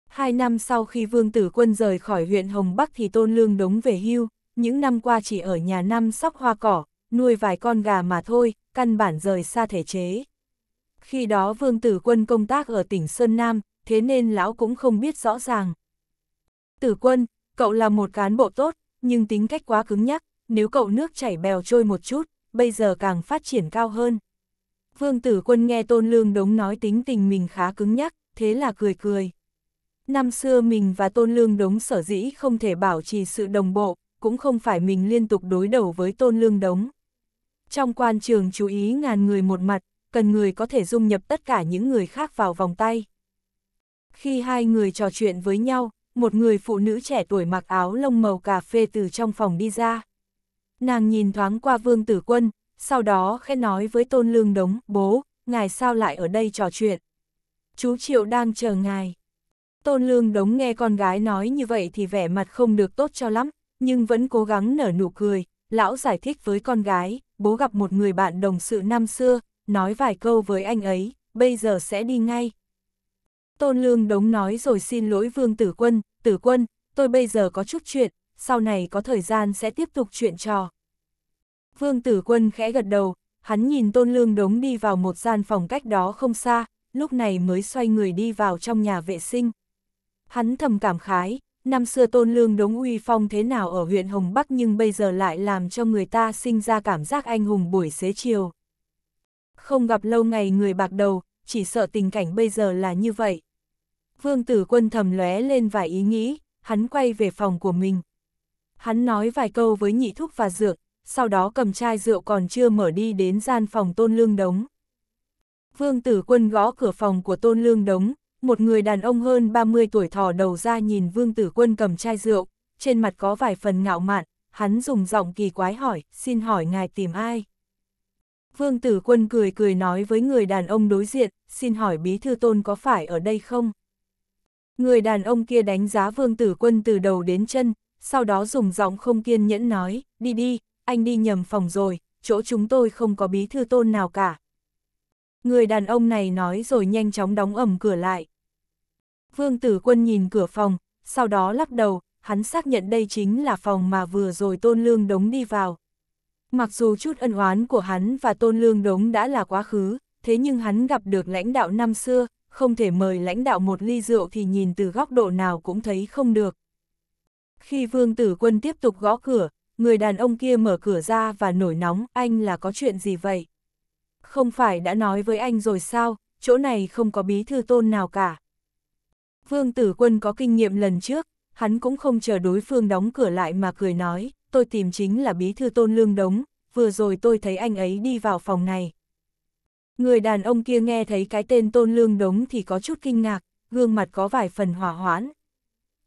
Hai năm sau khi Vương Tử Quân rời khỏi huyện Hồng Bắc thì Tôn Lương Đống về hưu, những năm qua chỉ ở nhà năm sóc hoa cỏ, nuôi vài con gà mà thôi, căn bản rời xa thể chế. Khi đó Vương Tử Quân công tác ở tỉnh Sơn Nam, thế nên lão cũng không biết rõ ràng. Tử quân, cậu là một cán bộ tốt, nhưng tính cách quá cứng nhắc, nếu cậu nước chảy bèo trôi một chút, bây giờ càng phát triển cao hơn. Vương tử quân nghe Tôn Lương Đống nói tính tình mình khá cứng nhắc, thế là cười cười. Năm xưa mình và Tôn Lương Đống sở dĩ không thể bảo trì sự đồng bộ, cũng không phải mình liên tục đối đầu với Tôn Lương Đống. Trong quan trường chú ý ngàn người một mặt, cần người có thể dung nhập tất cả những người khác vào vòng tay. Khi hai người trò chuyện với nhau, một người phụ nữ trẻ tuổi mặc áo lông màu cà phê từ trong phòng đi ra. Nàng nhìn thoáng qua vương tử quân, sau đó khẽ nói với tôn lương đống, bố, ngài sao lại ở đây trò chuyện. Chú Triệu đang chờ ngài. Tôn lương đống nghe con gái nói như vậy thì vẻ mặt không được tốt cho lắm, nhưng vẫn cố gắng nở nụ cười. Lão giải thích với con gái, bố gặp một người bạn đồng sự năm xưa, nói vài câu với anh ấy, bây giờ sẽ đi ngay, Tôn Lương Đống nói rồi xin lỗi Vương Tử Quân, Tử Quân, tôi bây giờ có chút chuyện, sau này có thời gian sẽ tiếp tục chuyện trò. Vương Tử Quân khẽ gật đầu, hắn nhìn Tôn Lương Đống đi vào một gian phòng cách đó không xa, lúc này mới xoay người đi vào trong nhà vệ sinh. Hắn thầm cảm khái, năm xưa Tôn Lương Đống uy phong thế nào ở huyện Hồng Bắc nhưng bây giờ lại làm cho người ta sinh ra cảm giác anh hùng buổi xế chiều. Không gặp lâu ngày người bạc đầu, chỉ sợ tình cảnh bây giờ là như vậy. Vương tử quân thầm lóe lên vài ý nghĩ, hắn quay về phòng của mình. Hắn nói vài câu với nhị thúc và dược, sau đó cầm chai rượu còn chưa mở đi đến gian phòng tôn lương đống. Vương tử quân gõ cửa phòng của tôn lương đống, một người đàn ông hơn 30 tuổi thò đầu ra nhìn vương tử quân cầm chai rượu, trên mặt có vài phần ngạo mạn, hắn dùng giọng kỳ quái hỏi, xin hỏi ngài tìm ai? Vương tử quân cười cười nói với người đàn ông đối diện, xin hỏi bí thư tôn có phải ở đây không? Người đàn ông kia đánh giá vương tử quân từ đầu đến chân, sau đó dùng giọng không kiên nhẫn nói, đi đi, anh đi nhầm phòng rồi, chỗ chúng tôi không có bí thư tôn nào cả. Người đàn ông này nói rồi nhanh chóng đóng ẩm cửa lại. Vương tử quân nhìn cửa phòng, sau đó lắc đầu, hắn xác nhận đây chính là phòng mà vừa rồi tôn lương đống đi vào. Mặc dù chút ân oán của hắn và tôn lương đống đã là quá khứ, thế nhưng hắn gặp được lãnh đạo năm xưa, không thể mời lãnh đạo một ly rượu thì nhìn từ góc độ nào cũng thấy không được. Khi vương tử quân tiếp tục gõ cửa, người đàn ông kia mở cửa ra và nổi nóng, anh là có chuyện gì vậy? Không phải đã nói với anh rồi sao, chỗ này không có bí thư tôn nào cả. Vương tử quân có kinh nghiệm lần trước, hắn cũng không chờ đối phương đóng cửa lại mà cười nói, tôi tìm chính là bí thư tôn lương đống, vừa rồi tôi thấy anh ấy đi vào phòng này. Người đàn ông kia nghe thấy cái tên tôn lương đống thì có chút kinh ngạc, gương mặt có vài phần hỏa hoãn.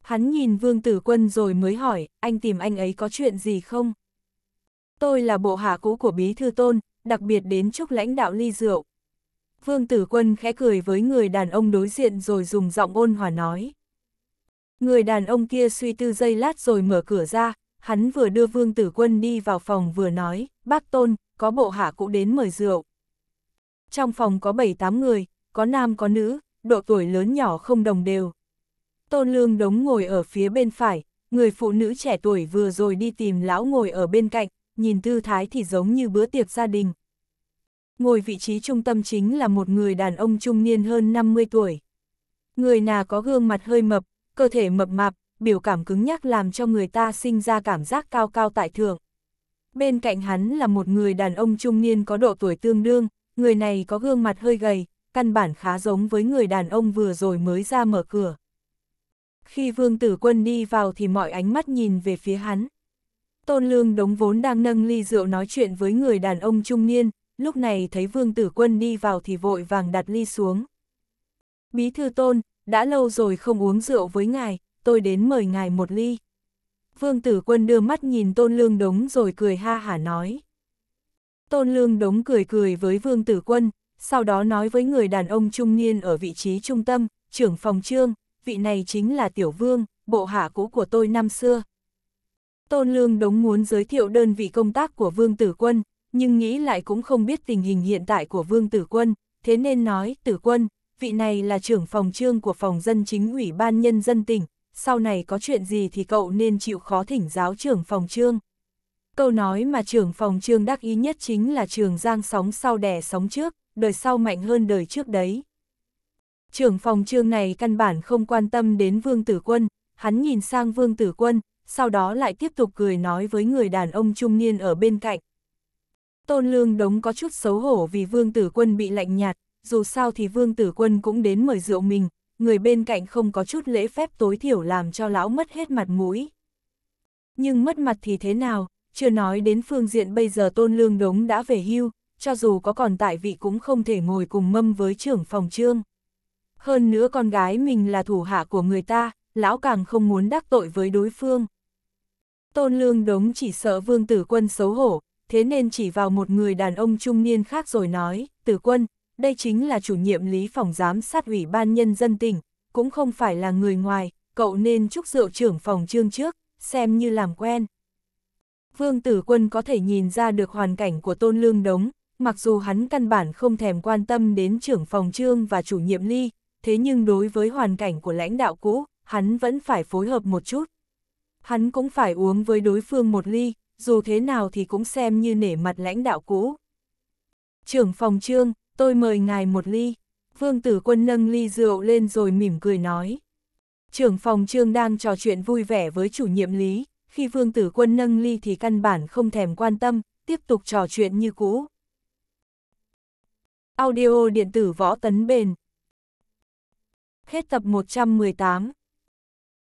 Hắn nhìn vương tử quân rồi mới hỏi, anh tìm anh ấy có chuyện gì không? Tôi là bộ hạ cũ của bí thư tôn, đặc biệt đến chúc lãnh đạo ly rượu. Vương tử quân khẽ cười với người đàn ông đối diện rồi dùng giọng ôn hòa nói. Người đàn ông kia suy tư giây lát rồi mở cửa ra, hắn vừa đưa vương tử quân đi vào phòng vừa nói, bác tôn, có bộ hạ cũ đến mời rượu trong phòng có 7-8 người, có nam có nữ, độ tuổi lớn nhỏ không đồng đều. Tôn Lương Đống ngồi ở phía bên phải, người phụ nữ trẻ tuổi vừa rồi đi tìm lão ngồi ở bên cạnh, nhìn tư thái thì giống như bữa tiệc gia đình. Ngồi vị trí trung tâm chính là một người đàn ông trung niên hơn 50 tuổi. Người nà có gương mặt hơi mập, cơ thể mập mạp, biểu cảm cứng nhắc làm cho người ta sinh ra cảm giác cao cao tại thượng. Bên cạnh hắn là một người đàn ông trung niên có độ tuổi tương đương, người này có gương mặt hơi gầy, căn bản khá giống với người đàn ông vừa rồi mới ra mở cửa. Khi vương tử quân đi vào thì mọi ánh mắt nhìn về phía hắn. Tôn lương đống vốn đang nâng ly rượu nói chuyện với người đàn ông trung niên, lúc này thấy vương tử quân đi vào thì vội vàng đặt ly xuống. Bí thư tôn, đã lâu rồi không uống rượu với ngài, tôi đến mời ngài một ly. Vương tử quân đưa mắt nhìn tôn lương đống rồi cười ha hả nói. Tôn Lương đống cười cười với Vương Tử Quân, sau đó nói với người đàn ông trung niên ở vị trí trung tâm, trưởng phòng trương, vị này chính là Tiểu Vương, bộ hạ cũ của tôi năm xưa. Tôn Lương đống muốn giới thiệu đơn vị công tác của Vương Tử Quân, nhưng nghĩ lại cũng không biết tình hình hiện tại của Vương Tử Quân, thế nên nói, Tử Quân, vị này là trưởng phòng trương của phòng dân chính ủy ban nhân dân tỉnh, sau này có chuyện gì thì cậu nên chịu khó thỉnh giáo trưởng phòng trương. Câu nói mà trưởng phòng trương đắc ý nhất chính là trường giang sóng sau đẻ sóng trước, đời sau mạnh hơn đời trước đấy. Trưởng phòng trương này căn bản không quan tâm đến vương tử quân, hắn nhìn sang vương tử quân, sau đó lại tiếp tục cười nói với người đàn ông trung niên ở bên cạnh. Tôn Lương Đống có chút xấu hổ vì vương tử quân bị lạnh nhạt, dù sao thì vương tử quân cũng đến mời rượu mình, người bên cạnh không có chút lễ phép tối thiểu làm cho lão mất hết mặt mũi. Nhưng mất mặt thì thế nào, chưa nói đến phương diện bây giờ Tôn Lương Đống đã về hưu, cho dù có còn tại vị cũng không thể ngồi cùng mâm với trưởng phòng trương. Hơn nữa con gái mình là thủ hạ của người ta, lão càng không muốn đắc tội với đối phương. Tôn Lương Đống chỉ sợ Vương Tử Quân xấu hổ, thế nên chỉ vào một người đàn ông trung niên khác rồi nói, Tử Quân, đây chính là chủ nhiệm lý phòng giám sát ủy ban nhân dân tỉnh, cũng không phải là người ngoài, cậu nên chúc rượu trưởng phòng trương trước, xem như làm quen. Vương Tử Quân có thể nhìn ra được hoàn cảnh của Tôn Lương Đống, mặc dù hắn căn bản không thèm quan tâm đến trưởng phòng trương và chủ nhiệm ly, thế nhưng đối với hoàn cảnh của lãnh đạo cũ, hắn vẫn phải phối hợp một chút. Hắn cũng phải uống với đối phương một ly, dù thế nào thì cũng xem như nể mặt lãnh đạo cũ. Trưởng phòng trương, tôi mời ngài một ly. Vương Tử Quân nâng ly rượu lên rồi mỉm cười nói. Trưởng phòng trương đang trò chuyện vui vẻ với chủ nhiệm lý, khi Vương Tử Quân nâng ly thì căn bản không thèm quan tâm, tiếp tục trò chuyện như cũ. Audio điện tử võ tấn bền. Hết tập 118